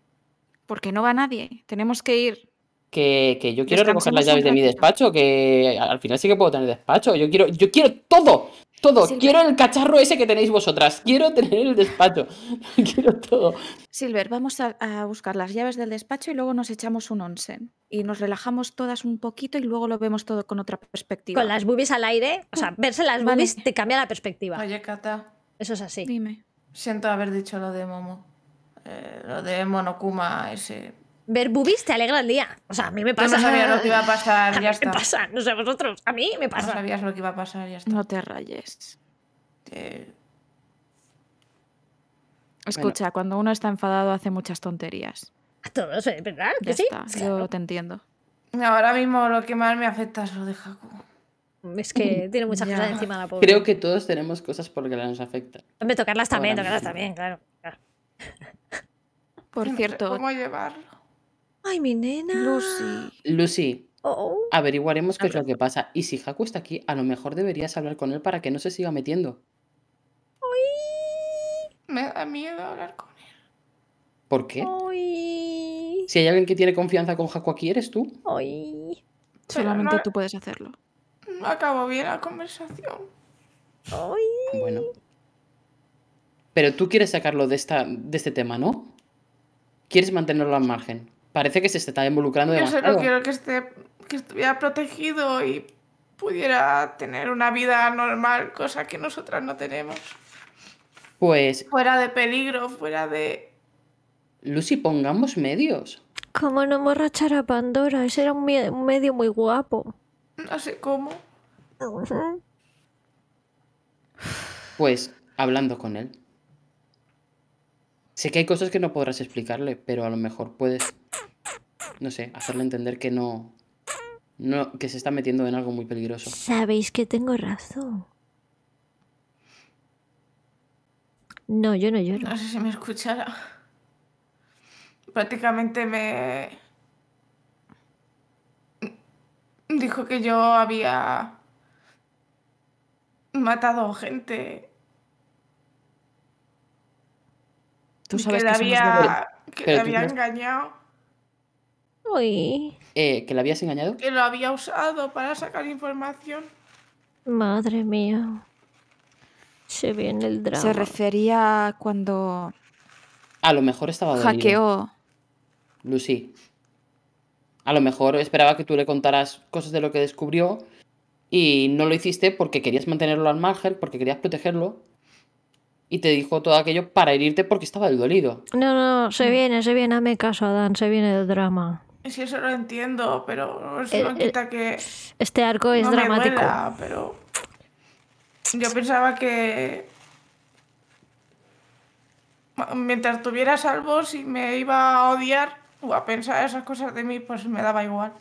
porque no va nadie. Tenemos que ir. Que, yo quiero recoger las llaves de mi despacho, que al final sí que puedo tener despacho. Yo quiero, yo quiero todo, todo. Quiero el cacharro ese que tenéis vosotras. Quiero tener el despacho. [laughs] quiero todo. Silver, vamos a, buscar las llaves del despacho y luego nos echamos un onsen. Y nos relajamos todas un poquito y luego lo vemos todo con otra perspectiva. Con las boobies al aire, o sea, ah, verse las vale. te cambia la perspectiva. Oye, Cata. Eso es así. Dime. Siento haber dicho lo de Momo. Eh, lo de Monokuma ese. Ver boobies te alegra el día. O sea, a mí me pasa. no lo que iba a pasar, [laughs] pasa, no sé vosotros, a mí me pasa. No sabías lo que iba a pasar, ya está. No te rayes. Escucha, cuando uno está enfadado hace muchas tonterías. A todos, ¿eh? ¿verdad? ¿Que sí? Yo te entiendo. Ahora mismo lo que más me afecta es lo de Haku. Es que [laughs] tiene muchas cosas encima de la pobre. Creo que todos tenemos cosas por las que nos afecta. tocarlas también, tocarlas también, claro. Por cierto. ¿Cómo llevarlo? Ay, mi nena. Lucy. Lucy. Oh. Averiguaremos qué es lo que pasa. Y si Jaco está aquí, a lo mejor deberías hablar con él para que no se siga metiendo. Me da miedo hablar con él. ¿Por qué? Si hay alguien que tiene confianza con Jaco aquí, eres tú. Solamente tú puedes hacerlo. acabo bien la conversación. Bueno, pero tú quieres sacarlo de, esta, de este tema, ¿no? Quieres mantenerlo al margen. Parece que se está involucrando Yo demasiado. Yo solo quiero que, estuviera protegido y pudiera tener una vida normal, cosa que nosotras no tenemos. Pues... Fuera de peligro, fuera de... Lucy, pongamos medios. ¿Cómo no emborrachar a Pandora? Ese era un, medio muy guapo. No sé cómo. Pues hablando con él. Sé que hay cosas que no podrás explicarle, pero a lo mejor puedes, no sé, hacerle entender que no, no, que se está metiendo en algo muy peligroso. Sabéis que tengo razón. No, yo no lloro. No sé si me escuchara. Prácticamente me dijo que yo había matado gente que, te había, le había engañado. Uy. Eh, ¿Que le habías engañado? Que lo había usado para sacar información. Madre mía. Se viene el drama. Se refería cuando. A lo mejor estaba Hackeó. Lucy. A lo mejor esperaba que tú le contaras cosas de lo que descubrió y no lo hiciste porque querías mantenerlo al margen, porque querías protegerlo y te dijo todo aquello para herirte porque estaba el dolido. No, no, se mm. viene, se viene, hazme caso, Adán, se viene el drama. Sí, eso lo entiendo, pero eso eh, no eh, que. Este arco es no dramático. Me duela, pero. Yo pensaba que. Mientras tuviera salvo, si me iba a odiar o a pensar esas cosas de mí, pues me daba igual.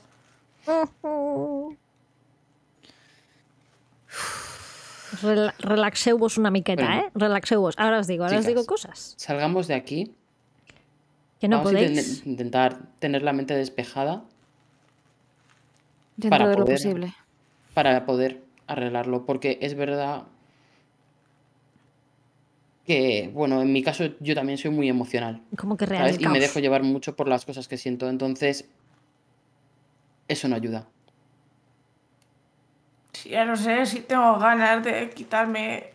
relaxe vos una miqueta, eh Relaxeu-vos. Ahora os digo, ahora digo cosas. Salgamos de aquí. Que no podéis. intentar tener la mente despejada. para poder, posible. Para poder arreglarlo, porque es verdad que, bueno, en mi caso yo también soy muy emocional. Como que Y me dejo llevar mucho por las cosas que siento, entonces eso no ayuda. Ya no sé si tengo ganas de quitarme,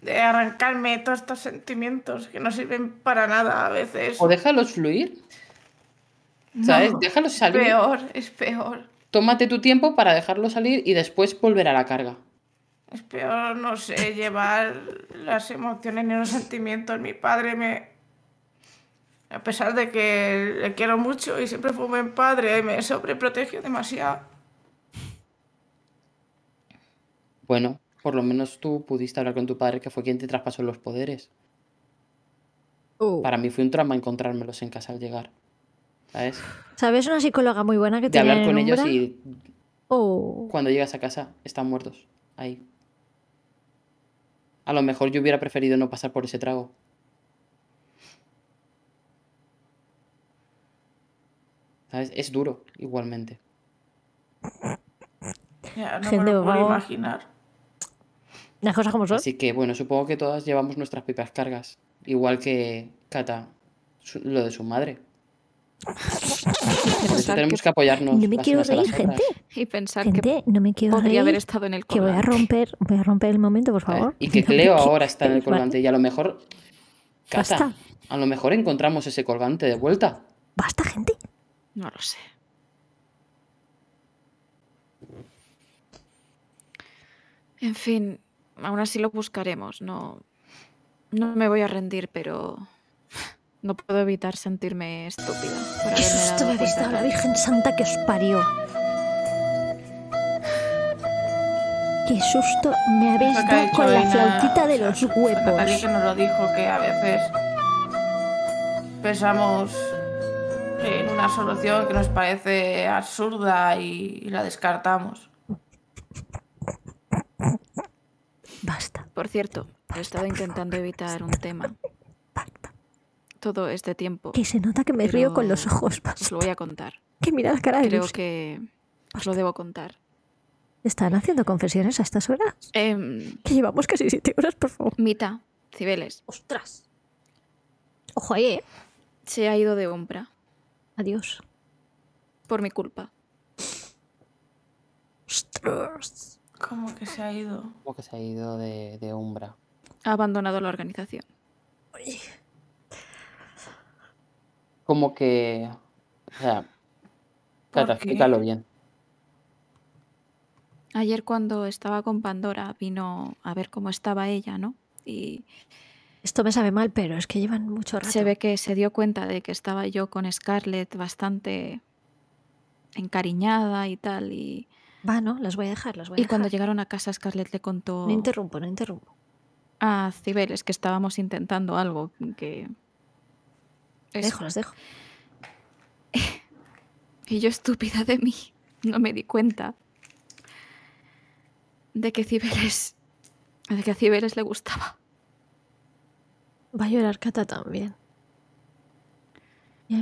de arrancarme todos estos sentimientos que no sirven para nada a veces. O déjalos fluir. ¿Sabes? No, déjalos salir. Es peor, es peor. Tómate tu tiempo para dejarlo salir y después volver a la carga. Es peor, no sé, llevar las emociones ni los sentimientos. Mi padre me, a pesar de que le quiero mucho y siempre fue un buen padre, me sobreprotege demasiado. Bueno, por lo menos tú pudiste hablar con tu padre, que fue quien te traspasó los poderes. Oh. Para mí fue un trauma encontrármelos en casa al llegar. ¿Sabes? ¿Sabes una psicóloga muy buena que te De hablar con ellos y. Oh. Cuando llegas a casa, están muertos. Ahí. A lo mejor yo hubiera preferido no pasar por ese trago. ¿Sabes? Es duro, igualmente. Ya, no me lo puedo imaginar. Las cosas como son. Así que bueno, supongo que todas llevamos nuestras pipas cargas. Igual que Cata, lo de su madre. Por tenemos que, apoyarnos. No me quiero reír, gente. Y pensar Gente, que no me quiero podría haber estado en el que voy a romper, voy a romper el momento, por favor. Y que [laughs] Cleo ahora está en el colgante. Y a lo mejor. Cata, a lo mejor encontramos ese colgante de vuelta. Basta, gente. No lo sé. En fin, aún así lo buscaremos. No, no me voy a rendir, pero [laughs] no puedo evitar sentirme estúpida. ¡Qué susto me habéis dado la Virgen Santa que os parió! ¡Qué susto me habéis dado con la flautita de los huevos! Natalia que nos lo dijo que a veces pensamos en una solución que nos parece absurda y la descartamos. Basta. Por cierto, he estado intentando evitar un tema. Todo este tiempo. Que se nota que me río con los ojos. Os lo voy a contar. Que mirad la cara de Creo que os lo debo contar. ¿Están haciendo confesiones a estas horas? Em, que llevamos casi siete horas, por favor. Mita, Cibeles. ¡Ostras! Ojo ahí, ¿eh? Se ha ido de hombra. Adiós. Por mi culpa. ¡Ostras! Como que se ha ido. Como que se ha ido de, Umbra. Ha abandonado la organización. Oye. Como que. O sea. explícalo bien. Ayer cuando estaba con Pandora vino a ver cómo estaba ella, ¿no? Y esto me sabe mal, pero es que llevan mucho rato. Se ve que se dio cuenta de que estaba yo con Scarlett bastante encariñada y tal, y Va, no, las voy a dejar, las voy a dejar. Y cuando llegaron a casa, Scarlett le contó. No interrumpo, no interrumpo. A Cibeles que estábamos intentando algo que. Dejo, las dejo. [laughs] y yo, estúpida de mí, no me di cuenta de que Cibeles. de que a Cibeles le gustaba. Va a llorar Cata también.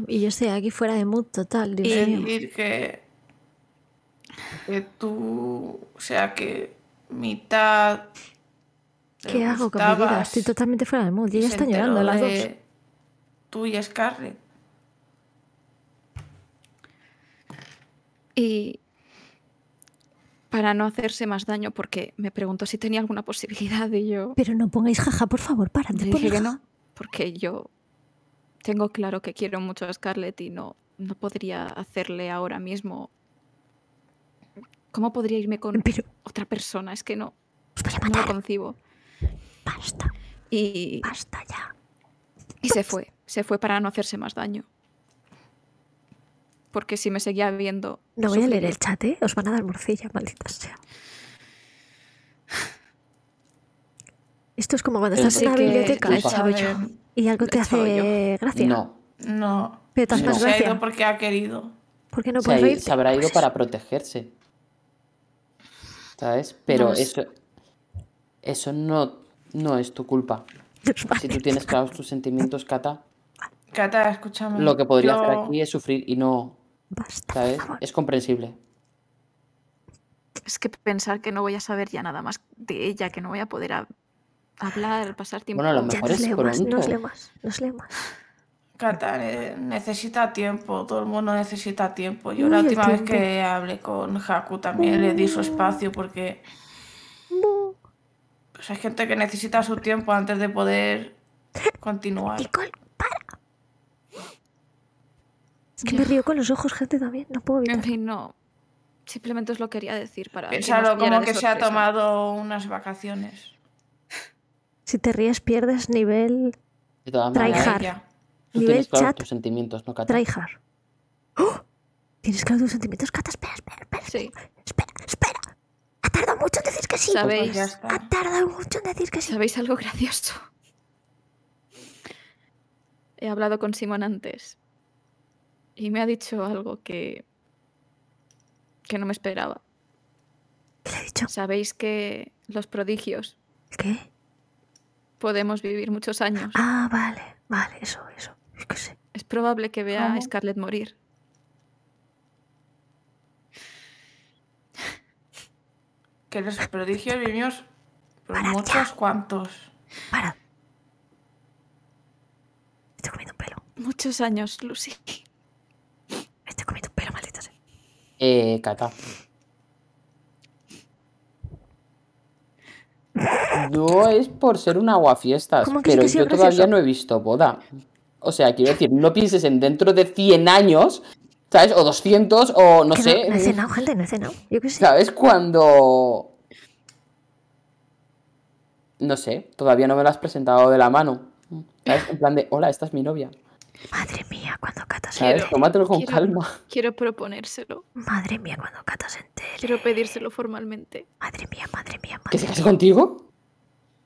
Y yo sé, aquí fuera de mood total. Dios y, mío. que que tú, o sea que mitad. ¿Qué hago con mi vida? Estoy totalmente fuera del mood. Y ella está llorando, las dos. Tú y Scarlett. Y para no hacerse más daño, porque me preguntó si tenía alguna posibilidad y yo. Pero no pongáis jaja, por favor, para no, porque yo tengo claro que quiero mucho a Scarlett y no, no podría hacerle ahora mismo ¿Cómo podría irme con otra persona? Es que no, pues no concibo. Basta. Y, Basta ya. Y se fue. Se fue para no hacerse más daño. Porque si me seguía viendo. No voy a leer el chat, ¿eh? Os van a dar morcilla, maldita sea. Esto es como cuando estás en la biblioteca y algo te hace gracia. No. No. Se ha ido porque ha querido. ¿Por qué no se, habrá ido pues para protegerse. ¿Sabes? Pero eso, eso no, no es tu culpa. [laughs] Si tú tienes claros tus sentimientos, Cata. Cata, Lo que podría hacer aquí es sufrir y no. Basta, ¿Sabes? Es comprensible. Es que pensar que no voy a saber ya nada más de ella, que no voy a poder hablar, pasar tiempo. Bueno, lo mejor es Nos leemos, nos leemos. Catar, eh, necesita tiempo, todo el mundo necesita tiempo. Yo la última vez que hablé con Haku también le di su espacio porque pues, hay gente que necesita su tiempo antes de poder continuar. para. Es que me río con los ojos, gente, también. No puedo evitar. En no. Simplemente os lo quería decir para... Piénsalo como que se ha tomado unas vacaciones. Si te ríes pierdes nivel... De Tú Nivel tienes claro chat tus sentimientos, ¿no, Cata? ¡Oh! ¿Tienes claro tus sentimientos, Cata? Espera, espera, espera. Sí. Espera, espera. Ha tardado mucho en decir que sí. ¿Sabéis? Pues ha tardado mucho en decir que sí. ¿Sabéis algo gracioso? He hablado con Simón antes. Y me ha dicho algo que. que no me esperaba. ¿Qué le he dicho? Sabéis que los prodigios. ¿Qué? Podemos vivir muchos años. Ah, vale, vale, eso, eso. Es probable que vea a Scarlett morir. Que los prodigios vivimos por muchos cuantos. Para. Estoy comiendo un pelo. Muchos años, Lucy. Estoy comiendo un pelo, maldita sea. Eh, Cata. No [laughs] es por ser un aguafiestas, pero yo todavía no he visto boda. O sea, quiero decir, no pienses en dentro de 100 años, ¿sabes? O 200, o no sé. No, he cenado, gente, no he cenado. Yo ¿Sabes? Cuando. No sé, todavía no me lo has presentado de la mano. ¿Sabes? En plan de, hola, esta es mi novia. Madre mía, cuando Cata se entere. Tómatelo con calma. Quiero proponérselo. Madre mía, cuando Cata se entere. Quiero pedírselo formalmente. Madre mía, madre mía, madre ¿Que se case contigo?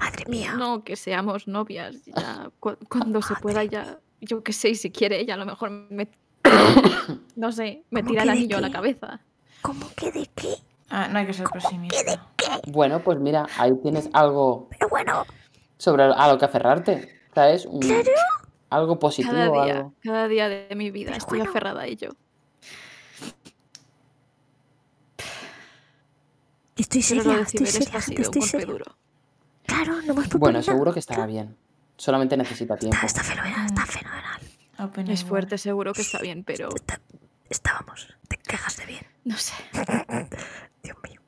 Madre mía. No, que seamos novias [laughs] cuando se pueda ya. Yo qué sé, si quiere ella a lo mejor me... [coughs] no sé, me tira el anillo a la cabeza. ¿Cómo que de qué? Ah, no hay que ser prosimista qué de qué? Bueno, pues mira, ahí tienes algo... Pero bueno... Sobre a lo que aferrarte, ¿sabes? ¿Claro? Algo positivo. Cada día, algo... cada día de mi vida estoy aferrada a ello. Estoy seria, estoy seria, estoy seria. Claro, no Bueno, seguro que estará bien. Solamente necesita tiempo. Está, fenomenal, está fenomenal. Es fuerte, seguro que está bien, pero. estábamos. Te quejas de bien. No sé. [laughs] Dios mío.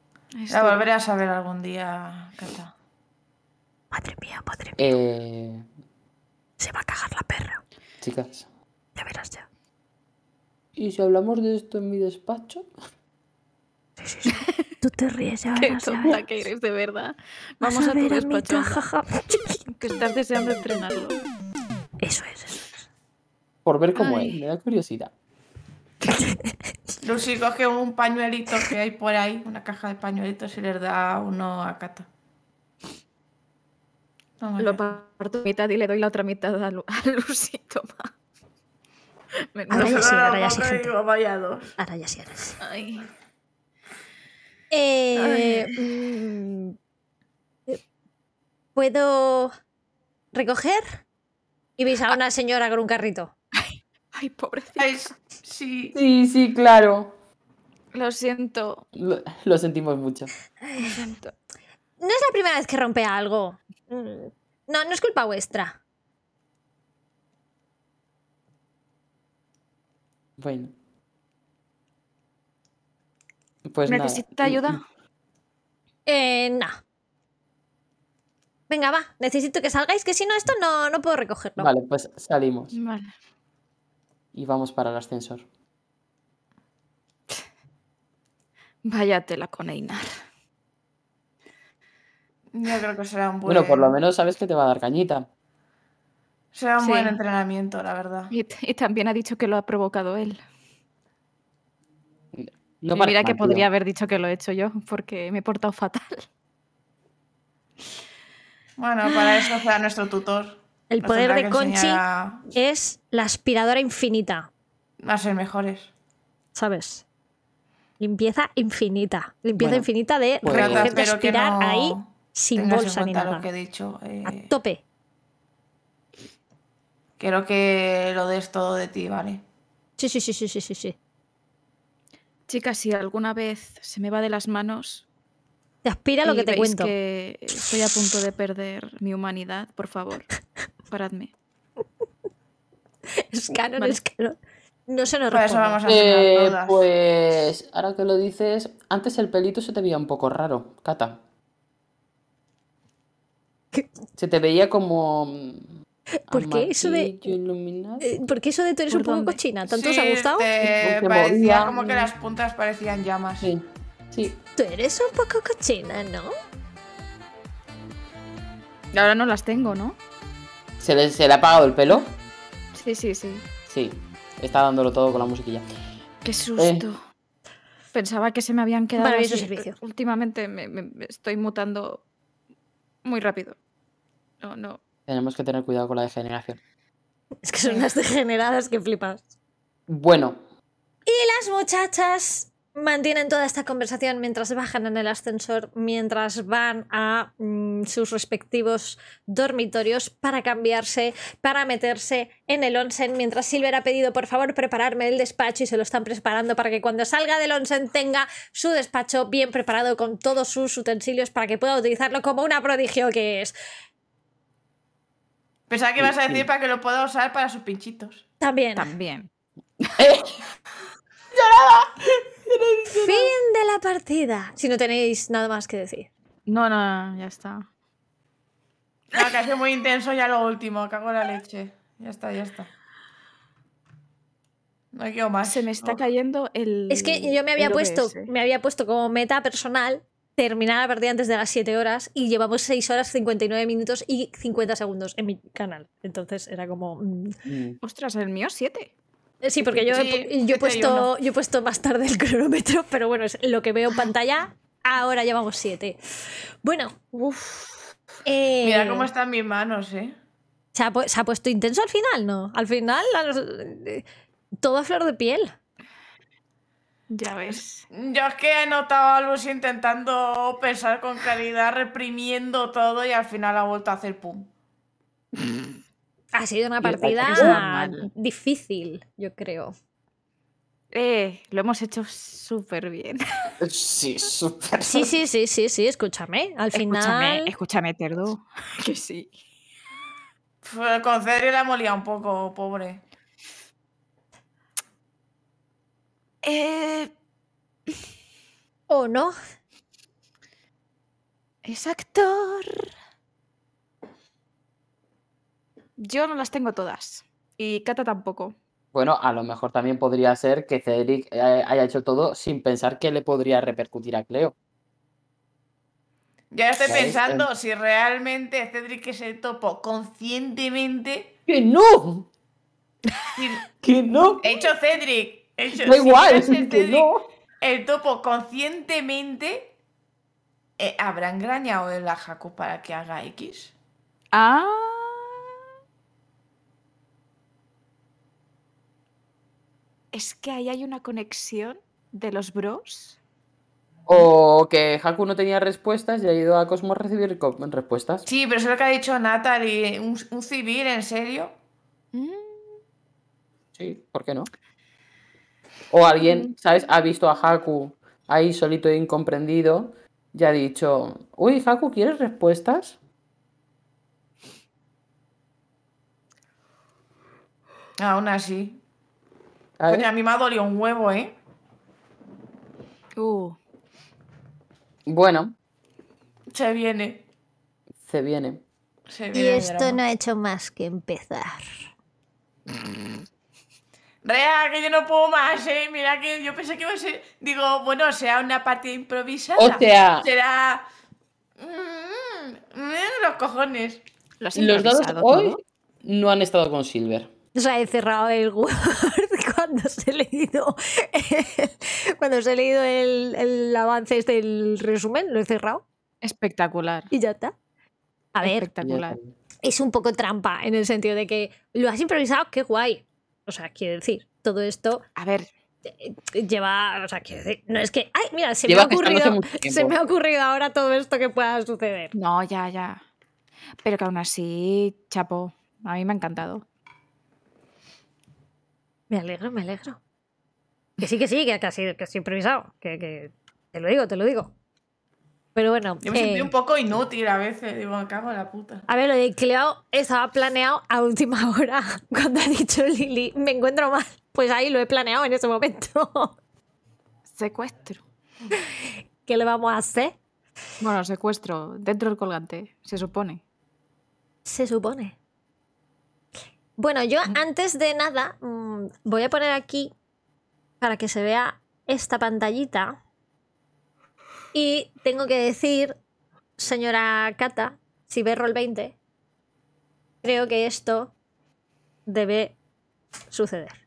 La volveré a saber algún día, Cata. Madre mía, madre mía. Eh. Se va a cagar la perra. Chicas. Ya verás ya. ¿Y si hablamos de esto en mi despacho? [laughs] Tú te ríes ya. Qué tonta que eres, de verdad. Vamos a, tu despacho. [laughs] que estás deseando entrenarlo Eso es, Por ver cómo es, me da curiosidad. [laughs] Lucy coge un pañuelito que hay por ahí, una caja de pañuelitos y les da uno a Cata. Toma Lo parto mitad y le doy la otra mitad a, Lucy, toma. Me, ahora, no, ya sí, ahora, ya sí, ahora Ay. Eh, mm, eh, ¿Puedo recoger? Y veis a ah. una señora con un carrito. Ay, pobrecita. sí. sí, claro. Lo siento. Lo, sentimos mucho. No es la primera vez que rompe algo. Mm. No, no es culpa vuestra. Bueno. Pues ¿Necesita ayuda? Eh, no. Venga, va, necesito que salgáis, que si no, esto no, no puedo recogerlo. Vale, pues salimos. Vale. Y vamos para el ascensor. Váyatela con Einar. Yo creo que será un buen... Bueno, por lo menos sabes que te va a dar cañita. Será un buen entrenamiento, la verdad. y también ha dicho que lo ha provocado él. No eh, Mira que podría haber dicho que lo he hecho yo, porque me he portado fatal. Bueno, para eso a nuestro tutor. El poder de Conchi es la aspiradora infinita. A ser mejores. ¿Sabes? Limpieza infinita. Limpieza infinita de pues realmente respirar ahí sin bolsa ni nada. Eh, a tope. Quiero que lo des todo de ti, ¿vale? Sí, sí, sí, sí, sí, sí. Chicas, si alguna vez se me va de las manos. Te aspira lo que te cuento. que estoy a punto de perder mi humanidad, por favor, paradme. [laughs] es canon, es No se nos pues Pues ahora que lo dices, antes el pelito se te veía un poco raro, Cata. Se te veía como [laughs] Eh, porque eso de. Porque eso de tú eres un poco cochina. ¿Tanto os ha este, gustado? parecía como que las puntas parecían llamas. Sí. Tú eres un poco cochina, ¿no? Ahora no las tengo, ¿no? ¿Se le, ¿Se ha apagado el pelo? Sí, sí, sí. Sí, está dándolo todo con la musiquilla. Qué eh. susto. Pensaba que se me habían quedado. Para servicio. Últimamente me, estoy mutando muy rápido. No, no. Tenemos que tener cuidado con la degeneración. Es que son unas degeneradas que flipas. Bueno. Y las muchachas mantienen toda esta conversación mientras bajan en el ascensor, mientras van a mm, sus respectivos dormitorios para cambiarse, para meterse en el onsen, mientras Silver ha pedido por favor prepararme el despacho y se lo están preparando para que cuando salga del onsen tenga su despacho bien preparado con todos sus utensilios para que pueda utilizarlo como una prodigio que es. Pensaba que ibas a decir para que lo pueda usar para sus pinchitos. También. También. Ya [laughs] ¡Lloraba! fin de la partida. Si no tenéis nada más que decir. No, no, ya está. ha muy intenso ya lo último. Cago la leche. Ya está, ya está. No hay quiero más. Se me está cayendo el. Es que yo me había puesto, me había puesto como meta personal Terminaba la partida antes de las 7 horas y llevamos 6 horas 59 minutos y 50 segundos en mi canal. Entonces era como... Mm. Mm. Ostras, el mío 7. Eh, sí, porque yo, he, yo, he puesto, yo he puesto más tarde el [laughs] cronómetro, pero bueno, es lo que veo en pantalla. Ahora llevamos 7. Bueno. Eh, Mira cómo están mis manos, ¿eh? Se ha, puesto intenso al final, ¿no? Al final, eh, todo a flor de piel. Ya ves. Yo es que he notado a Luz intentando pensar con calidad, reprimiendo todo y al final ha vuelto a hacer pum. Ha sido una partida difícil, yo creo. Eh, lo hemos hecho súper bien. [laughs] Sí, súper. Sí, sí, sí, sí, sí, escúchame. Al final. Escúchame, Terdo. [laughs] Que sí. Pues con Cedri la molía un poco, pobre. Eh, ¿O no? Es actor. Yo no las tengo todas. Y Cata tampoco. Bueno, a lo mejor también podría ser que Cedric eh, haya hecho todo sin pensar que le podría repercutir a Cleo. Ya estoy pensando si realmente Cedric es el topo conscientemente. ¡Que no! ¡Que no! He hecho Cedric igual, [laughs] el, topo conscientemente, eh, ¿habrá engrañado el Haku para que haga X? Ah. Es que ahí hay una conexión de los bros. O que Haku no tenía respuestas y ha ido a Cosmos a recibir respuestas. Sí, pero es lo que ha dicho Natal ¿Un, un civil, en serio? Mm. Sí, ¿por qué no? O alguien, ¿sabes? Ha visto a Haku ahí solito e incomprendido y ha dicho, uy, Haku, ¿quieres respuestas? Aún así. A, mí me ha dolido un huevo, ¿eh? Uh. Bueno. Se viene. Se viene. Se viene y esto no ha hecho más que empezar. [laughs] Rea, que yo no puedo más, ¿eh? Mira que yo pensé que iba a ser... Digo, bueno, sea una partida improvisada. sea... Será... Mm, mm, mm, los cojones. Los, dados hoy ¿no? han estado con Silver. O sea, he cerrado el Word [laughs] cuando se he leído el, cuando se leído el, avance este, el resumen, lo he cerrado. Espectacular. Y ya está. A ver, Espectacular. es un poco trampa en el sentido de que lo has improvisado, qué guay o sea, quiero decir, todo esto. A ver. Eh, lleva. O sea, quiero decir. No es que. ¡Ay, mira! Se, [laughs] me ha, ocurrido, ahora todo esto que pueda suceder. No, ya, ya. Pero que aún así, chapo. A mí me ha encantado. Me alegro, me alegro. Que sí, que sí, que, casi, que, improvisado. Que, que te lo digo, te lo digo. Pero bueno. Yo me sentí eh, un poco inútil a veces. Digo, acabo la puta. A ver, lo de Cleo estaba planeado a última [laughs] hora. Cuando ha dicho Lili, me encuentro mal. Pues ahí lo he planeado en ese momento. [laughs] Secuestro. ¿Qué le vamos a hacer? Bueno, secuestro. Dentro del colgante, se supone. Se supone. Bueno, yo mm. antes de nada mm, voy a poner aquí para que se vea esta pantallita y tengo que decir, señora Cata, si ve el 20, creo que esto debe suceder.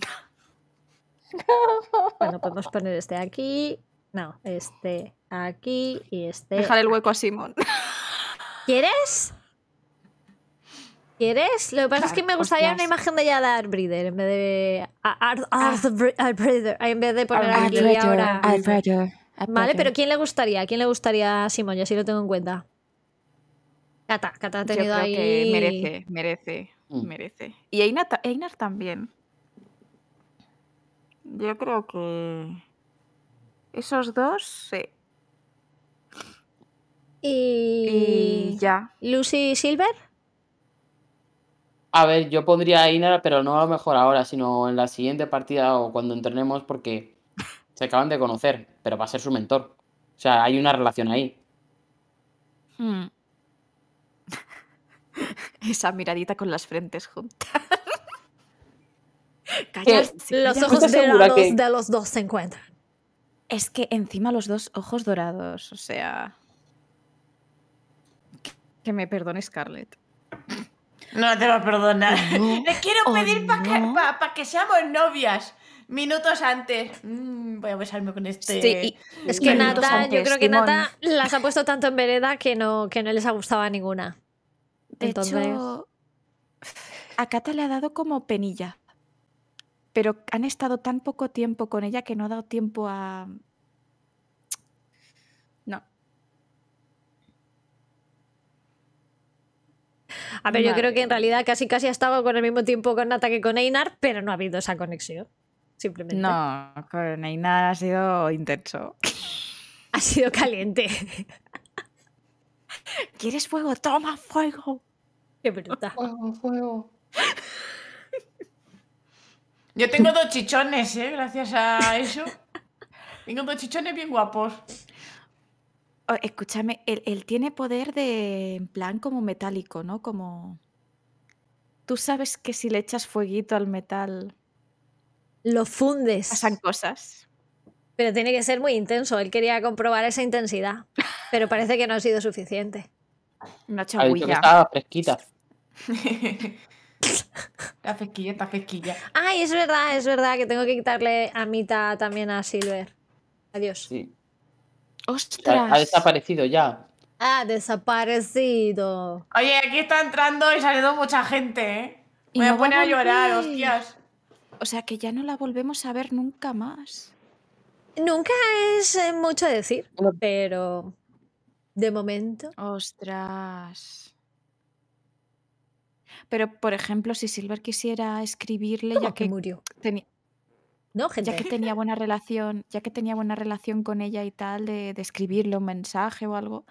[laughs] Bueno, podemos poner este aquí. No, este aquí y este. Dejar el hueco a Simón. ¿Quieres? quieres. Lo que pasa es que me gustaría una imagen de Yada Breeder en vez de. Art, ah. en vez de poner aquí ahora. vale, pero ¿quién le gustaría? ¿Quién le gustaría a Simón? Yo sí lo tengo en cuenta. Cata, Cata ha tenido Yo ahí. Que merece, merece, mm. merece. Y Einar, también. Yo creo que. Esos dos, sí. Y... y... ya. ¿Lucy Silver? A ver, yo pondría a Inara, pero no a lo mejor ahora, sino en la siguiente partida o cuando entrenemos, porque se acaban de conocer, pero va a ser su mentor. O sea, hay una relación ahí. Hmm. [laughs] Esa miradita con las frentes juntas. [laughs] Eh, los ojos dorados de los dos se encuentran. Es que encima los dos ojos dorados, o sea. Que me perdone Scarlett. No te va a perdonar. Le quiero oh, pedir para que, seamos novias minutos antes. Mm, voy a besarme con este. es que Nata, yo creo que Nata las ha puesto tanto en vereda que no, que no les ha gustado a ninguna. De Entonces... hecho, a Cata le ha dado como penilla. Pero han estado tan poco tiempo con ella que no ha dado tiempo a, A ver, yo creo que en realidad casi casi ha estado con el mismo tiempo con Nata que con Einar, pero no ha habido esa conexión. Simplemente. No, con Einar ha sido intenso. Ha sido caliente. ¿Quieres fuego? ¡Toma fuego! Qué bruta. Fuego, fuego. Yo tengo dos chichones, ¿eh? Gracias a eso. Tengo dos chichones bien guapos. Oh, escúchame, él, tiene poder de, en plan, como metálico, ¿no? Como... Tú sabes que si le echas fueguito al metal... Lo fundes. Pasan cosas. Pero tiene que ser muy intenso. Él quería comprobar esa intensidad. Pero parece que no ha sido suficiente. Una chabulla. Estaba fresquita. La [laughs] fresquilla está fresquilla. Ay, es verdad, es verdad que tengo que quitarle a mitad también a Silver. Adiós. Sí. ¡Ostras! Ha, desaparecido ya. Ha desaparecido. Oye, aquí está entrando y saliendo mucha gente, ¿eh? Me voy a a llorar, hostias. O sea que ya no la volvemos a ver nunca más. Nunca es eh, mucho decir, pero de momento. Ostras. Pero, por ejemplo, si Silver quisiera escribirle, ya que, que murió. Tenía... Ya que tenía buena relación, ya que tenía buena relación con ella y tal, de, escribirle un mensaje o algo,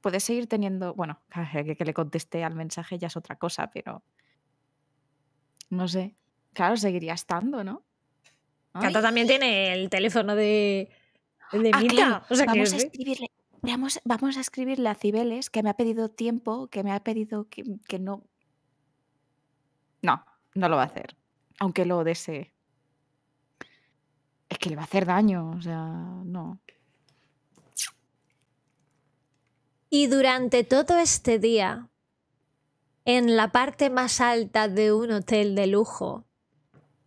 puedes seguir teniendo, bueno, [laughs] que, le conteste al mensaje ya es otra cosa, pero no sé. Claro, seguiría estando, ¿no? Cata también tiene el teléfono de, de vamos a escribirle. Vamos, a Cibeles que me ha pedido tiempo, que me ha pedido que no. No, no lo va a hacer. Aunque lo desee que le va a hacer daño, o sea, no. Y durante todo este día, en la parte más alta de un hotel de lujo,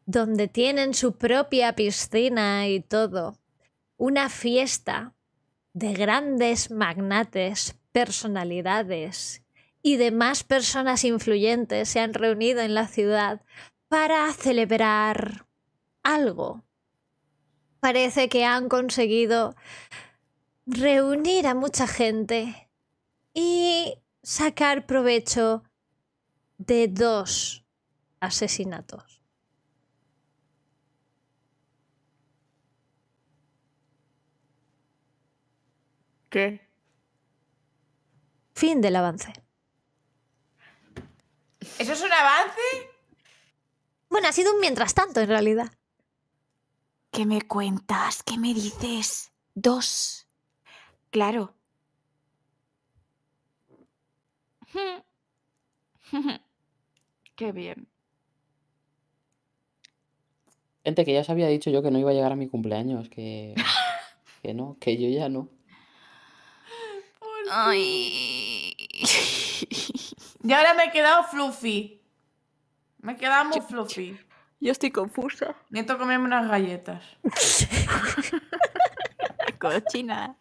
donde tienen su propia piscina y todo, una fiesta de grandes magnates, personalidades y demás personas influyentes se han reunido en la ciudad para celebrar algo parece que han conseguido reunir a mucha gente y sacar provecho de dos asesinatos. ¿Qué? Fin del avance. ¿Eso es un avance? Bueno, ha sido un mientras tanto en realidad. ¿Qué me cuentas? ¿Qué me dices? Dos. Claro. [laughs] Qué bien. Gente, que ya os había dicho yo que no iba a llegar a mi cumpleaños, que, [laughs] que no, que yo ya no. Ay. [laughs] Y ahora me he quedado fluffy. Me he quedado muy fluffy. Yo estoy confusa. Necesito comerme unas galletas. [laughs] cochina.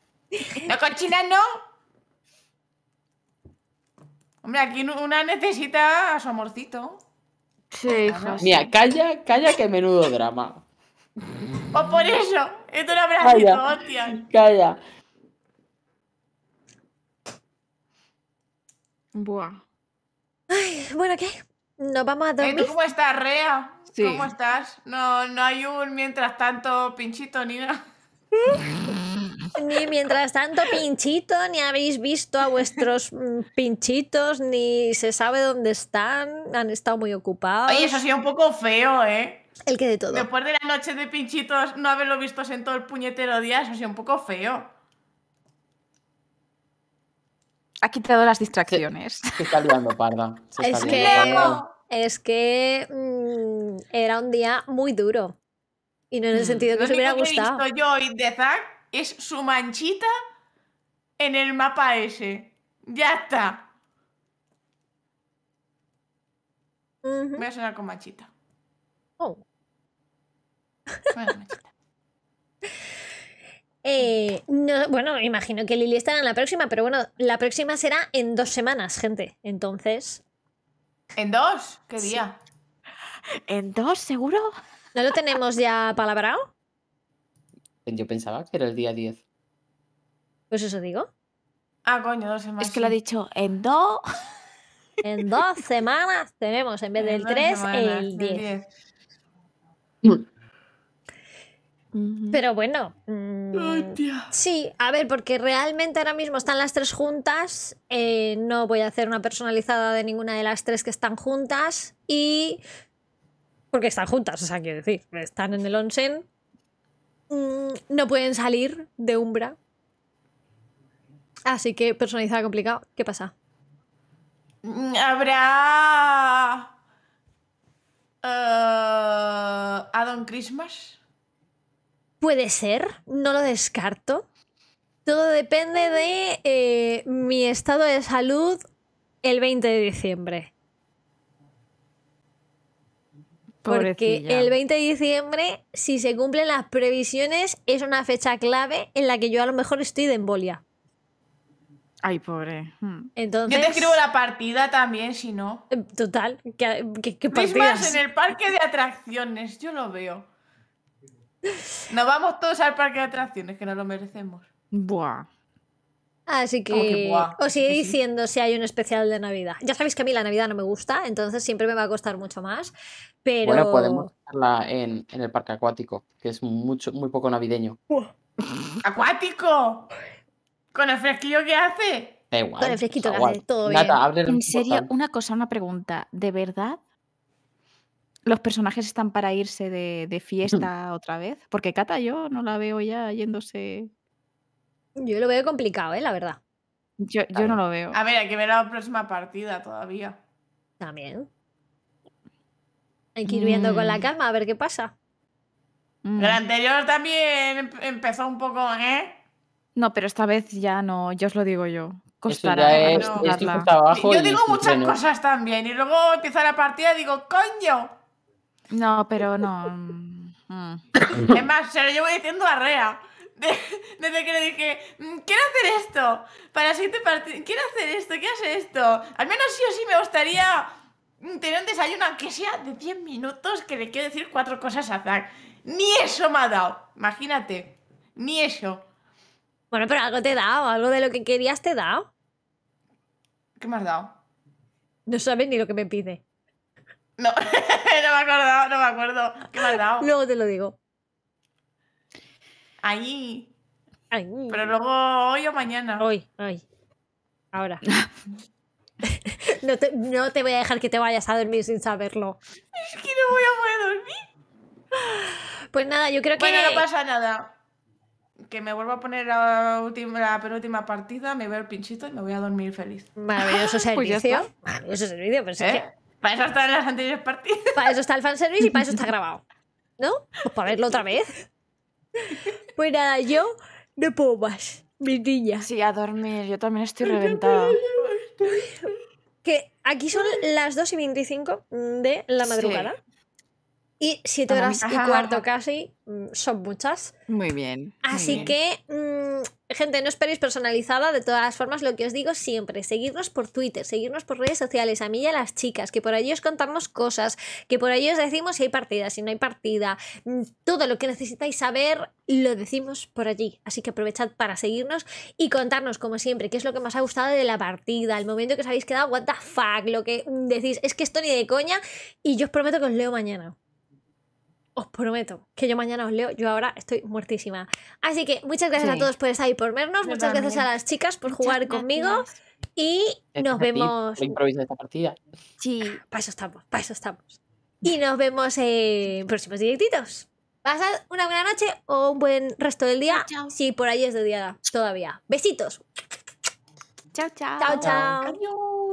No, cochina no. Hombre, aquí una necesita a su amorcito. Sí, hija. Mira, calla, calla que menudo drama. O por eso, esto lo habrás calla, hostia Calla. Buah. Ay, bueno, ¿qué? Nos vamos a dormir. ¿Y tú cómo estás, Rea? ¿Cómo estás? No, no hay un mientras tanto pinchito ni nada. Ni mientras tanto pinchito, ni habéis visto a vuestros mm, pinchitos, ni se sabe dónde están, han estado muy ocupados. Oye, eso ha sido un poco feo, ¿eh? El que de todo. Después de la noche de pinchitos, no haberlo visto en todo el puñetero día, eso ha sido un poco feo. Ha quitado las distracciones. Se, está liando, parda. es que es que mm, era un día muy duro. Y no en el mm. sentido que me hubiera gustado. Lo que he visto yo hoy de Zack es su manchita en el mapa ese. Ya está. Voy a sonar con manchita. Oh. Bueno, [laughs] eh, bueno, imagino que Lili estará en la próxima, pero bueno, la próxima será en dos semanas, gente. Entonces, ¿En dos? ¿Qué día? ¿En dos, seguro? ¿No lo tenemos ya palabrado? Yo pensaba que era el día 10. Pues eso digo. Ah, coño, dos semanas. Es que lo ha dicho en dos. En dos semanas tenemos, en vez del 3, el 10. Pero bueno. Mm, sí, a ver, porque realmente ahora mismo están las tres juntas. Eh, no voy a hacer una personalizada de ninguna de las tres que están juntas. Y. Porque están juntas, o sea, quiero decir, están en el onsen. Mm, no pueden salir de Umbra. Así que personalizada complicado. ¿Qué pasa? Mm, habrá. Eh, Adon Christmas. Puede ser, no lo descarto. Todo depende de eh, mi estado de salud el 20 de diciembre. Porque el 20 de diciembre, si se cumplen las previsiones, es una fecha clave en la que yo a lo mejor estoy de embolia. Ay, pobre. Hmm. Entonces, yo te escribo la partida también, si no. Eh, total. ¿qué, qué, qué partidas? en el parque de atracciones, yo lo veo. Nos vamos todos al parque de atracciones, que no lo merecemos. Buah. Así que, oh, os iré diciendo si hay un especial de Navidad. Ya sabéis que a mí la Navidad no me gusta, entonces siempre me va a costar mucho más. Pero... Bueno, podemos hacerla en, el parque acuático, que es mucho, muy poco navideño. ¡Acuático! ¿Con el fresquillo que hace? Da igual. Con el fresquito pues que hace, todo bien. En serio, una cosa, una pregunta. ¿De verdad los personajes están para irse de, fiesta otra vez? Porque Cata yo no la veo ya yéndose. Yo lo veo complicado, ¿eh? La verdad. Yo, no lo veo. A ver, hay que ver la próxima partida todavía. También. Hay que ir viendo con la mm. calma a ver qué pasa. Mm. La anterior también empezó un poco, ¿eh? No, pero esta vez ya no, yo os lo digo yo. Costará. yo digo muchas cosas también y luego empieza la partida y digo, coño, no, pero no. Mm. Es más, se lo llevo diciendo a Rea. desde que le dije, mm, quiero hacer esto. Para la siguiente quiero hacer esto, quiero hacer esto. Al menos sí o sí me gustaría mm, tener un desayuno, aunque sea de 10 minutos, que le quiero decir cuatro cosas a Zack. Ni eso me ha dado. Imagínate. Ni eso. Bueno, pero algo te he dado. Algo de lo que querías te he dado. ¿Qué me has dado? No sabes ni lo que me pide. No, [laughs] no me acuerdo, no me acuerdo. ¿Qué me has dado? Luego te lo digo. Ahí. Pero luego hoy o mañana. Hoy, hoy. Ahora. [laughs] no, te, no te voy a dejar que te vayas a dormir sin saberlo. Es que no voy a poder dormir. Pues nada, yo creo que. Bueno, no pasa nada. Que me vuelva a poner la, penúltima partida, me veo el pinchito y me voy a dormir feliz. Maravilloso servicio. [laughs] pues Maravilloso servicio, pero sí que ¿Eh? Para eso están las anteriores partidas. [laughs] Para eso está el fanservice y para eso está grabado. ¿No? Pues para verlo otra vez. Pues nada, yo no puedo más, Mi Sí, a dormir, yo también estoy reventada. Que aquí son las 2 y 25 de la madrugada. Y 7 horas y cuarto casi mm, son muchas. Muy bien. Así que mm, Gente, no esperéis personalizada, de todas formas lo que os digo siempre, seguirnos por Twitter, seguirnos por redes sociales, a mí y a las chicas, que por allí os contamos cosas, que por allí os decimos si hay partida, si no hay partida, mm, todo lo que necesitáis saber lo decimos por allí, así que aprovechad para seguirnos y contarnos como siempre qué es lo que más ha gustado de la partida, el momento que os habéis quedado, what the fuck, lo que mm, decís, es que esto ni de coña y yo os prometo que os leo mañana os prometo que yo mañana os leo. Yo ahora estoy muertísima. Así que muchas gracias a todos por estar ahí por vernos. muchas gracias a las chicas por jugar conmigo. Y nos vemos. esta partida. Sí. Para eso estamos, para eso estamos. Y nos vemos en próximos directitos. Pasad una buena noche o un buen resto del día. Si por ahí es de día todavía. Besitos. Chao, chao. Chao, chao.